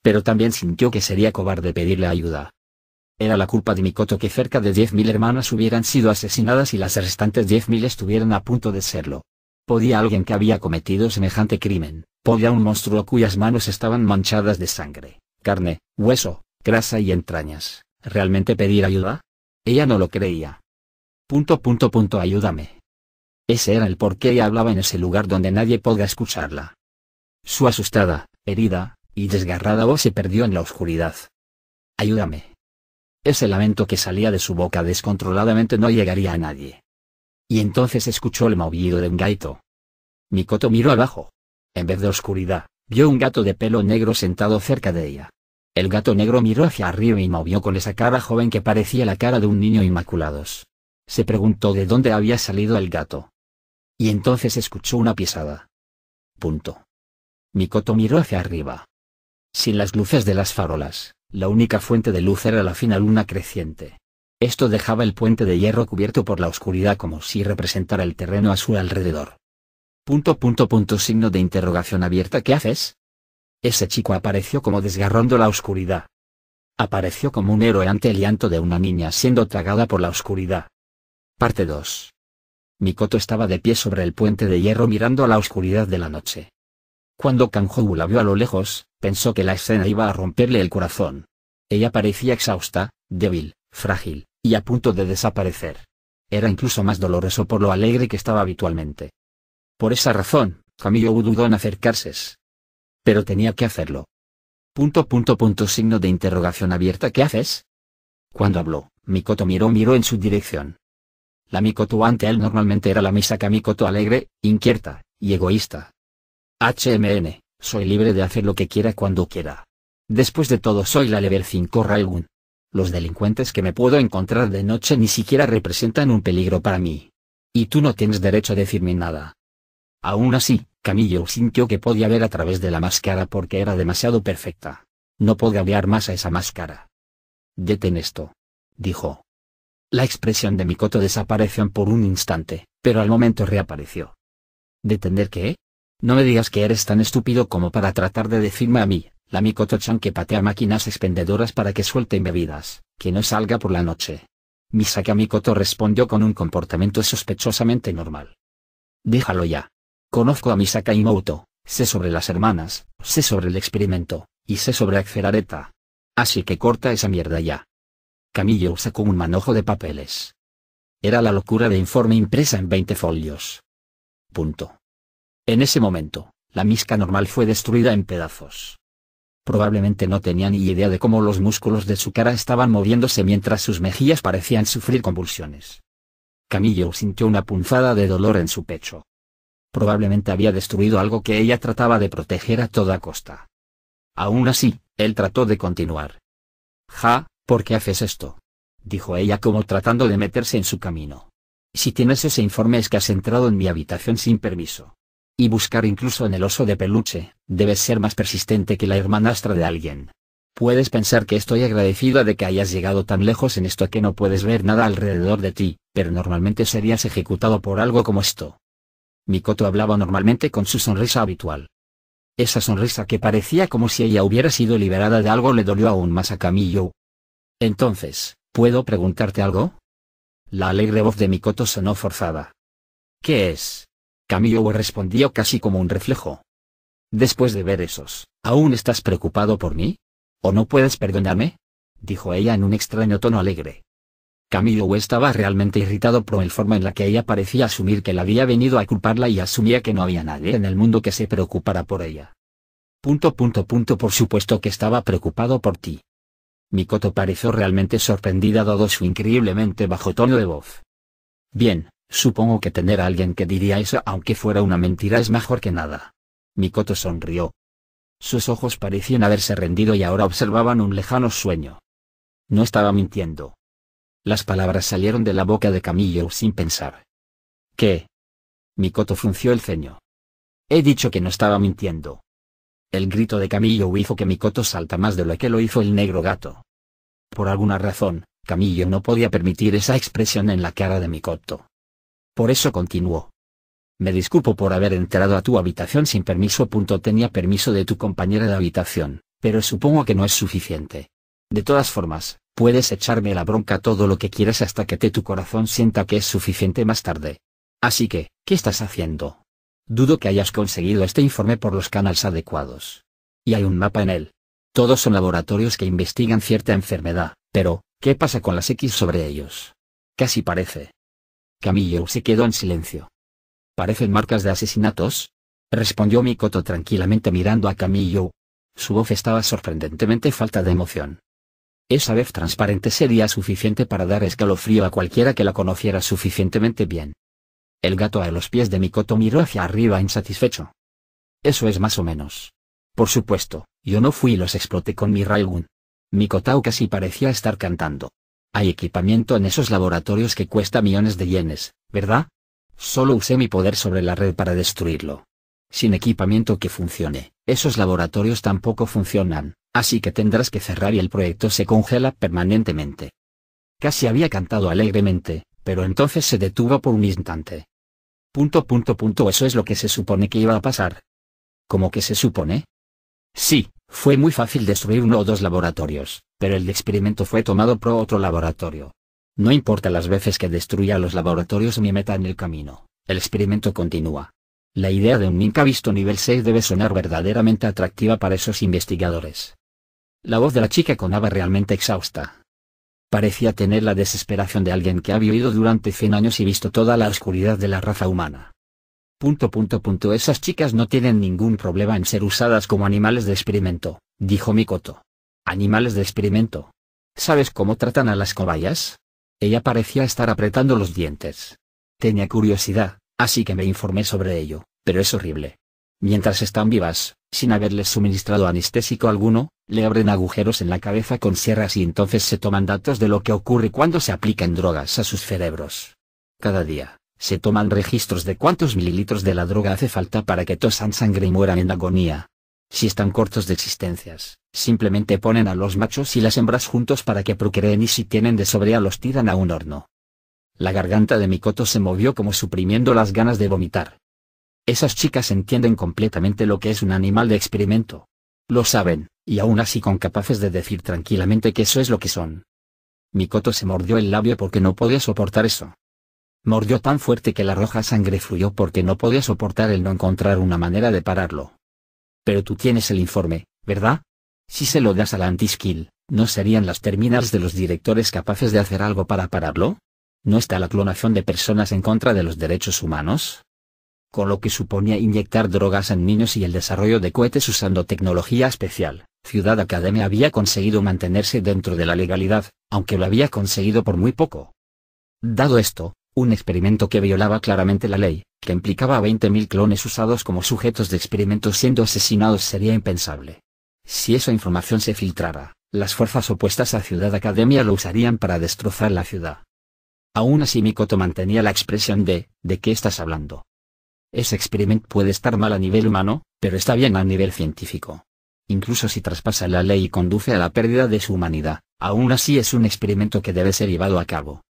Pero también sintió que sería cobarde pedirle ayuda. Era la culpa de Mikoto que cerca de 10.000 hermanas hubieran sido asesinadas y las restantes 10.000 estuvieran a punto de serlo. Podía alguien que había cometido semejante crimen, podía un monstruo cuyas manos estaban manchadas de sangre, carne, hueso, grasa y entrañas. ¿Realmente pedir ayuda? Ella no lo creía. Punto punto punto ayúdame. Ese era el por qué ella hablaba en ese lugar donde nadie podía escucharla. Su asustada, herida, y desgarrada voz se perdió en la oscuridad. Ayúdame. Ese lamento que salía de su boca descontroladamente no llegaría a nadie. Y entonces escuchó el maullido de un gaito. Mikoto miró abajo. En vez de oscuridad, vio un gato de pelo negro sentado cerca de ella. El gato negro miró hacia arriba y movió con esa cara joven que parecía la cara de un niño inmaculados. Se preguntó de dónde había salido el gato. Y entonces escuchó una pisada. Punto. Mikoto miró hacia arriba. Sin las luces de las farolas, la única fuente de luz era la fina luna creciente. Esto dejaba el puente de hierro cubierto por la oscuridad como si representara el terreno a su alrededor. Punto punto punto signo de interrogación abierta ¿Qué haces? Ese chico apareció como desgarrando la oscuridad. Apareció como un héroe ante el llanto de una niña siendo tragada por la oscuridad. Parte 2. Mikoto estaba de pie sobre el puente de hierro mirando a la oscuridad de la noche. Cuando Kanjou la vio a lo lejos, pensó que la escena iba a romperle el corazón. Ella parecía exhausta, débil, frágil, y a punto de desaparecer. Era incluso más doloroso por lo alegre que estaba habitualmente. Por esa razón, Camillo dudó en acercarse. Pero tenía que hacerlo. Punto punto punto signo de interrogación abierta ¿qué haces? Cuando habló, Mikoto miró miró en su dirección. La Mikoto ante él normalmente era la misa Mikoto alegre, inquieta, y egoísta. HMN, soy libre de hacer lo que quiera cuando quiera. Después de todo soy la Level 5 Railgun. Los delincuentes que me puedo encontrar de noche ni siquiera representan un peligro para mí. Y tú no tienes derecho a decirme nada. Aún así, Camillo sintió que podía ver a través de la máscara porque era demasiado perfecta. No podía hablar más a esa máscara. Deten esto. Dijo. La expresión de Mikoto desapareció por un instante, pero al momento reapareció. ¿Detener qué? No me digas que eres tan estúpido como para tratar de decirme a mí, la Mikoto-chan que patea máquinas expendedoras para que suelten bebidas, que no salga por la noche. Misaka Mikoto respondió con un comportamiento sospechosamente normal. Déjalo ya. Conozco a Misaka Moto, sé sobre las hermanas, sé sobre el experimento, y sé sobre Accelareta. Así que corta esa mierda ya. Camillo sacó un manojo de papeles. Era la locura de informe impresa en 20 folios. Punto. En ese momento, la misca normal fue destruida en pedazos. Probablemente no tenía ni idea de cómo los músculos de su cara estaban moviéndose mientras sus mejillas parecían sufrir convulsiones. Camillo sintió una punzada de dolor en su pecho probablemente había destruido algo que ella trataba de proteger a toda costa. Aún así, él trató de continuar. Ja, ¿por qué haces esto? dijo ella como tratando de meterse en su camino. Si tienes ese informe es que has entrado en mi habitación sin permiso. Y buscar incluso en el oso de peluche, debes ser más persistente que la hermanastra de alguien. Puedes pensar que estoy agradecida de que hayas llegado tan lejos en esto que no puedes ver nada alrededor de ti, pero normalmente serías ejecutado por algo como esto. Mikoto hablaba normalmente con su sonrisa habitual. Esa sonrisa que parecía como si ella hubiera sido liberada de algo le dolió aún más a Camillo. Entonces, ¿puedo preguntarte algo? La alegre voz de Mikoto sonó forzada. ¿Qué es? Camillo respondió casi como un reflejo. Después de ver esos, ¿aún estás preocupado por mí? ¿O no puedes perdonarme? dijo ella en un extraño tono alegre. Camilo estaba realmente irritado por el forma en la que ella parecía asumir que la había venido a culparla y asumía que no había nadie en el mundo que se preocupara por ella. Punto punto punto por supuesto que estaba preocupado por ti. Mikoto pareció realmente sorprendida dado su increíblemente bajo tono de voz. Bien, supongo que tener a alguien que diría eso aunque fuera una mentira es mejor que nada. Mikoto sonrió. Sus ojos parecían haberse rendido y ahora observaban un lejano sueño. No estaba mintiendo. Las palabras salieron de la boca de Camillo sin pensar. ¿Qué? Mikoto frunció el ceño. He dicho que no estaba mintiendo. El grito de Camillo hizo que Mikoto salta más de lo que lo hizo el negro gato. Por alguna razón, Camillo no podía permitir esa expresión en la cara de Mikoto. Por eso continuó. Me disculpo por haber entrado a tu habitación sin permiso. Punto tenía permiso de tu compañera de habitación, pero supongo que no es suficiente. De todas formas, puedes echarme la bronca todo lo que quieras hasta que te tu corazón sienta que es suficiente más tarde. Así que, ¿qué estás haciendo? Dudo que hayas conseguido este informe por los canales adecuados. Y hay un mapa en él. Todos son laboratorios que investigan cierta enfermedad, pero, ¿qué pasa con las X sobre ellos? Casi parece. Camillo se quedó en silencio. ¿Parecen marcas de asesinatos? Respondió Mikoto tranquilamente mirando a Camillo. Su voz estaba sorprendentemente falta de emoción. Esa vez transparente sería suficiente para dar escalofrío a cualquiera que la conociera suficientemente bien. El gato a los pies de Mikoto miró hacia arriba insatisfecho. Eso es más o menos. Por supuesto, yo no fui y los exploté con mi Railgun. Mikotao casi parecía estar cantando. Hay equipamiento en esos laboratorios que cuesta millones de yenes, ¿verdad? Solo usé mi poder sobre la red para destruirlo. Sin equipamiento que funcione, esos laboratorios tampoco funcionan, así que tendrás que cerrar y el proyecto se congela permanentemente. Casi había cantado alegremente, pero entonces se detuvo por un instante. Punto punto punto eso es lo que se supone que iba a pasar. ¿Cómo que se supone? Sí, fue muy fácil destruir uno o dos laboratorios, pero el experimento fue tomado por otro laboratorio. No importa las veces que destruya los laboratorios mi meta en el camino, el experimento continúa. La idea de un nunca visto nivel 6 debe sonar verdaderamente atractiva para esos investigadores. La voz de la chica conaba realmente exhausta. Parecía tener la desesperación de alguien que ha vivido durante 100 años y visto toda la oscuridad de la raza humana. Punto punto punto esas chicas no tienen ningún problema en ser usadas como animales de experimento, dijo Mikoto. Animales de experimento. ¿Sabes cómo tratan a las cobayas? Ella parecía estar apretando los dientes. Tenía curiosidad, así que me informé sobre ello pero es horrible. Mientras están vivas, sin haberles suministrado anestésico alguno, le abren agujeros en la cabeza con sierras y entonces se toman datos de lo que ocurre cuando se aplican drogas a sus cerebros. Cada día, se toman registros de cuántos mililitros de la droga hace falta para que tosan sangre y mueran en agonía. Si están cortos de existencias, simplemente ponen a los machos y las hembras juntos para que procreen y si tienen de sobrea los tiran a un horno. La garganta de Mikoto se movió como suprimiendo las ganas de vomitar. Esas chicas entienden completamente lo que es un animal de experimento. Lo saben, y aún así con capaces de decir tranquilamente que eso es lo que son. Mikoto se mordió el labio porque no podía soportar eso. Mordió tan fuerte que la roja sangre fluyó porque no podía soportar el no encontrar una manera de pararlo. Pero tú tienes el informe, ¿verdad? Si se lo das a la antiskill, ¿no serían las terminales de los directores capaces de hacer algo para pararlo? ¿No está la clonación de personas en contra de los derechos humanos? con lo que suponía inyectar drogas en niños y el desarrollo de cohetes usando tecnología especial. Ciudad Academia había conseguido mantenerse dentro de la legalidad, aunque lo había conseguido por muy poco. Dado esto, un experimento que violaba claramente la ley, que implicaba a 20.000 clones usados como sujetos de experimentos siendo asesinados sería impensable. Si esa información se filtrara, las fuerzas opuestas a Ciudad Academia lo usarían para destrozar la ciudad. Aún así Mikoto mantenía la expresión de, ¿de qué estás hablando? Ese experimento puede estar mal a nivel humano, pero está bien a nivel científico. Incluso si traspasa la ley y conduce a la pérdida de su humanidad, aún así es un experimento que debe ser llevado a cabo.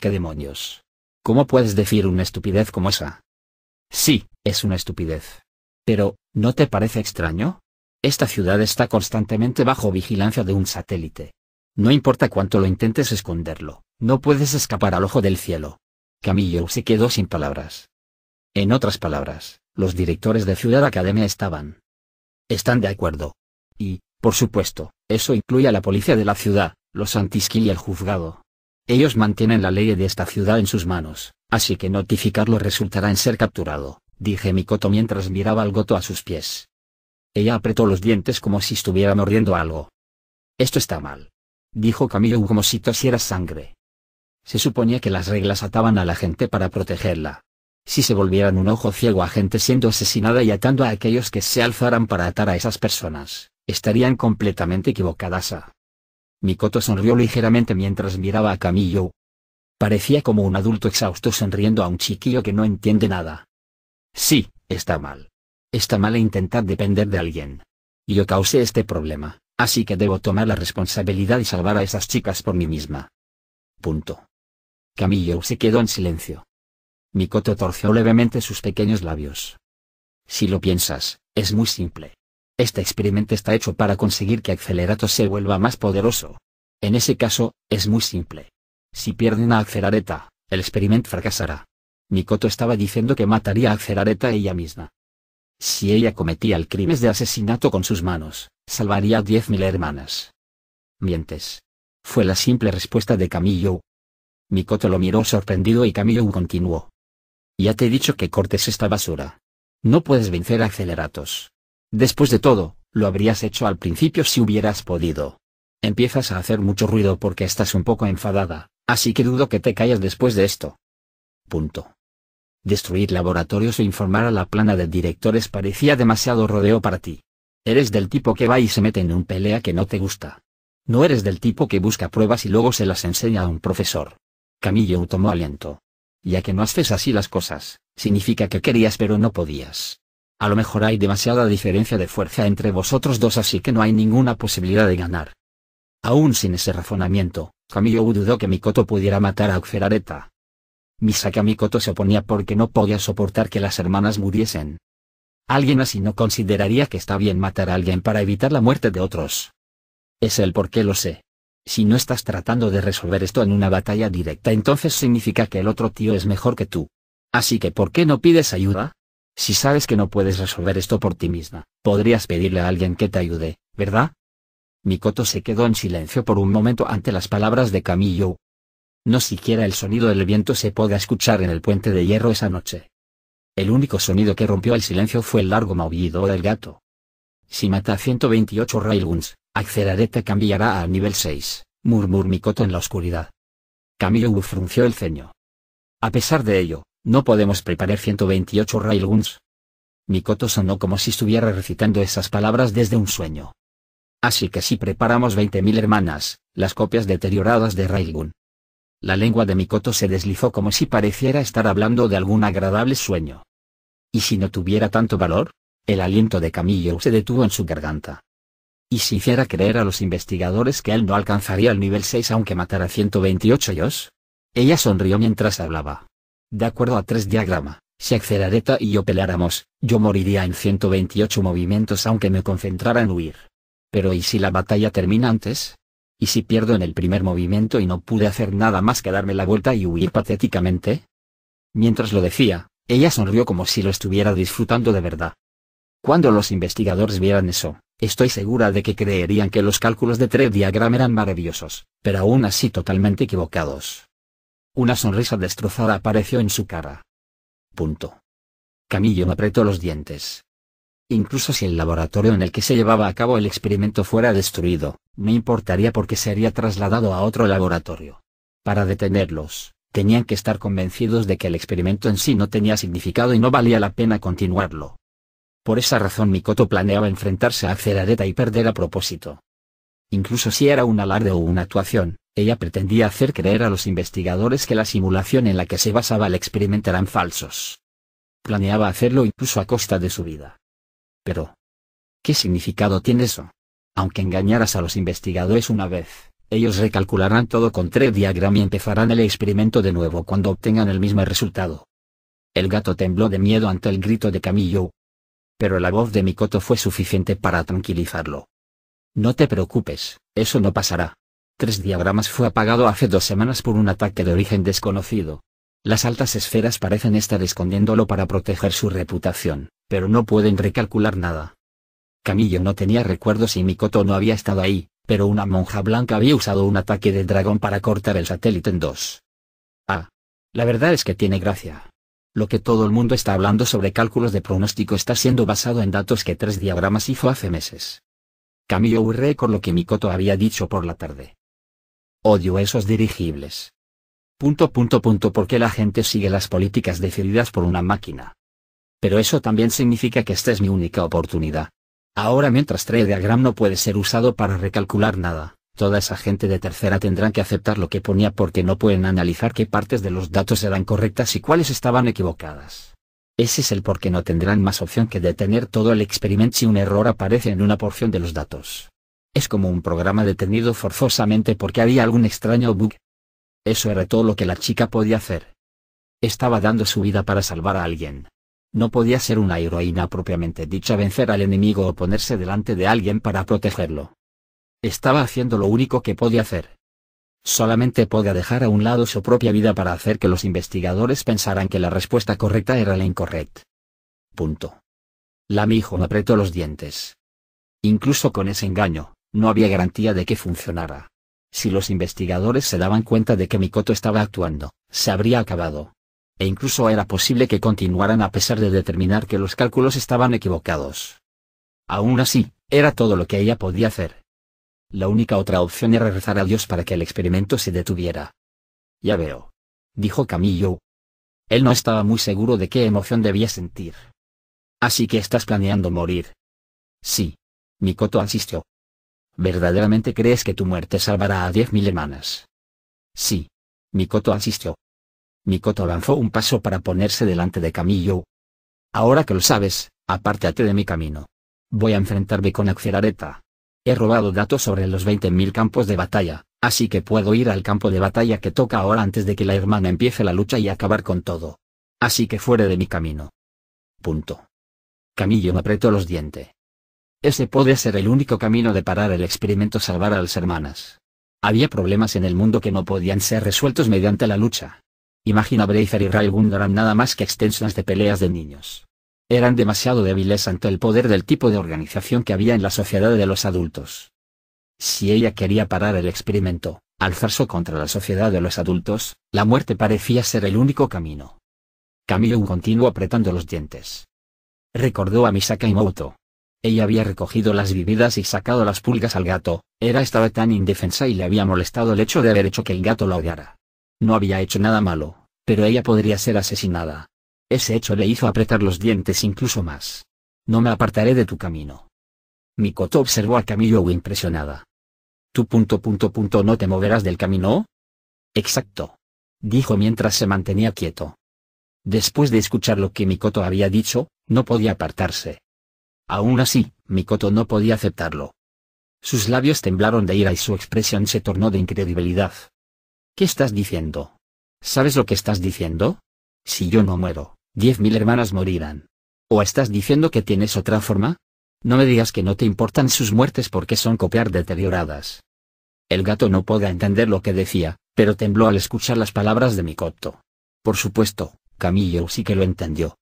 ¿Qué demonios? ¿Cómo puedes decir una estupidez como esa? Sí, es una estupidez. Pero, ¿no te parece extraño? Esta ciudad está constantemente bajo vigilancia de un satélite. No importa cuánto lo intentes esconderlo, no puedes escapar al ojo del cielo. Camillo se quedó sin palabras. En otras palabras, los directores de Ciudad Academia estaban. Están de acuerdo. Y, por supuesto, eso incluye a la policía de la ciudad, los antisquil y el juzgado. Ellos mantienen la ley de esta ciudad en sus manos, así que notificarlo resultará en ser capturado, dije Mikoto mientras miraba al goto a sus pies. Ella apretó los dientes como si estuviera mordiendo algo. Esto está mal. Dijo Camilo como si tosiera sangre. Se suponía que las reglas ataban a la gente para protegerla, si se volvieran un ojo ciego a gente siendo asesinada y atando a aquellos que se alzaran para atar a esas personas, estarían completamente equivocadas a... ¿ah? Mikoto sonrió ligeramente mientras miraba a Camillo. Parecía como un adulto exhausto sonriendo a un chiquillo que no entiende nada. Sí, está mal. Está mal intentar depender de alguien. Yo causé este problema, así que debo tomar la responsabilidad y salvar a esas chicas por mí misma. Punto. Camillo se quedó en silencio. Mikoto torció levemente sus pequeños labios. Si lo piensas, es muy simple. Este experimento está hecho para conseguir que Accelerato se vuelva más poderoso. En ese caso, es muy simple. Si pierden a Accelerata, el experimento fracasará. Mikoto estaba diciendo que mataría a Accelerata ella misma. Si ella cometía el crimen de asesinato con sus manos, salvaría a 10.000 hermanas. Mientes. Fue la simple respuesta de Camillo. Mikoto lo miró sorprendido y Camillo continuó. Ya te he dicho que cortes esta basura. No puedes vencer a aceleratos. Después de todo, lo habrías hecho al principio si hubieras podido. Empiezas a hacer mucho ruido porque estás un poco enfadada, así que dudo que te calles después de esto. Punto. Destruir laboratorios o informar a la plana de directores parecía demasiado rodeo para ti. Eres del tipo que va y se mete en un pelea que no te gusta. No eres del tipo que busca pruebas y luego se las enseña a un profesor. Camillo tomó aliento. Ya que no haces así las cosas, significa que querías pero no podías. A lo mejor hay demasiada diferencia de fuerza entre vosotros dos así que no hay ninguna posibilidad de ganar. Aún sin ese razonamiento, Camillo dudó que Mikoto pudiera matar a Ferareta. Misaka Mikoto se oponía porque no podía soportar que las hermanas muriesen. Alguien así no consideraría que está bien matar a alguien para evitar la muerte de otros. Es el por qué lo sé. Si no estás tratando de resolver esto en una batalla directa, entonces significa que el otro tío es mejor que tú. Así que ¿por qué no pides ayuda? Si sabes que no puedes resolver esto por ti misma, podrías pedirle a alguien que te ayude, ¿verdad? Mikoto se quedó en silencio por un momento ante las palabras de Camillo. No siquiera el sonido del viento se podía escuchar en el puente de hierro esa noche. El único sonido que rompió el silencio fue el largo maullido del gato. Si mata 128 railguns, Accelarete cambiará a nivel 6, murmuró Mikoto en la oscuridad. Camilo frunció el ceño. A pesar de ello, no podemos preparar 128 Railguns. Mikoto sonó como si estuviera recitando esas palabras desde un sueño. Así que si preparamos 20.000 hermanas, las copias deterioradas de Railgun. La lengua de Mikoto se deslizó como si pareciera estar hablando de algún agradable sueño. ¿Y si no tuviera tanto valor? El aliento de Camillo se detuvo en su garganta y si hiciera creer a los investigadores que él no alcanzaría el nivel 6 aunque matara 128 ellos? Ella sonrió mientras hablaba. De acuerdo a tres diagrama, si Axerareta y yo peleáramos, yo moriría en 128 movimientos aunque me concentrara en huir. Pero ¿y si la batalla termina antes? ¿Y si pierdo en el primer movimiento y no pude hacer nada más que darme la vuelta y huir patéticamente? Mientras lo decía, ella sonrió como si lo estuviera disfrutando de verdad. Cuando los investigadores vieran eso, Estoy segura de que creerían que los cálculos de tres Diagram eran maravillosos, pero aún así totalmente equivocados. Una sonrisa destrozada apareció en su cara. Punto. Camillo apretó los dientes. Incluso si el laboratorio en el que se llevaba a cabo el experimento fuera destruido, no importaría porque sería trasladado a otro laboratorio. Para detenerlos, tenían que estar convencidos de que el experimento en sí no tenía significado y no valía la pena continuarlo. Por esa razón Mikoto planeaba enfrentarse a Cerareta y perder a propósito. Incluso si era un alarde o una actuación, ella pretendía hacer creer a los investigadores que la simulación en la que se basaba el experimento eran falsos. Planeaba hacerlo incluso a costa de su vida. Pero, ¿qué significado tiene eso? Aunque engañaras a los investigadores una vez, ellos recalcularán todo con tres diagramas y empezarán el experimento de nuevo cuando obtengan el mismo resultado. El gato tembló de miedo ante el grito de Camillo, pero la voz de Mikoto fue suficiente para tranquilizarlo. No te preocupes, eso no pasará. Tres diagramas fue apagado hace dos semanas por un ataque de origen desconocido. Las altas esferas parecen estar escondiéndolo para proteger su reputación, pero no pueden recalcular nada. Camillo no tenía recuerdos y Mikoto no había estado ahí, pero una monja blanca había usado un ataque de dragón para cortar el satélite en dos. Ah. La verdad es que tiene gracia. Lo que todo el mundo está hablando sobre cálculos de pronóstico está siendo basado en datos que tres diagramas hizo hace meses. Camillo urré con lo que Mikoto había dicho por la tarde. Odio esos dirigibles. Punto punto punto porque la gente sigue las políticas decididas por una máquina. Pero eso también significa que esta es mi única oportunidad. Ahora mientras diagram no puede ser usado para recalcular nada toda esa gente de tercera tendrán que aceptar lo que ponía porque no pueden analizar qué partes de los datos eran correctas y cuáles estaban equivocadas. Ese es el por qué no tendrán más opción que detener todo el experimento si un error aparece en una porción de los datos. Es como un programa detenido forzosamente porque había algún extraño bug. Eso era todo lo que la chica podía hacer. Estaba dando su vida para salvar a alguien. No podía ser una heroína propiamente dicha vencer al enemigo o ponerse delante de alguien para protegerlo estaba haciendo lo único que podía hacer. Solamente podía dejar a un lado su propia vida para hacer que los investigadores pensaran que la respuesta correcta era la incorrecta. Punto. La mijo apretó los dientes. Incluso con ese engaño, no había garantía de que funcionara. Si los investigadores se daban cuenta de que Mikoto estaba actuando, se habría acabado. E incluso era posible que continuaran a pesar de determinar que los cálculos estaban equivocados. Aún así, era todo lo que ella podía hacer. La única otra opción era rezar a Dios para que el experimento se detuviera. Ya veo. Dijo Camillo. Él no estaba muy seguro de qué emoción debía sentir. Así que estás planeando morir. Sí. Mikoto asistió. ¿Verdaderamente crees que tu muerte salvará a diez mil hermanas? Sí. Mikoto asistió. Mikoto avanzó un paso para ponerse delante de Camillo. Ahora que lo sabes, apártate de mi camino. Voy a enfrentarme con Areta. He robado datos sobre los 20.000 campos de batalla, así que puedo ir al campo de batalla que toca ahora antes de que la hermana empiece la lucha y acabar con todo. Así que fuera de mi camino. Punto. Camillo me apretó los dientes. Ese puede ser el único camino de parar el experimento salvar a las hermanas. Había problemas en el mundo que no podían ser resueltos mediante la lucha. Imagina Bracer y Ray nada más que extensas de peleas de niños. Eran demasiado débiles ante el poder del tipo de organización que había en la sociedad de los adultos. Si ella quería parar el experimento, alzarse contra la sociedad de los adultos, la muerte parecía ser el único camino. Camilo continuó apretando los dientes. Recordó a Misaka moto Ella había recogido las bebidas y sacado las pulgas al gato, era estaba tan indefensa y le había molestado el hecho de haber hecho que el gato la odiara. No había hecho nada malo, pero ella podría ser asesinada, ese hecho le hizo apretar los dientes incluso más. No me apartaré de tu camino. Mikoto observó a Camillo impresionada. ¿Tú punto punto punto no te moverás del camino? Exacto. Dijo mientras se mantenía quieto. Después de escuchar lo que Mikoto había dicho, no podía apartarse. Aún así, Mikoto no podía aceptarlo. Sus labios temblaron de ira y su expresión se tornó de incredibilidad. ¿Qué estás diciendo? ¿Sabes lo que estás diciendo? Si yo no muero, 10.000 hermanas morirán. ¿O estás diciendo que tienes otra forma? No me digas que no te importan sus muertes porque son copiar deterioradas. El gato no podía entender lo que decía, pero tembló al escuchar las palabras de Mikoto. Por supuesto, Camillo sí que lo entendió.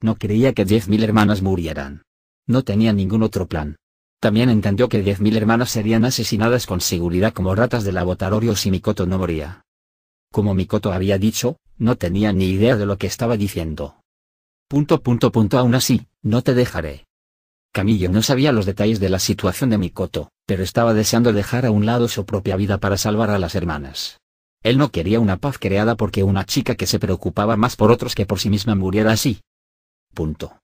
No creía que 10.000 hermanas murieran. No tenía ningún otro plan. También entendió que 10.000 hermanas serían asesinadas con seguridad como ratas la laboratorio si Mikoto no moría. Como Mikoto había dicho, no tenía ni idea de lo que estaba diciendo. Punto punto punto aún así, no te dejaré. Camillo no sabía los detalles de la situación de Mikoto, pero estaba deseando dejar a un lado su propia vida para salvar a las hermanas. Él no quería una paz creada porque una chica que se preocupaba más por otros que por sí misma muriera así. Punto.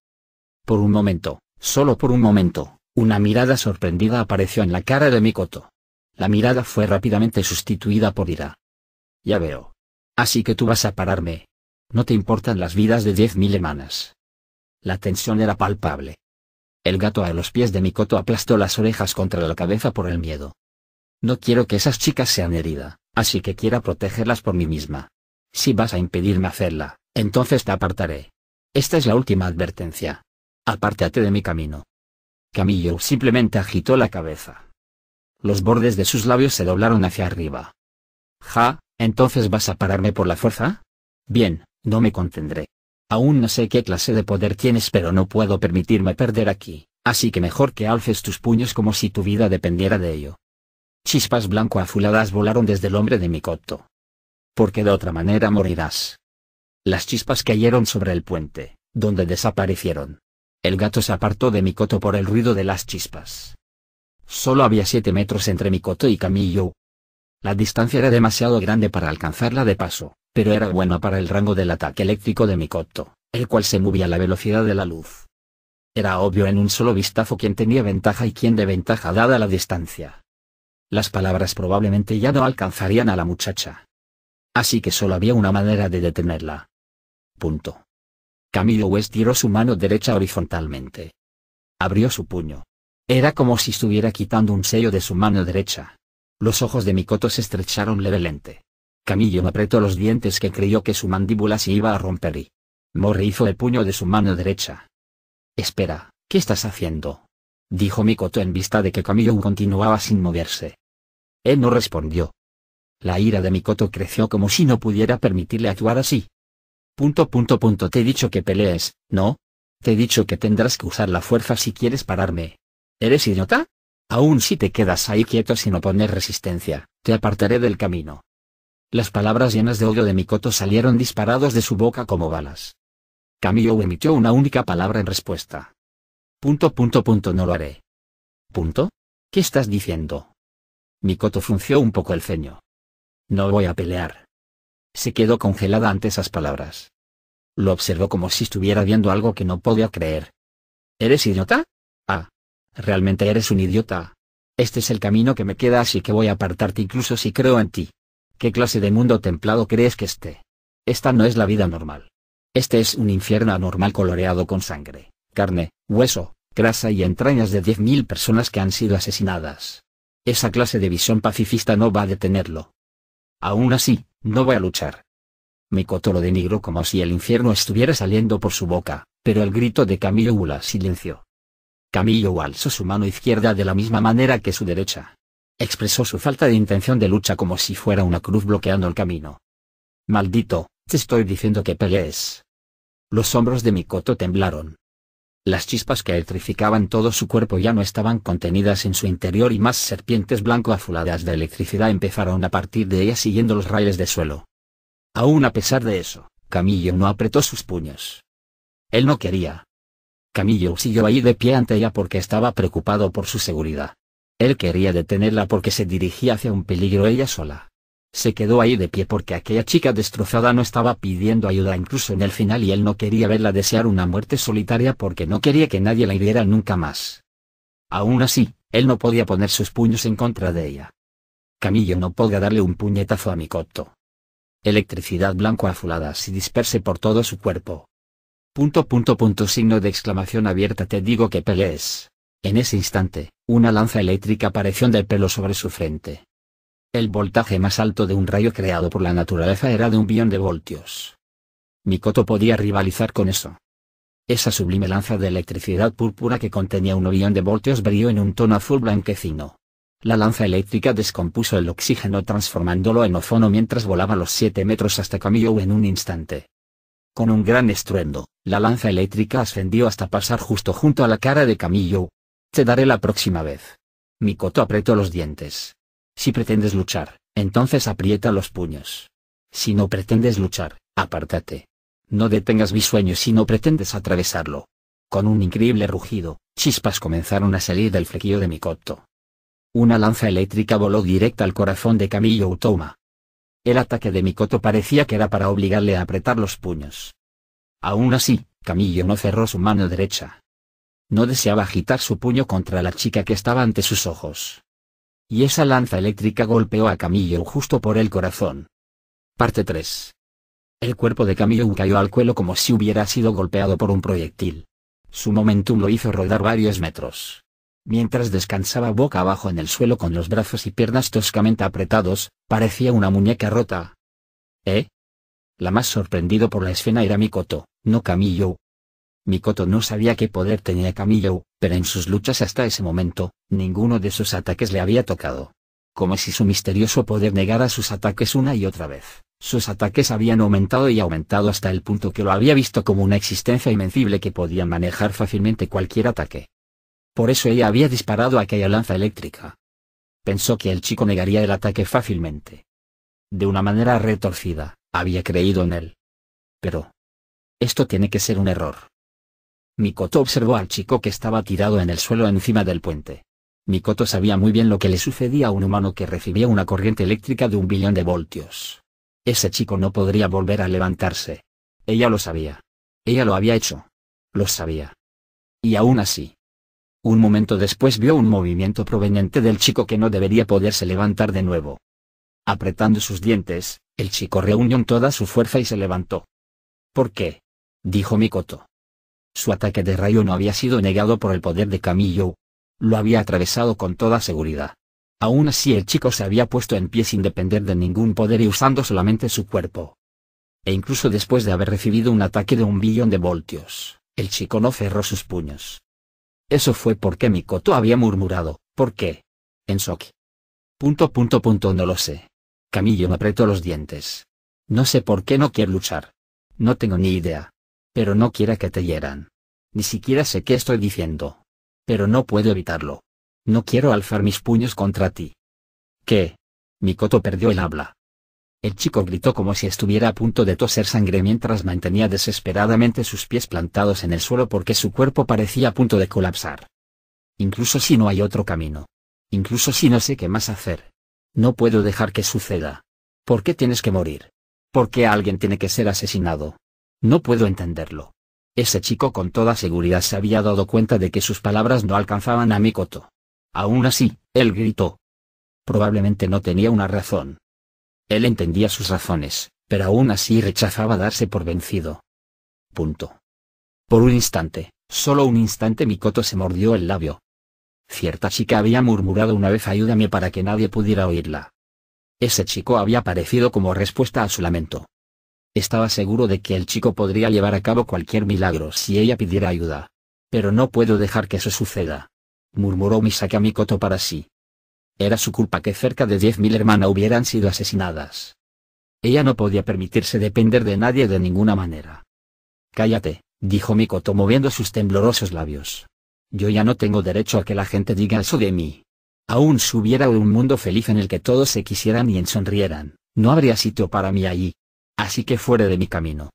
Por un momento, solo por un momento, una mirada sorprendida apareció en la cara de Mikoto. La mirada fue rápidamente sustituida por ira. Ya veo. Así que tú vas a pararme. No te importan las vidas de diez mil hermanas. La tensión era palpable. El gato a los pies de mi coto aplastó las orejas contra la cabeza por el miedo. No quiero que esas chicas sean heridas, así que quiera protegerlas por mí misma. Si vas a impedirme hacerla, entonces te apartaré. Esta es la última advertencia. Apártate de mi camino. Camillo simplemente agitó la cabeza. Los bordes de sus labios se doblaron hacia arriba. Ja, ¿Entonces vas a pararme por la fuerza? Bien, no me contendré. Aún no sé qué clase de poder tienes pero no puedo permitirme perder aquí, así que mejor que alces tus puños como si tu vida dependiera de ello. Chispas blanco azuladas volaron desde el hombre de Mikoto. Porque de otra manera morirás. Las chispas cayeron sobre el puente, donde desaparecieron. El gato se apartó de Mikoto por el ruido de las chispas. Solo había siete metros entre Mikoto y Camillo, la distancia era demasiado grande para alcanzarla de paso, pero era buena para el rango del ataque eléctrico de Mikoto, el cual se movía a la velocidad de la luz. Era obvio en un solo vistazo quién tenía ventaja y quién de ventaja dada la distancia. Las palabras probablemente ya no alcanzarían a la muchacha. Así que solo había una manera de detenerla. Punto. Camilo West tiró su mano derecha horizontalmente. Abrió su puño. Era como si estuviera quitando un sello de su mano derecha. Los ojos de Mikoto se estrecharon levemente. Camillo apretó los dientes que creyó que su mandíbula se iba a romper y... Morri hizo el puño de su mano derecha. Espera, ¿qué estás haciendo? Dijo Mikoto en vista de que Camillo continuaba sin moverse. Él no respondió. La ira de Mikoto creció como si no pudiera permitirle actuar así. Punto punto punto te he dicho que pelees, ¿no? Te he dicho que tendrás que usar la fuerza si quieres pararme. ¿Eres idiota? Aún si te quedas ahí quieto sin oponer resistencia, te apartaré del camino. Las palabras llenas de odio de Mikoto salieron disparados de su boca como balas. Camillo emitió una única palabra en respuesta. Punto punto punto no lo haré. ¿Punto? ¿Qué estás diciendo? Mikoto frunció un poco el ceño. No voy a pelear. Se quedó congelada ante esas palabras. Lo observó como si estuviera viendo algo que no podía creer. ¿Eres idiota? realmente eres un idiota. Este es el camino que me queda así que voy a apartarte incluso si creo en ti. ¿Qué clase de mundo templado crees que esté? Esta no es la vida normal. Este es un infierno anormal coloreado con sangre, carne, hueso, grasa y entrañas de 10.000 personas que han sido asesinadas. Esa clase de visión pacifista no va a detenerlo. Aún así, no voy a luchar. Mikoto lo negro como si el infierno estuviera saliendo por su boca, pero el grito de Camilo gula silenció. Camillo alzó su mano izquierda de la misma manera que su derecha. Expresó su falta de intención de lucha como si fuera una cruz bloqueando el camino. Maldito, te estoy diciendo que pelees. Los hombros de Mikoto temblaron. Las chispas que electrificaban todo su cuerpo ya no estaban contenidas en su interior y más serpientes blanco-azuladas de electricidad empezaron a partir de ella siguiendo los rayos de suelo. Aún a pesar de eso, Camillo no apretó sus puños. Él no quería, Camillo siguió ahí de pie ante ella porque estaba preocupado por su seguridad. Él quería detenerla porque se dirigía hacia un peligro ella sola. Se quedó ahí de pie porque aquella chica destrozada no estaba pidiendo ayuda incluso en el final y él no quería verla desear una muerte solitaria porque no quería que nadie la hiriera nunca más. Aún así, él no podía poner sus puños en contra de ella. Camillo no podía darle un puñetazo a Mikoto. Electricidad blanco azulada se disperse por todo su cuerpo. Punto punto punto signo de exclamación abierta te digo que pelees. En ese instante, una lanza eléctrica apareció del pelo sobre su frente. El voltaje más alto de un rayo creado por la naturaleza era de un billón de voltios. Mikoto podía rivalizar con eso. Esa sublime lanza de electricidad púrpura que contenía un billón de voltios brilló en un tono azul blanquecino. La lanza eléctrica descompuso el oxígeno transformándolo en ozono mientras volaba los 7 metros hasta Camillo en un instante. Con un gran estruendo, la lanza eléctrica ascendió hasta pasar justo junto a la cara de Camillo. Te daré la próxima vez. Mikoto apretó los dientes. Si pretendes luchar, entonces aprieta los puños. Si no pretendes luchar, apártate. No detengas mi sueño si no pretendes atravesarlo. Con un increíble rugido, chispas comenzaron a salir del flequillo de Mikoto. Una lanza eléctrica voló directa al corazón de Camillo Utoma. El ataque de Mikoto parecía que era para obligarle a apretar los puños. Aún así, Camillo no cerró su mano derecha. No deseaba agitar su puño contra la chica que estaba ante sus ojos. Y esa lanza eléctrica golpeó a Camillo justo por el corazón. Parte 3. El cuerpo de Camillo cayó al cuelo como si hubiera sido golpeado por un proyectil. Su momentum lo hizo rodar varios metros. Mientras descansaba boca abajo en el suelo con los brazos y piernas toscamente apretados, parecía una muñeca rota. ¿Eh? La más sorprendido por la escena era Mikoto, no Camillo. Mikoto no sabía qué poder tenía Camillo, pero en sus luchas hasta ese momento, ninguno de sus ataques le había tocado. Como si su misterioso poder negara sus ataques una y otra vez, sus ataques habían aumentado y aumentado hasta el punto que lo había visto como una existencia invencible que podía manejar fácilmente cualquier ataque. Por eso ella había disparado aquella lanza eléctrica. Pensó que el chico negaría el ataque fácilmente. De una manera retorcida, había creído en él. Pero... Esto tiene que ser un error. Mikoto observó al chico que estaba tirado en el suelo encima del puente. Mikoto sabía muy bien lo que le sucedía a un humano que recibía una corriente eléctrica de un billón de voltios. Ese chico no podría volver a levantarse. Ella lo sabía. Ella lo había hecho. Lo sabía. Y aún así. Un momento después vio un movimiento proveniente del chico que no debería poderse levantar de nuevo. Apretando sus dientes, el chico reunió toda su fuerza y se levantó. ¿Por qué? dijo Mikoto. Su ataque de rayo no había sido negado por el poder de Camillo. Lo había atravesado con toda seguridad. Aún así el chico se había puesto en pie sin depender de ningún poder y usando solamente su cuerpo. E incluso después de haber recibido un ataque de un billón de voltios, el chico no cerró sus puños. Eso fue porque Mikoto había murmurado, ¿por qué? En shock. Punto punto punto no lo sé. Camillo me apretó los dientes. No sé por qué no quiero luchar. No tengo ni idea. Pero no quiera que te hieran. Ni siquiera sé qué estoy diciendo. Pero no puedo evitarlo. No quiero alzar mis puños contra ti. ¿Qué? Mikoto perdió el habla. El chico gritó como si estuviera a punto de toser sangre mientras mantenía desesperadamente sus pies plantados en el suelo porque su cuerpo parecía a punto de colapsar. Incluso si no hay otro camino. Incluso si no sé qué más hacer. No puedo dejar que suceda. ¿Por qué tienes que morir? ¿Por qué alguien tiene que ser asesinado? No puedo entenderlo. Ese chico con toda seguridad se había dado cuenta de que sus palabras no alcanzaban a Mikoto. Aún así, él gritó. Probablemente no tenía una razón. Él entendía sus razones, pero aún así rechazaba darse por vencido. Punto. Por un instante, solo un instante Mikoto se mordió el labio. Cierta chica había murmurado una vez ayúdame para que nadie pudiera oírla. Ese chico había aparecido como respuesta a su lamento. Estaba seguro de que el chico podría llevar a cabo cualquier milagro si ella pidiera ayuda. Pero no puedo dejar que eso suceda. Murmuró Misaka Mikoto para sí. Era su culpa que cerca de 10.000 hermanas hubieran sido asesinadas. Ella no podía permitirse depender de nadie de ninguna manera. Cállate, dijo Mikoto moviendo sus temblorosos labios. Yo ya no tengo derecho a que la gente diga eso de mí. Aún si hubiera un mundo feliz en el que todos se quisieran y ensonrieran, no habría sitio para mí allí. Así que fuera de mi camino.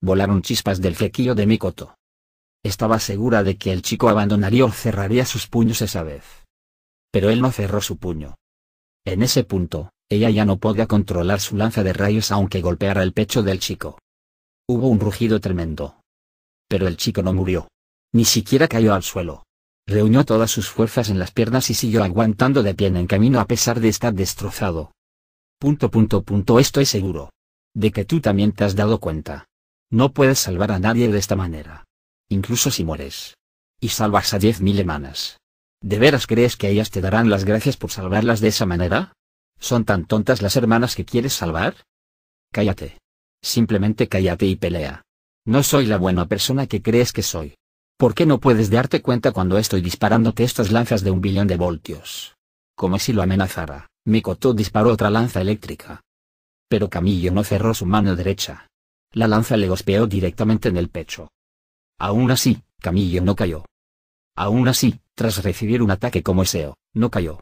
Volaron chispas del cequillo de Mikoto. Estaba segura de que el chico abandonaría o cerraría sus puños esa vez pero él no cerró su puño. En ese punto, ella ya no podía controlar su lanza de rayos aunque golpeara el pecho del chico. Hubo un rugido tremendo. Pero el chico no murió. Ni siquiera cayó al suelo. Reunió todas sus fuerzas en las piernas y siguió aguantando de pie en camino a pesar de estar destrozado. Punto punto punto esto es seguro. De que tú también te has dado cuenta. No puedes salvar a nadie de esta manera. Incluso si mueres. Y salvas a diez mil hermanas. ¿De veras crees que ellas te darán las gracias por salvarlas de esa manera? ¿Son tan tontas las hermanas que quieres salvar? Cállate. Simplemente cállate y pelea. No soy la buena persona que crees que soy. ¿Por qué no puedes darte cuenta cuando estoy disparándote estas lanzas de un billón de voltios? Como si lo amenazara, Mikoto disparó otra lanza eléctrica. Pero Camillo no cerró su mano derecha. La lanza le golpeó directamente en el pecho. Aún así, Camillo no cayó. Aún así, tras recibir un ataque como ese, oh, no cayó.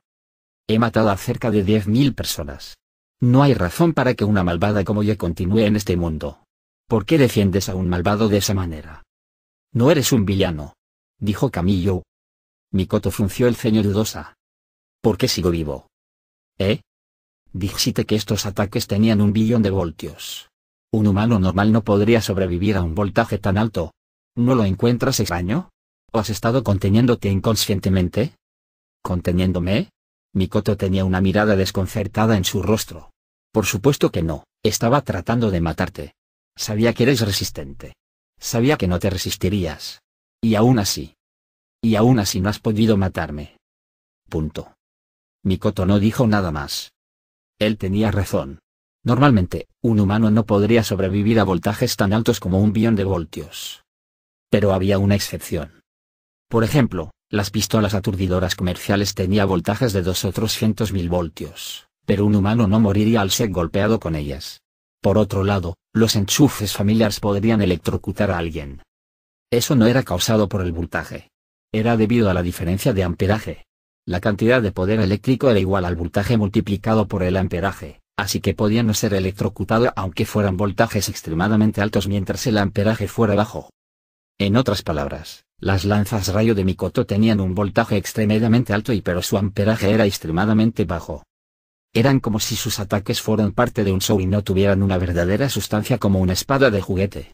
He matado a cerca de 10.000 personas. No hay razón para que una malvada como yo continúe en este mundo. ¿Por qué defiendes a un malvado de esa manera? No eres un villano. Dijo Camillo. Mikoto frunció el ceño dudosa. ¿Por qué sigo vivo? ¿Eh? Dijiste que estos ataques tenían un billón de voltios. Un humano normal no podría sobrevivir a un voltaje tan alto. ¿No lo encuentras extraño? ¿O has estado conteniéndote inconscientemente? ¿Conteniéndome? Mikoto tenía una mirada desconcertada en su rostro. Por supuesto que no, estaba tratando de matarte. Sabía que eres resistente. Sabía que no te resistirías. Y aún así. Y aún así no has podido matarme. Punto. Mikoto no dijo nada más. Él tenía razón. Normalmente, un humano no podría sobrevivir a voltajes tan altos como un billón de voltios. Pero había una excepción. Por ejemplo, las pistolas aturdidoras comerciales tenían voltajes de 2 o 300 mil voltios, pero un humano no moriría al ser golpeado con ellas. Por otro lado, los enchufes familiares podrían electrocutar a alguien. Eso no era causado por el voltaje. Era debido a la diferencia de amperaje. La cantidad de poder eléctrico era igual al voltaje multiplicado por el amperaje, así que podían no ser electrocutado aunque fueran voltajes extremadamente altos mientras el amperaje fuera bajo. En otras palabras, las lanzas rayo de Mikoto tenían un voltaje extremadamente alto y pero su amperaje era extremadamente bajo. Eran como si sus ataques fueran parte de un show y no tuvieran una verdadera sustancia como una espada de juguete.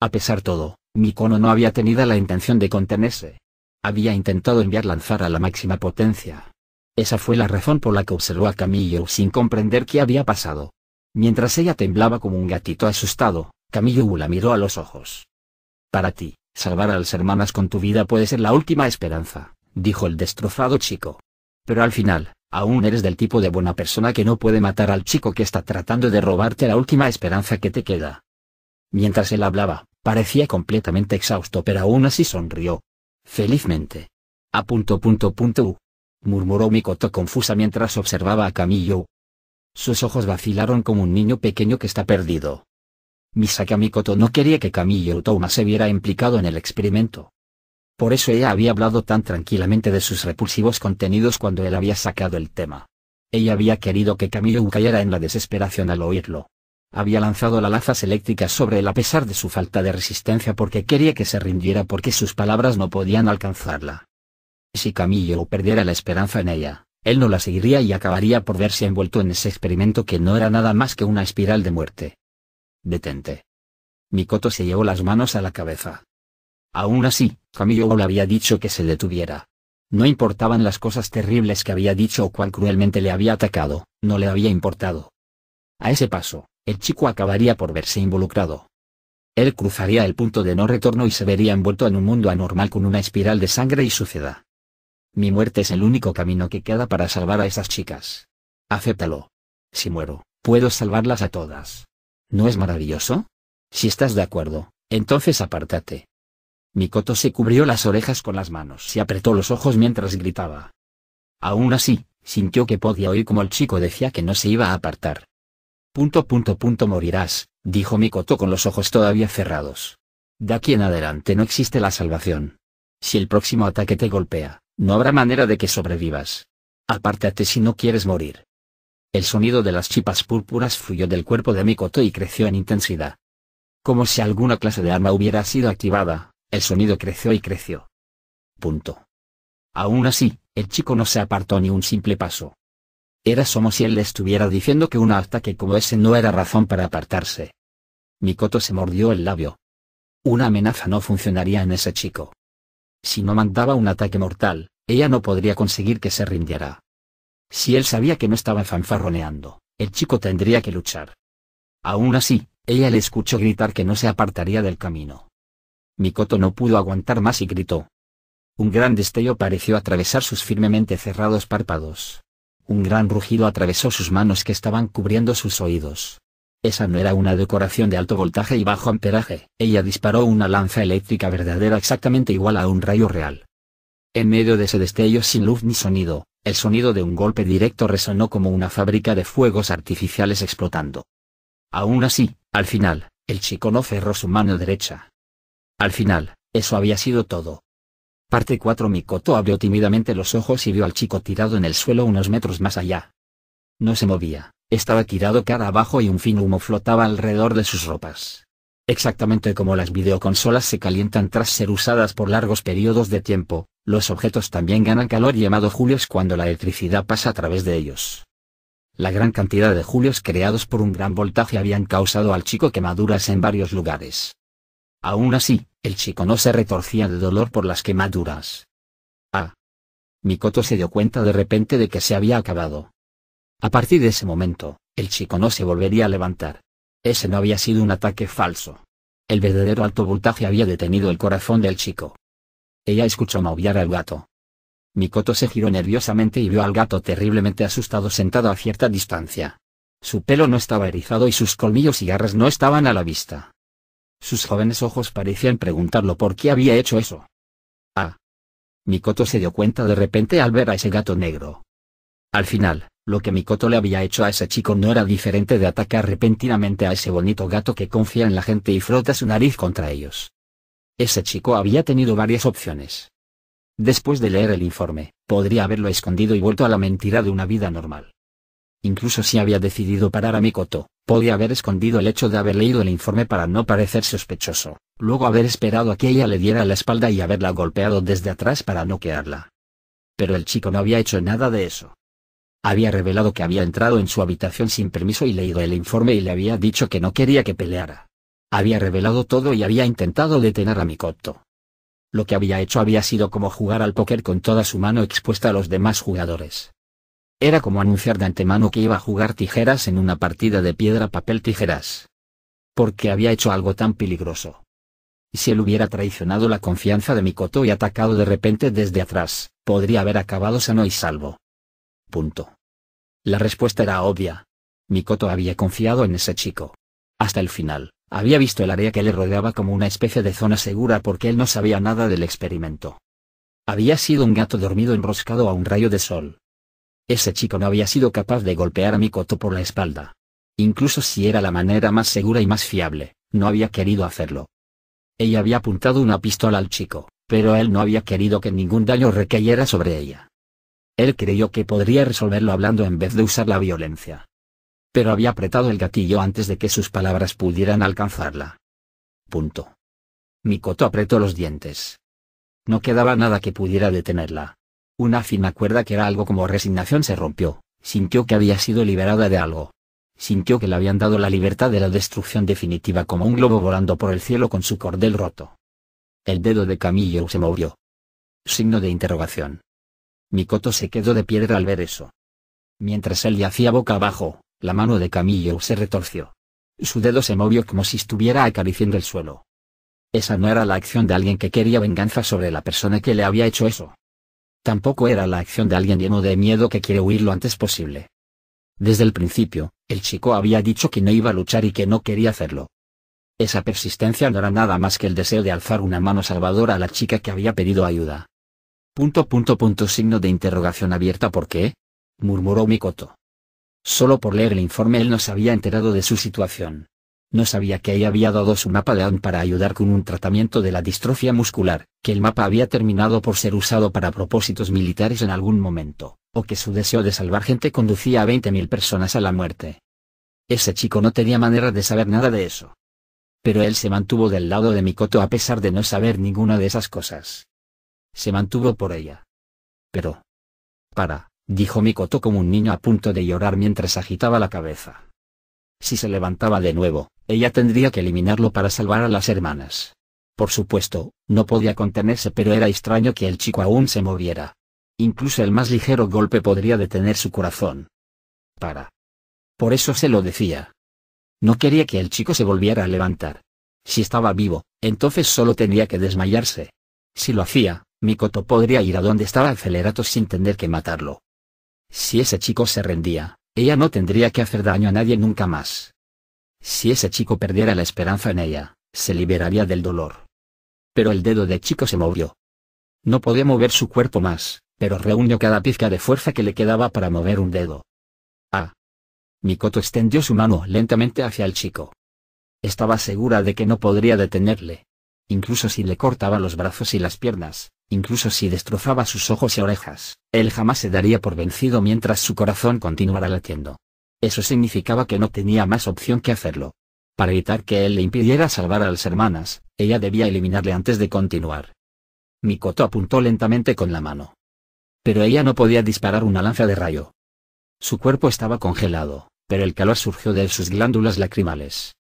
A pesar todo, Mikono no había tenido la intención de contenerse. Había intentado enviar lanzar a la máxima potencia. Esa fue la razón por la que observó a Camillo sin comprender qué había pasado. Mientras ella temblaba como un gatito asustado, Camillo la miró a los ojos. Para ti, Salvar a las hermanas con tu vida puede ser la última esperanza, dijo el destrozado chico. Pero al final, aún eres del tipo de buena persona que no puede matar al chico que está tratando de robarte la última esperanza que te queda. Mientras él hablaba, parecía completamente exhausto pero aún así sonrió. Felizmente. A punto punto punto murmuró Mikoto confusa mientras observaba a Camillo. Sus ojos vacilaron como un niño pequeño que está perdido. Misaka Mikoto no quería que Camillo Utouma se viera implicado en el experimento. Por eso ella había hablado tan tranquilamente de sus repulsivos contenidos cuando él había sacado el tema. Ella había querido que Camille cayera en la desesperación al oírlo. Había lanzado las lazas eléctricas sobre él a pesar de su falta de resistencia porque quería que se rindiera porque sus palabras no podían alcanzarla. Si Camillo perdiera la esperanza en ella, él no la seguiría y acabaría por verse envuelto en ese experimento que no era nada más que una espiral de muerte detente. Mikoto se llevó las manos a la cabeza. Aún así, Camillo le había dicho que se detuviera. No importaban las cosas terribles que había dicho o cuán cruelmente le había atacado, no le había importado. A ese paso, el chico acabaría por verse involucrado. Él cruzaría el punto de no retorno y se vería envuelto en un mundo anormal con una espiral de sangre y suciedad. Mi muerte es el único camino que queda para salvar a esas chicas. Acéptalo. Si muero, puedo salvarlas a todas. ¿No es maravilloso? Si estás de acuerdo, entonces apártate. Mikoto se cubrió las orejas con las manos y apretó los ojos mientras gritaba. Aún así, sintió que podía oír como el chico decía que no se iba a apartar. Punto punto punto morirás, dijo Mikoto con los ojos todavía cerrados. De aquí en adelante no existe la salvación. Si el próximo ataque te golpea, no habrá manera de que sobrevivas. Apártate si no quieres morir. El sonido de las chipas púrpuras fluyó del cuerpo de Mikoto y creció en intensidad. Como si alguna clase de arma hubiera sido activada, el sonido creció y creció. Punto. Aún así, el chico no se apartó ni un simple paso. Era como si él le estuviera diciendo que un ataque como ese no era razón para apartarse. Mikoto se mordió el labio. Una amenaza no funcionaría en ese chico. Si no mandaba un ataque mortal, ella no podría conseguir que se rindiera. Si él sabía que no estaba fanfarroneando, el chico tendría que luchar. Aún así, ella le escuchó gritar que no se apartaría del camino. Mikoto no pudo aguantar más y gritó. Un gran destello pareció atravesar sus firmemente cerrados párpados. Un gran rugido atravesó sus manos que estaban cubriendo sus oídos. Esa no era una decoración de alto voltaje y bajo amperaje, ella disparó una lanza eléctrica verdadera exactamente igual a un rayo real. En medio de ese destello sin luz ni sonido, el sonido de un golpe directo resonó como una fábrica de fuegos artificiales explotando. Aún así, al final, el chico no cerró su mano derecha. Al final, eso había sido todo. Parte 4 Mikoto abrió tímidamente los ojos y vio al chico tirado en el suelo unos metros más allá. No se movía, estaba tirado cara abajo y un fin humo flotaba alrededor de sus ropas. Exactamente como las videoconsolas se calientan tras ser usadas por largos periodos de tiempo, los objetos también ganan calor llamado julios cuando la electricidad pasa a través de ellos. La gran cantidad de julios creados por un gran voltaje habían causado al chico quemaduras en varios lugares. Aún así, el chico no se retorcía de dolor por las quemaduras. Ah. Mikoto se dio cuenta de repente de que se había acabado. A partir de ese momento, el chico no se volvería a levantar. Ese no había sido un ataque falso. El verdadero alto voltaje había detenido el corazón del chico. Ella escuchó maullar al gato. Mikoto se giró nerviosamente y vio al gato terriblemente asustado sentado a cierta distancia. Su pelo no estaba erizado y sus colmillos y garras no estaban a la vista. Sus jóvenes ojos parecían preguntarlo por qué había hecho eso. Ah. Mikoto se dio cuenta de repente al ver a ese gato negro. Al final, lo que Mikoto le había hecho a ese chico no era diferente de atacar repentinamente a ese bonito gato que confía en la gente y frota su nariz contra ellos. Ese chico había tenido varias opciones. Después de leer el informe, podría haberlo escondido y vuelto a la mentira de una vida normal. Incluso si había decidido parar a Mikoto, podía haber escondido el hecho de haber leído el informe para no parecer sospechoso, luego haber esperado a que ella le diera la espalda y haberla golpeado desde atrás para noquearla. Pero el chico no había hecho nada de eso. Había revelado que había entrado en su habitación sin permiso y leído el informe y le había dicho que no quería que peleara. Había revelado todo y había intentado detener a Mikoto. Lo que había hecho había sido como jugar al póker con toda su mano expuesta a los demás jugadores. Era como anunciar de antemano que iba a jugar tijeras en una partida de piedra-papel-tijeras. Porque había hecho algo tan peligroso. si él hubiera traicionado la confianza de Mikoto y atacado de repente desde atrás, podría haber acabado sano y salvo. Punto. La respuesta era obvia. Mikoto había confiado en ese chico. Hasta el final. Había visto el área que le rodeaba como una especie de zona segura porque él no sabía nada del experimento. Había sido un gato dormido enroscado a un rayo de sol. Ese chico no había sido capaz de golpear a coto por la espalda. Incluso si era la manera más segura y más fiable, no había querido hacerlo. Ella había apuntado una pistola al chico, pero él no había querido que ningún daño recayera sobre ella. Él creyó que podría resolverlo hablando en vez de usar la violencia pero había apretado el gatillo antes de que sus palabras pudieran alcanzarla. Punto. Mikoto apretó los dientes. No quedaba nada que pudiera detenerla. Una fina cuerda que era algo como resignación se rompió, sintió que había sido liberada de algo. Sintió que le habían dado la libertad de la destrucción definitiva como un globo volando por el cielo con su cordel roto. El dedo de Camillo se movió. Signo de interrogación. Mikoto se quedó de piedra al ver eso. Mientras él yacía boca abajo, la mano de Camillo se retorció. Su dedo se movió como si estuviera acariciando el suelo. Esa no era la acción de alguien que quería venganza sobre la persona que le había hecho eso. Tampoco era la acción de alguien lleno de miedo que quiere huir lo antes posible. Desde el principio, el chico había dicho que no iba a luchar y que no quería hacerlo. Esa persistencia no era nada más que el deseo de alzar una mano salvadora a la chica que había pedido ayuda. Punto punto punto signo de interrogación abierta ¿por qué? murmuró Mikoto. Solo por leer el informe él no se había enterado de su situación. No sabía que ella había dado su mapa de para ayudar con un tratamiento de la distrofia muscular, que el mapa había terminado por ser usado para propósitos militares en algún momento, o que su deseo de salvar gente conducía a 20.000 personas a la muerte. Ese chico no tenía manera de saber nada de eso. Pero él se mantuvo del lado de Mikoto a pesar de no saber ninguna de esas cosas. Se mantuvo por ella. Pero... Para dijo Mikoto como un niño a punto de llorar mientras agitaba la cabeza. Si se levantaba de nuevo, ella tendría que eliminarlo para salvar a las hermanas. Por supuesto, no podía contenerse pero era extraño que el chico aún se moviera. Incluso el más ligero golpe podría detener su corazón. Para. Por eso se lo decía. No quería que el chico se volviera a levantar. Si estaba vivo, entonces solo tenía que desmayarse. Si lo hacía, Mikoto podría ir a donde estaba Acelerato sin tener que matarlo. Si ese chico se rendía, ella no tendría que hacer daño a nadie nunca más. Si ese chico perdiera la esperanza en ella, se liberaría del dolor. Pero el dedo de chico se movió. No podía mover su cuerpo más, pero reunió cada pizca de fuerza que le quedaba para mover un dedo. Ah. Mikoto extendió su mano lentamente hacia el chico. Estaba segura de que no podría detenerle. Incluso si le cortaba los brazos y las piernas, incluso si destrozaba sus ojos y orejas, él jamás se daría por vencido mientras su corazón continuara latiendo. Eso significaba que no tenía más opción que hacerlo. Para evitar que él le impidiera salvar a las hermanas, ella debía eliminarle antes de continuar. Mikoto apuntó lentamente con la mano. Pero ella no podía disparar una lanza de rayo. Su cuerpo estaba congelado, pero el calor surgió de sus glándulas lacrimales.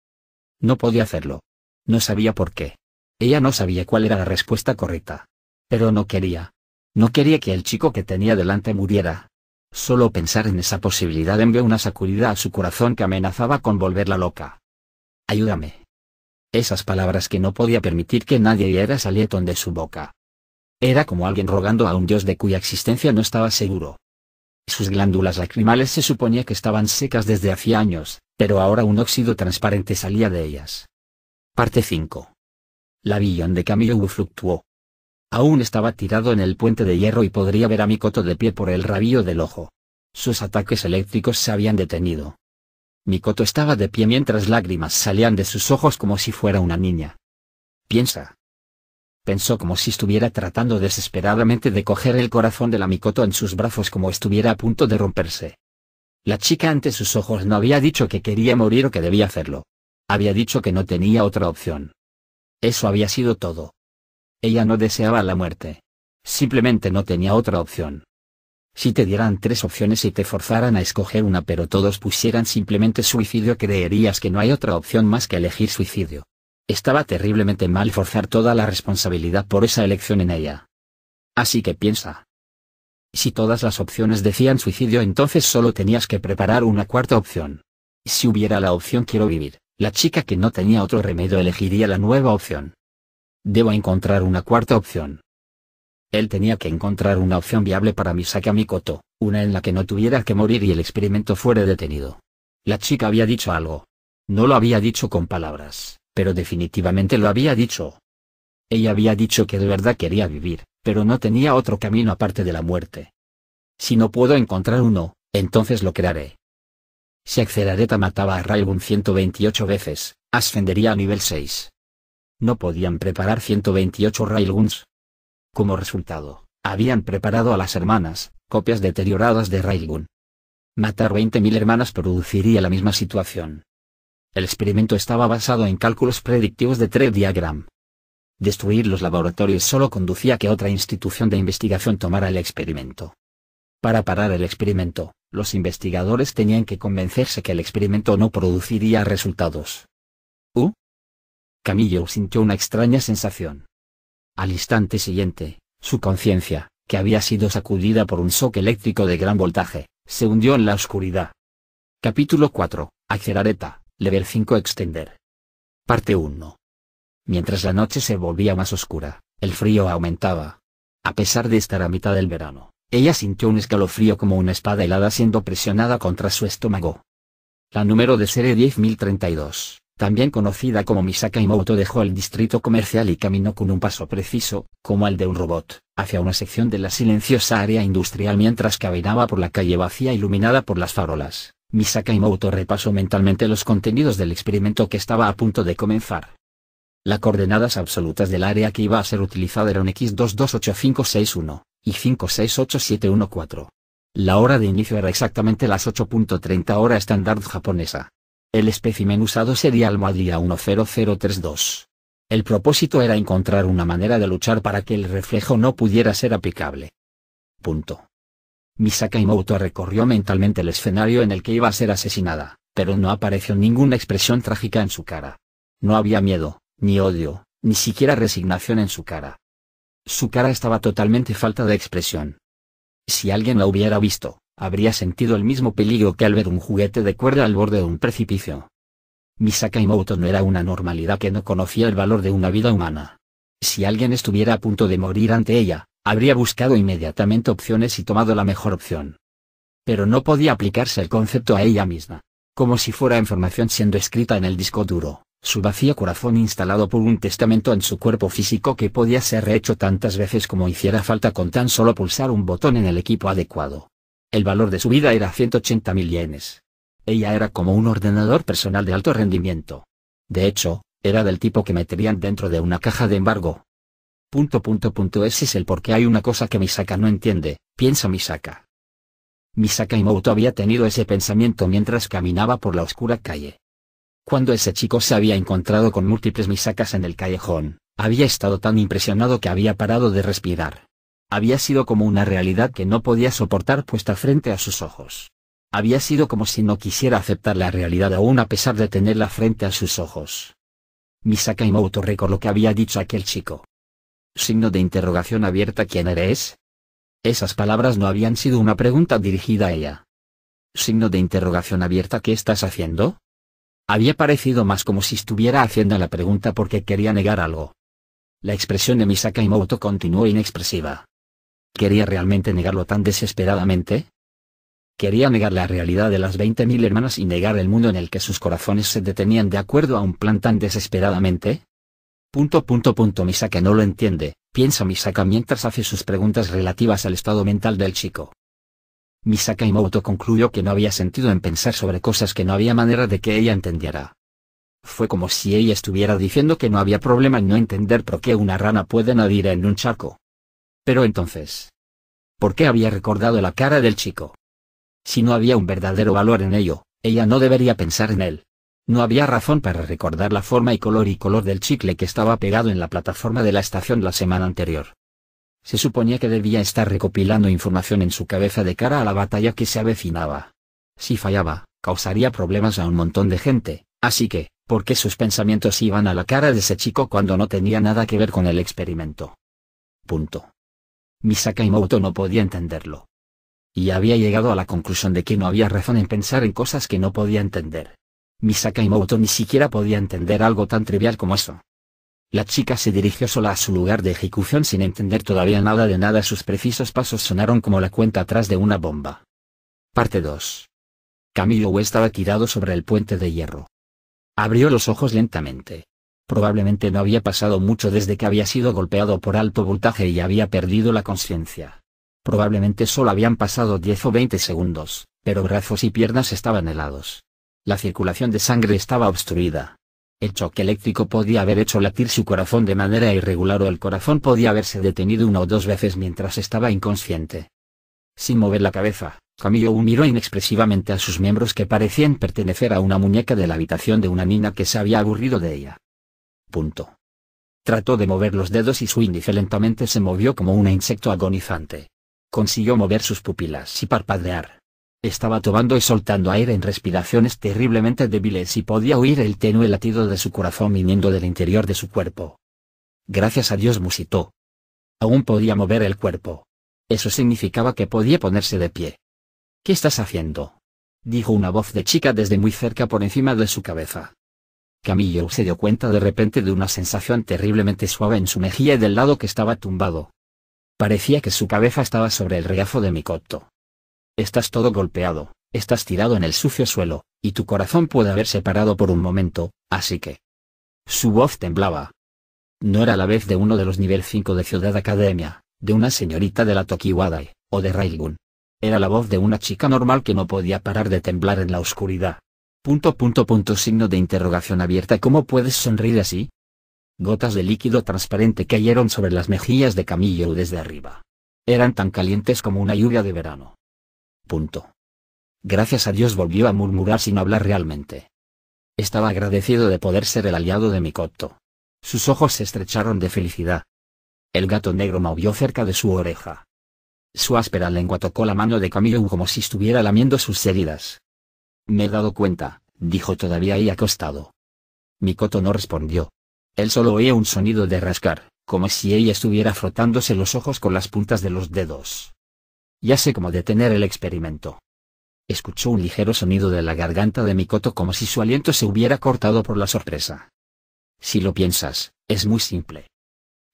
No podía hacerlo. No sabía por qué. Ella no sabía cuál era la respuesta correcta. Pero no quería. No quería que el chico que tenía delante muriera. Solo pensar en esa posibilidad envió una sacudida a su corazón que amenazaba con volverla loca. Ayúdame. Esas palabras que no podía permitir que nadie diera salieron de su boca. Era como alguien rogando a un dios de cuya existencia no estaba seguro. Sus glándulas lacrimales se suponía que estaban secas desde hacía años, pero ahora un óxido transparente salía de ellas. Parte 5. La villa de Camillo fluctuó. Aún estaba tirado en el puente de hierro y podría ver a Mikoto de pie por el rabillo del ojo. Sus ataques eléctricos se habían detenido. Mikoto estaba de pie mientras lágrimas salían de sus ojos como si fuera una niña. Piensa. Pensó como si estuviera tratando desesperadamente de coger el corazón de la Mikoto en sus brazos como estuviera a punto de romperse. La chica ante sus ojos no había dicho que quería morir o que debía hacerlo. Había dicho que no tenía otra opción. Eso había sido todo. Ella no deseaba la muerte. Simplemente no tenía otra opción. Si te dieran tres opciones y te forzaran a escoger una pero todos pusieran simplemente suicidio creerías que no hay otra opción más que elegir suicidio. Estaba terriblemente mal forzar toda la responsabilidad por esa elección en ella. Así que piensa. Si todas las opciones decían suicidio entonces solo tenías que preparar una cuarta opción. Si hubiera la opción quiero vivir, la chica que no tenía otro remedio elegiría la nueva opción. Debo encontrar una cuarta opción. Él tenía que encontrar una opción viable para Misaka Mikoto, una en la que no tuviera que morir y el experimento fuera detenido. La chica había dicho algo. No lo había dicho con palabras, pero definitivamente lo había dicho. Ella había dicho que de verdad quería vivir, pero no tenía otro camino aparte de la muerte. Si no puedo encontrar uno, entonces lo crearé. Si Accelareta mataba a Raigun 128 veces, ascendería a nivel 6 no podían preparar 128 railguns. Como resultado, habían preparado a las hermanas, copias deterioradas de railgun. Matar 20.000 hermanas produciría la misma situación. El experimento estaba basado en cálculos predictivos de Tree Diagram. Destruir los laboratorios solo conducía a que otra institución de investigación tomara el experimento. Para parar el experimento, los investigadores tenían que convencerse que el experimento no produciría resultados. Camillo sintió una extraña sensación. Al instante siguiente, su conciencia, que había sido sacudida por un shock eléctrico de gran voltaje, se hundió en la oscuridad. Capítulo 4. Acerareta, Level 5 Extender. Parte 1. Mientras la noche se volvía más oscura, el frío aumentaba. A pesar de estar a mitad del verano, ella sintió un escalofrío como una espada helada siendo presionada contra su estómago. La número de serie 10032 también conocida como Misaka dejó el distrito comercial y caminó con un paso preciso, como el de un robot, hacia una sección de la silenciosa área industrial mientras caminaba por la calle vacía iluminada por las farolas. Misaka repasó mentalmente los contenidos del experimento que estaba a punto de comenzar. Las coordenadas absolutas del área que iba a ser utilizada eran X228561 y 568714. La hora de inicio era exactamente las 8.30 hora estándar japonesa. El espécimen usado sería almohadilla 10032. El propósito era encontrar una manera de luchar para que el reflejo no pudiera ser aplicable. Punto. Misaka recorrió mentalmente el escenario en el que iba a ser asesinada, pero no apareció ninguna expresión trágica en su cara. No había miedo, ni odio, ni siquiera resignación en su cara. Su cara estaba totalmente falta de expresión. Si alguien la hubiera visto, habría sentido el mismo peligro que al ver un juguete de cuerda al borde de un precipicio. moto no era una normalidad que no conocía el valor de una vida humana. Si alguien estuviera a punto de morir ante ella, habría buscado inmediatamente opciones y tomado la mejor opción. Pero no podía aplicarse el concepto a ella misma. Como si fuera información siendo escrita en el disco duro, su vacío corazón instalado por un testamento en su cuerpo físico que podía ser rehecho tantas veces como hiciera falta con tan solo pulsar un botón en el equipo adecuado. El valor de su vida era 180.000 yenes. Ella era como un ordenador personal de alto rendimiento. De hecho, era del tipo que meterían dentro de una caja de embargo. Punto punto punto ese es el porque hay una cosa que Misaka no entiende, piensa Misaka. Misaka Imoto había tenido ese pensamiento mientras caminaba por la oscura calle. Cuando ese chico se había encontrado con múltiples Misakas en el callejón, había estado tan impresionado que había parado de respirar. Había sido como una realidad que no podía soportar puesta frente a sus ojos. Había sido como si no quisiera aceptar la realidad aún a pesar de tenerla frente a sus ojos. Misaka Imoto recordó que había dicho aquel chico. Signo de interrogación abierta ¿Quién eres? Esas palabras no habían sido una pregunta dirigida a ella. Signo de interrogación abierta ¿Qué estás haciendo? Había parecido más como si estuviera haciendo la pregunta porque quería negar algo. La expresión de Misaka continuó inexpresiva. ¿Quería realmente negarlo tan desesperadamente? ¿Quería negar la realidad de las 20.000 hermanas y negar el mundo en el que sus corazones se detenían de acuerdo a un plan tan desesperadamente? Punto punto punto Misaka no lo entiende, piensa Misaka mientras hace sus preguntas relativas al estado mental del chico. Misaka moto concluyó que no había sentido en pensar sobre cosas que no había manera de que ella entendiera. Fue como si ella estuviera diciendo que no había problema en no entender por qué una rana puede nadir en un charco. Pero entonces, ¿por qué había recordado la cara del chico? Si no había un verdadero valor en ello, ella no debería pensar en él. No había razón para recordar la forma y color y color del chicle que estaba pegado en la plataforma de la estación la semana anterior. Se suponía que debía estar recopilando información en su cabeza de cara a la batalla que se avecinaba. Si fallaba, causaría problemas a un montón de gente, así que, ¿por qué sus pensamientos iban a la cara de ese chico cuando no tenía nada que ver con el experimento? Punto sakaimoto no podía entenderlo. Y había llegado a la conclusión de que no había razón en pensar en cosas que no podía entender. Misakaimoto ni siquiera podía entender algo tan trivial como eso. La chica se dirigió sola a su lugar de ejecución sin entender todavía nada de nada. Sus precisos pasos sonaron como la cuenta atrás de una bomba. Parte 2. Camilo estaba tirado sobre el puente de hierro. Abrió los ojos lentamente. Probablemente no había pasado mucho desde que había sido golpeado por alto voltaje y había perdido la conciencia. Probablemente solo habían pasado 10 o 20 segundos, pero brazos y piernas estaban helados. La circulación de sangre estaba obstruida. El choque eléctrico podía haber hecho latir su corazón de manera irregular o el corazón podía haberse detenido una o dos veces mientras estaba inconsciente. Sin mover la cabeza, Camillo miró inexpresivamente a sus miembros que parecían pertenecer a una muñeca de la habitación de una niña que se había aburrido de ella. Punto. Trató de mover los dedos y su índice lentamente se movió como un insecto agonizante. Consiguió mover sus pupilas y parpadear. Estaba tomando y soltando aire en respiraciones terriblemente débiles y podía oír el tenue latido de su corazón viniendo del interior de su cuerpo. Gracias a Dios musitó. Aún podía mover el cuerpo. Eso significaba que podía ponerse de pie. ¿Qué estás haciendo? dijo una voz de chica desde muy cerca por encima de su cabeza. Camillo se dio cuenta de repente de una sensación terriblemente suave en su mejilla del lado que estaba tumbado. Parecía que su cabeza estaba sobre el regazo de mi Estás todo golpeado, estás tirado en el sucio suelo, y tu corazón puede haberse parado por un momento, así que... Su voz temblaba. No era la vez de uno de los nivel 5 de Ciudad Academia, de una señorita de la Tokiwadai, o de Railgun. Era la voz de una chica normal que no podía parar de temblar en la oscuridad. Punto punto punto signo de interrogación abierta ¿Cómo puedes sonreír así? Gotas de líquido transparente cayeron sobre las mejillas de Camillo desde arriba. Eran tan calientes como una lluvia de verano. Punto. Gracias a Dios volvió a murmurar sin hablar realmente. Estaba agradecido de poder ser el aliado de Mikoto. Sus ojos se estrecharon de felicidad. El gato negro movió cerca de su oreja. Su áspera lengua tocó la mano de Camillo como si estuviera lamiendo sus heridas. Me he dado cuenta, dijo todavía ahí acostado. Mikoto no respondió. Él solo oía un sonido de rascar, como si ella estuviera frotándose los ojos con las puntas de los dedos. Ya sé cómo detener el experimento. Escuchó un ligero sonido de la garganta de Mikoto como si su aliento se hubiera cortado por la sorpresa. Si lo piensas, es muy simple.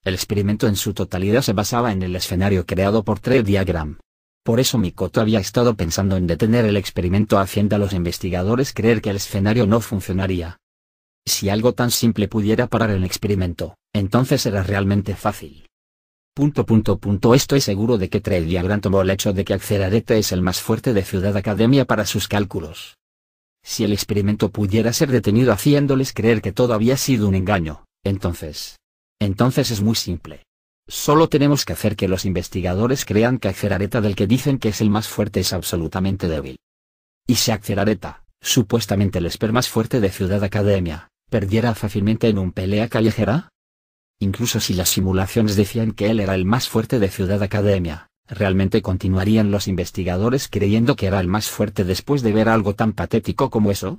El experimento en su totalidad se basaba en el escenario creado por Trey Diagram, por eso Mikoto había estado pensando en detener el experimento haciendo a los investigadores creer que el escenario no funcionaría. Si algo tan simple pudiera parar el experimento, entonces era realmente fácil. Punto punto punto estoy seguro de que Trail Diagram tomó el hecho de que Accelerate es el más fuerte de Ciudad Academia para sus cálculos. Si el experimento pudiera ser detenido haciéndoles creer que todo había sido un engaño, entonces... Entonces es muy simple. Solo tenemos que hacer que los investigadores crean que Acerareta del que dicen que es el más fuerte es absolutamente débil. Y si Accelareta, supuestamente el esper más fuerte de Ciudad Academia, perdiera fácilmente en un pelea callejera? Incluso si las simulaciones decían que él era el más fuerte de Ciudad Academia, realmente continuarían los investigadores creyendo que era el más fuerte después de ver algo tan patético como eso?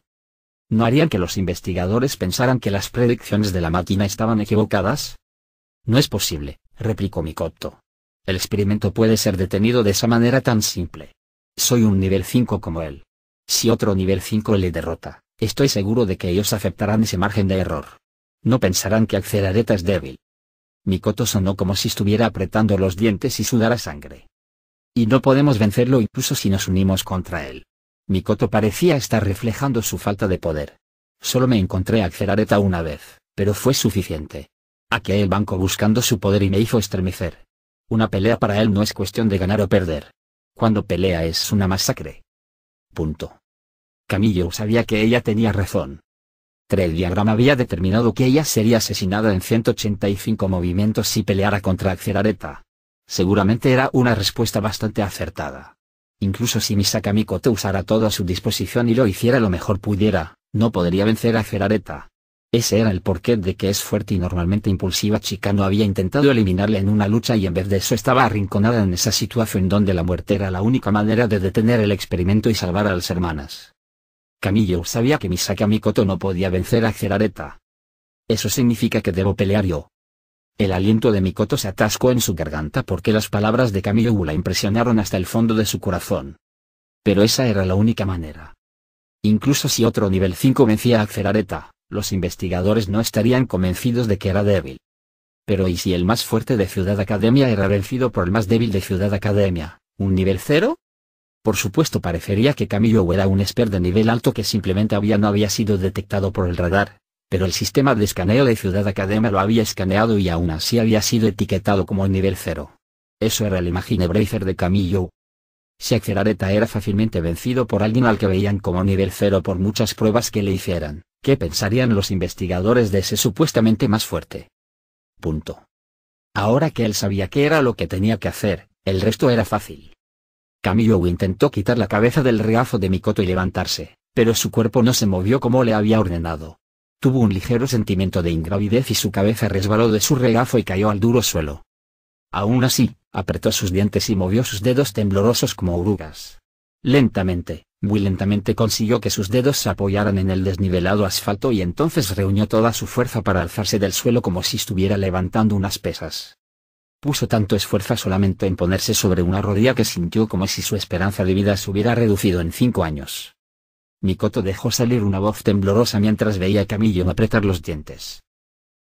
¿No harían que los investigadores pensaran que las predicciones de la máquina estaban equivocadas? No es posible replicó Mikoto. El experimento puede ser detenido de esa manera tan simple. Soy un nivel 5 como él. Si otro nivel 5 le derrota, estoy seguro de que ellos aceptarán ese margen de error. No pensarán que areta es débil. Mikoto sonó como si estuviera apretando los dientes y sudara sangre. Y no podemos vencerlo incluso si nos unimos contra él. Mikoto parecía estar reflejando su falta de poder. Solo me encontré a Areta una vez, pero fue suficiente que el banco buscando su poder y me hizo estremecer. Una pelea para él no es cuestión de ganar o perder. Cuando pelea es una masacre. Punto. Camillo sabía que ella tenía razón. Trell Diagrama había determinado que ella sería asesinada en 185 movimientos si peleara contra acerareta Seguramente era una respuesta bastante acertada. Incluso si Misakamikote te usara todo a su disposición y lo hiciera lo mejor pudiera, no podría vencer a Ferareta. Ese era el porqué de que es fuerte y normalmente impulsiva chica no había intentado eliminarla en una lucha y en vez de eso estaba arrinconada en esa situación donde la muerte era la única manera de detener el experimento y salvar a las hermanas. Camillo sabía que Misaka Mikoto no podía vencer a Cerareta. Eso significa que debo pelear yo. El aliento de Mikoto se atascó en su garganta porque las palabras de Camillo la impresionaron hasta el fondo de su corazón. Pero esa era la única manera. Incluso si otro nivel 5 vencía a Cerareta los investigadores no estarían convencidos de que era débil. Pero ¿y si el más fuerte de Ciudad Academia era vencido por el más débil de Ciudad Academia, un nivel cero? Por supuesto parecería que Camillo era un expert de nivel alto que simplemente había no había sido detectado por el radar, pero el sistema de escaneo de Ciudad Academia lo había escaneado y aún así había sido etiquetado como nivel cero. Eso era el Imagine Brazer de Camillo. Si Axerareta era fácilmente vencido por alguien al que veían como nivel cero por muchas pruebas que le hicieran. ¿Qué pensarían los investigadores de ese supuestamente más fuerte? Punto. Ahora que él sabía qué era lo que tenía que hacer, el resto era fácil. Camillo intentó quitar la cabeza del regazo de Mikoto y levantarse, pero su cuerpo no se movió como le había ordenado. Tuvo un ligero sentimiento de ingravidez y su cabeza resbaló de su regazo y cayó al duro suelo. Aún así, apretó sus dientes y movió sus dedos temblorosos como orugas. Lentamente, muy lentamente consiguió que sus dedos se apoyaran en el desnivelado asfalto y entonces reunió toda su fuerza para alzarse del suelo como si estuviera levantando unas pesas. Puso tanto esfuerzo solamente en ponerse sobre una rodilla que sintió como si su esperanza de vida se hubiera reducido en cinco años. Mikoto dejó salir una voz temblorosa mientras veía a Camillo apretar los dientes.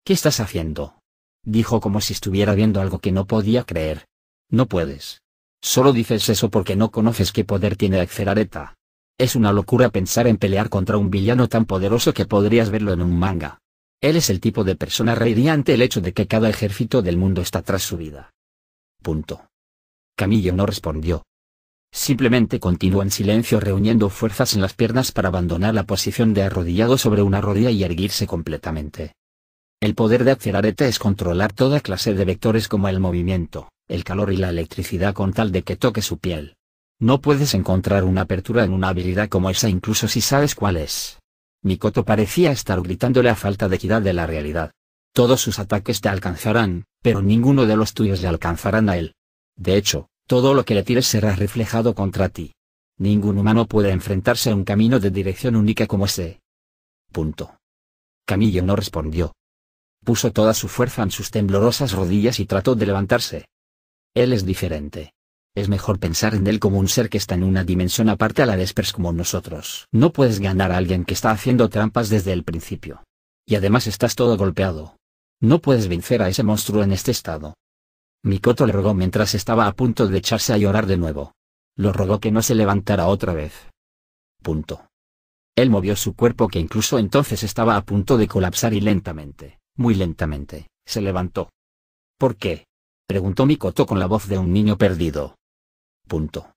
¿Qué estás haciendo? Dijo como si estuviera viendo algo que no podía creer. No puedes. Solo dices eso porque no conoces qué poder tiene exferareta. Es una locura pensar en pelear contra un villano tan poderoso que podrías verlo en un manga. Él es el tipo de persona reiría ante el hecho de que cada ejército del mundo está tras su vida. Punto. Camillo no respondió. Simplemente continuó en silencio reuniendo fuerzas en las piernas para abandonar la posición de arrodillado sobre una rodilla y erguirse completamente. El poder de Acerarete es controlar toda clase de vectores como el movimiento, el calor y la electricidad con tal de que toque su piel. No puedes encontrar una apertura en una habilidad como esa incluso si sabes cuál es. Mikoto parecía estar gritándole a falta de equidad de la realidad. Todos sus ataques te alcanzarán, pero ninguno de los tuyos le alcanzarán a él. De hecho, todo lo que le tires será reflejado contra ti. Ningún humano puede enfrentarse a un camino de dirección única como ese. Punto. Camillo no respondió. Puso toda su fuerza en sus temblorosas rodillas y trató de levantarse. Él es diferente. Es mejor pensar en él como un ser que está en una dimensión aparte a la de como nosotros. No puedes ganar a alguien que está haciendo trampas desde el principio. Y además estás todo golpeado. No puedes vencer a ese monstruo en este estado. Mikoto le rogó mientras estaba a punto de echarse a llorar de nuevo. Lo rogó que no se levantara otra vez. Punto. Él movió su cuerpo que incluso entonces estaba a punto de colapsar y lentamente, muy lentamente, se levantó. ¿Por qué? preguntó Mikoto con la voz de un niño perdido. Punto.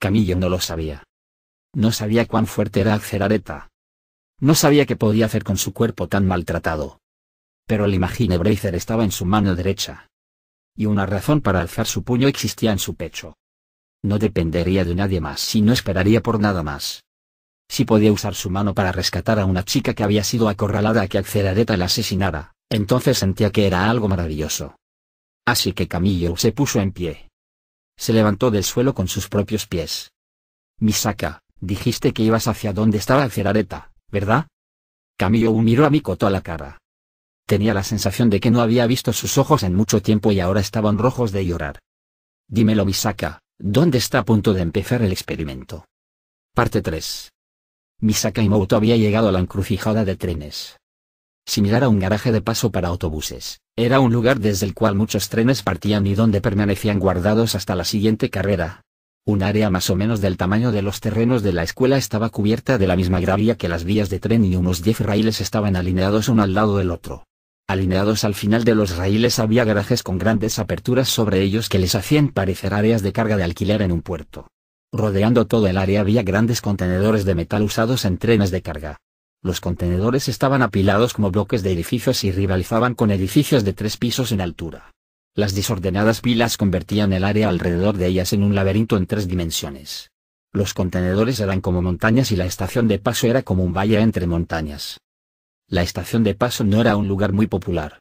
Camillo no lo sabía. No sabía cuán fuerte era Axel No sabía qué podía hacer con su cuerpo tan maltratado. Pero el imagine Bracer estaba en su mano derecha. Y una razón para alzar su puño existía en su pecho. No dependería de nadie más y no esperaría por nada más. Si podía usar su mano para rescatar a una chica que había sido acorralada a que Axel la asesinara, entonces sentía que era algo maravilloso. Así que Camillo se puso en pie se levantó del suelo con sus propios pies. Misaka, dijiste que ibas hacia donde estaba el Cerareta, ¿verdad? Camillo miró a Mikoto a la cara. Tenía la sensación de que no había visto sus ojos en mucho tiempo y ahora estaban rojos de llorar. Dímelo Misaka, ¿dónde está a punto de empezar el experimento? Parte 3. Misaka y Muto había llegado a la encrucijada de trenes. Similar a un garaje de paso para autobuses, era un lugar desde el cual muchos trenes partían y donde permanecían guardados hasta la siguiente carrera. Un área más o menos del tamaño de los terrenos de la escuela estaba cubierta de la misma grava que las vías de tren y unos 10 raíles estaban alineados uno al lado del otro. Alineados al final de los raíles había garajes con grandes aperturas sobre ellos que les hacían parecer áreas de carga de alquiler en un puerto. Rodeando todo el área había grandes contenedores de metal usados en trenes de carga. Los contenedores estaban apilados como bloques de edificios y rivalizaban con edificios de tres pisos en altura. Las desordenadas pilas convertían el área alrededor de ellas en un laberinto en tres dimensiones. Los contenedores eran como montañas y la estación de paso era como un valle entre montañas. La estación de paso no era un lugar muy popular.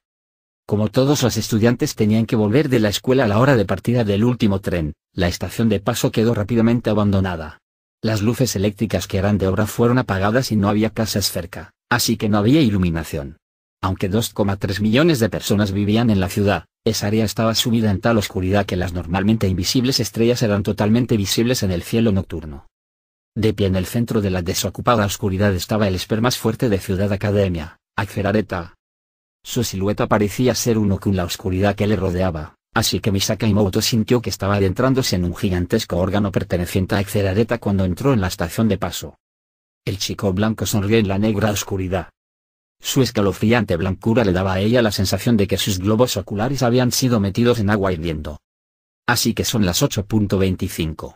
Como todos los estudiantes tenían que volver de la escuela a la hora de partida del último tren, la estación de paso quedó rápidamente abandonada. Las luces eléctricas que eran de obra fueron apagadas y no había casas cerca, así que no había iluminación. Aunque 2,3 millones de personas vivían en la ciudad, esa área estaba sumida en tal oscuridad que las normalmente invisibles estrellas eran totalmente visibles en el cielo nocturno. De pie en el centro de la desocupada oscuridad estaba el esper más fuerte de Ciudad Academia, Axerareta. Su silueta parecía ser uno con la oscuridad que le rodeaba, Así que Misaka Imoto sintió que estaba adentrándose en un gigantesco órgano perteneciente a Exerareta cuando entró en la estación de paso. El chico blanco sonrió en la negra oscuridad. Su escalofriante blancura le daba a ella la sensación de que sus globos oculares habían sido metidos en agua hirviendo. Así que son las 8.25.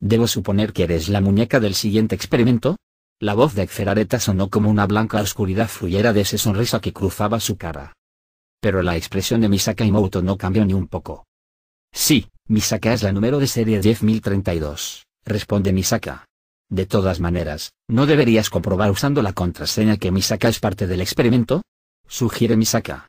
Debo suponer que eres la muñeca del siguiente experimento. La voz de Exerareta sonó como una blanca oscuridad fluyera de ese sonrisa que cruzaba su cara pero la expresión de Misaka y Imoto no cambió ni un poco. Sí, Misaka es la número de serie 10032, responde Misaka. De todas maneras, ¿no deberías comprobar usando la contraseña que Misaka es parte del experimento? Sugiere Misaka.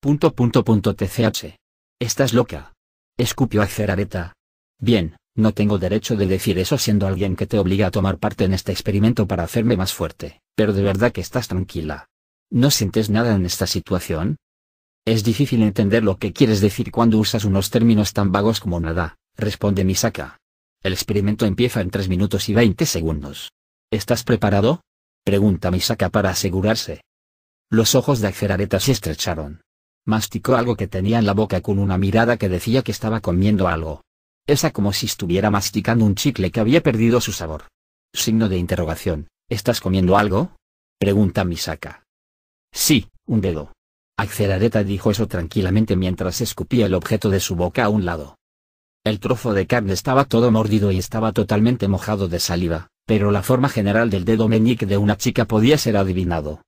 Punto punto tch. Estás loca. Escupió Cerareta? Bien, no tengo derecho de decir eso siendo alguien que te obliga a tomar parte en este experimento para hacerme más fuerte, pero de verdad que estás tranquila. ¿No sientes nada en esta situación? Es difícil entender lo que quieres decir cuando usas unos términos tan vagos como nada, responde Misaka. El experimento empieza en 3 minutos y 20 segundos. ¿Estás preparado? Pregunta Misaka para asegurarse. Los ojos de Acerareta se estrecharon. Masticó algo que tenía en la boca con una mirada que decía que estaba comiendo algo. Esa como si estuviera masticando un chicle que había perdido su sabor. Signo de interrogación, ¿estás comiendo algo? Pregunta Misaka. Sí, un dedo. Axelareta dijo eso tranquilamente mientras escupía el objeto de su boca a un lado. El trozo de carne estaba todo mordido y estaba totalmente mojado de saliva, pero la forma general del dedo meñique de una chica podía ser adivinado.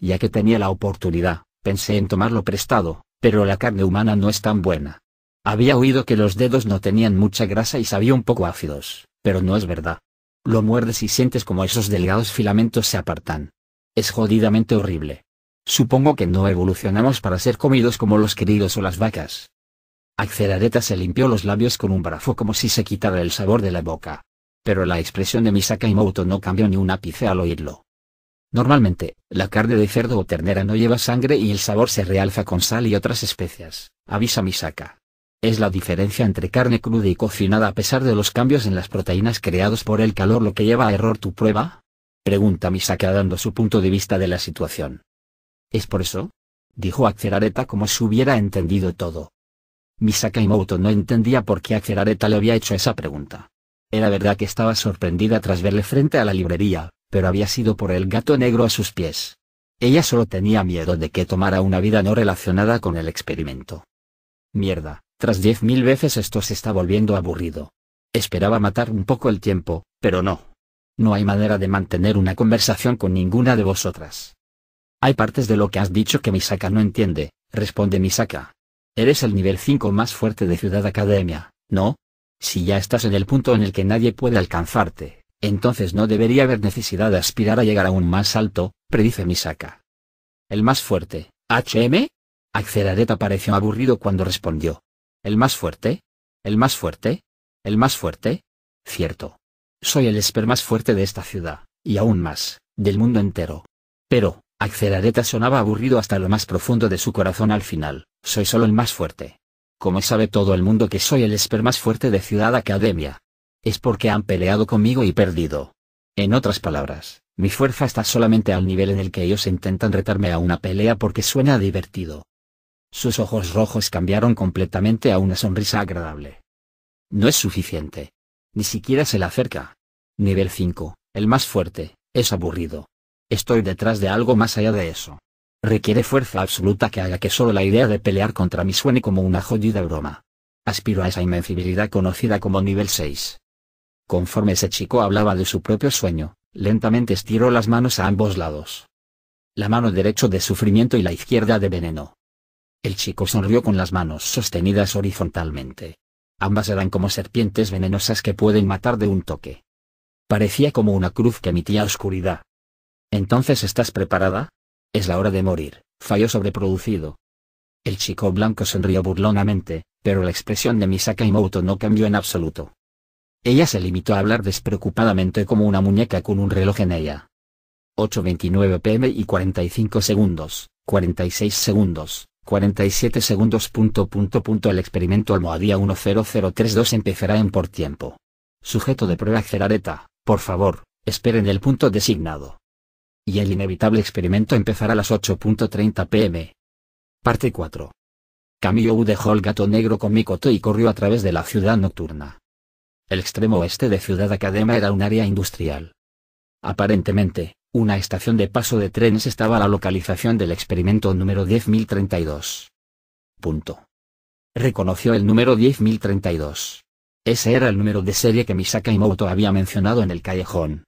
Ya que tenía la oportunidad, pensé en tomarlo prestado, pero la carne humana no es tan buena. Había oído que los dedos no tenían mucha grasa y sabía un poco ácidos, pero no es verdad. Lo muerdes y sientes como esos delgados filamentos se apartan. Es jodidamente horrible. Supongo que no evolucionamos para ser comidos como los queridos o las vacas. Axelareta se limpió los labios con un brazo como si se quitara el sabor de la boca. Pero la expresión de Misaka y Imoto no cambió ni un ápice al oírlo. Normalmente, la carne de cerdo o ternera no lleva sangre y el sabor se realza con sal y otras especias, avisa Misaka. Es la diferencia entre carne cruda y cocinada a pesar de los cambios en las proteínas creados por el calor lo que lleva a error tu prueba? Pregunta Misaka dando su punto de vista de la situación. Es por eso, dijo Acerareta como si hubiera entendido todo. Misakaimoto no entendía por qué Acerareta le había hecho esa pregunta. Era verdad que estaba sorprendida tras verle frente a la librería, pero había sido por el gato negro a sus pies. Ella solo tenía miedo de que tomara una vida no relacionada con el experimento. Mierda, tras diez mil veces esto se está volviendo aburrido. Esperaba matar un poco el tiempo, pero no. No hay manera de mantener una conversación con ninguna de vosotras. Hay partes de lo que has dicho que Misaka no entiende, responde Misaka. Eres el nivel 5 más fuerte de Ciudad Academia, ¿no? Si ya estás en el punto en el que nadie puede alcanzarte, entonces no debería haber necesidad de aspirar a llegar a un más alto, predice Misaka. El más fuerte, HM? Acceraret pareció aburrido cuando respondió. ¿El más fuerte? ¿El más fuerte? ¿El más fuerte? Cierto. Soy el esper más fuerte de esta ciudad, y aún más, del mundo entero. Pero, Accelareta sonaba aburrido hasta lo más profundo de su corazón al final, soy solo el más fuerte. Como sabe todo el mundo que soy el esper más fuerte de Ciudad Academia. Es porque han peleado conmigo y perdido. En otras palabras, mi fuerza está solamente al nivel en el que ellos intentan retarme a una pelea porque suena divertido. Sus ojos rojos cambiaron completamente a una sonrisa agradable. No es suficiente. Ni siquiera se le acerca. Nivel 5, el más fuerte, es aburrido. Estoy detrás de algo más allá de eso. Requiere fuerza absoluta que haga que solo la idea de pelear contra mí suene como una jodida broma. Aspiro a esa invencibilidad conocida como nivel 6. Conforme ese chico hablaba de su propio sueño, lentamente estiró las manos a ambos lados. La mano derecha de sufrimiento y la izquierda de veneno. El chico sonrió con las manos sostenidas horizontalmente. Ambas eran como serpientes venenosas que pueden matar de un toque. Parecía como una cruz que emitía oscuridad, entonces estás preparada? Es la hora de morir, fallo sobreproducido. El chico blanco sonrió burlonamente, pero la expresión de Misaka y Imoto no cambió en absoluto. Ella se limitó a hablar despreocupadamente como una muñeca con un reloj en ella. 8.29 pm y 45 segundos, 46 segundos, 47 segundos. El experimento almohadía 10032 empezará en por tiempo. Sujeto de prueba Cerareta, por favor, esperen el punto designado y el inevitable experimento empezará a las 8.30 pm. Parte 4. Camillo U dejó el gato negro con Mikoto y corrió a través de la ciudad nocturna. El extremo oeste de Ciudad Academa era un área industrial. Aparentemente, una estación de paso de trenes estaba a la localización del experimento número 10032. Punto. Reconoció el número 10032. Ese era el número de serie que Misaka Imoto había mencionado en el callejón.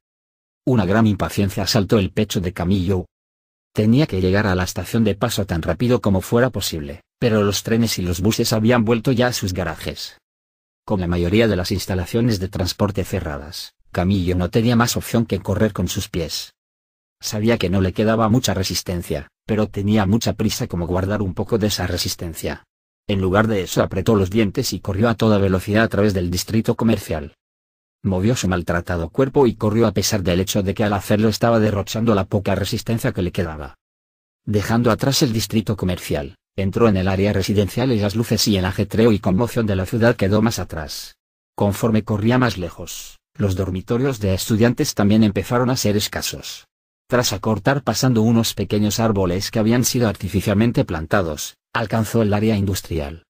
Una gran impaciencia asaltó el pecho de Camillo. Tenía que llegar a la estación de paso tan rápido como fuera posible, pero los trenes y los buses habían vuelto ya a sus garajes. Con la mayoría de las instalaciones de transporte cerradas, Camillo no tenía más opción que correr con sus pies. Sabía que no le quedaba mucha resistencia, pero tenía mucha prisa como guardar un poco de esa resistencia. En lugar de eso apretó los dientes y corrió a toda velocidad a través del distrito comercial. Movió su maltratado cuerpo y corrió a pesar del hecho de que al hacerlo estaba derrochando la poca resistencia que le quedaba. Dejando atrás el distrito comercial, entró en el área residencial y las luces y el ajetreo y conmoción de la ciudad quedó más atrás. Conforme corría más lejos, los dormitorios de estudiantes también empezaron a ser escasos. Tras acortar pasando unos pequeños árboles que habían sido artificialmente plantados, alcanzó el área industrial.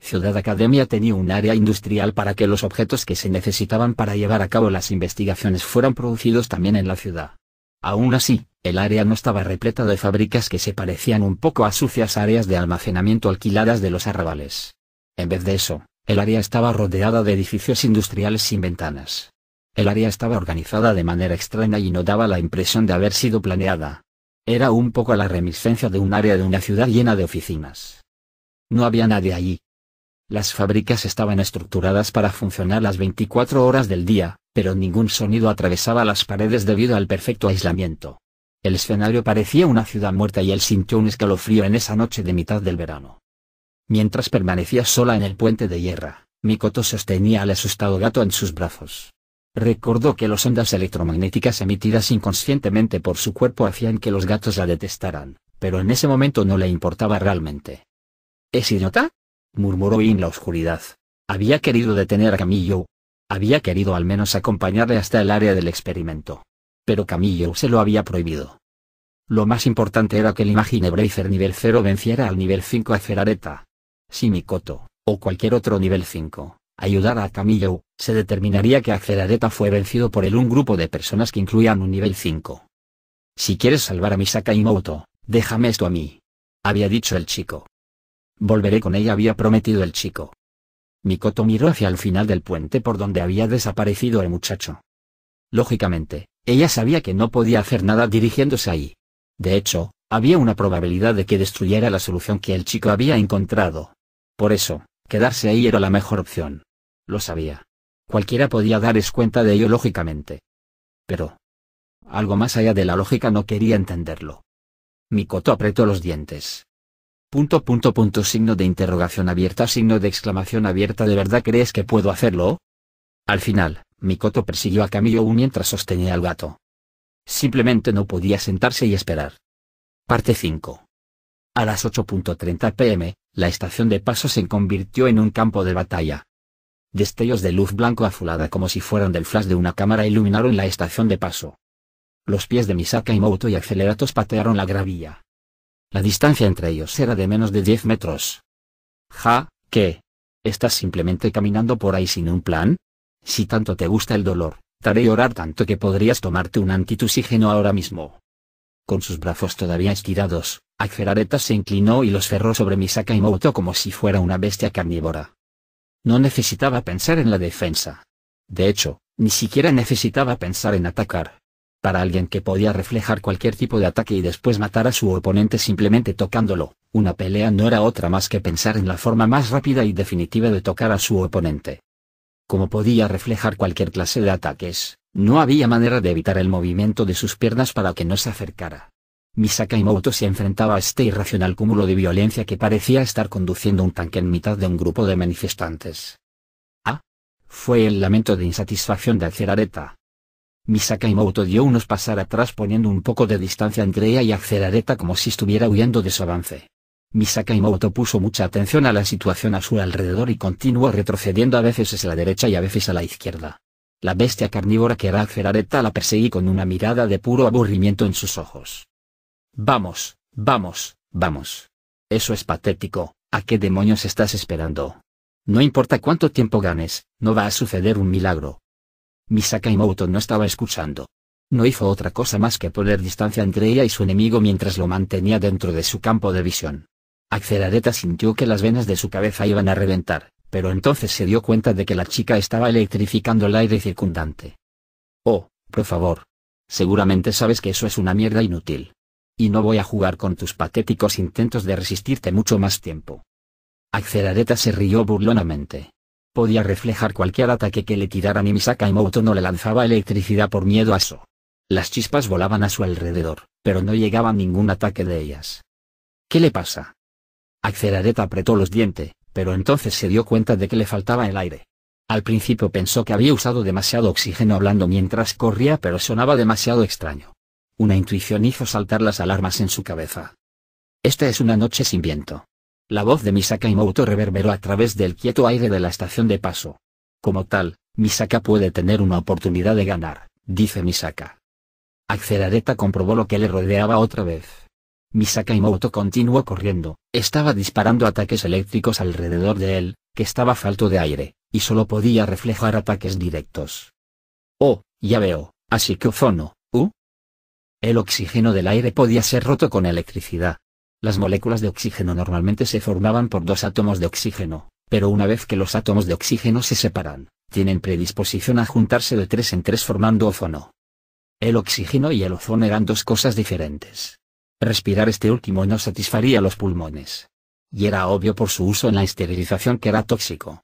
Ciudad Academia tenía un área industrial para que los objetos que se necesitaban para llevar a cabo las investigaciones fueran producidos también en la ciudad. Aún así, el área no estaba repleta de fábricas que se parecían un poco a sucias áreas de almacenamiento alquiladas de los arrabales. En vez de eso, el área estaba rodeada de edificios industriales sin ventanas. El área estaba organizada de manera extraña y no daba la impresión de haber sido planeada. Era un poco la remiscencia de un área de una ciudad llena de oficinas. No había nadie allí, las fábricas estaban estructuradas para funcionar las 24 horas del día, pero ningún sonido atravesaba las paredes debido al perfecto aislamiento. El escenario parecía una ciudad muerta y él sintió un escalofrío en esa noche de mitad del verano. Mientras permanecía sola en el puente de hierra, Mikoto sostenía al asustado gato en sus brazos. Recordó que las ondas electromagnéticas emitidas inconscientemente por su cuerpo hacían que los gatos la detestaran, pero en ese momento no le importaba realmente. ¿Es idiota? murmuró en la oscuridad. Había querido detener a Camillo. Había querido al menos acompañarle hasta el área del experimento. Pero Camillo se lo había prohibido. Lo más importante era que el Imagine Bracer nivel 0 venciera al nivel 5 a Ferareta. Si Mikoto, o cualquier otro nivel 5, ayudara a Camillo, se determinaría que Acerareta fue vencido por él un grupo de personas que incluían un nivel 5. Si quieres salvar a Misaka Moto, déjame esto a mí. Había dicho el chico. Volveré con ella había prometido el chico. Mikoto miró hacia el final del puente por donde había desaparecido el muchacho. Lógicamente, ella sabía que no podía hacer nada dirigiéndose ahí. De hecho, había una probabilidad de que destruyera la solución que el chico había encontrado. Por eso, quedarse ahí era la mejor opción. Lo sabía. Cualquiera podía darles cuenta de ello lógicamente. Pero... Algo más allá de la lógica no quería entenderlo. Mikoto apretó los dientes. Punto punto punto signo de interrogación abierta signo de exclamación abierta ¿De verdad crees que puedo hacerlo? Al final, Mikoto persiguió a Camillo mientras sostenía al gato. Simplemente no podía sentarse y esperar. Parte 5. A las 8.30 pm, la estación de paso se convirtió en un campo de batalla. Destellos de luz blanco azulada como si fueran del flash de una cámara iluminaron la estación de paso. Los pies de Misaka y Moto y Aceleratos patearon la gravilla. La distancia entre ellos era de menos de 10 metros. Ja, ¿qué? ¿Estás simplemente caminando por ahí sin un plan? Si tanto te gusta el dolor, te haré llorar tanto que podrías tomarte un antitusígeno ahora mismo. Con sus brazos todavía estirados, Akferareta se inclinó y los cerró sobre mi saca y Moto como si fuera una bestia carnívora. No necesitaba pensar en la defensa. De hecho, ni siquiera necesitaba pensar en atacar para alguien que podía reflejar cualquier tipo de ataque y después matar a su oponente simplemente tocándolo, una pelea no era otra más que pensar en la forma más rápida y definitiva de tocar a su oponente. Como podía reflejar cualquier clase de ataques, no había manera de evitar el movimiento de sus piernas para que no se acercara. Misaka se enfrentaba a este irracional cúmulo de violencia que parecía estar conduciendo un tanque en mitad de un grupo de manifestantes. Ah. Fue el lamento de insatisfacción de Alcerareta, Misakaimoto dio unos pasar atrás poniendo un poco de distancia entre ella y Acerareta como si estuviera huyendo de su avance. Misakaimoto puso mucha atención a la situación a su alrededor y continuó retrocediendo a veces a la derecha y a veces a la izquierda. La bestia carnívora que era Acerareta la perseguí con una mirada de puro aburrimiento en sus ojos. Vamos, vamos, vamos. Eso es patético, ¿a qué demonios estás esperando? No importa cuánto tiempo ganes, no va a suceder un milagro, Misakaimoto no estaba escuchando. No hizo otra cosa más que poner distancia entre ella y su enemigo mientras lo mantenía dentro de su campo de visión. Accelareta sintió que las venas de su cabeza iban a reventar, pero entonces se dio cuenta de que la chica estaba electrificando el aire circundante. Oh, por favor. Seguramente sabes que eso es una mierda inútil. Y no voy a jugar con tus patéticos intentos de resistirte mucho más tiempo. Accelareta se rió burlonamente podía reflejar cualquier ataque que le tiraran y Misaka y Moto no le lanzaba electricidad por miedo a eso. Las chispas volaban a su alrededor, pero no llegaba ningún ataque de ellas. ¿Qué le pasa? Axeraret apretó los dientes, pero entonces se dio cuenta de que le faltaba el aire. Al principio pensó que había usado demasiado oxígeno hablando mientras corría pero sonaba demasiado extraño. Una intuición hizo saltar las alarmas en su cabeza. Esta es una noche sin viento. La voz de Misaka Imoto reverberó a través del quieto aire de la estación de paso. Como tal, Misaka puede tener una oportunidad de ganar, dice Misaka. Accelerareta comprobó lo que le rodeaba otra vez. Misaka Imoto continuó corriendo, estaba disparando ataques eléctricos alrededor de él, que estaba falto de aire, y solo podía reflejar ataques directos. Oh, ya veo, así que ozono, ¿uh? El oxígeno del aire podía ser roto con electricidad. Las moléculas de oxígeno normalmente se formaban por dos átomos de oxígeno, pero una vez que los átomos de oxígeno se separan, tienen predisposición a juntarse de tres en tres formando ozono. El oxígeno y el ozono eran dos cosas diferentes. Respirar este último no satisfaría los pulmones. Y era obvio por su uso en la esterilización que era tóxico.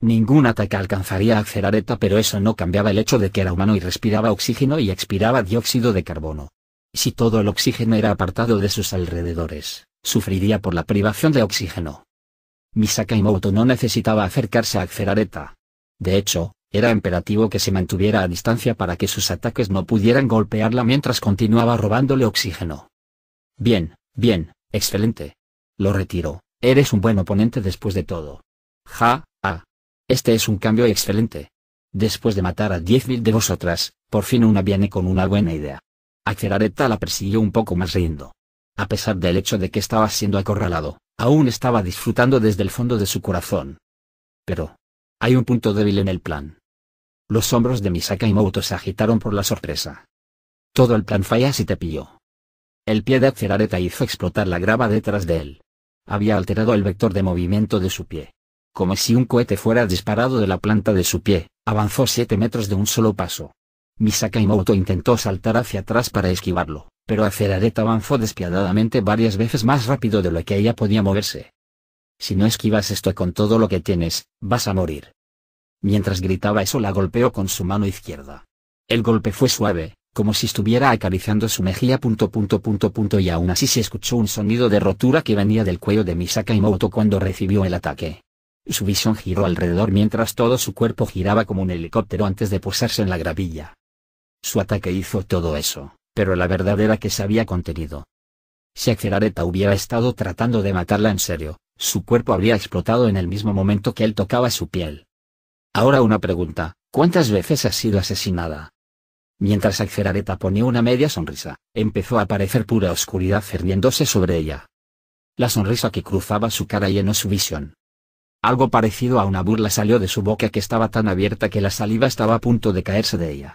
Ningún ataque alcanzaría a eta, pero eso no cambiaba el hecho de que era humano y respiraba oxígeno y expiraba dióxido de carbono, si todo el oxígeno era apartado de sus alrededores, sufriría por la privación de oxígeno. Misakaimoto no necesitaba acercarse a Xerareta. De hecho, era imperativo que se mantuviera a distancia para que sus ataques no pudieran golpearla mientras continuaba robándole oxígeno. Bien, bien, excelente. Lo retiro, eres un buen oponente después de todo. Ja, ah. Este es un cambio excelente. Después de matar a 10.000 de vosotras, por fin una viene con una buena idea. Acerareta la persiguió un poco más riendo. A pesar del hecho de que estaba siendo acorralado, aún estaba disfrutando desde el fondo de su corazón. Pero. Hay un punto débil en el plan. Los hombros de Misaka y moto se agitaron por la sorpresa. Todo el plan falla si te pilló. El pie de Acerareta hizo explotar la grava detrás de él. Había alterado el vector de movimiento de su pie. Como si un cohete fuera disparado de la planta de su pie, avanzó siete metros de un solo paso. Misakaimoto intentó saltar hacia atrás para esquivarlo, pero Cerareta avanzó despiadadamente varias veces más rápido de lo que ella podía moverse. Si no esquivas esto con todo lo que tienes, vas a morir. Mientras gritaba eso la golpeó con su mano izquierda. El golpe fue suave, como si estuviera acariciando su mejilla punto punto punto punto y aún así se escuchó un sonido de rotura que venía del cuello de Misaka cuando recibió el ataque. Su visión giró alrededor mientras todo su cuerpo giraba como un helicóptero antes de posarse en la gravilla. Su ataque hizo todo eso, pero la verdad era que se había contenido. Si Axelareta hubiera estado tratando de matarla en serio, su cuerpo habría explotado en el mismo momento que él tocaba su piel. Ahora una pregunta, ¿cuántas veces ha sido asesinada? Mientras Axelareta ponía una media sonrisa, empezó a aparecer pura oscuridad cerniéndose sobre ella. La sonrisa que cruzaba su cara llenó su visión. Algo parecido a una burla salió de su boca que estaba tan abierta que la saliva estaba a punto de caerse de ella.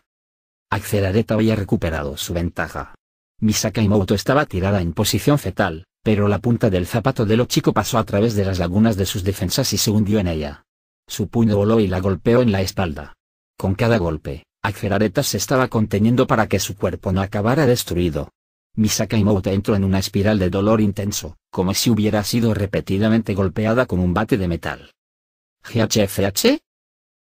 Acerareta había recuperado su ventaja. Misaka Imoto estaba tirada en posición fetal, pero la punta del zapato de lo chico pasó a través de las lagunas de sus defensas y se hundió en ella. Su puño voló y la golpeó en la espalda. Con cada golpe, Acerareta se estaba conteniendo para que su cuerpo no acabara destruido. Misaka Imoto entró en una espiral de dolor intenso, como si hubiera sido repetidamente golpeada con un bate de metal. GHFH?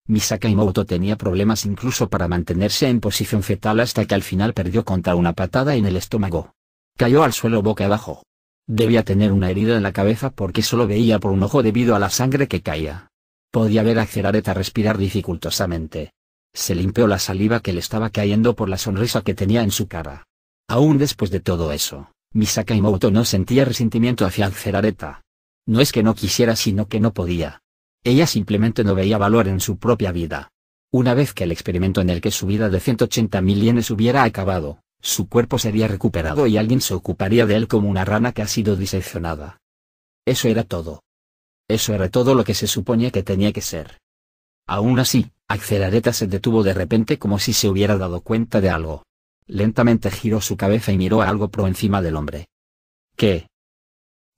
Misaka Moto tenía problemas incluso para mantenerse en posición fetal hasta que al final perdió contra una patada en el estómago. Cayó al suelo boca abajo. Debía tener una herida en la cabeza porque solo veía por un ojo debido a la sangre que caía. Podía ver a Cerareta respirar dificultosamente. Se limpió la saliva que le estaba cayendo por la sonrisa que tenía en su cara. Aún después de todo eso, Misaka no sentía resentimiento hacia Cerareta. No es que no quisiera sino que no podía. Ella simplemente no veía valor en su propia vida. Una vez que el experimento en el que su vida de 180 yenes hubiera acabado, su cuerpo sería recuperado y alguien se ocuparía de él como una rana que ha sido diseccionada. Eso era todo. Eso era todo lo que se suponía que tenía que ser. Aún así, Accelareta se detuvo de repente como si se hubiera dado cuenta de algo. Lentamente giró su cabeza y miró a algo por encima del hombre. ¿Qué?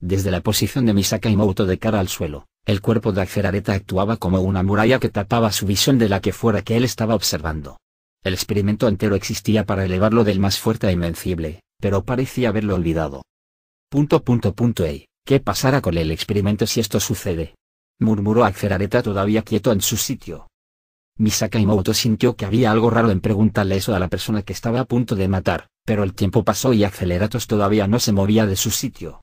Desde la posición de Misaka y Mouto de cara al suelo, el cuerpo de Axerareta actuaba como una muralla que tapaba su visión de la que fuera que él estaba observando. El experimento entero existía para elevarlo del más fuerte a invencible, pero parecía haberlo olvidado. Punto punto ey, ¿qué pasará con el experimento si esto sucede? murmuró Axerareta todavía quieto en su sitio. Misaka Imoto sintió que había algo raro en preguntarle eso a la persona que estaba a punto de matar, pero el tiempo pasó y Aceleratos todavía no se movía de su sitio.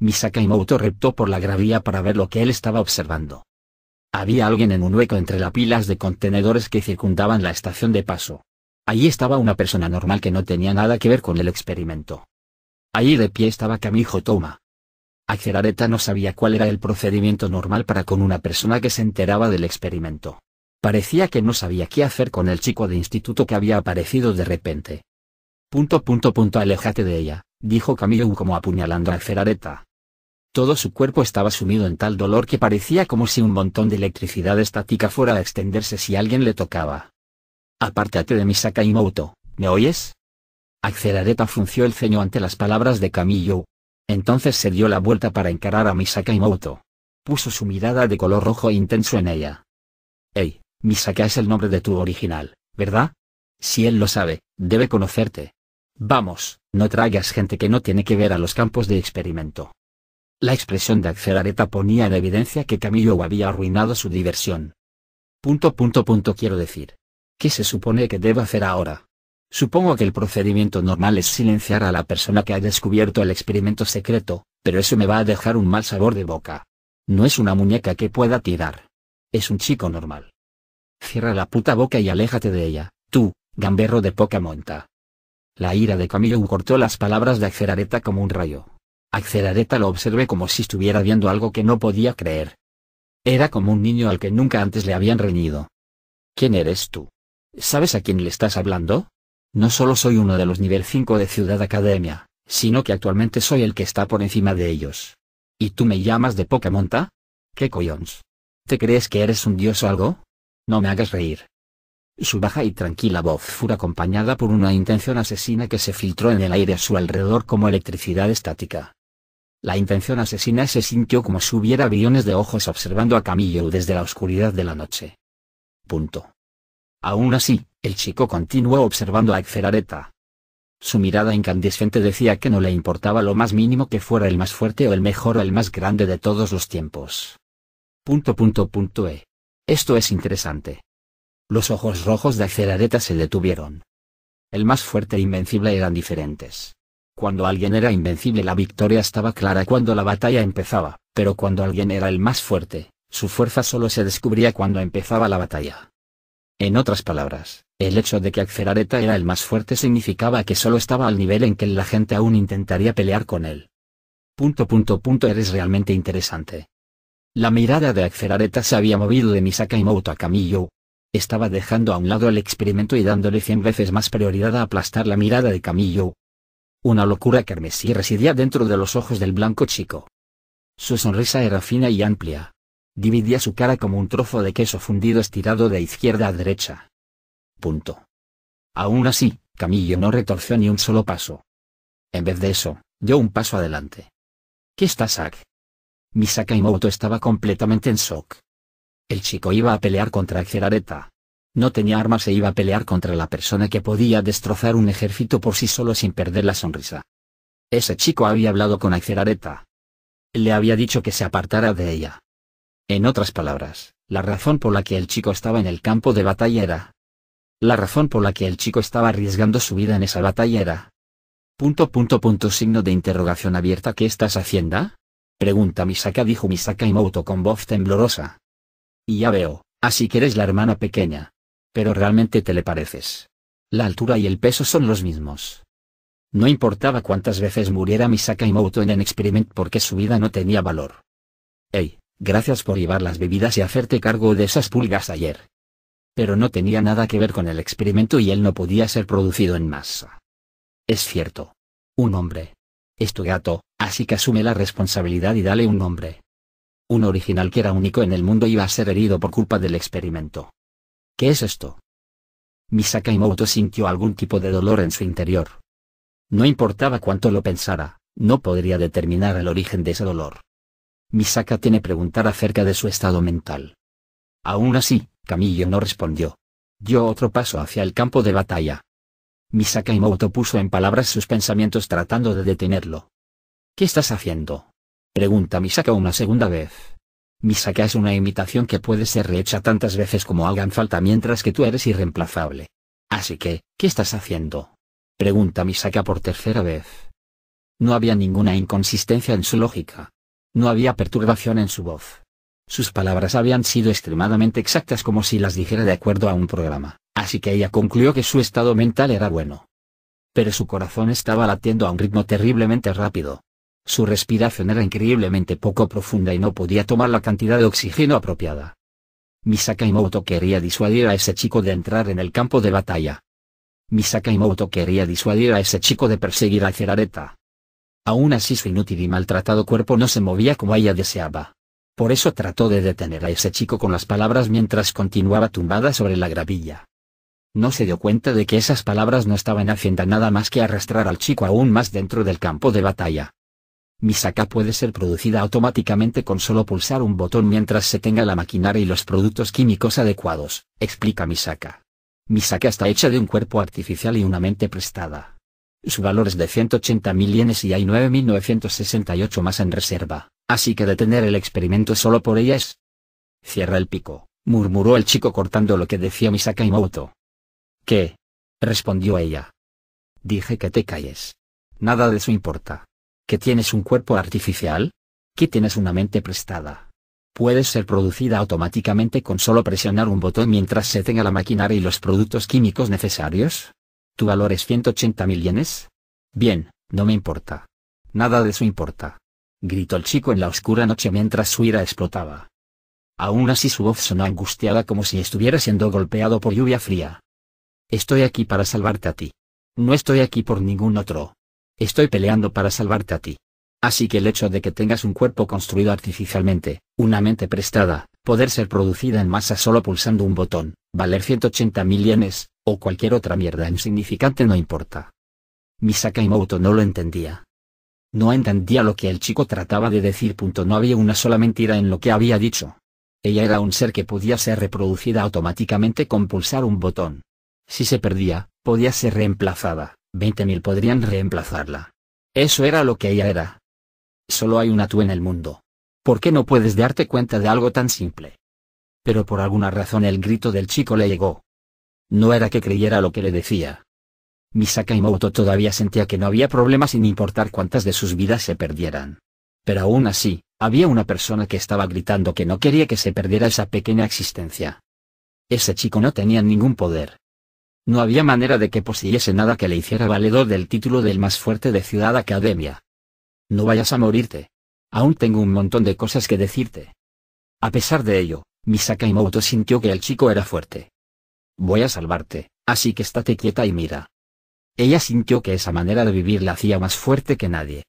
Misakaimoto reptó por la gravía para ver lo que él estaba observando. Había alguien en un hueco entre las pilas de contenedores que circundaban la estación de paso. Allí estaba una persona normal que no tenía nada que ver con el experimento. Allí de pie estaba Kamijo Toma. Acerareta no sabía cuál era el procedimiento normal para con una persona que se enteraba del experimento. Parecía que no sabía qué hacer con el chico de instituto que había aparecido de repente. Punto punto punto aléjate de ella, dijo Camilo como apuñalando a Acerareta. Todo su cuerpo estaba sumido en tal dolor que parecía como si un montón de electricidad estática fuera a extenderse si alguien le tocaba. Apártate de mi ¿me oyes? Accelareta frunció el ceño ante las palabras de Camillo. Entonces se dio la vuelta para encarar a Misakaimoto. Puso su mirada de color rojo e intenso en ella. Ey, Misaka es el nombre de tu original, ¿verdad? Si él lo sabe, debe conocerte. Vamos, no traigas gente que no tiene que ver a los campos de experimento. La expresión de Axelareta ponía en evidencia que Camillo había arruinado su diversión. Punto punto punto quiero decir. ¿Qué se supone que debo hacer ahora? Supongo que el procedimiento normal es silenciar a la persona que ha descubierto el experimento secreto, pero eso me va a dejar un mal sabor de boca. No es una muñeca que pueda tirar. Es un chico normal. Cierra la puta boca y aléjate de ella, tú, gamberro de poca monta. La ira de Camillo cortó las palabras de Axelareta como un rayo. Axelareta lo observé como si estuviera viendo algo que no podía creer. Era como un niño al que nunca antes le habían reñido. ¿Quién eres tú? ¿Sabes a quién le estás hablando? No solo soy uno de los nivel 5 de Ciudad Academia, sino que actualmente soy el que está por encima de ellos. ¿Y tú me llamas de poca ¿Qué collons? ¿Te crees que eres un dios o algo? No me hagas reír. Su baja y tranquila voz fue acompañada por una intención asesina que se filtró en el aire a su alrededor como electricidad estática. La intención asesina se sintió como si hubiera billones de ojos observando a Camillo desde la oscuridad de la noche. Punto. Aún así, el chico continuó observando a Exerareta. Su mirada incandescente decía que no le importaba lo más mínimo que fuera el más fuerte o el mejor o el más grande de todos los tiempos. Punto punto punto e. Esto es interesante. Los ojos rojos de Acerareta se detuvieron. El más fuerte e invencible eran diferentes. Cuando alguien era invencible la victoria estaba clara cuando la batalla empezaba, pero cuando alguien era el más fuerte, su fuerza solo se descubría cuando empezaba la batalla. En otras palabras, el hecho de que Akferareta era el más fuerte significaba que solo estaba al nivel en que la gente aún intentaría pelear con él. Punto punto punto eres realmente interesante. La mirada de Akferareta se había movido de Misaka y Mouto a Camillo. Estaba dejando a un lado el experimento y dándole cien veces más prioridad a aplastar la mirada de Camillo. Una locura carmesí residía dentro de los ojos del blanco chico. Su sonrisa era fina y amplia. Dividía su cara como un trozo de queso fundido estirado de izquierda a derecha. Punto. Aún así, Camillo no retorció ni un solo paso. En vez de eso, dio un paso adelante. ¿Qué está Zack? Misaka moto estaba completamente en shock. El chico iba a pelear contra Gerareta. No tenía armas e iba a pelear contra la persona que podía destrozar un ejército por sí solo sin perder la sonrisa. Ese chico había hablado con Acerareta. Le había dicho que se apartara de ella. En otras palabras, la razón por la que el chico estaba en el campo de batalla era. La razón por la que el chico estaba arriesgando su vida en esa batalla era. Punto punto punto signo de interrogación abierta ¿Qué estás haciendo? Pregunta Misaka dijo Misaka Imoto con voz temblorosa. Y ya veo, así que eres la hermana pequeña pero realmente te le pareces. La altura y el peso son los mismos. No importaba cuántas veces muriera Misaka moto en el experiment porque su vida no tenía valor. Ey, gracias por llevar las bebidas y hacerte cargo de esas pulgas ayer. Pero no tenía nada que ver con el experimento y él no podía ser producido en masa. Es cierto. Un hombre. Es tu gato, así que asume la responsabilidad y dale un nombre. Un original que era único en el mundo iba a ser herido por culpa del experimento. ¿Qué es esto? Misaka Misakaimoto sintió algún tipo de dolor en su interior. No importaba cuánto lo pensara, no podría determinar el origen de ese dolor. Misaka tiene preguntar acerca de su estado mental. Aún así, Camillo no respondió. Dio otro paso hacia el campo de batalla. Misaka Imoto puso en palabras sus pensamientos tratando de detenerlo. ¿Qué estás haciendo? Pregunta Misaka una segunda vez. Misaka es una imitación que puede ser rehecha tantas veces como hagan falta mientras que tú eres irreemplazable. Así que, ¿qué estás haciendo? Pregunta Misaka por tercera vez. No había ninguna inconsistencia en su lógica. No había perturbación en su voz. Sus palabras habían sido extremadamente exactas como si las dijera de acuerdo a un programa, así que ella concluyó que su estado mental era bueno. Pero su corazón estaba latiendo a un ritmo terriblemente rápido, su respiración era increíblemente poco profunda y no podía tomar la cantidad de oxígeno apropiada. Misaka quería disuadir a ese chico de entrar en el campo de batalla. Misaka quería disuadir a ese chico de perseguir a Cerareta. Aún así su inútil y maltratado cuerpo no se movía como ella deseaba. Por eso trató de detener a ese chico con las palabras mientras continuaba tumbada sobre la gravilla. No se dio cuenta de que esas palabras no estaban haciendo nada más que arrastrar al chico aún más dentro del campo de batalla. Misaka puede ser producida automáticamente con solo pulsar un botón mientras se tenga la maquinaria y los productos químicos adecuados, explica Misaka. Misaka está hecha de un cuerpo artificial y una mente prestada. Su valor es de 180.000 yenes y hay 9.968 más en reserva, así que detener el experimento solo por ella es... Cierra el pico, murmuró el chico cortando lo que decía Misaka y Imoto. ¿Qué? respondió ella. Dije que te calles. Nada de eso importa. ¿Que tienes un cuerpo artificial? ¿Que tienes una mente prestada? Puedes ser producida automáticamente con solo presionar un botón mientras se tenga la maquinaria y los productos químicos necesarios. ¿Tu valor es 180 mil yenes? Bien, no me importa. Nada de eso importa. Gritó el chico en la oscura noche mientras su ira explotaba. Aún así su voz sonó angustiada como si estuviera siendo golpeado por lluvia fría. Estoy aquí para salvarte a ti. No estoy aquí por ningún otro. Estoy peleando para salvarte a ti. Así que el hecho de que tengas un cuerpo construido artificialmente, una mente prestada, poder ser producida en masa solo pulsando un botón, valer 180 millones o cualquier otra mierda insignificante no importa. Misakaimoto no lo entendía. No entendía lo que el chico trataba de decir. No había una sola mentira en lo que había dicho. Ella era un ser que podía ser reproducida automáticamente con pulsar un botón. Si se perdía, podía ser reemplazada. 20.000 podrían reemplazarla. Eso era lo que ella era. Solo hay una tú en el mundo. ¿Por qué no puedes darte cuenta de algo tan simple? Pero por alguna razón el grito del chico le llegó. No era que creyera lo que le decía. Misaka Moto todavía sentía que no había problemas sin importar cuántas de sus vidas se perdieran. Pero aún así, había una persona que estaba gritando que no quería que se perdiera esa pequeña existencia. Ese chico no tenía ningún poder. No había manera de que poseyese nada que le hiciera valedor del título del más fuerte de Ciudad Academia. No vayas a morirte. Aún tengo un montón de cosas que decirte. A pesar de ello, Misaka sintió que el chico era fuerte. Voy a salvarte, así que estate quieta y mira. Ella sintió que esa manera de vivir la hacía más fuerte que nadie.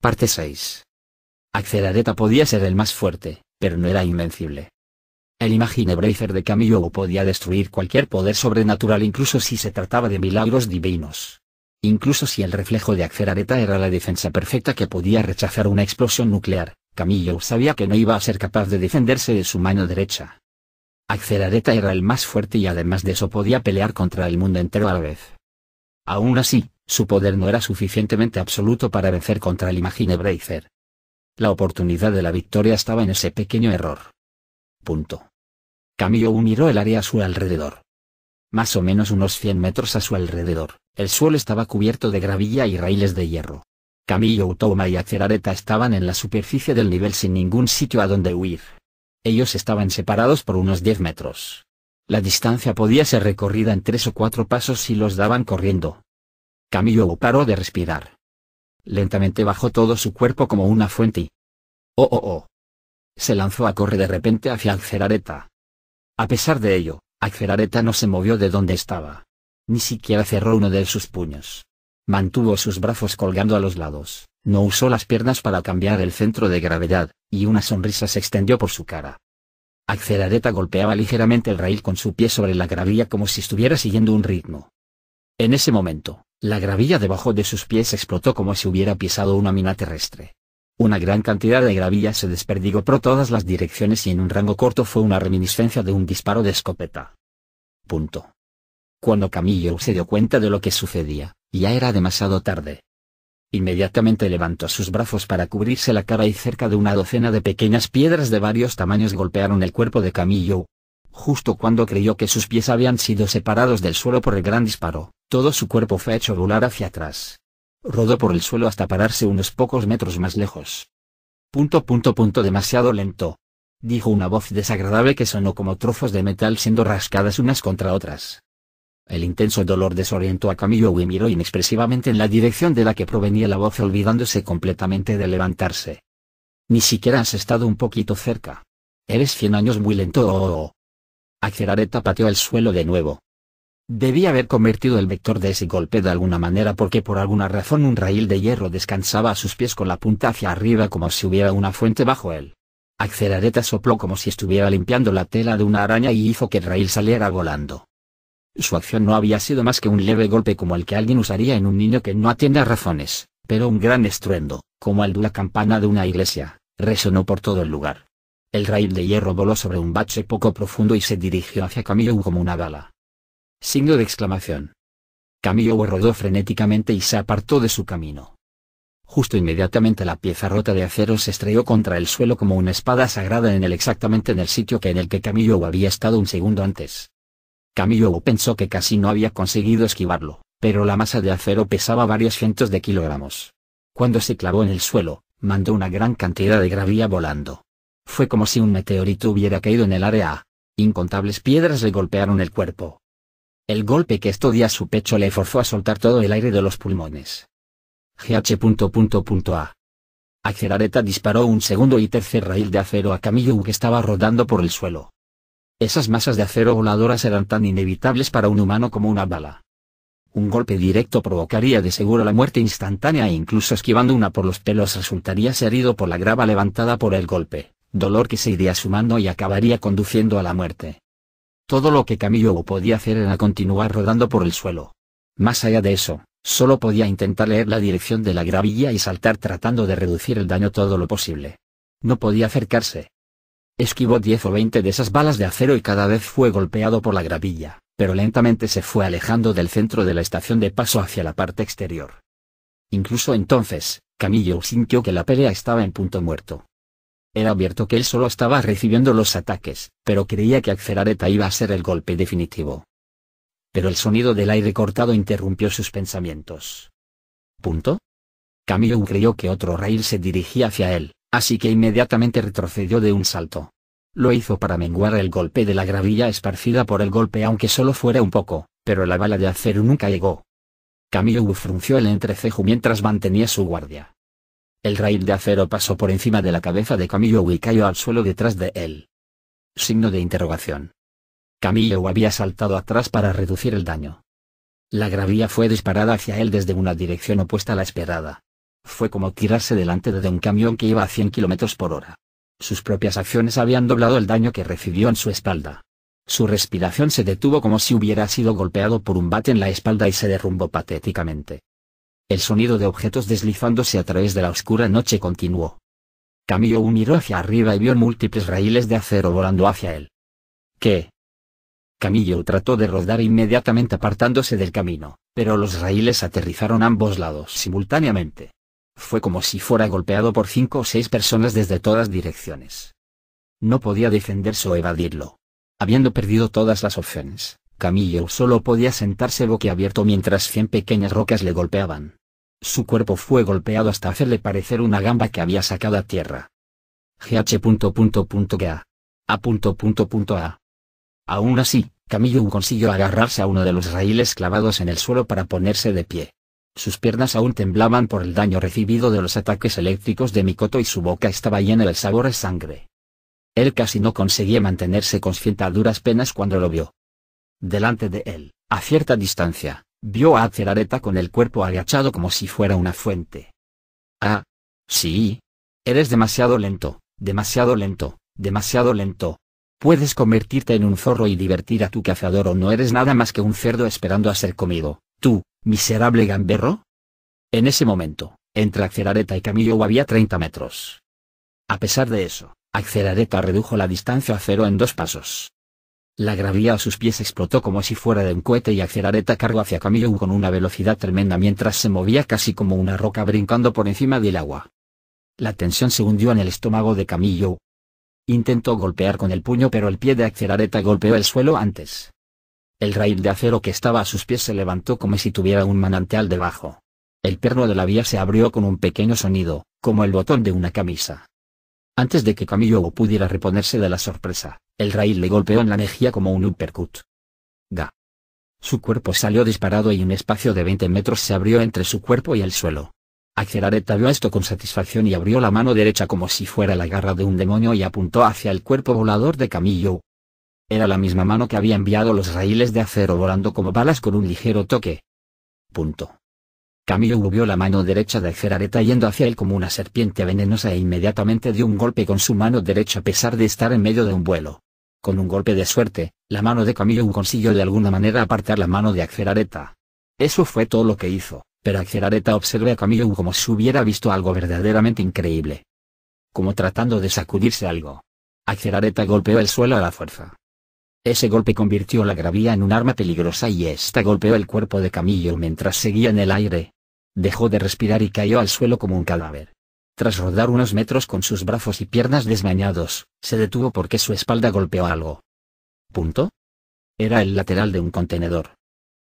Parte 6. Axelareta podía ser el más fuerte, pero no era invencible. El imagine de Camillo podía destruir cualquier poder sobrenatural incluso si se trataba de milagros divinos. Incluso si el reflejo de Axelareta era la defensa perfecta que podía rechazar una explosión nuclear, Camillo sabía que no iba a ser capaz de defenderse de su mano derecha. Acerreta era el más fuerte y además de eso podía pelear contra el mundo entero a la vez. Aún así, su poder no era suficientemente absoluto para vencer contra el Imagine La oportunidad de la victoria estaba en ese pequeño error. Punto. Camillo miró el área a su alrededor. Más o menos unos 100 metros a su alrededor, el suelo estaba cubierto de gravilla y raíles de hierro. Camillo Utoma y Acerareta estaban en la superficie del nivel sin ningún sitio a donde huir. Ellos estaban separados por unos 10 metros. La distancia podía ser recorrida en tres o cuatro pasos si los daban corriendo. Camillo paró de respirar. Lentamente bajó todo su cuerpo como una fuente y... ¡Oh, oh, oh! se lanzó a correr de repente hacia Alcerareta. A pesar de ello, Alcerareta no se movió de donde estaba. Ni siquiera cerró uno de sus puños. Mantuvo sus brazos colgando a los lados, no usó las piernas para cambiar el centro de gravedad, y una sonrisa se extendió por su cara. Accelareta golpeaba ligeramente el rail con su pie sobre la gravilla como si estuviera siguiendo un ritmo. En ese momento, la gravilla debajo de sus pies explotó como si hubiera pisado una mina terrestre. Una gran cantidad de gravilla se desperdigó por todas las direcciones y en un rango corto fue una reminiscencia de un disparo de escopeta. Punto. Cuando Camillo se dio cuenta de lo que sucedía, ya era demasiado tarde. Inmediatamente levantó sus brazos para cubrirse la cara y cerca de una docena de pequeñas piedras de varios tamaños golpearon el cuerpo de Camillo. Justo cuando creyó que sus pies habían sido separados del suelo por el gran disparo, todo su cuerpo fue hecho volar hacia atrás rodó por el suelo hasta pararse unos pocos metros más lejos. Punto punto punto demasiado lento. Dijo una voz desagradable que sonó como trozos de metal siendo rascadas unas contra otras. El intenso dolor desorientó a Camillo y miró inexpresivamente en la dirección de la que provenía la voz olvidándose completamente de levantarse. Ni siquiera has estado un poquito cerca. Eres cien años muy lento. Oh, oh, oh. pateó el suelo de nuevo. Debía haber convertido el vector de ese golpe de alguna manera porque por alguna razón un raíl de hierro descansaba a sus pies con la punta hacia arriba como si hubiera una fuente bajo él. Accelareta sopló como si estuviera limpiando la tela de una araña y hizo que el raíl saliera volando. Su acción no había sido más que un leve golpe como el que alguien usaría en un niño que no atiende a razones, pero un gran estruendo, como el de una campana de una iglesia, resonó por todo el lugar. El raíl de hierro voló sobre un bache poco profundo y se dirigió hacia Camilo como una bala. Signo de exclamación. Camillo rodó frenéticamente y se apartó de su camino. Justo inmediatamente la pieza rota de acero se estrelló contra el suelo como una espada sagrada en el exactamente en el sitio que en el que Camillo había estado un segundo antes. Camillo pensó que casi no había conseguido esquivarlo, pero la masa de acero pesaba varios cientos de kilogramos. Cuando se clavó en el suelo, mandó una gran cantidad de gravía volando. Fue como si un meteorito hubiera caído en el área. Incontables piedras le golpearon el cuerpo. El golpe que esto día su pecho le forzó a soltar todo el aire de los pulmones. GH.A. Acerareta disparó un segundo y tercer rail de acero a Camillo que estaba rodando por el suelo. Esas masas de acero voladoras eran tan inevitables para un humano como una bala. Un golpe directo provocaría de seguro la muerte instantánea e incluso esquivando una por los pelos resultaría ser herido por la grava levantada por el golpe, dolor que se iría sumando y acabaría conduciendo a la muerte. Todo lo que Camillo podía hacer era continuar rodando por el suelo. Más allá de eso, solo podía intentar leer la dirección de la gravilla y saltar tratando de reducir el daño todo lo posible. No podía acercarse. Esquivó 10 o 20 de esas balas de acero y cada vez fue golpeado por la gravilla, pero lentamente se fue alejando del centro de la estación de paso hacia la parte exterior. Incluso entonces, Camillo sintió que la pelea estaba en punto muerto. Era abierto que él solo estaba recibiendo los ataques, pero creía que acerareta iba a ser el golpe definitivo. Pero el sonido del aire cortado interrumpió sus pensamientos. ¿Punto? Camillo creyó que otro rail se dirigía hacia él, así que inmediatamente retrocedió de un salto. Lo hizo para menguar el golpe de la gravilla esparcida por el golpe aunque solo fuera un poco, pero la bala de acero nunca llegó. Camillo frunció el entrecejo mientras mantenía su guardia. El rail de acero pasó por encima de la cabeza de Camillo y cayó al suelo detrás de él. Signo de interrogación. Camillo había saltado atrás para reducir el daño. La gravía fue disparada hacia él desde una dirección opuesta a la esperada. Fue como tirarse delante de un camión que iba a 100 km por hora. Sus propias acciones habían doblado el daño que recibió en su espalda. Su respiración se detuvo como si hubiera sido golpeado por un bate en la espalda y se derrumbó patéticamente. El sonido de objetos deslizándose a través de la oscura noche continuó. Camillo miró hacia arriba y vio múltiples raíles de acero volando hacia él. ¿Qué? Camillo trató de rodar inmediatamente apartándose del camino, pero los raíles aterrizaron ambos lados simultáneamente. Fue como si fuera golpeado por cinco o seis personas desde todas direcciones. No podía defenderse o evadirlo. Habiendo perdido todas las opciones, Camillo solo podía sentarse boquiabierto mientras cien pequeñas rocas le golpeaban. Su cuerpo fue golpeado hasta hacerle parecer una gamba que había sacado a tierra. Gh. A. a. Aún así, Camillo consiguió agarrarse a uno de los raíles clavados en el suelo para ponerse de pie. Sus piernas aún temblaban por el daño recibido de los ataques eléctricos de Mikoto y su boca estaba llena del sabor de sangre. Él casi no conseguía mantenerse consciente a duras penas cuando lo vio. Delante de él, a cierta distancia, Vio a Cerareta con el cuerpo agachado como si fuera una fuente. Ah. Sí. Eres demasiado lento, demasiado lento, demasiado lento. Puedes convertirte en un zorro y divertir a tu cazador o no eres nada más que un cerdo esperando a ser comido, tú, miserable gamberro. En ese momento, entre Axelareta y Camillo había 30 metros. A pesar de eso, Acerareta redujo la distancia a cero en dos pasos. La gravía a sus pies explotó como si fuera de un cohete y Acerareta cargó hacia Camillo con una velocidad tremenda mientras se movía casi como una roca brincando por encima del agua. La tensión se hundió en el estómago de Camillo. Intentó golpear con el puño pero el pie de Acerareta golpeó el suelo antes. El rail de acero que estaba a sus pies se levantó como si tuviera un manantial debajo. El perno de la vía se abrió con un pequeño sonido, como el botón de una camisa. Antes de que Camillo pudiera reponerse de la sorpresa, el raíl le golpeó en la mejilla como un uppercut. Ga. Su cuerpo salió disparado y un espacio de 20 metros se abrió entre su cuerpo y el suelo. Acerareta vio esto con satisfacción y abrió la mano derecha como si fuera la garra de un demonio y apuntó hacia el cuerpo volador de Camillo. Era la misma mano que había enviado los raíles de acero volando como balas con un ligero toque. Punto. Camillo vio la mano derecha de Acerareta yendo hacia él como una serpiente venenosa e inmediatamente dio un golpe con su mano derecha a pesar de estar en medio de un vuelo. Con un golpe de suerte, la mano de Camillo consiguió de alguna manera apartar la mano de Acerareta. Eso fue todo lo que hizo, pero Acerareta observó a Camillo como si hubiera visto algo verdaderamente increíble. Como tratando de sacudirse algo. Acerareta golpeó el suelo a la fuerza. Ese golpe convirtió la gravía en un arma peligrosa y esta golpeó el cuerpo de Camillo mientras seguía en el aire. Dejó de respirar y cayó al suelo como un cadáver. Tras rodar unos metros con sus brazos y piernas desmañados, se detuvo porque su espalda golpeó algo. ¿Punto? Era el lateral de un contenedor.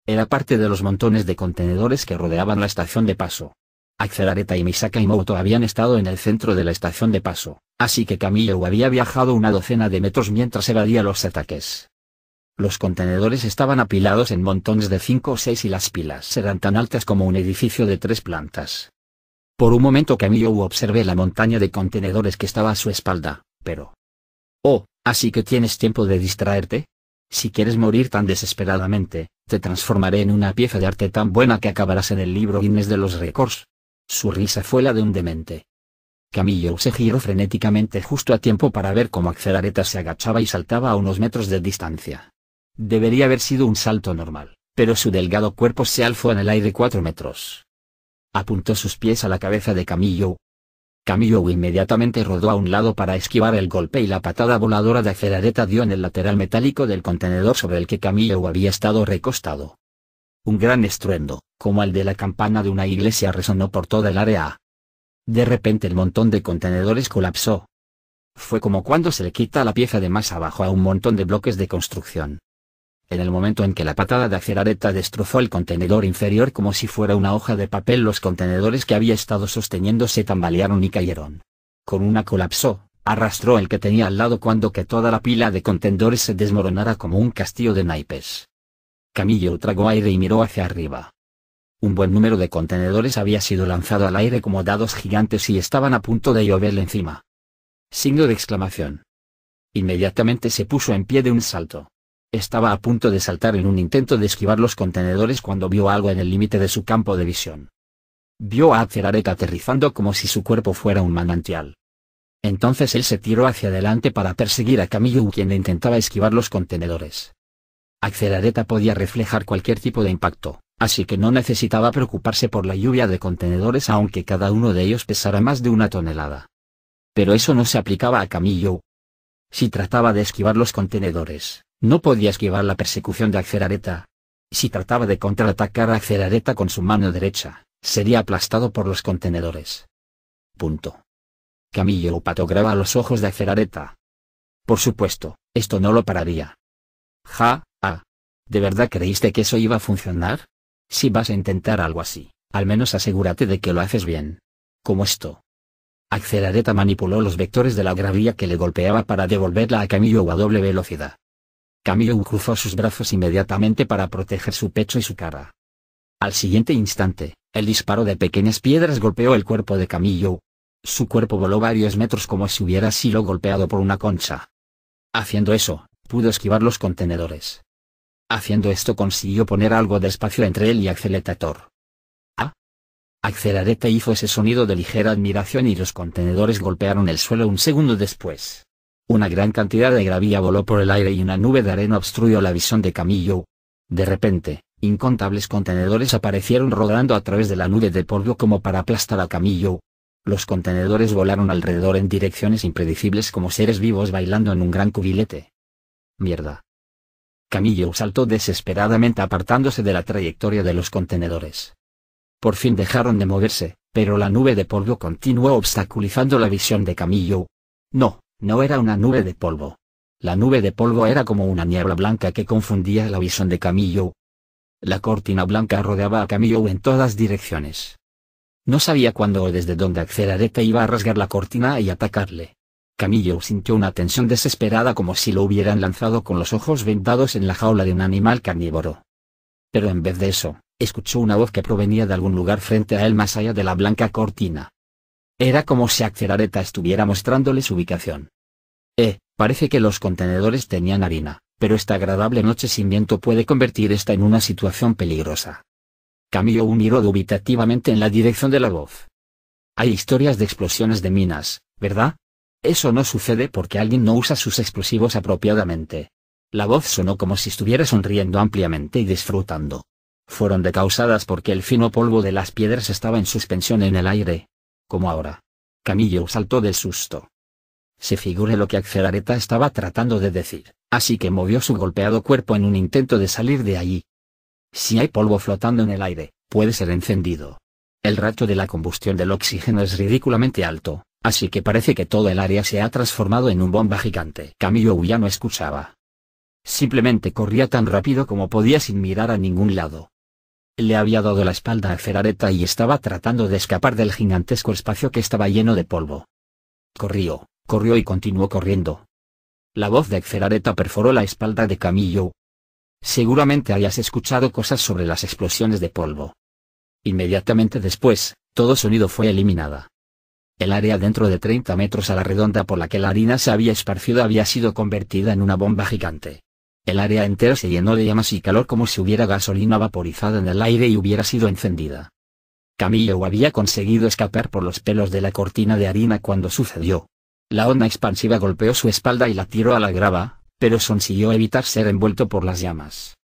Era parte de los montones de contenedores que rodeaban la estación de paso. Accelareta y Misaka y Moto habían estado en el centro de la estación de paso, así que Camillo había viajado una docena de metros mientras evadía los ataques. Los contenedores estaban apilados en montones de cinco o seis y las pilas eran tan altas como un edificio de tres plantas. Por un momento Camillo observé la montaña de contenedores que estaba a su espalda, pero... Oh, así que tienes tiempo de distraerte. Si quieres morir tan desesperadamente, te transformaré en una pieza de arte tan buena que acabarás en el libro Guinness de los récords. Su risa fue la de un demente. Camillo se giró frenéticamente justo a tiempo para ver cómo Axelareta se agachaba y saltaba a unos metros de distancia. Debería haber sido un salto normal, pero su delgado cuerpo se alzó en el aire cuatro metros apuntó sus pies a la cabeza de Camillo. Camillo inmediatamente rodó a un lado para esquivar el golpe y la patada voladora de acerareta dio en el lateral metálico del contenedor sobre el que Camillo había estado recostado. Un gran estruendo, como el de la campana de una iglesia, resonó por toda el área. De repente el montón de contenedores colapsó. Fue como cuando se le quita la pieza de más abajo a un montón de bloques de construcción. En el momento en que la patada de Acerareta destrozó el contenedor inferior como si fuera una hoja de papel, los contenedores que había estado sosteniendo se tambalearon y cayeron. Con una colapsó, arrastró el que tenía al lado cuando que toda la pila de contenedores se desmoronara como un castillo de naipes. Camillo tragó aire y miró hacia arriba. Un buen número de contenedores había sido lanzado al aire como dados gigantes y estaban a punto de lloverle encima. Signo de exclamación. Inmediatamente se puso en pie de un salto. Estaba a punto de saltar en un intento de esquivar los contenedores cuando vio algo en el límite de su campo de visión. Vio a Acerareta aterrizando como si su cuerpo fuera un manantial. Entonces él se tiró hacia adelante para perseguir a Camillo quien intentaba esquivar los contenedores. Acerareta podía reflejar cualquier tipo de impacto, así que no necesitaba preocuparse por la lluvia de contenedores aunque cada uno de ellos pesara más de una tonelada. Pero eso no se aplicaba a Camillo. Si trataba de esquivar los contenedores, no podía esquivar la persecución de Axerareta. Si trataba de contraatacar a Axerareta con su mano derecha, sería aplastado por los contenedores. Punto. Camillo graba los ojos de Axerareta. Por supuesto, esto no lo pararía. Ja, ah. ¿De verdad creíste que eso iba a funcionar? Si vas a intentar algo así, al menos asegúrate de que lo haces bien. Como esto. Axerareta manipuló los vectores de la gravilla que le golpeaba para devolverla a Camillo a doble velocidad. Camillo cruzó sus brazos inmediatamente para proteger su pecho y su cara. Al siguiente instante, el disparo de pequeñas piedras golpeó el cuerpo de Camillo. Su cuerpo voló varios metros como si hubiera sido golpeado por una concha. Haciendo eso, pudo esquivar los contenedores. Haciendo esto consiguió poner algo de espacio entre él y Accelerator. Ah. Accelerate hizo ese sonido de ligera admiración y los contenedores golpearon el suelo un segundo después. Una gran cantidad de gravilla voló por el aire y una nube de arena obstruyó la visión de Camillo. De repente, incontables contenedores aparecieron rodando a través de la nube de polvo como para aplastar a Camillo. Los contenedores volaron alrededor en direcciones impredecibles como seres vivos bailando en un gran cubilete. Mierda. Camillo saltó desesperadamente apartándose de la trayectoria de los contenedores. Por fin dejaron de moverse, pero la nube de polvo continuó obstaculizando la visión de Camillo. No, no era una nube de polvo. La nube de polvo era como una niebla blanca que confundía la visión de Camillo. La cortina blanca rodeaba a Camillo en todas direcciones. No sabía cuándo o desde dónde Accelarete iba a rasgar la cortina y atacarle. Camillo sintió una tensión desesperada como si lo hubieran lanzado con los ojos vendados en la jaula de un animal carnívoro. Pero en vez de eso, escuchó una voz que provenía de algún lugar frente a él más allá de la blanca cortina. Era como si Axerareta estuviera su ubicación. Eh, parece que los contenedores tenían harina, pero esta agradable noche sin viento puede convertir esta en una situación peligrosa. Camillo miró dubitativamente en la dirección de la voz. Hay historias de explosiones de minas, ¿verdad? Eso no sucede porque alguien no usa sus explosivos apropiadamente. La voz sonó como si estuviera sonriendo ampliamente y disfrutando. Fueron decausadas porque el fino polvo de las piedras estaba en suspensión en el aire, como ahora. Camillo saltó del susto. Se figure lo que Accelareta estaba tratando de decir, así que movió su golpeado cuerpo en un intento de salir de allí. Si hay polvo flotando en el aire, puede ser encendido. El rato de la combustión del oxígeno es ridículamente alto, así que parece que todo el área se ha transformado en un bomba gigante. Camillo ya no escuchaba. Simplemente corría tan rápido como podía sin mirar a ningún lado le había dado la espalda a Ferareta y estaba tratando de escapar del gigantesco espacio que estaba lleno de polvo. Corrió, corrió y continuó corriendo. La voz de Ferareta perforó la espalda de Camillo. Seguramente hayas escuchado cosas sobre las explosiones de polvo. Inmediatamente después, todo sonido fue eliminada. El área dentro de 30 metros a la redonda por la que la harina se había esparcido había sido convertida en una bomba gigante. El área entera se llenó de llamas y calor como si hubiera gasolina vaporizada en el aire y hubiera sido encendida. Camillo había conseguido escapar por los pelos de la cortina de harina cuando sucedió. La onda expansiva golpeó su espalda y la tiró a la grava, pero consiguió evitar ser envuelto por las llamas.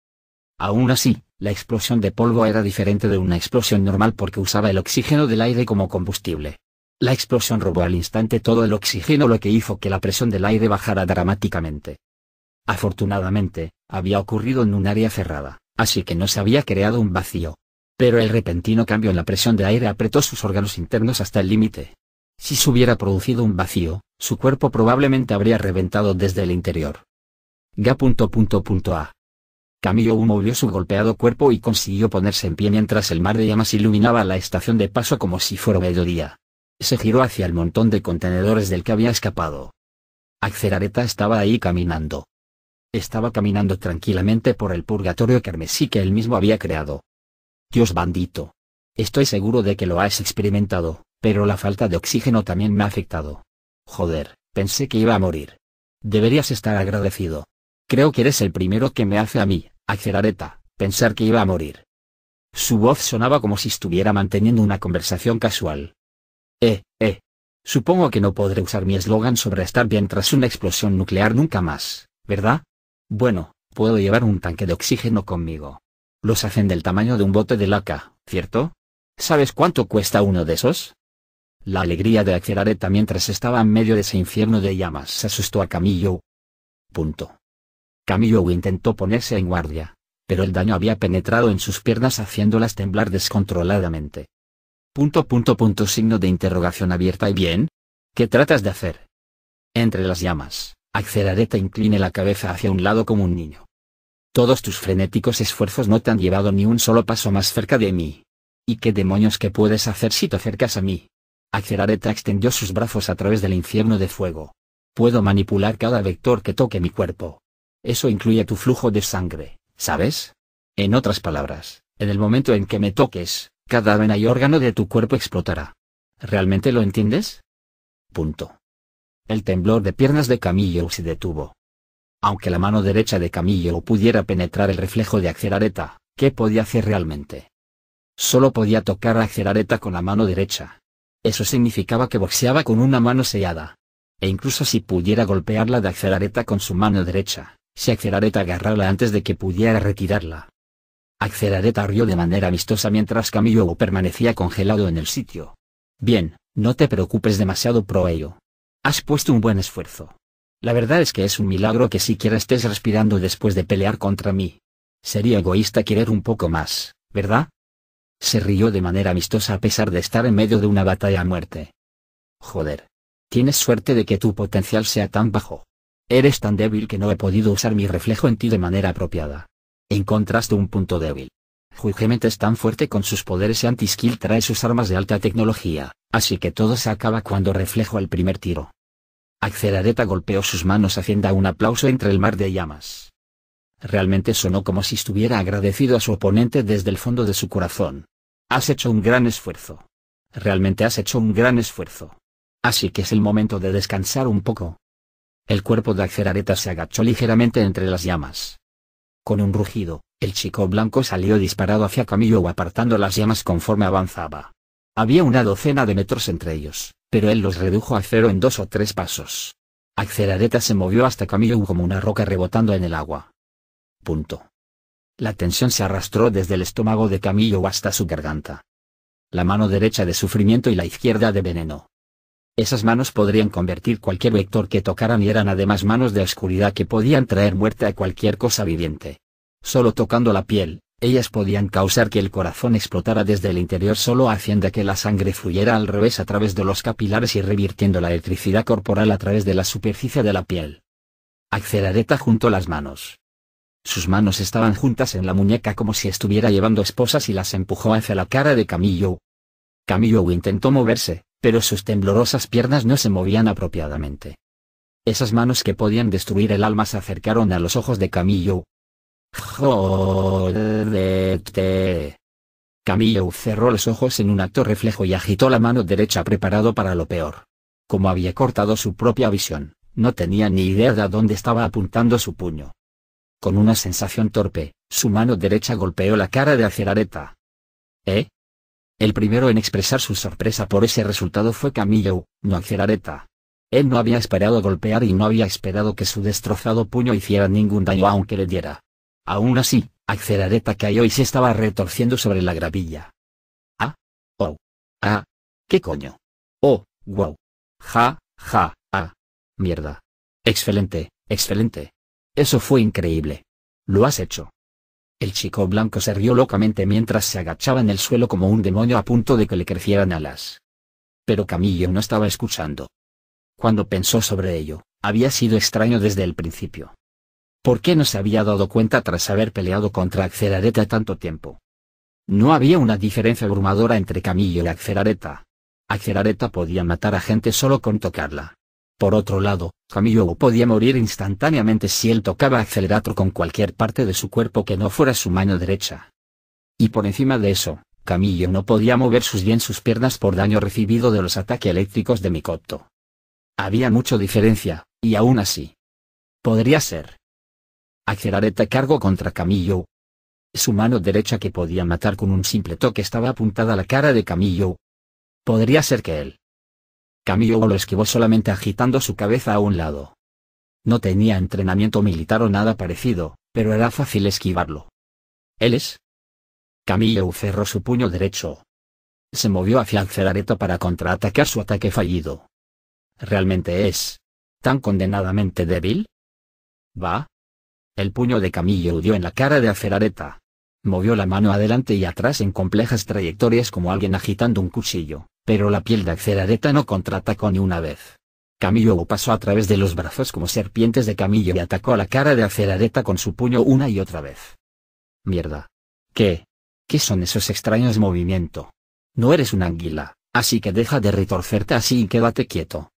Aún así, la explosión de polvo era diferente de una explosión normal porque usaba el oxígeno del aire como combustible. La explosión robó al instante todo el oxígeno lo que hizo que la presión del aire bajara dramáticamente. Afortunadamente, había ocurrido en un área cerrada, así que no se había creado un vacío. Pero el repentino cambio en la presión de aire apretó sus órganos internos hasta el límite. Si se hubiera producido un vacío, su cuerpo probablemente habría reventado desde el interior. Ga.a. Camillo movió su golpeado cuerpo y consiguió ponerse en pie mientras el mar de llamas iluminaba la estación de paso como si fuera mediodía. Se giró hacia el montón de contenedores del que había escapado. Accerareta estaba ahí caminando estaba caminando tranquilamente por el purgatorio carmesí que él mismo había creado. Dios bandito. Estoy seguro de que lo has experimentado, pero la falta de oxígeno también me ha afectado. Joder, pensé que iba a morir. Deberías estar agradecido. Creo que eres el primero que me hace a mí, a pensar que iba a morir. Su voz sonaba como si estuviera manteniendo una conversación casual. Eh, eh. Supongo que no podré usar mi eslogan sobre estar bien tras una explosión nuclear nunca más, ¿verdad? Bueno, puedo llevar un tanque de oxígeno conmigo. Los hacen del tamaño de un bote de laca, ¿cierto? ¿Sabes cuánto cuesta uno de esos? La alegría de Axerareta mientras estaba en medio de ese infierno de llamas se asustó a Camillo. Punto. Camillo intentó ponerse en guardia, pero el daño había penetrado en sus piernas haciéndolas temblar descontroladamente. Punto punto punto signo de interrogación abierta y bien. ¿Qué tratas de hacer? Entre las llamas, Acerareta incline la cabeza hacia un lado como un niño. Todos tus frenéticos esfuerzos no te han llevado ni un solo paso más cerca de mí. ¿Y qué demonios que puedes hacer si te acercas a mí? Acerareta extendió sus brazos a través del infierno de fuego. Puedo manipular cada vector que toque mi cuerpo. Eso incluye tu flujo de sangre, ¿sabes? En otras palabras, en el momento en que me toques, cada vena y órgano de tu cuerpo explotará. ¿Realmente lo entiendes? Punto. El temblor de piernas de Camillo se detuvo. Aunque la mano derecha de Camillo pudiera penetrar el reflejo de Acerareta, ¿qué podía hacer realmente? Solo podía tocar a Acerareta con la mano derecha. Eso significaba que boxeaba con una mano sellada. E incluso si pudiera golpearla de Acerareta con su mano derecha, si Acerareta agarrarla antes de que pudiera retirarla. Acerareta rió de manera amistosa mientras Camillo permanecía congelado en el sitio. Bien, no te preocupes demasiado por ello. Has puesto un buen esfuerzo. La verdad es que es un milagro que siquiera estés respirando después de pelear contra mí. Sería egoísta querer un poco más, ¿verdad? Se rió de manera amistosa a pesar de estar en medio de una batalla a muerte. Joder. Tienes suerte de que tu potencial sea tan bajo. Eres tan débil que no he podido usar mi reflejo en ti de manera apropiada. Encontraste un punto débil. Judgment es tan fuerte con sus poderes y anti-skill trae sus armas de alta tecnología, así que todo se acaba cuando reflejo el primer tiro. Axerareta golpeó sus manos haciendo un aplauso entre el mar de llamas. Realmente sonó como si estuviera agradecido a su oponente desde el fondo de su corazón. Has hecho un gran esfuerzo. Realmente has hecho un gran esfuerzo. Así que es el momento de descansar un poco. El cuerpo de Acerareta se agachó ligeramente entre las llamas. Con un rugido, el chico blanco salió disparado hacia Camillo apartando las llamas conforme avanzaba. Había una docena de metros entre ellos, pero él los redujo a cero en dos o tres pasos. Accelareta se movió hasta Camillo como una roca rebotando en el agua. Punto. La tensión se arrastró desde el estómago de Camillo hasta su garganta. La mano derecha de sufrimiento y la izquierda de veneno. Esas manos podrían convertir cualquier vector que tocaran y eran además manos de oscuridad que podían traer muerte a cualquier cosa viviente. Solo tocando la piel, ellas podían causar que el corazón explotara desde el interior solo haciendo que la sangre fluyera al revés a través de los capilares y revirtiendo la electricidad corporal a través de la superficie de la piel. Accelareta juntó las manos. Sus manos estaban juntas en la muñeca como si estuviera llevando esposas y las empujó hacia la cara de Camillo. Camillo intentó moverse, pero sus temblorosas piernas no se movían apropiadamente. Esas manos que podían destruir el alma se acercaron a los ojos de Camillo, Jodete. Camillo cerró los ojos en un acto reflejo y agitó la mano derecha preparado para lo peor. Como había cortado su propia visión, no tenía ni idea de a dónde estaba apuntando su puño. Con una sensación torpe, su mano derecha golpeó la cara de Acerareta. ¿Eh? El primero en expresar su sorpresa por ese resultado fue Camillo, no Acerareta. Él no había esperado golpear y no había esperado que su destrozado puño hiciera ningún daño aunque le diera. Aún así, Acerareta cayó y se estaba retorciendo sobre la gravilla. ¡Ah! ¡Oh! ¡Ah! ¿Qué coño? ¡Oh! ¡Wow! ¡Ja! ¡Ja! ¡Ah! ¡Mierda! ¡Excelente! ¡Excelente! Eso fue increíble. Lo has hecho. El chico blanco se rió locamente mientras se agachaba en el suelo como un demonio a punto de que le crecieran alas. Pero Camillo no estaba escuchando. Cuando pensó sobre ello, había sido extraño desde el principio. ¿Por qué no se había dado cuenta tras haber peleado contra Axelareta tanto tiempo? No había una diferencia abrumadora entre Camillo y Axelareta. Axelareta podía matar a gente solo con tocarla. Por otro lado, Camillo podía morir instantáneamente si él tocaba Accelerator con cualquier parte de su cuerpo que no fuera su mano derecha. Y por encima de eso, Camillo no podía mover sus bien sus piernas por daño recibido de los ataques eléctricos de Mikoto. Había mucha diferencia, y aún así. Podría ser. Acerareta cargo contra Camillo. Su mano derecha que podía matar con un simple toque estaba apuntada a la cara de Camillo. Podría ser que él. Camillo lo esquivó solamente agitando su cabeza a un lado. No tenía entrenamiento militar o nada parecido, pero era fácil esquivarlo. ¿Él es? Camillo cerró su puño derecho. Se movió hacia Acerareta para contraatacar su ataque fallido. ¿Realmente es tan condenadamente débil? Va, el puño de Camillo huyó en la cara de Aferareta. Movió la mano adelante y atrás en complejas trayectorias como alguien agitando un cuchillo, pero la piel de Acerareta no contraatacó ni una vez. Camillo pasó a través de los brazos como serpientes de Camillo y atacó a la cara de Acerareta con su puño una y otra vez. Mierda. ¿Qué? ¿Qué son esos extraños movimientos? No eres un anguila, así que deja de retorcerte así y quédate quieto.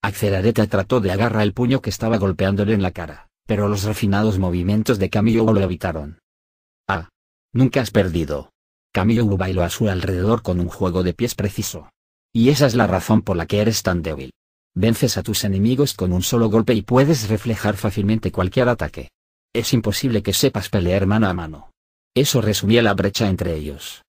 Acerareta trató de agarrar el puño que estaba golpeándole en la cara pero los refinados movimientos de Camillo lo evitaron. Ah. Nunca has perdido. Camillo bailó a su alrededor con un juego de pies preciso. Y esa es la razón por la que eres tan débil. Vences a tus enemigos con un solo golpe y puedes reflejar fácilmente cualquier ataque. Es imposible que sepas pelear mano a mano. Eso resumía la brecha entre ellos.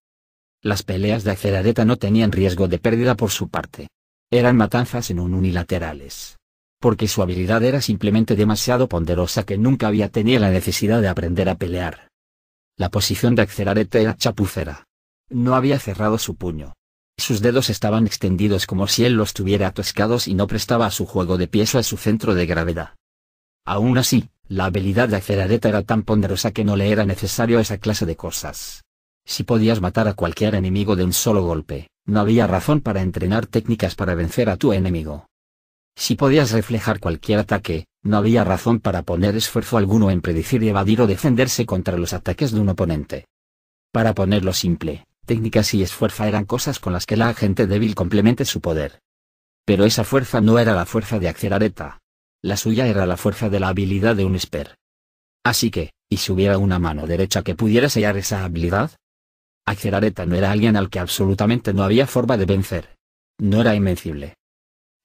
Las peleas de Acerareta no tenían riesgo de pérdida por su parte. Eran matanzas en un unilaterales porque su habilidad era simplemente demasiado ponderosa que nunca había tenido la necesidad de aprender a pelear. La posición de acerarete era chapucera. No había cerrado su puño. Sus dedos estaban extendidos como si él los tuviera atascados y no prestaba a su juego de pies a su centro de gravedad. Aún así, la habilidad de Acerareta era tan ponderosa que no le era necesario esa clase de cosas. Si podías matar a cualquier enemigo de un solo golpe, no había razón para entrenar técnicas para vencer a tu enemigo. Si podías reflejar cualquier ataque, no había razón para poner esfuerzo alguno en predecir y evadir o defenderse contra los ataques de un oponente. Para ponerlo simple, técnicas y esfuerzo eran cosas con las que la gente débil complemente su poder. Pero esa fuerza no era la fuerza de areta La suya era la fuerza de la habilidad de un esper. Así que, ¿y si hubiera una mano derecha que pudiera sellar esa habilidad? areta no era alguien al que absolutamente no había forma de vencer. No era invencible.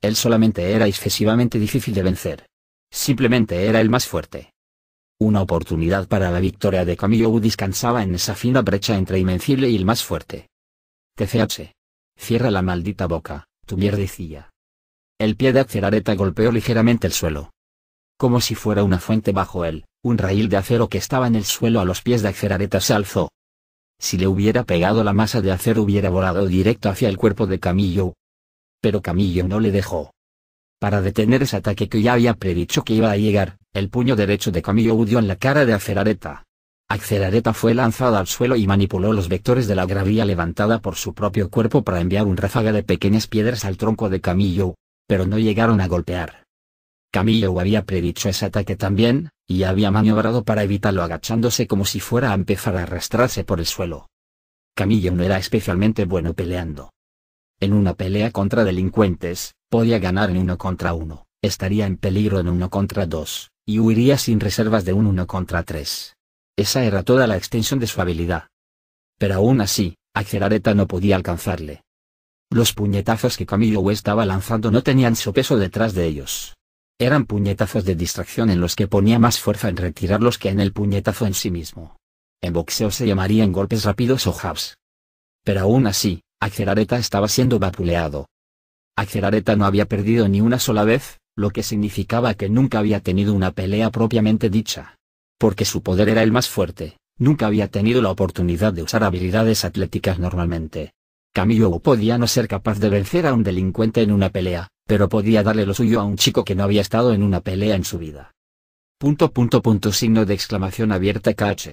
Él solamente era excesivamente difícil de vencer. Simplemente era el más fuerte. Una oportunidad para la victoria de Camillo descansaba en esa fina brecha entre invencible y el más fuerte. TCH. Cierra la maldita boca, tu decía. El pie de Acerareta golpeó ligeramente el suelo. Como si fuera una fuente bajo él, un raíl de acero que estaba en el suelo a los pies de Acerareta se alzó. Si le hubiera pegado la masa de acero hubiera volado directo hacia el cuerpo de Camillo, pero Camillo no le dejó. Para detener ese ataque que ya había predicho que iba a llegar, el puño derecho de Camillo huyó en la cara de Acerareta. Acerareta fue lanzada al suelo y manipuló los vectores de la gravía levantada por su propio cuerpo para enviar un ráfaga de pequeñas piedras al tronco de Camillo, pero no llegaron a golpear. Camillo había predicho ese ataque también, y había maniobrado para evitarlo agachándose como si fuera a empezar a arrastrarse por el suelo. Camillo no era especialmente bueno peleando en una pelea contra delincuentes, podía ganar en uno contra uno, estaría en peligro en uno contra dos, y huiría sin reservas de un uno contra tres. Esa era toda la extensión de su habilidad. Pero aún así, Axelareta no podía alcanzarle. Los puñetazos que Camillo estaba lanzando no tenían su peso detrás de ellos. Eran puñetazos de distracción en los que ponía más fuerza en retirarlos que en el puñetazo en sí mismo. En boxeo se llamarían golpes rápidos o jabs. Pero aún así, Acerareta estaba siendo vapuleado. Acerareta no había perdido ni una sola vez, lo que significaba que nunca había tenido una pelea propiamente dicha. Porque su poder era el más fuerte, nunca había tenido la oportunidad de usar habilidades atléticas normalmente. Camillo podía no ser capaz de vencer a un delincuente en una pelea, pero podía darle lo suyo a un chico que no había estado en una pelea en su vida. Punto punto punto signo de exclamación abierta KH.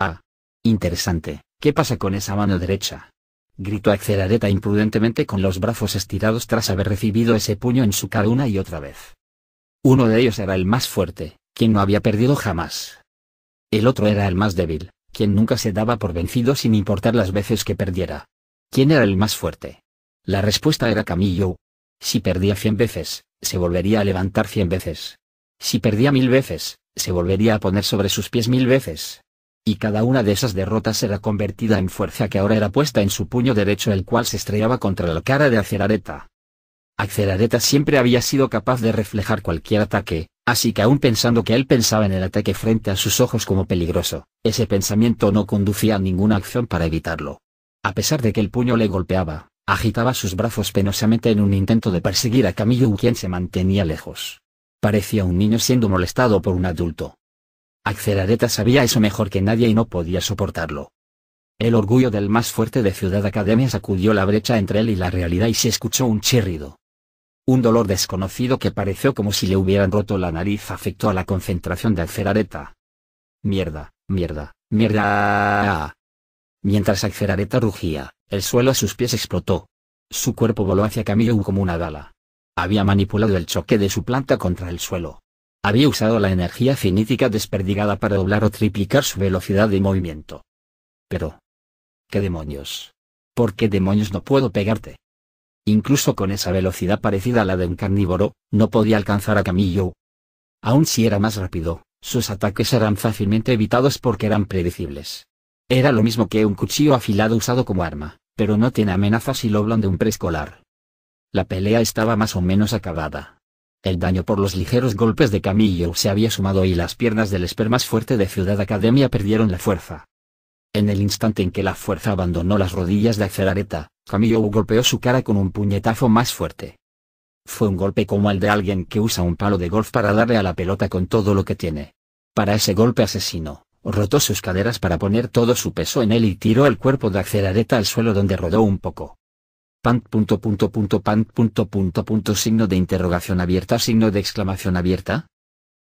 Ah. Interesante, ¿qué pasa con esa mano derecha? gritó Accelareta imprudentemente con los brazos estirados tras haber recibido ese puño en su cara una y otra vez. Uno de ellos era el más fuerte, quien no había perdido jamás. El otro era el más débil, quien nunca se daba por vencido sin importar las veces que perdiera. ¿Quién era el más fuerte? La respuesta era Camillo. Si perdía cien veces, se volvería a levantar cien veces. Si perdía mil veces, se volvería a poner sobre sus pies mil veces y cada una de esas derrotas era convertida en fuerza que ahora era puesta en su puño derecho el cual se estrellaba contra la cara de Acerareta. Acerareta siempre había sido capaz de reflejar cualquier ataque, así que aún pensando que él pensaba en el ataque frente a sus ojos como peligroso, ese pensamiento no conducía a ninguna acción para evitarlo. A pesar de que el puño le golpeaba, agitaba sus brazos penosamente en un intento de perseguir a Camillo quien se mantenía lejos. Parecía un niño siendo molestado por un adulto. Axerareta sabía eso mejor que nadie y no podía soportarlo. El orgullo del más fuerte de Ciudad Academia sacudió la brecha entre él y la realidad y se escuchó un chirrido. Un dolor desconocido que pareció como si le hubieran roto la nariz afectó a la concentración de Axerareta. Mierda, mierda, mierda. Mientras Axerareta rugía, el suelo a sus pies explotó. Su cuerpo voló hacia Camillo como una gala Había manipulado el choque de su planta contra el suelo. Había usado la energía cinética desperdigada para doblar o triplicar su velocidad de movimiento. Pero... ¿Qué demonios? ¿Por qué demonios no puedo pegarte? Incluso con esa velocidad parecida a la de un carnívoro, no podía alcanzar a Camillo. Aun si era más rápido, sus ataques eran fácilmente evitados porque eran predecibles. Era lo mismo que un cuchillo afilado usado como arma, pero no tiene amenazas y lo hablan de un preescolar. La pelea estaba más o menos acabada. El daño por los ligeros golpes de Camillo se había sumado y las piernas del esper más fuerte de Ciudad Academia perdieron la fuerza. En el instante en que la fuerza abandonó las rodillas de Acerareta, Camillo golpeó su cara con un puñetazo más fuerte. Fue un golpe como el de alguien que usa un palo de golf para darle a la pelota con todo lo que tiene. Para ese golpe asesino, rotó sus caderas para poner todo su peso en él y tiró el cuerpo de Acerareta al suelo donde rodó un poco. Pan punto punto punto pan punto punto punto signo de interrogación abierta signo de exclamación abierta.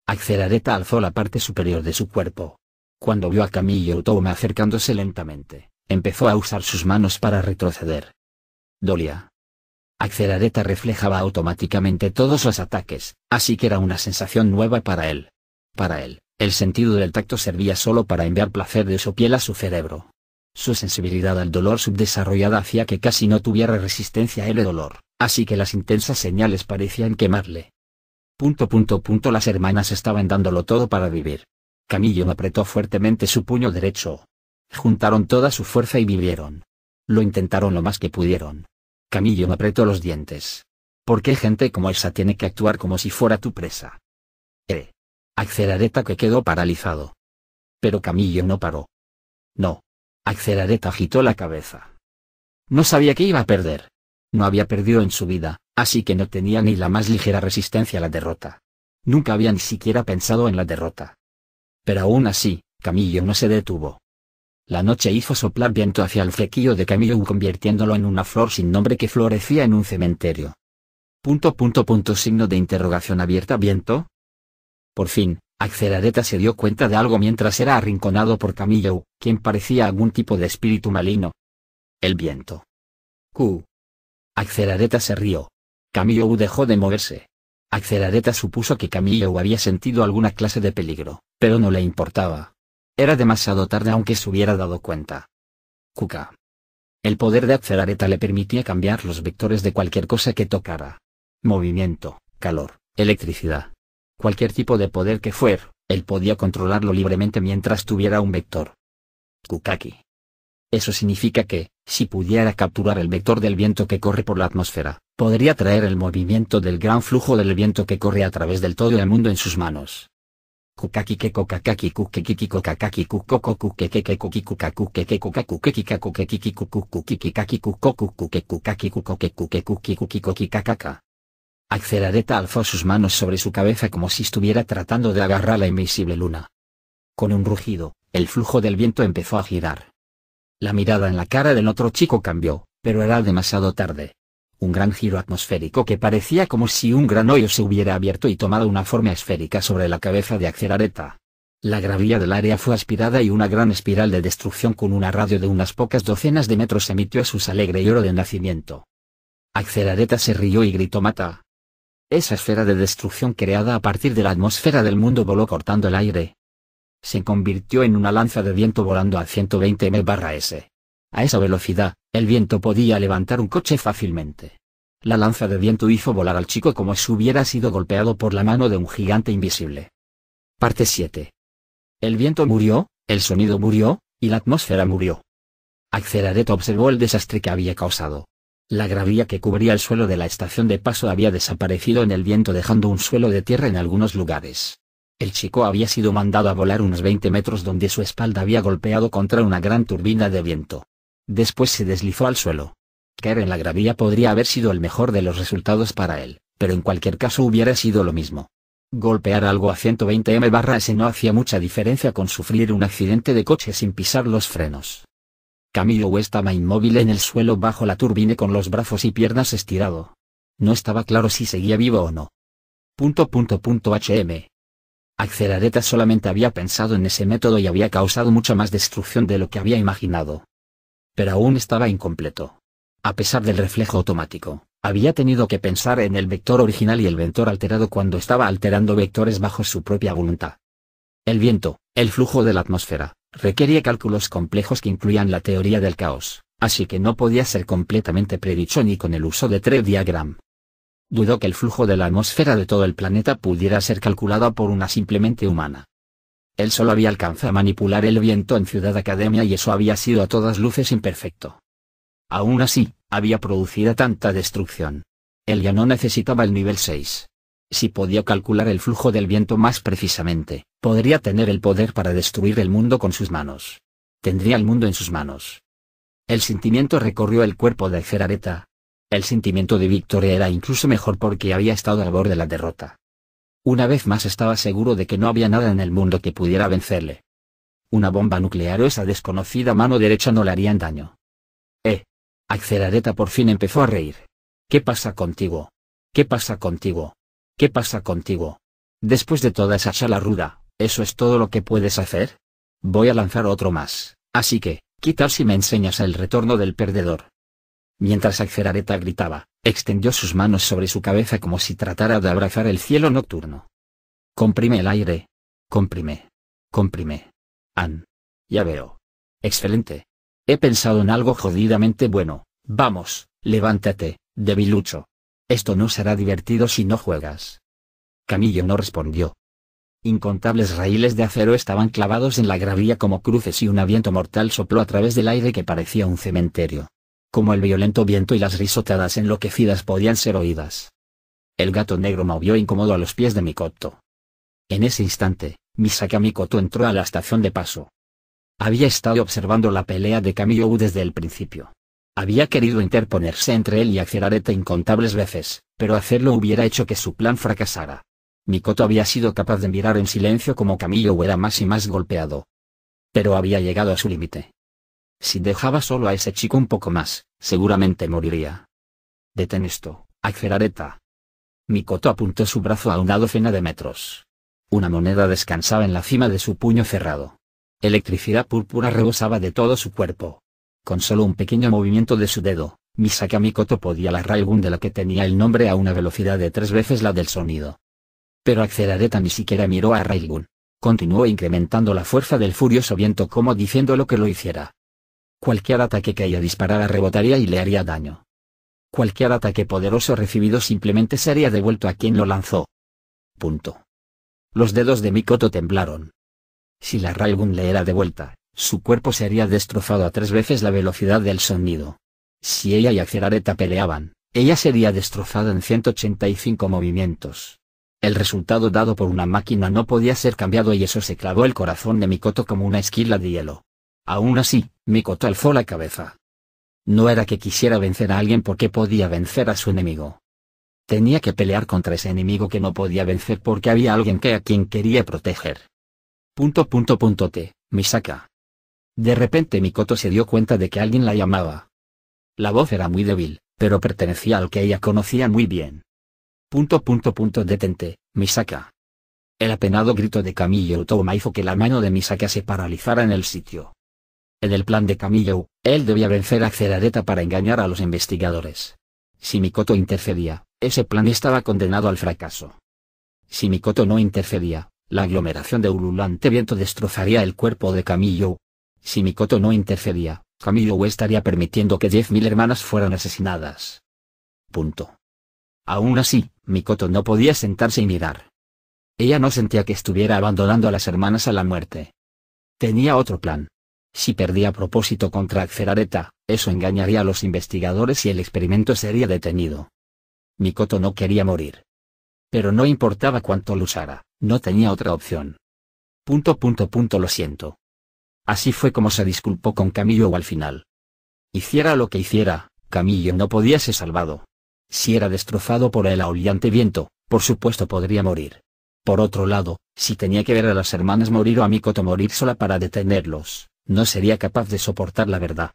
Accelareta alzó la parte superior de su cuerpo. Cuando vio a Camillo Utoma acercándose lentamente, empezó a usar sus manos para retroceder. Dolia. Accelareta reflejaba automáticamente todos los ataques, así que era una sensación nueva para él. Para él, el sentido del tacto servía solo para enviar placer de su piel a su cerebro. Su sensibilidad al dolor subdesarrollada hacía que casi no tuviera resistencia a el dolor, así que las intensas señales parecían quemarle. Punto punto punto las hermanas estaban dándolo todo para vivir. Camillo apretó fuertemente su puño derecho. Juntaron toda su fuerza y vivieron. Lo intentaron lo más que pudieron. Camillo apretó los dientes. ¿Por qué gente como esa tiene que actuar como si fuera tu presa? Eh. Accelereta que quedó paralizado. Pero Camillo no paró. No. Axelareta agitó la cabeza. No sabía que iba a perder. No había perdido en su vida, así que no tenía ni la más ligera resistencia a la derrota. Nunca había ni siquiera pensado en la derrota. Pero aún así, Camillo no se detuvo. La noche hizo soplar viento hacia el flequillo de Camillo convirtiéndolo en una flor sin nombre que florecía en un cementerio. Punto punto punto signo de interrogación abierta viento. Por fin, Accelareta se dio cuenta de algo mientras era arrinconado por Camillo, quien parecía algún tipo de espíritu maligno. El viento. Q. Accelareta se rió. Camillo dejó de moverse. Accelareta supuso que Camillou había sentido alguna clase de peligro, pero no le importaba. Era demasiado tarde aunque se hubiera dado cuenta. Cuca. El poder de Accelareta le permitía cambiar los vectores de cualquier cosa que tocara. Movimiento, calor, electricidad cualquier tipo de poder que fuera, él podía controlarlo libremente mientras tuviera un vector. Kukaki. Eso significa que, si pudiera capturar el vector del viento que corre por la atmósfera, podría traer el movimiento del gran flujo del viento que corre a través del todo el mundo en sus manos. Kukaki ke kokakaki Accelareta alzó sus manos sobre su cabeza como si estuviera tratando de agarrar la invisible luna. Con un rugido, el flujo del viento empezó a girar. La mirada en la cara del otro chico cambió, pero era demasiado tarde. Un gran giro atmosférico que parecía como si un gran hoyo se hubiera abierto y tomado una forma esférica sobre la cabeza de Accelareta. La gravilla del área fue aspirada y una gran espiral de destrucción con una radio de unas pocas docenas de metros emitió a sus alegre lloro de nacimiento. Acerareta se rió y gritó mata, esa esfera de destrucción creada a partir de la atmósfera del mundo voló cortando el aire. Se convirtió en una lanza de viento volando a 120 m/s. A esa velocidad, el viento podía levantar un coche fácilmente. La lanza de viento hizo volar al chico como si hubiera sido golpeado por la mano de un gigante invisible. Parte 7. El viento murió, el sonido murió, y la atmósfera murió. Acceraret observó el desastre que había causado. La gravía que cubría el suelo de la estación de paso había desaparecido en el viento dejando un suelo de tierra en algunos lugares. El chico había sido mandado a volar unos 20 metros donde su espalda había golpeado contra una gran turbina de viento. Después se deslizó al suelo. Caer en la gravía podría haber sido el mejor de los resultados para él, pero en cualquier caso hubiera sido lo mismo. Golpear algo a 120 m barra s no hacía mucha diferencia con sufrir un accidente de coche sin pisar los frenos. Camilo estaba inmóvil en el suelo bajo la turbina con los brazos y piernas estirado. No estaba claro si seguía vivo o no. Punto punto punto HM. Accelareta solamente había pensado en ese método y había causado mucha más destrucción de lo que había imaginado. Pero aún estaba incompleto. A pesar del reflejo automático, había tenido que pensar en el vector original y el vector alterado cuando estaba alterando vectores bajo su propia voluntad. El viento, el flujo de la atmósfera, requería cálculos complejos que incluían la teoría del caos, así que no podía ser completamente predicho ni con el uso de tres diagram. Dudó que el flujo de la atmósfera de todo el planeta pudiera ser calculado por una simplemente humana. Él solo había alcanzado a manipular el viento en Ciudad Academia y eso había sido a todas luces imperfecto. Aún así, había producido tanta destrucción. Él ya no necesitaba el nivel 6 si podía calcular el flujo del viento más precisamente, podría tener el poder para destruir el mundo con sus manos. Tendría el mundo en sus manos. El sentimiento recorrió el cuerpo de Axerareta. El sentimiento de victoria era incluso mejor porque había estado al borde de la derrota. Una vez más estaba seguro de que no había nada en el mundo que pudiera vencerle. Una bomba nuclear o esa desconocida mano derecha no le harían daño. Eh. Axelareta por fin empezó a reír. ¿Qué pasa contigo? ¿Qué pasa contigo? ¿Qué pasa contigo? Después de toda esa charla ruda, ¿eso es todo lo que puedes hacer? Voy a lanzar otro más, así que, ¿qué si me enseñas el retorno del perdedor? Mientras Axerareta gritaba, extendió sus manos sobre su cabeza como si tratara de abrazar el cielo nocturno. Comprime el aire. Comprime. Comprime. An. Ya veo. Excelente. He pensado en algo jodidamente bueno. Vamos, levántate, debilucho. Esto no será divertido si no juegas. Camillo no respondió. Incontables raíles de acero estaban clavados en la gravilla como cruces y un aviento mortal sopló a través del aire que parecía un cementerio. Como el violento viento y las risotadas enloquecidas podían ser oídas. El gato negro movió e incómodo a los pies de Mikoto. En ese instante, Misaka Mikoto entró a la estación de paso. Había estado observando la pelea de Camillo desde el principio. Había querido interponerse entre él y Acerareta incontables veces, pero hacerlo hubiera hecho que su plan fracasara. Mikoto había sido capaz de mirar en silencio como Camillo era más y más golpeado. Pero había llegado a su límite. Si dejaba solo a ese chico un poco más, seguramente moriría. Detén esto, Acerareta. Mikoto apuntó su brazo a una docena de metros. Una moneda descansaba en la cima de su puño cerrado. Electricidad púrpura rebosaba de todo su cuerpo. Con solo un pequeño movimiento de su dedo, Misaka Mikoto podía la Railgun de la que tenía el nombre a una velocidad de tres veces la del sonido. Pero Axelareta ni siquiera miró a Railgun. Continuó incrementando la fuerza del furioso viento como diciendo lo que lo hiciera. Cualquier ataque que ella disparara rebotaría y le haría daño. Cualquier ataque poderoso recibido simplemente sería devuelto a quien lo lanzó. Punto. Los dedos de Mikoto temblaron. Si la Railgun le era devuelta, su cuerpo sería destrozado a tres veces la velocidad del sonido. Si ella y Acerareta peleaban, ella sería destrozada en 185 movimientos. El resultado dado por una máquina no podía ser cambiado y eso se clavó el corazón de Mikoto como una esquila de hielo. Aún así, Mikoto alzó la cabeza. No era que quisiera vencer a alguien porque podía vencer a su enemigo. Tenía que pelear contra ese enemigo que no podía vencer porque había alguien que a quien quería proteger. punto T, Misaka. De repente Mikoto se dio cuenta de que alguien la llamaba. La voz era muy débil, pero pertenecía al que ella conocía muy bien. Punto punto punto detente, Misaka. El apenado grito de Camillo Utoma hizo que la mano de Misaka se paralizara en el sitio. En el plan de Camillo, él debía vencer a Cerareta para engañar a los investigadores. Si Mikoto intercedía, ese plan estaba condenado al fracaso. Si Mikoto no intercedía, la aglomeración de ululante viento destrozaría el cuerpo de Camillo, si Mikoto no interfería, Camilo estaría permitiendo que 10.000 hermanas fueran asesinadas. Punto. Aún así, Mikoto no podía sentarse y mirar. Ella no sentía que estuviera abandonando a las hermanas a la muerte. Tenía otro plan. Si perdía propósito contra Accerareta, eso engañaría a los investigadores y el experimento sería detenido. Mikoto no quería morir. Pero no importaba cuánto lo usara, no tenía otra opción. Punto punto punto lo siento. Así fue como se disculpó con Camillo al final. Hiciera lo que hiciera, Camillo no podía ser salvado. Si era destrozado por el aullante viento, por supuesto podría morir. Por otro lado, si tenía que ver a las hermanas morir o a Mikoto morir sola para detenerlos, no sería capaz de soportar la verdad.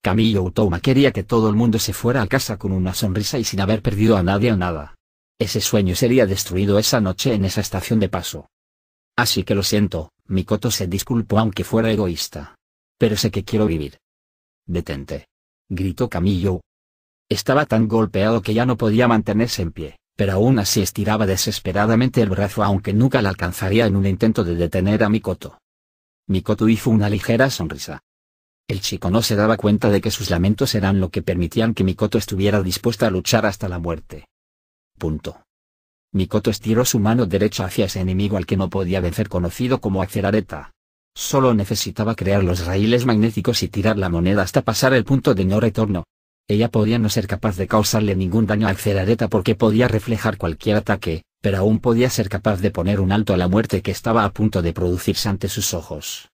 Camillo Utoma quería que todo el mundo se fuera a casa con una sonrisa y sin haber perdido a nadie o nada. Ese sueño sería destruido esa noche en esa estación de paso. Así que lo siento, Mikoto se disculpó aunque fuera egoísta. Pero sé que quiero vivir. Detente. Gritó Camillo. Estaba tan golpeado que ya no podía mantenerse en pie, pero aún así estiraba desesperadamente el brazo aunque nunca la alcanzaría en un intento de detener a Mikoto. Mikoto hizo una ligera sonrisa. El chico no se daba cuenta de que sus lamentos eran lo que permitían que Mikoto estuviera dispuesta a luchar hasta la muerte. Punto. Mikoto estiró su mano derecha hacia ese enemigo al que no podía vencer conocido como Acerareta. Solo necesitaba crear los raíles magnéticos y tirar la moneda hasta pasar el punto de no retorno. Ella podía no ser capaz de causarle ningún daño a Acerareta porque podía reflejar cualquier ataque, pero aún podía ser capaz de poner un alto a la muerte que estaba a punto de producirse ante sus ojos.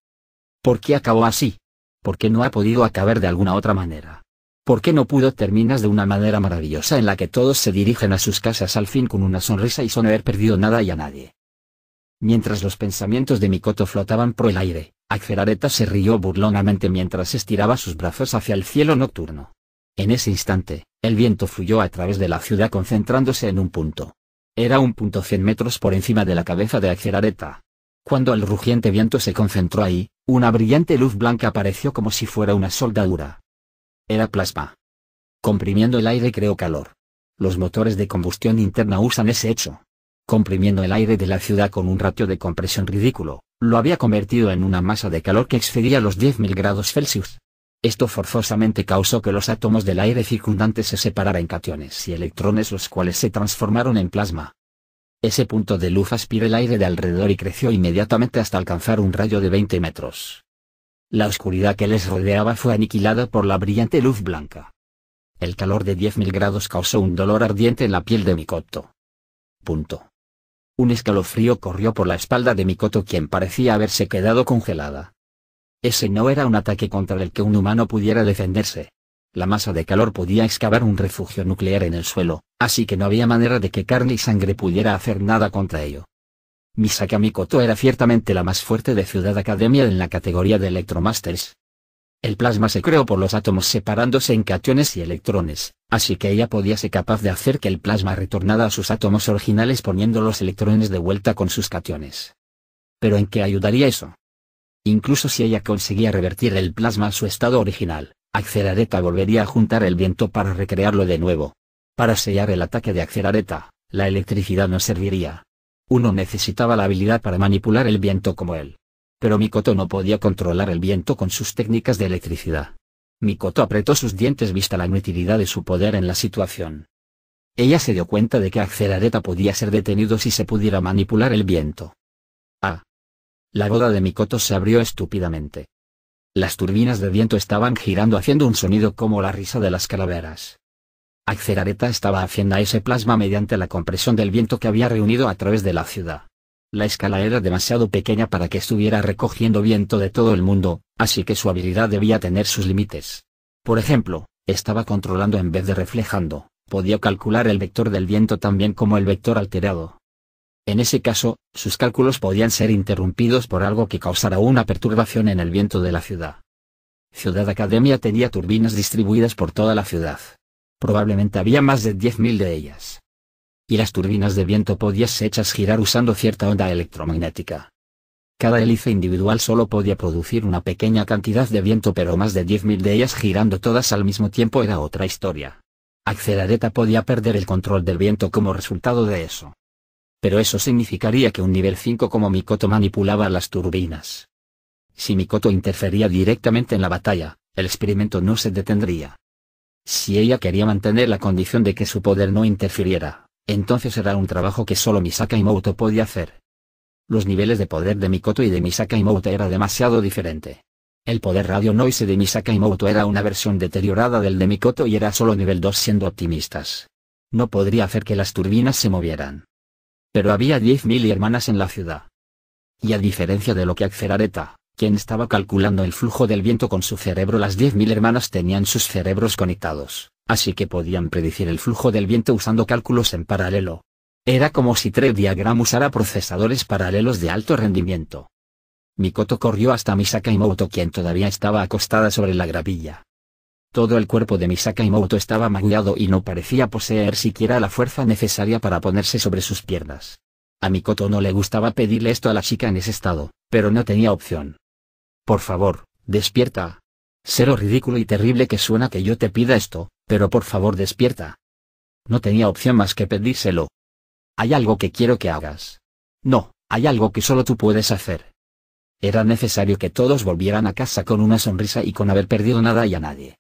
¿Por qué acabó así? ¿Por qué no ha podido acabar de alguna otra manera? ¿Por qué no pudo? Terminas de una manera maravillosa en la que todos se dirigen a sus casas al fin con una sonrisa y son haber perdido nada y a nadie. Mientras los pensamientos de Mikoto flotaban por el aire, Axelareta se rió burlonamente mientras estiraba sus brazos hacia el cielo nocturno. En ese instante, el viento fluyó a través de la ciudad concentrándose en un punto. Era un punto cien metros por encima de la cabeza de Axelareta. Cuando el rugiente viento se concentró ahí, una brillante luz blanca apareció como si fuera una soldadura. Era plasma. Comprimiendo el aire creó calor. Los motores de combustión interna usan ese hecho. Comprimiendo el aire de la ciudad con un ratio de compresión ridículo, lo había convertido en una masa de calor que excedía los 10.000 grados Celsius. Esto forzosamente causó que los átomos del aire circundante se separaran en cationes y electrones los cuales se transformaron en plasma. Ese punto de luz aspira el aire de alrededor y creció inmediatamente hasta alcanzar un rayo de 20 metros. La oscuridad que les rodeaba fue aniquilada por la brillante luz blanca. El calor de 10.000 grados causó un dolor ardiente en la piel de Mikoto. Punto. Un escalofrío corrió por la espalda de Mikoto quien parecía haberse quedado congelada. Ese no era un ataque contra el que un humano pudiera defenderse. La masa de calor podía excavar un refugio nuclear en el suelo, así que no había manera de que carne y sangre pudiera hacer nada contra ello. Misaka Mikoto era ciertamente la más fuerte de Ciudad Academia en la categoría de Electromasters. El plasma se creó por los átomos separándose en cationes y electrones, así que ella podía ser capaz de hacer que el plasma retornara a sus átomos originales poniendo los electrones de vuelta con sus cationes. Pero ¿en qué ayudaría eso? Incluso si ella conseguía revertir el plasma a su estado original, Accelereta volvería a juntar el viento para recrearlo de nuevo. Para sellar el ataque de Accelereta, la electricidad no serviría, uno necesitaba la habilidad para manipular el viento como él. Pero Mikoto no podía controlar el viento con sus técnicas de electricidad. Mikoto apretó sus dientes vista la inutilidad de su poder en la situación. Ella se dio cuenta de que Acerareta podía ser detenido si se pudiera manipular el viento. Ah. La boda de Mikoto se abrió estúpidamente. Las turbinas de viento estaban girando haciendo un sonido como la risa de las calaveras. Axerareta estaba haciendo ese plasma mediante la compresión del viento que había reunido a través de la ciudad. La escala era demasiado pequeña para que estuviera recogiendo viento de todo el mundo, así que su habilidad debía tener sus límites. Por ejemplo, estaba controlando en vez de reflejando, podía calcular el vector del viento también como el vector alterado. En ese caso, sus cálculos podían ser interrumpidos por algo que causara una perturbación en el viento de la ciudad. Ciudad Academia tenía turbinas distribuidas por toda la ciudad. Probablemente había más de 10.000 de ellas. Y las turbinas de viento podías hechas girar usando cierta onda electromagnética. Cada hélice individual solo podía producir una pequeña cantidad de viento pero más de 10.000 de ellas girando todas al mismo tiempo era otra historia. Accelareta podía perder el control del viento como resultado de eso. Pero eso significaría que un nivel 5 como Mikoto manipulaba las turbinas. Si Mikoto interfería directamente en la batalla, el experimento no se detendría. Si ella quería mantener la condición de que su poder no interfiriera, entonces era un trabajo que solo Misaka Imoto podía hacer. Los niveles de poder de Mikoto y de Misaka Imoto era demasiado diferente. El poder Radio Noise de Misaka Imoto era una versión deteriorada del de Mikoto y era solo nivel 2 siendo optimistas. No podría hacer que las turbinas se movieran. Pero había 10.000 hermanas en la ciudad. Y a diferencia de lo que ETA quien estaba calculando el flujo del viento con su cerebro. Las 10.000 hermanas tenían sus cerebros conectados, así que podían predecir el flujo del viento usando cálculos en paralelo. Era como si tres Diagram usara procesadores paralelos de alto rendimiento. Mikoto corrió hasta Misaka Imoto quien todavía estaba acostada sobre la gravilla. Todo el cuerpo de Misaka Imoto estaba magullado y no parecía poseer siquiera la fuerza necesaria para ponerse sobre sus piernas. A Mikoto no le gustaba pedirle esto a la chica en ese estado, pero no tenía opción. Por favor, despierta. Sé lo ridículo y terrible que suena que yo te pida esto, pero por favor despierta. No tenía opción más que pedírselo. Hay algo que quiero que hagas. No, hay algo que solo tú puedes hacer. Era necesario que todos volvieran a casa con una sonrisa y con haber perdido nada y a nadie.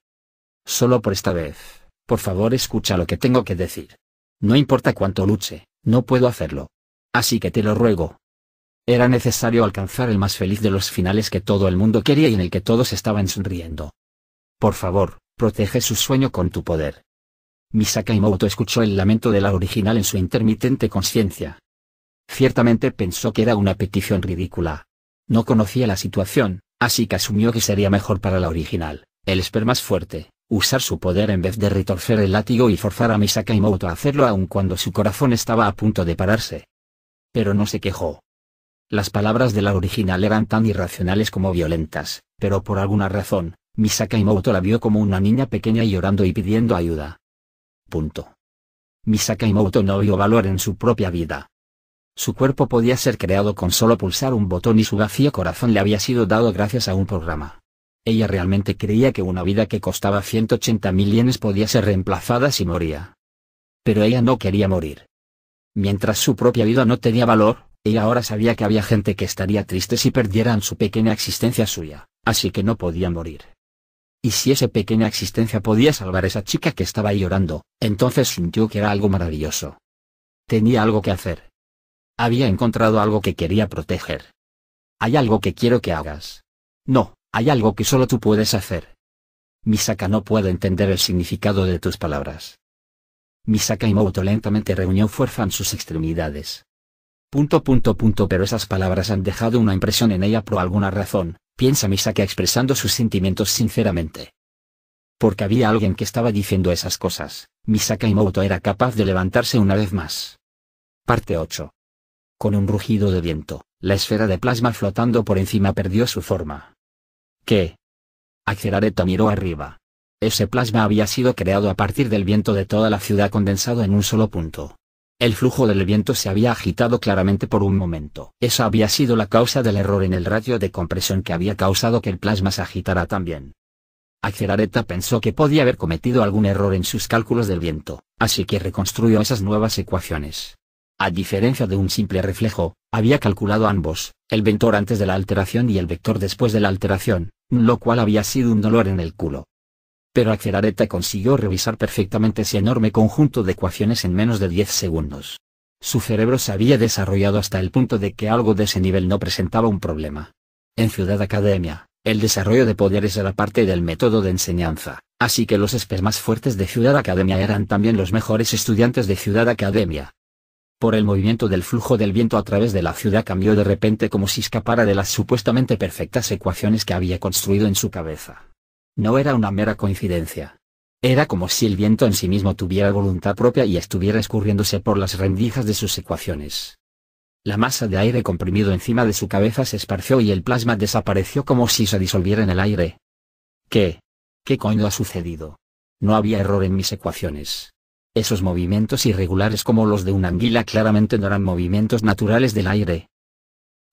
Solo por esta vez, por favor escucha lo que tengo que decir. No importa cuánto luche, no puedo hacerlo. Así que te lo ruego, era necesario alcanzar el más feliz de los finales que todo el mundo quería y en el que todos estaban sonriendo. Por favor, protege su sueño con tu poder. Misaka Imoto escuchó el lamento de la original en su intermitente conciencia. Ciertamente pensó que era una petición ridícula. No conocía la situación, así que asumió que sería mejor para la original, el esper más fuerte, usar su poder en vez de retorcer el látigo y forzar a Misaka Imoto a hacerlo aun cuando su corazón estaba a punto de pararse. Pero no se quejó las palabras de la original eran tan irracionales como violentas, pero por alguna razón, Misaka Imoto la vio como una niña pequeña llorando y pidiendo ayuda. Punto. Misaka Imoto no vio valor en su propia vida. Su cuerpo podía ser creado con solo pulsar un botón y su vacío corazón le había sido dado gracias a un programa. Ella realmente creía que una vida que costaba 180.000 yenes podía ser reemplazada si moría. Pero ella no quería morir. Mientras su propia vida no tenía valor, ella ahora sabía que había gente que estaría triste si perdieran su pequeña existencia suya, así que no podía morir. Y si esa pequeña existencia podía salvar a esa chica que estaba llorando, entonces sintió que era algo maravilloso. Tenía algo que hacer. Había encontrado algo que quería proteger. Hay algo que quiero que hagas. No, hay algo que solo tú puedes hacer. Misaka no puede entender el significado de tus palabras. Misaka Moto lentamente reunió fuerza en sus extremidades. Punto punto punto pero esas palabras han dejado una impresión en ella por alguna razón, piensa Misaka expresando sus sentimientos sinceramente. Porque había alguien que estaba diciendo esas cosas, Misaka Moto era capaz de levantarse una vez más. Parte 8. Con un rugido de viento, la esfera de plasma flotando por encima perdió su forma. ¿Qué? Acerareta miró arriba. Ese plasma había sido creado a partir del viento de toda la ciudad condensado en un solo punto. El flujo del viento se había agitado claramente por un momento. Esa había sido la causa del error en el radio de compresión que había causado que el plasma se agitara también. Acerareta pensó que podía haber cometido algún error en sus cálculos del viento, así que reconstruyó esas nuevas ecuaciones. A diferencia de un simple reflejo, había calculado ambos, el vector antes de la alteración y el vector después de la alteración, lo cual había sido un dolor en el culo pero Akerareta consiguió revisar perfectamente ese enorme conjunto de ecuaciones en menos de 10 segundos. Su cerebro se había desarrollado hasta el punto de que algo de ese nivel no presentaba un problema. En Ciudad Academia, el desarrollo de poderes era parte del método de enseñanza, así que los espes más fuertes de Ciudad Academia eran también los mejores estudiantes de Ciudad Academia. Por el movimiento del flujo del viento a través de la ciudad cambió de repente como si escapara de las supuestamente perfectas ecuaciones que había construido en su cabeza. No era una mera coincidencia. Era como si el viento en sí mismo tuviera voluntad propia y estuviera escurriéndose por las rendijas de sus ecuaciones. La masa de aire comprimido encima de su cabeza se esparció y el plasma desapareció como si se disolviera en el aire. ¿Qué? ¿Qué coño ha sucedido? No había error en mis ecuaciones. Esos movimientos irregulares como los de una anguila claramente no eran movimientos naturales del aire.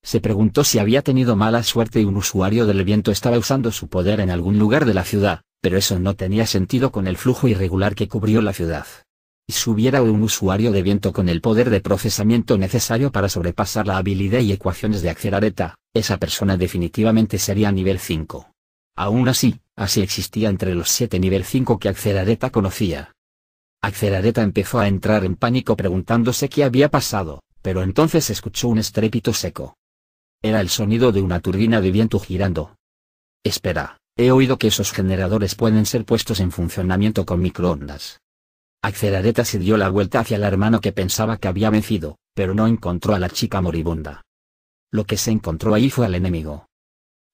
Se preguntó si había tenido mala suerte y un usuario del viento estaba usando su poder en algún lugar de la ciudad, pero eso no tenía sentido con el flujo irregular que cubrió la ciudad. si hubiera un usuario de viento con el poder de procesamiento necesario para sobrepasar la habilidad y ecuaciones de Accelareta, esa persona definitivamente sería nivel 5. Aún así, así existía entre los 7 nivel 5 que Accelareta conocía. Accelareta empezó a entrar en pánico preguntándose qué había pasado, pero entonces escuchó un estrépito seco. Era el sonido de una turbina de viento girando. Espera, he oído que esos generadores pueden ser puestos en funcionamiento con microondas. Accelareta se dio la vuelta hacia el hermano que pensaba que había vencido, pero no encontró a la chica moribunda. Lo que se encontró ahí fue al enemigo.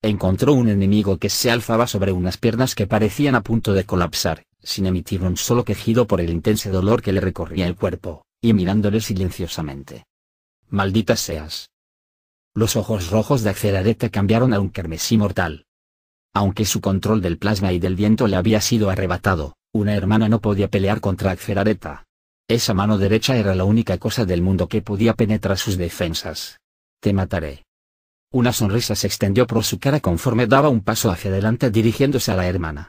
Encontró un enemigo que se alzaba sobre unas piernas que parecían a punto de colapsar, sin emitir un solo quejido por el intenso dolor que le recorría el cuerpo, y mirándole silenciosamente. Malditas seas, los ojos rojos de acerareta cambiaron a un carmesí mortal. Aunque su control del plasma y del viento le había sido arrebatado, una hermana no podía pelear contra Acerareta. Esa mano derecha era la única cosa del mundo que podía penetrar sus defensas. Te mataré. Una sonrisa se extendió por su cara conforme daba un paso hacia adelante dirigiéndose a la hermana.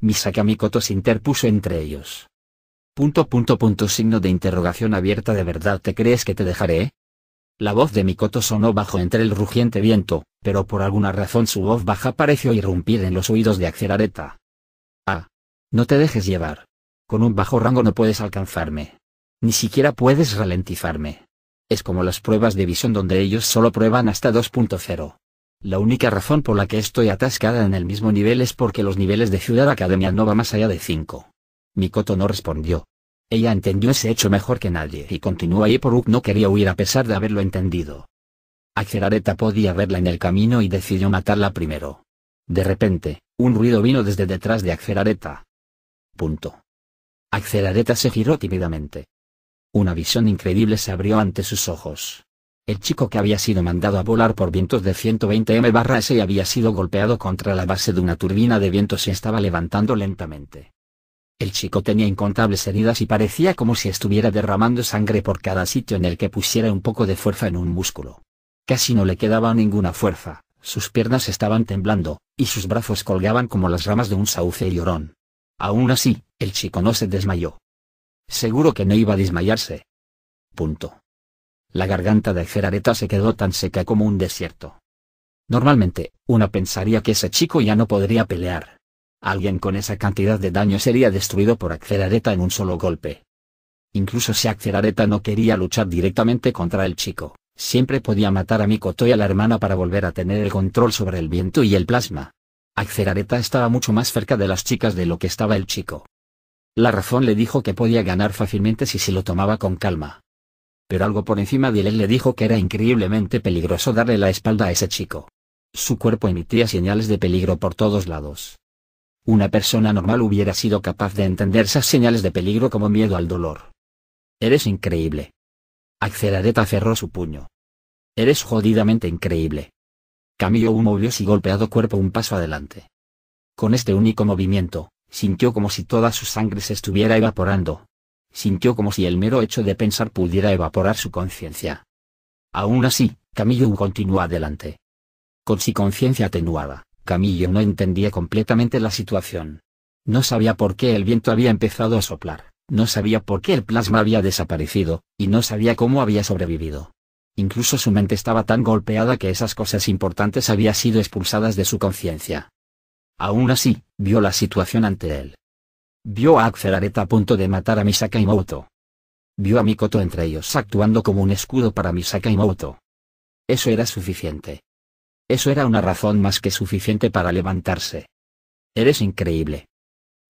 Misakami se interpuso entre ellos. Punto punto punto signo de interrogación abierta ¿De verdad te crees que te dejaré? La voz de Mikoto sonó bajo entre el rugiente viento, pero por alguna razón su voz baja pareció irrumpir en los oídos de Axerareta. Ah. No te dejes llevar. Con un bajo rango no puedes alcanzarme. Ni siquiera puedes ralentizarme. Es como las pruebas de visión donde ellos solo prueban hasta 2.0. La única razón por la que estoy atascada en el mismo nivel es porque los niveles de Ciudad Academia no va más allá de 5. Mikoto no respondió, ella entendió ese hecho mejor que nadie y continuó ahí Poruk no quería huir a pesar de haberlo entendido. Axerareta podía verla en el camino y decidió matarla primero. De repente, un ruido vino desde detrás de Axerareta. Punto. Axerareta se giró tímidamente. Una visión increíble se abrió ante sus ojos. El chico que había sido mandado a volar por vientos de 120 m/s había sido golpeado contra la base de una turbina de vientos se estaba levantando lentamente. El chico tenía incontables heridas y parecía como si estuviera derramando sangre por cada sitio en el que pusiera un poco de fuerza en un músculo. Casi no le quedaba ninguna fuerza, sus piernas estaban temblando, y sus brazos colgaban como las ramas de un sauce llorón. Aún así, el chico no se desmayó. Seguro que no iba a desmayarse. Punto. La garganta de Gerareta se quedó tan seca como un desierto. Normalmente, una pensaría que ese chico ya no podría pelear, Alguien con esa cantidad de daño sería destruido por Axelareta en un solo golpe. Incluso si Axelareta no quería luchar directamente contra el chico, siempre podía matar a Mikoto y a la hermana para volver a tener el control sobre el viento y el plasma. Axelareta estaba mucho más cerca de las chicas de lo que estaba el chico. La razón le dijo que podía ganar fácilmente si se lo tomaba con calma. Pero algo por encima de él le dijo que era increíblemente peligroso darle la espalda a ese chico. Su cuerpo emitía señales de peligro por todos lados. Una persona normal hubiera sido capaz de entender esas señales de peligro como miedo al dolor. Eres increíble. Axelareta cerró su puño. Eres jodidamente increíble. Camillo movió su golpeado cuerpo un paso adelante. Con este único movimiento, sintió como si toda su sangre se estuviera evaporando. Sintió como si el mero hecho de pensar pudiera evaporar su conciencia. Aún así, Camillo continuó adelante. Con su conciencia atenuada, Camillo no entendía completamente la situación. No sabía por qué el viento había empezado a soplar, no sabía por qué el plasma había desaparecido, y no sabía cómo había sobrevivido. Incluso su mente estaba tan golpeada que esas cosas importantes había sido expulsadas de su conciencia. Aún así, vio la situación ante él. Vio a Axel a punto de matar a Misaka Vio a Mikoto entre ellos actuando como un escudo para Misaka Eso era suficiente. Eso era una razón más que suficiente para levantarse. Eres increíble.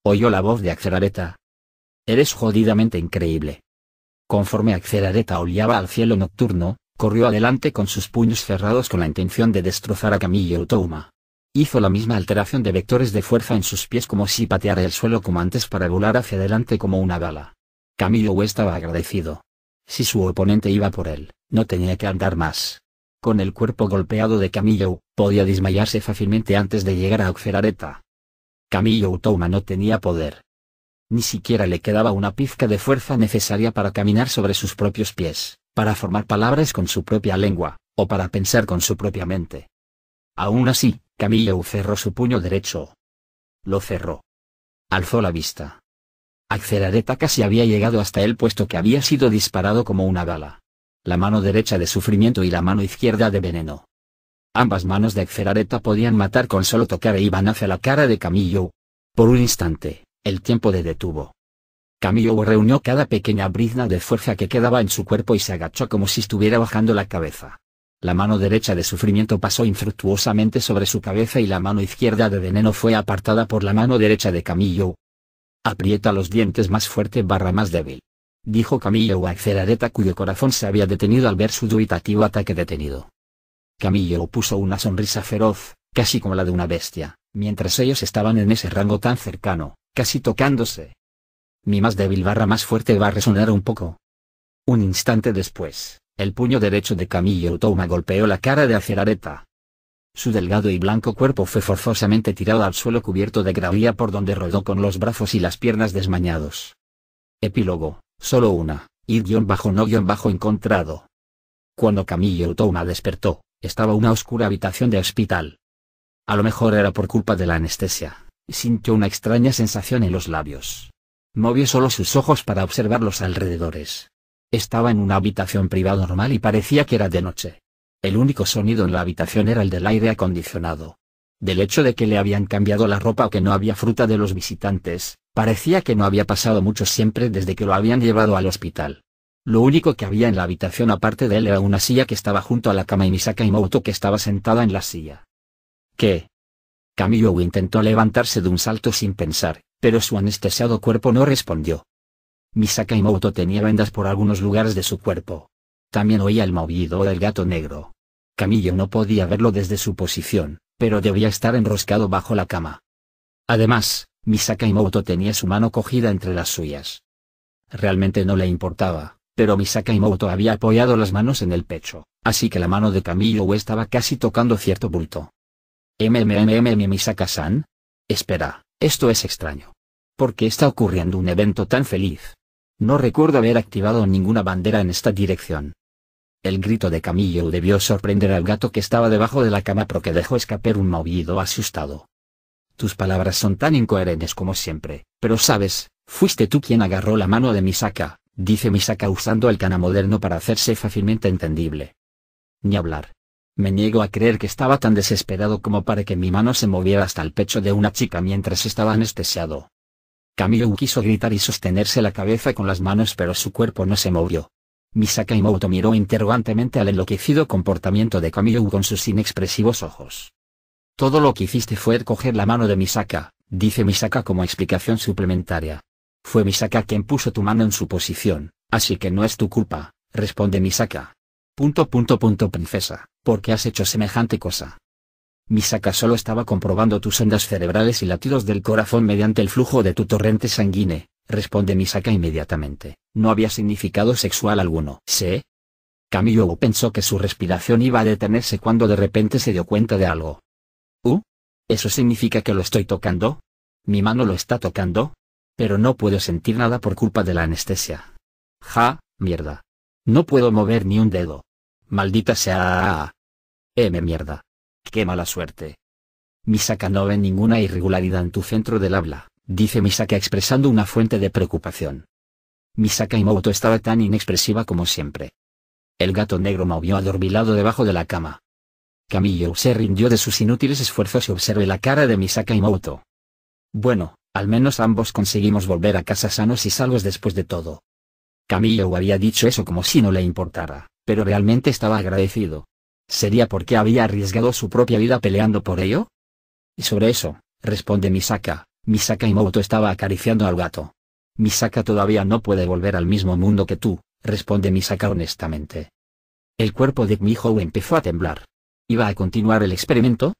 Oyó la voz de Axelareta. Eres jodidamente increíble. Conforme Axerareta oliaba al cielo nocturno, corrió adelante con sus puños cerrados con la intención de destrozar a camillo utouma. Hizo la misma alteración de vectores de fuerza en sus pies como si pateara el suelo como antes para volar hacia adelante como una bala. Camillo estaba agradecido. Si su oponente iba por él, no tenía que andar más con el cuerpo golpeado de Camillo, podía desmayarse fácilmente antes de llegar a Oxerareta. Camillo Toma no tenía poder. Ni siquiera le quedaba una pizca de fuerza necesaria para caminar sobre sus propios pies, para formar palabras con su propia lengua, o para pensar con su propia mente. Aún así, Camillo cerró su puño derecho. Lo cerró. Alzó la vista. Axerareta casi había llegado hasta él puesto que había sido disparado como una bala la mano derecha de sufrimiento y la mano izquierda de veneno. Ambas manos de Exferareta podían matar con solo tocar e iban hacia la cara de Camillo. Por un instante, el tiempo le detuvo. Camillo reunió cada pequeña brizna de fuerza que quedaba en su cuerpo y se agachó como si estuviera bajando la cabeza. La mano derecha de sufrimiento pasó infructuosamente sobre su cabeza y la mano izquierda de veneno fue apartada por la mano derecha de Camillo. Aprieta los dientes más fuerte barra más débil dijo Camillo Acerareta cuyo corazón se había detenido al ver su dubitativo ataque detenido. Camillo puso una sonrisa feroz, casi como la de una bestia, mientras ellos estaban en ese rango tan cercano, casi tocándose. Mi más débil barra más fuerte va a resonar un poco. Un instante después, el puño derecho de Camillo Toma golpeó la cara de Acerareta. Su delgado y blanco cuerpo fue forzosamente tirado al suelo cubierto de gravía por donde rodó con los brazos y las piernas desmañados. Epílogo Solo una, y guión bajo no guión bajo encontrado. Cuando Camille Utoma despertó, estaba una oscura habitación de hospital. A lo mejor era por culpa de la anestesia, sintió una extraña sensación en los labios. Movió solo sus ojos para observar los alrededores. Estaba en una habitación privada normal y parecía que era de noche. El único sonido en la habitación era el del aire acondicionado. Del hecho de que le habían cambiado la ropa o que no había fruta de los visitantes, Parecía que no había pasado mucho siempre desde que lo habían llevado al hospital. Lo único que había en la habitación aparte de él era una silla que estaba junto a la cama y Misaka Imoto que estaba sentada en la silla. ¿Qué? Camillo intentó levantarse de un salto sin pensar, pero su anestesiado cuerpo no respondió. Misaka Imoto tenía vendas por algunos lugares de su cuerpo. También oía el maullido del gato negro. Camillo no podía verlo desde su posición, pero debía estar enroscado bajo la cama. Además, Misaka Imoto tenía su mano cogida entre las suyas. Realmente no le importaba, pero Misaka Imoto había apoyado las manos en el pecho, así que la mano de Camillo estaba casi tocando cierto bulto. MMMM Misaka-san? Espera, esto es extraño. ¿Por qué está ocurriendo un evento tan feliz? No recuerdo haber activado ninguna bandera en esta dirección. El grito de Camillo debió sorprender al gato que estaba debajo de la cama porque dejó escapar un maullido asustado. Tus palabras son tan incoherentes como siempre, pero sabes, fuiste tú quien agarró la mano de Misaka, dice Misaka usando el cana moderno para hacerse fácilmente entendible. Ni hablar. Me niego a creer que estaba tan desesperado como para que mi mano se moviera hasta el pecho de una chica mientras estaba anestesiado. Camilo quiso gritar y sostenerse la cabeza con las manos pero su cuerpo no se movió. Misaka y Moto miró interrogantemente al enloquecido comportamiento de Camilo con sus inexpresivos ojos. Todo lo que hiciste fue coger la mano de Misaka, dice Misaka como explicación suplementaria. Fue Misaka quien puso tu mano en su posición, así que no es tu culpa, responde Misaka. Punto punto punto princesa, ¿por qué has hecho semejante cosa? Misaka solo estaba comprobando tus ondas cerebrales y latidos del corazón mediante el flujo de tu torrente sanguíneo, responde Misaka inmediatamente, no había significado sexual alguno. ¿Sí? Camillo pensó que su respiración iba a detenerse cuando de repente se dio cuenta de algo. ¿Eso significa que lo estoy tocando? Mi mano lo está tocando. Pero no puedo sentir nada por culpa de la anestesia. Ja, mierda. No puedo mover ni un dedo. Maldita sea. M mierda. Qué mala suerte. Misaka no ve ninguna irregularidad en tu centro del habla, dice Misaka expresando una fuente de preocupación. Misaka Imoto estaba tan inexpresiva como siempre. El gato negro movió adormilado debajo de la cama. Camillo se rindió de sus inútiles esfuerzos y observé la cara de Misaka y Mouto. Bueno, al menos ambos conseguimos volver a casa sanos y salvos después de todo. Camillo había dicho eso como si no le importara, pero realmente estaba agradecido. ¿Sería porque había arriesgado su propia vida peleando por ello? Y sobre eso, responde Misaka, Misaka y Moto estaba acariciando al gato. Misaka todavía no puede volver al mismo mundo que tú, responde Misaka honestamente. El cuerpo de mi empezó a temblar. ¿Iba a continuar el experimento?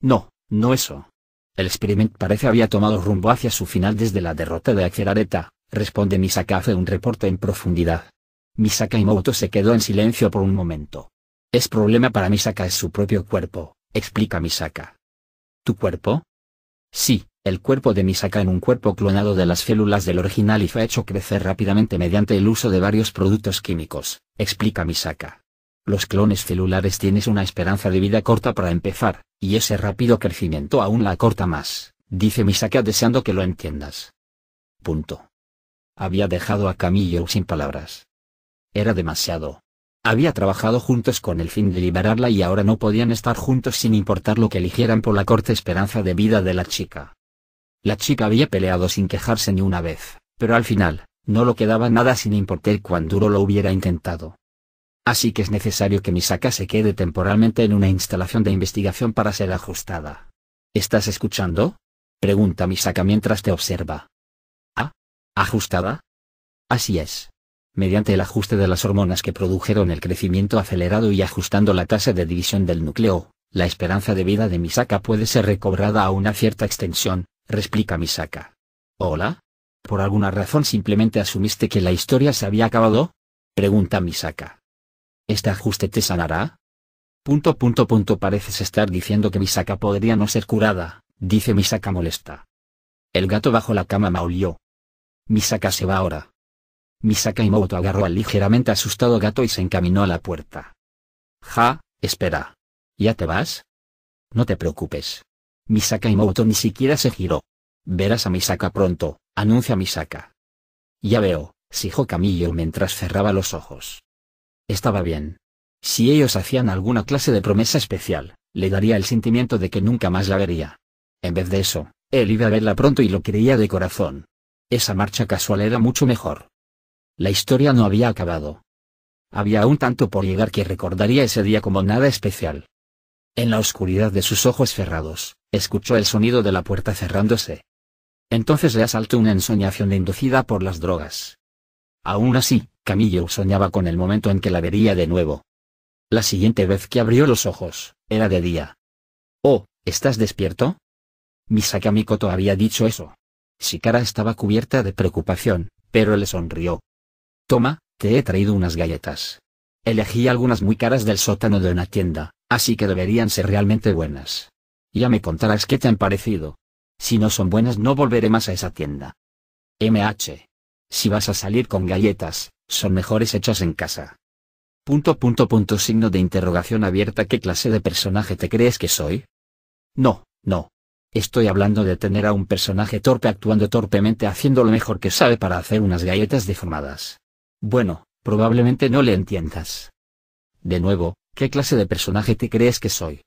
No, no eso. El experimento parece había tomado rumbo hacia su final desde la derrota de Acerareta, responde Misaka hace un reporte en profundidad. Misaka Imoto se quedó en silencio por un momento. Es problema para Misaka es su propio cuerpo, explica Misaka. ¿Tu cuerpo? Sí, el cuerpo de Misaka en un cuerpo clonado de las células del original y fue hecho crecer rápidamente mediante el uso de varios productos químicos, explica Misaka. Los clones celulares tienes una esperanza de vida corta para empezar, y ese rápido crecimiento aún la acorta más, dice Misaka deseando que lo entiendas. Punto. Había dejado a Camillo sin palabras. Era demasiado. Había trabajado juntos con el fin de liberarla y ahora no podían estar juntos sin importar lo que eligieran por la corta esperanza de vida de la chica. La chica había peleado sin quejarse ni una vez, pero al final, no lo quedaba nada sin importar cuán duro lo hubiera intentado. Así que es necesario que Misaka se quede temporalmente en una instalación de investigación para ser ajustada. ¿Estás escuchando? Pregunta Misaka mientras te observa. ¿Ah? ¿Ajustada? Así es. Mediante el ajuste de las hormonas que produjeron el crecimiento acelerado y ajustando la tasa de división del núcleo, la esperanza de vida de Misaka puede ser recobrada a una cierta extensión, replica Misaka. ¿Hola? ¿Por alguna razón simplemente asumiste que la historia se había acabado? Pregunta Misaka. ¿Este ajuste te sanará? Punto punto punto pareces estar diciendo que Misaka podría no ser curada, dice Misaka molesta. El gato bajo la cama maulló. Misaka se va ahora. Misaka Moto agarró al ligeramente asustado gato y se encaminó a la puerta. Ja, espera. ¿Ya te vas? No te preocupes. Misaka y Moto ni siquiera se giró. Verás a Misaka pronto, anuncia Misaka. Ya veo, dijo Camillo mientras cerraba los ojos. Estaba bien. Si ellos hacían alguna clase de promesa especial, le daría el sentimiento de que nunca más la vería. En vez de eso, él iba a verla pronto y lo creía de corazón. Esa marcha casual era mucho mejor. La historia no había acabado. Había aún tanto por llegar que recordaría ese día como nada especial. En la oscuridad de sus ojos cerrados, escuchó el sonido de la puerta cerrándose. Entonces le asaltó una ensoñación inducida por las drogas. Aún así, Camillo soñaba con el momento en que la vería de nuevo. La siguiente vez que abrió los ojos, era de día. Oh, ¿estás despierto? Misakamikoto había dicho eso. Shikara estaba cubierta de preocupación, pero le sonrió. Toma, te he traído unas galletas. Elegí algunas muy caras del sótano de una tienda, así que deberían ser realmente buenas. Ya me contarás qué te han parecido. Si no son buenas no volveré más a esa tienda. MH. Si vas a salir con galletas, son mejores hechas en casa. Punto punto punto signo de interrogación abierta ¿Qué clase de personaje te crees que soy? No, no. Estoy hablando de tener a un personaje torpe actuando torpemente haciendo lo mejor que sabe para hacer unas galletas deformadas. Bueno, probablemente no le entiendas. De nuevo, ¿qué clase de personaje te crees que soy?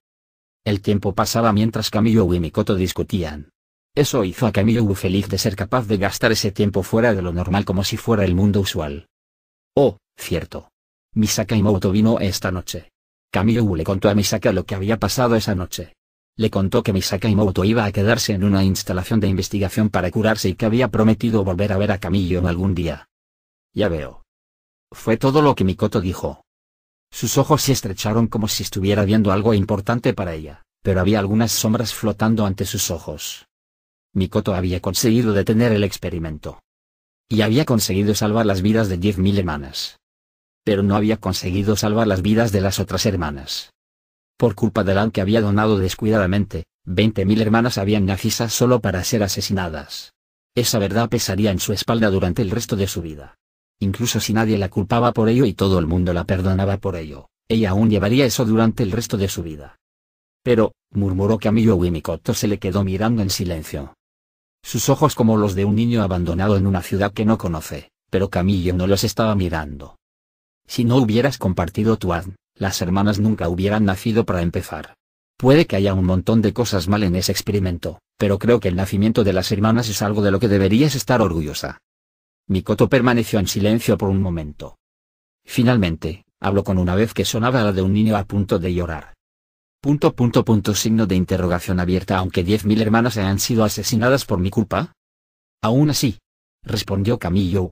El tiempo pasaba mientras Camillo y Mikoto discutían. Eso hizo a Camillo feliz de ser capaz de gastar ese tiempo fuera de lo normal como si fuera el mundo usual. Oh, cierto. Misaka vino esta noche. Camillo le contó a Misaka lo que había pasado esa noche. Le contó que Misaka iba a quedarse en una instalación de investigación para curarse y que había prometido volver a ver a en algún día. Ya veo. Fue todo lo que Mikoto dijo. Sus ojos se estrecharon como si estuviera viendo algo importante para ella, pero había algunas sombras flotando ante sus ojos. Mikoto había conseguido detener el experimento y había conseguido salvar las vidas de 10.000 hermanas. Pero no había conseguido salvar las vidas de las otras hermanas. Por culpa de Lan que había donado descuidadamente, 20.000 hermanas habían nacido solo para ser asesinadas. Esa verdad pesaría en su espalda durante el resto de su vida. Incluso si nadie la culpaba por ello y todo el mundo la perdonaba por ello, ella aún llevaría eso durante el resto de su vida. Pero, murmuró Camillo Wimikoto se le quedó mirando en silencio sus ojos como los de un niño abandonado en una ciudad que no conoce, pero Camillo no los estaba mirando. Si no hubieras compartido tu ad, las hermanas nunca hubieran nacido para empezar. Puede que haya un montón de cosas mal en ese experimento, pero creo que el nacimiento de las hermanas es algo de lo que deberías estar orgullosa. Mikoto permaneció en silencio por un momento. Finalmente, habló con una vez que sonaba la de un niño a punto de llorar. Punto punto punto signo de interrogación abierta aunque 10.000 hermanas han sido asesinadas por mi culpa. Aún así, respondió Camillo.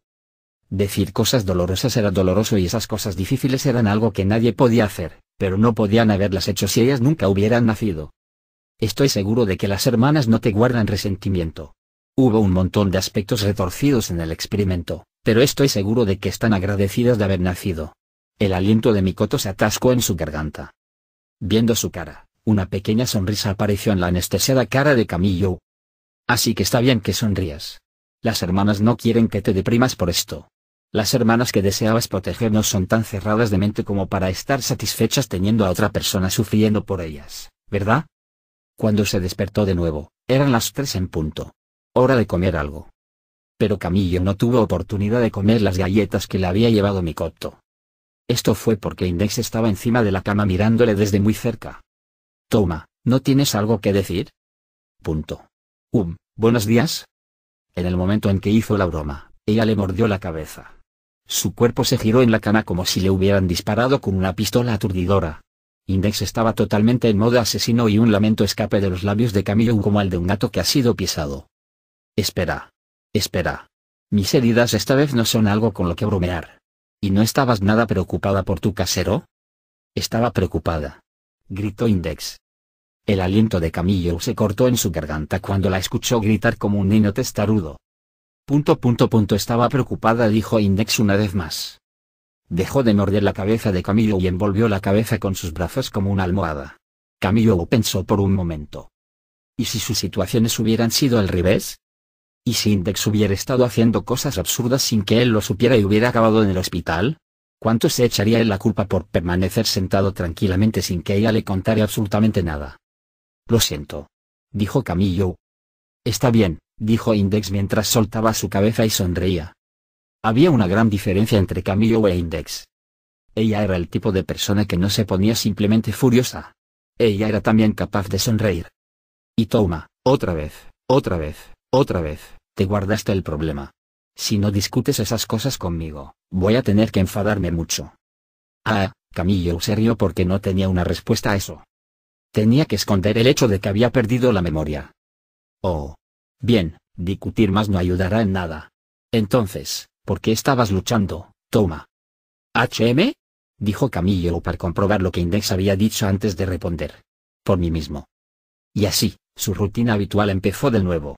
Decir cosas dolorosas era doloroso y esas cosas difíciles eran algo que nadie podía hacer, pero no podían haberlas hecho si ellas nunca hubieran nacido. Estoy seguro de que las hermanas no te guardan resentimiento. Hubo un montón de aspectos retorcidos en el experimento, pero estoy seguro de que están agradecidas de haber nacido. El aliento de Mikoto se atascó en su garganta. Viendo su cara, una pequeña sonrisa apareció en la anestesiada cara de Camillo. Así que está bien que sonrías. Las hermanas no quieren que te deprimas por esto. Las hermanas que deseabas proteger no son tan cerradas de mente como para estar satisfechas teniendo a otra persona sufriendo por ellas, ¿verdad? Cuando se despertó de nuevo, eran las tres en punto. Hora de comer algo. Pero Camillo no tuvo oportunidad de comer las galletas que le había llevado Mikoto. Esto fue porque Index estaba encima de la cama mirándole desde muy cerca. Toma, ¿no tienes algo que decir? Punto. Um, buenos días. En el momento en que hizo la broma, ella le mordió la cabeza. Su cuerpo se giró en la cama como si le hubieran disparado con una pistola aturdidora. Index estaba totalmente en modo asesino y un lamento escape de los labios de Camilo como el de un gato que ha sido pisado. Espera. Espera. Mis heridas esta vez no son algo con lo que bromear. ¿Y no estabas nada preocupada por tu casero? Estaba preocupada. Gritó Index. El aliento de Camillo se cortó en su garganta cuando la escuchó gritar como un niño testarudo. Punto punto punto estaba preocupada dijo Index una vez más. Dejó de morder la cabeza de Camillo y envolvió la cabeza con sus brazos como una almohada. Camillo pensó por un momento. ¿Y si sus situaciones hubieran sido al revés? ¿Y si Index hubiera estado haciendo cosas absurdas sin que él lo supiera y hubiera acabado en el hospital? ¿Cuánto se echaría él la culpa por permanecer sentado tranquilamente sin que ella le contara absolutamente nada? Lo siento. Dijo Camillo. Está bien, dijo Index mientras soltaba su cabeza y sonreía. Había una gran diferencia entre Camillo e Index. Ella era el tipo de persona que no se ponía simplemente furiosa. Ella era también capaz de sonreír. Y toma, otra vez, otra vez otra vez, te guardaste el problema. Si no discutes esas cosas conmigo, voy a tener que enfadarme mucho. Ah, Camillo se rió porque no tenía una respuesta a eso. Tenía que esconder el hecho de que había perdido la memoria. Oh. Bien, discutir más no ayudará en nada. Entonces, ¿por qué estabas luchando? Toma. ¿HM? Dijo Camillo para comprobar lo que Index había dicho antes de responder. Por mí mismo. Y así, su rutina habitual empezó de nuevo.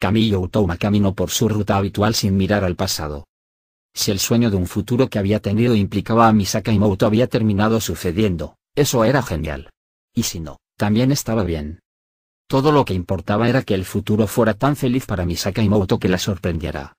Camillo toma camino por su ruta habitual sin mirar al pasado. Si el sueño de un futuro que había tenido implicaba a Misaka y había terminado sucediendo, eso era genial. Y si no, también estaba bien. Todo lo que importaba era que el futuro fuera tan feliz para Misaka y que la sorprendiera.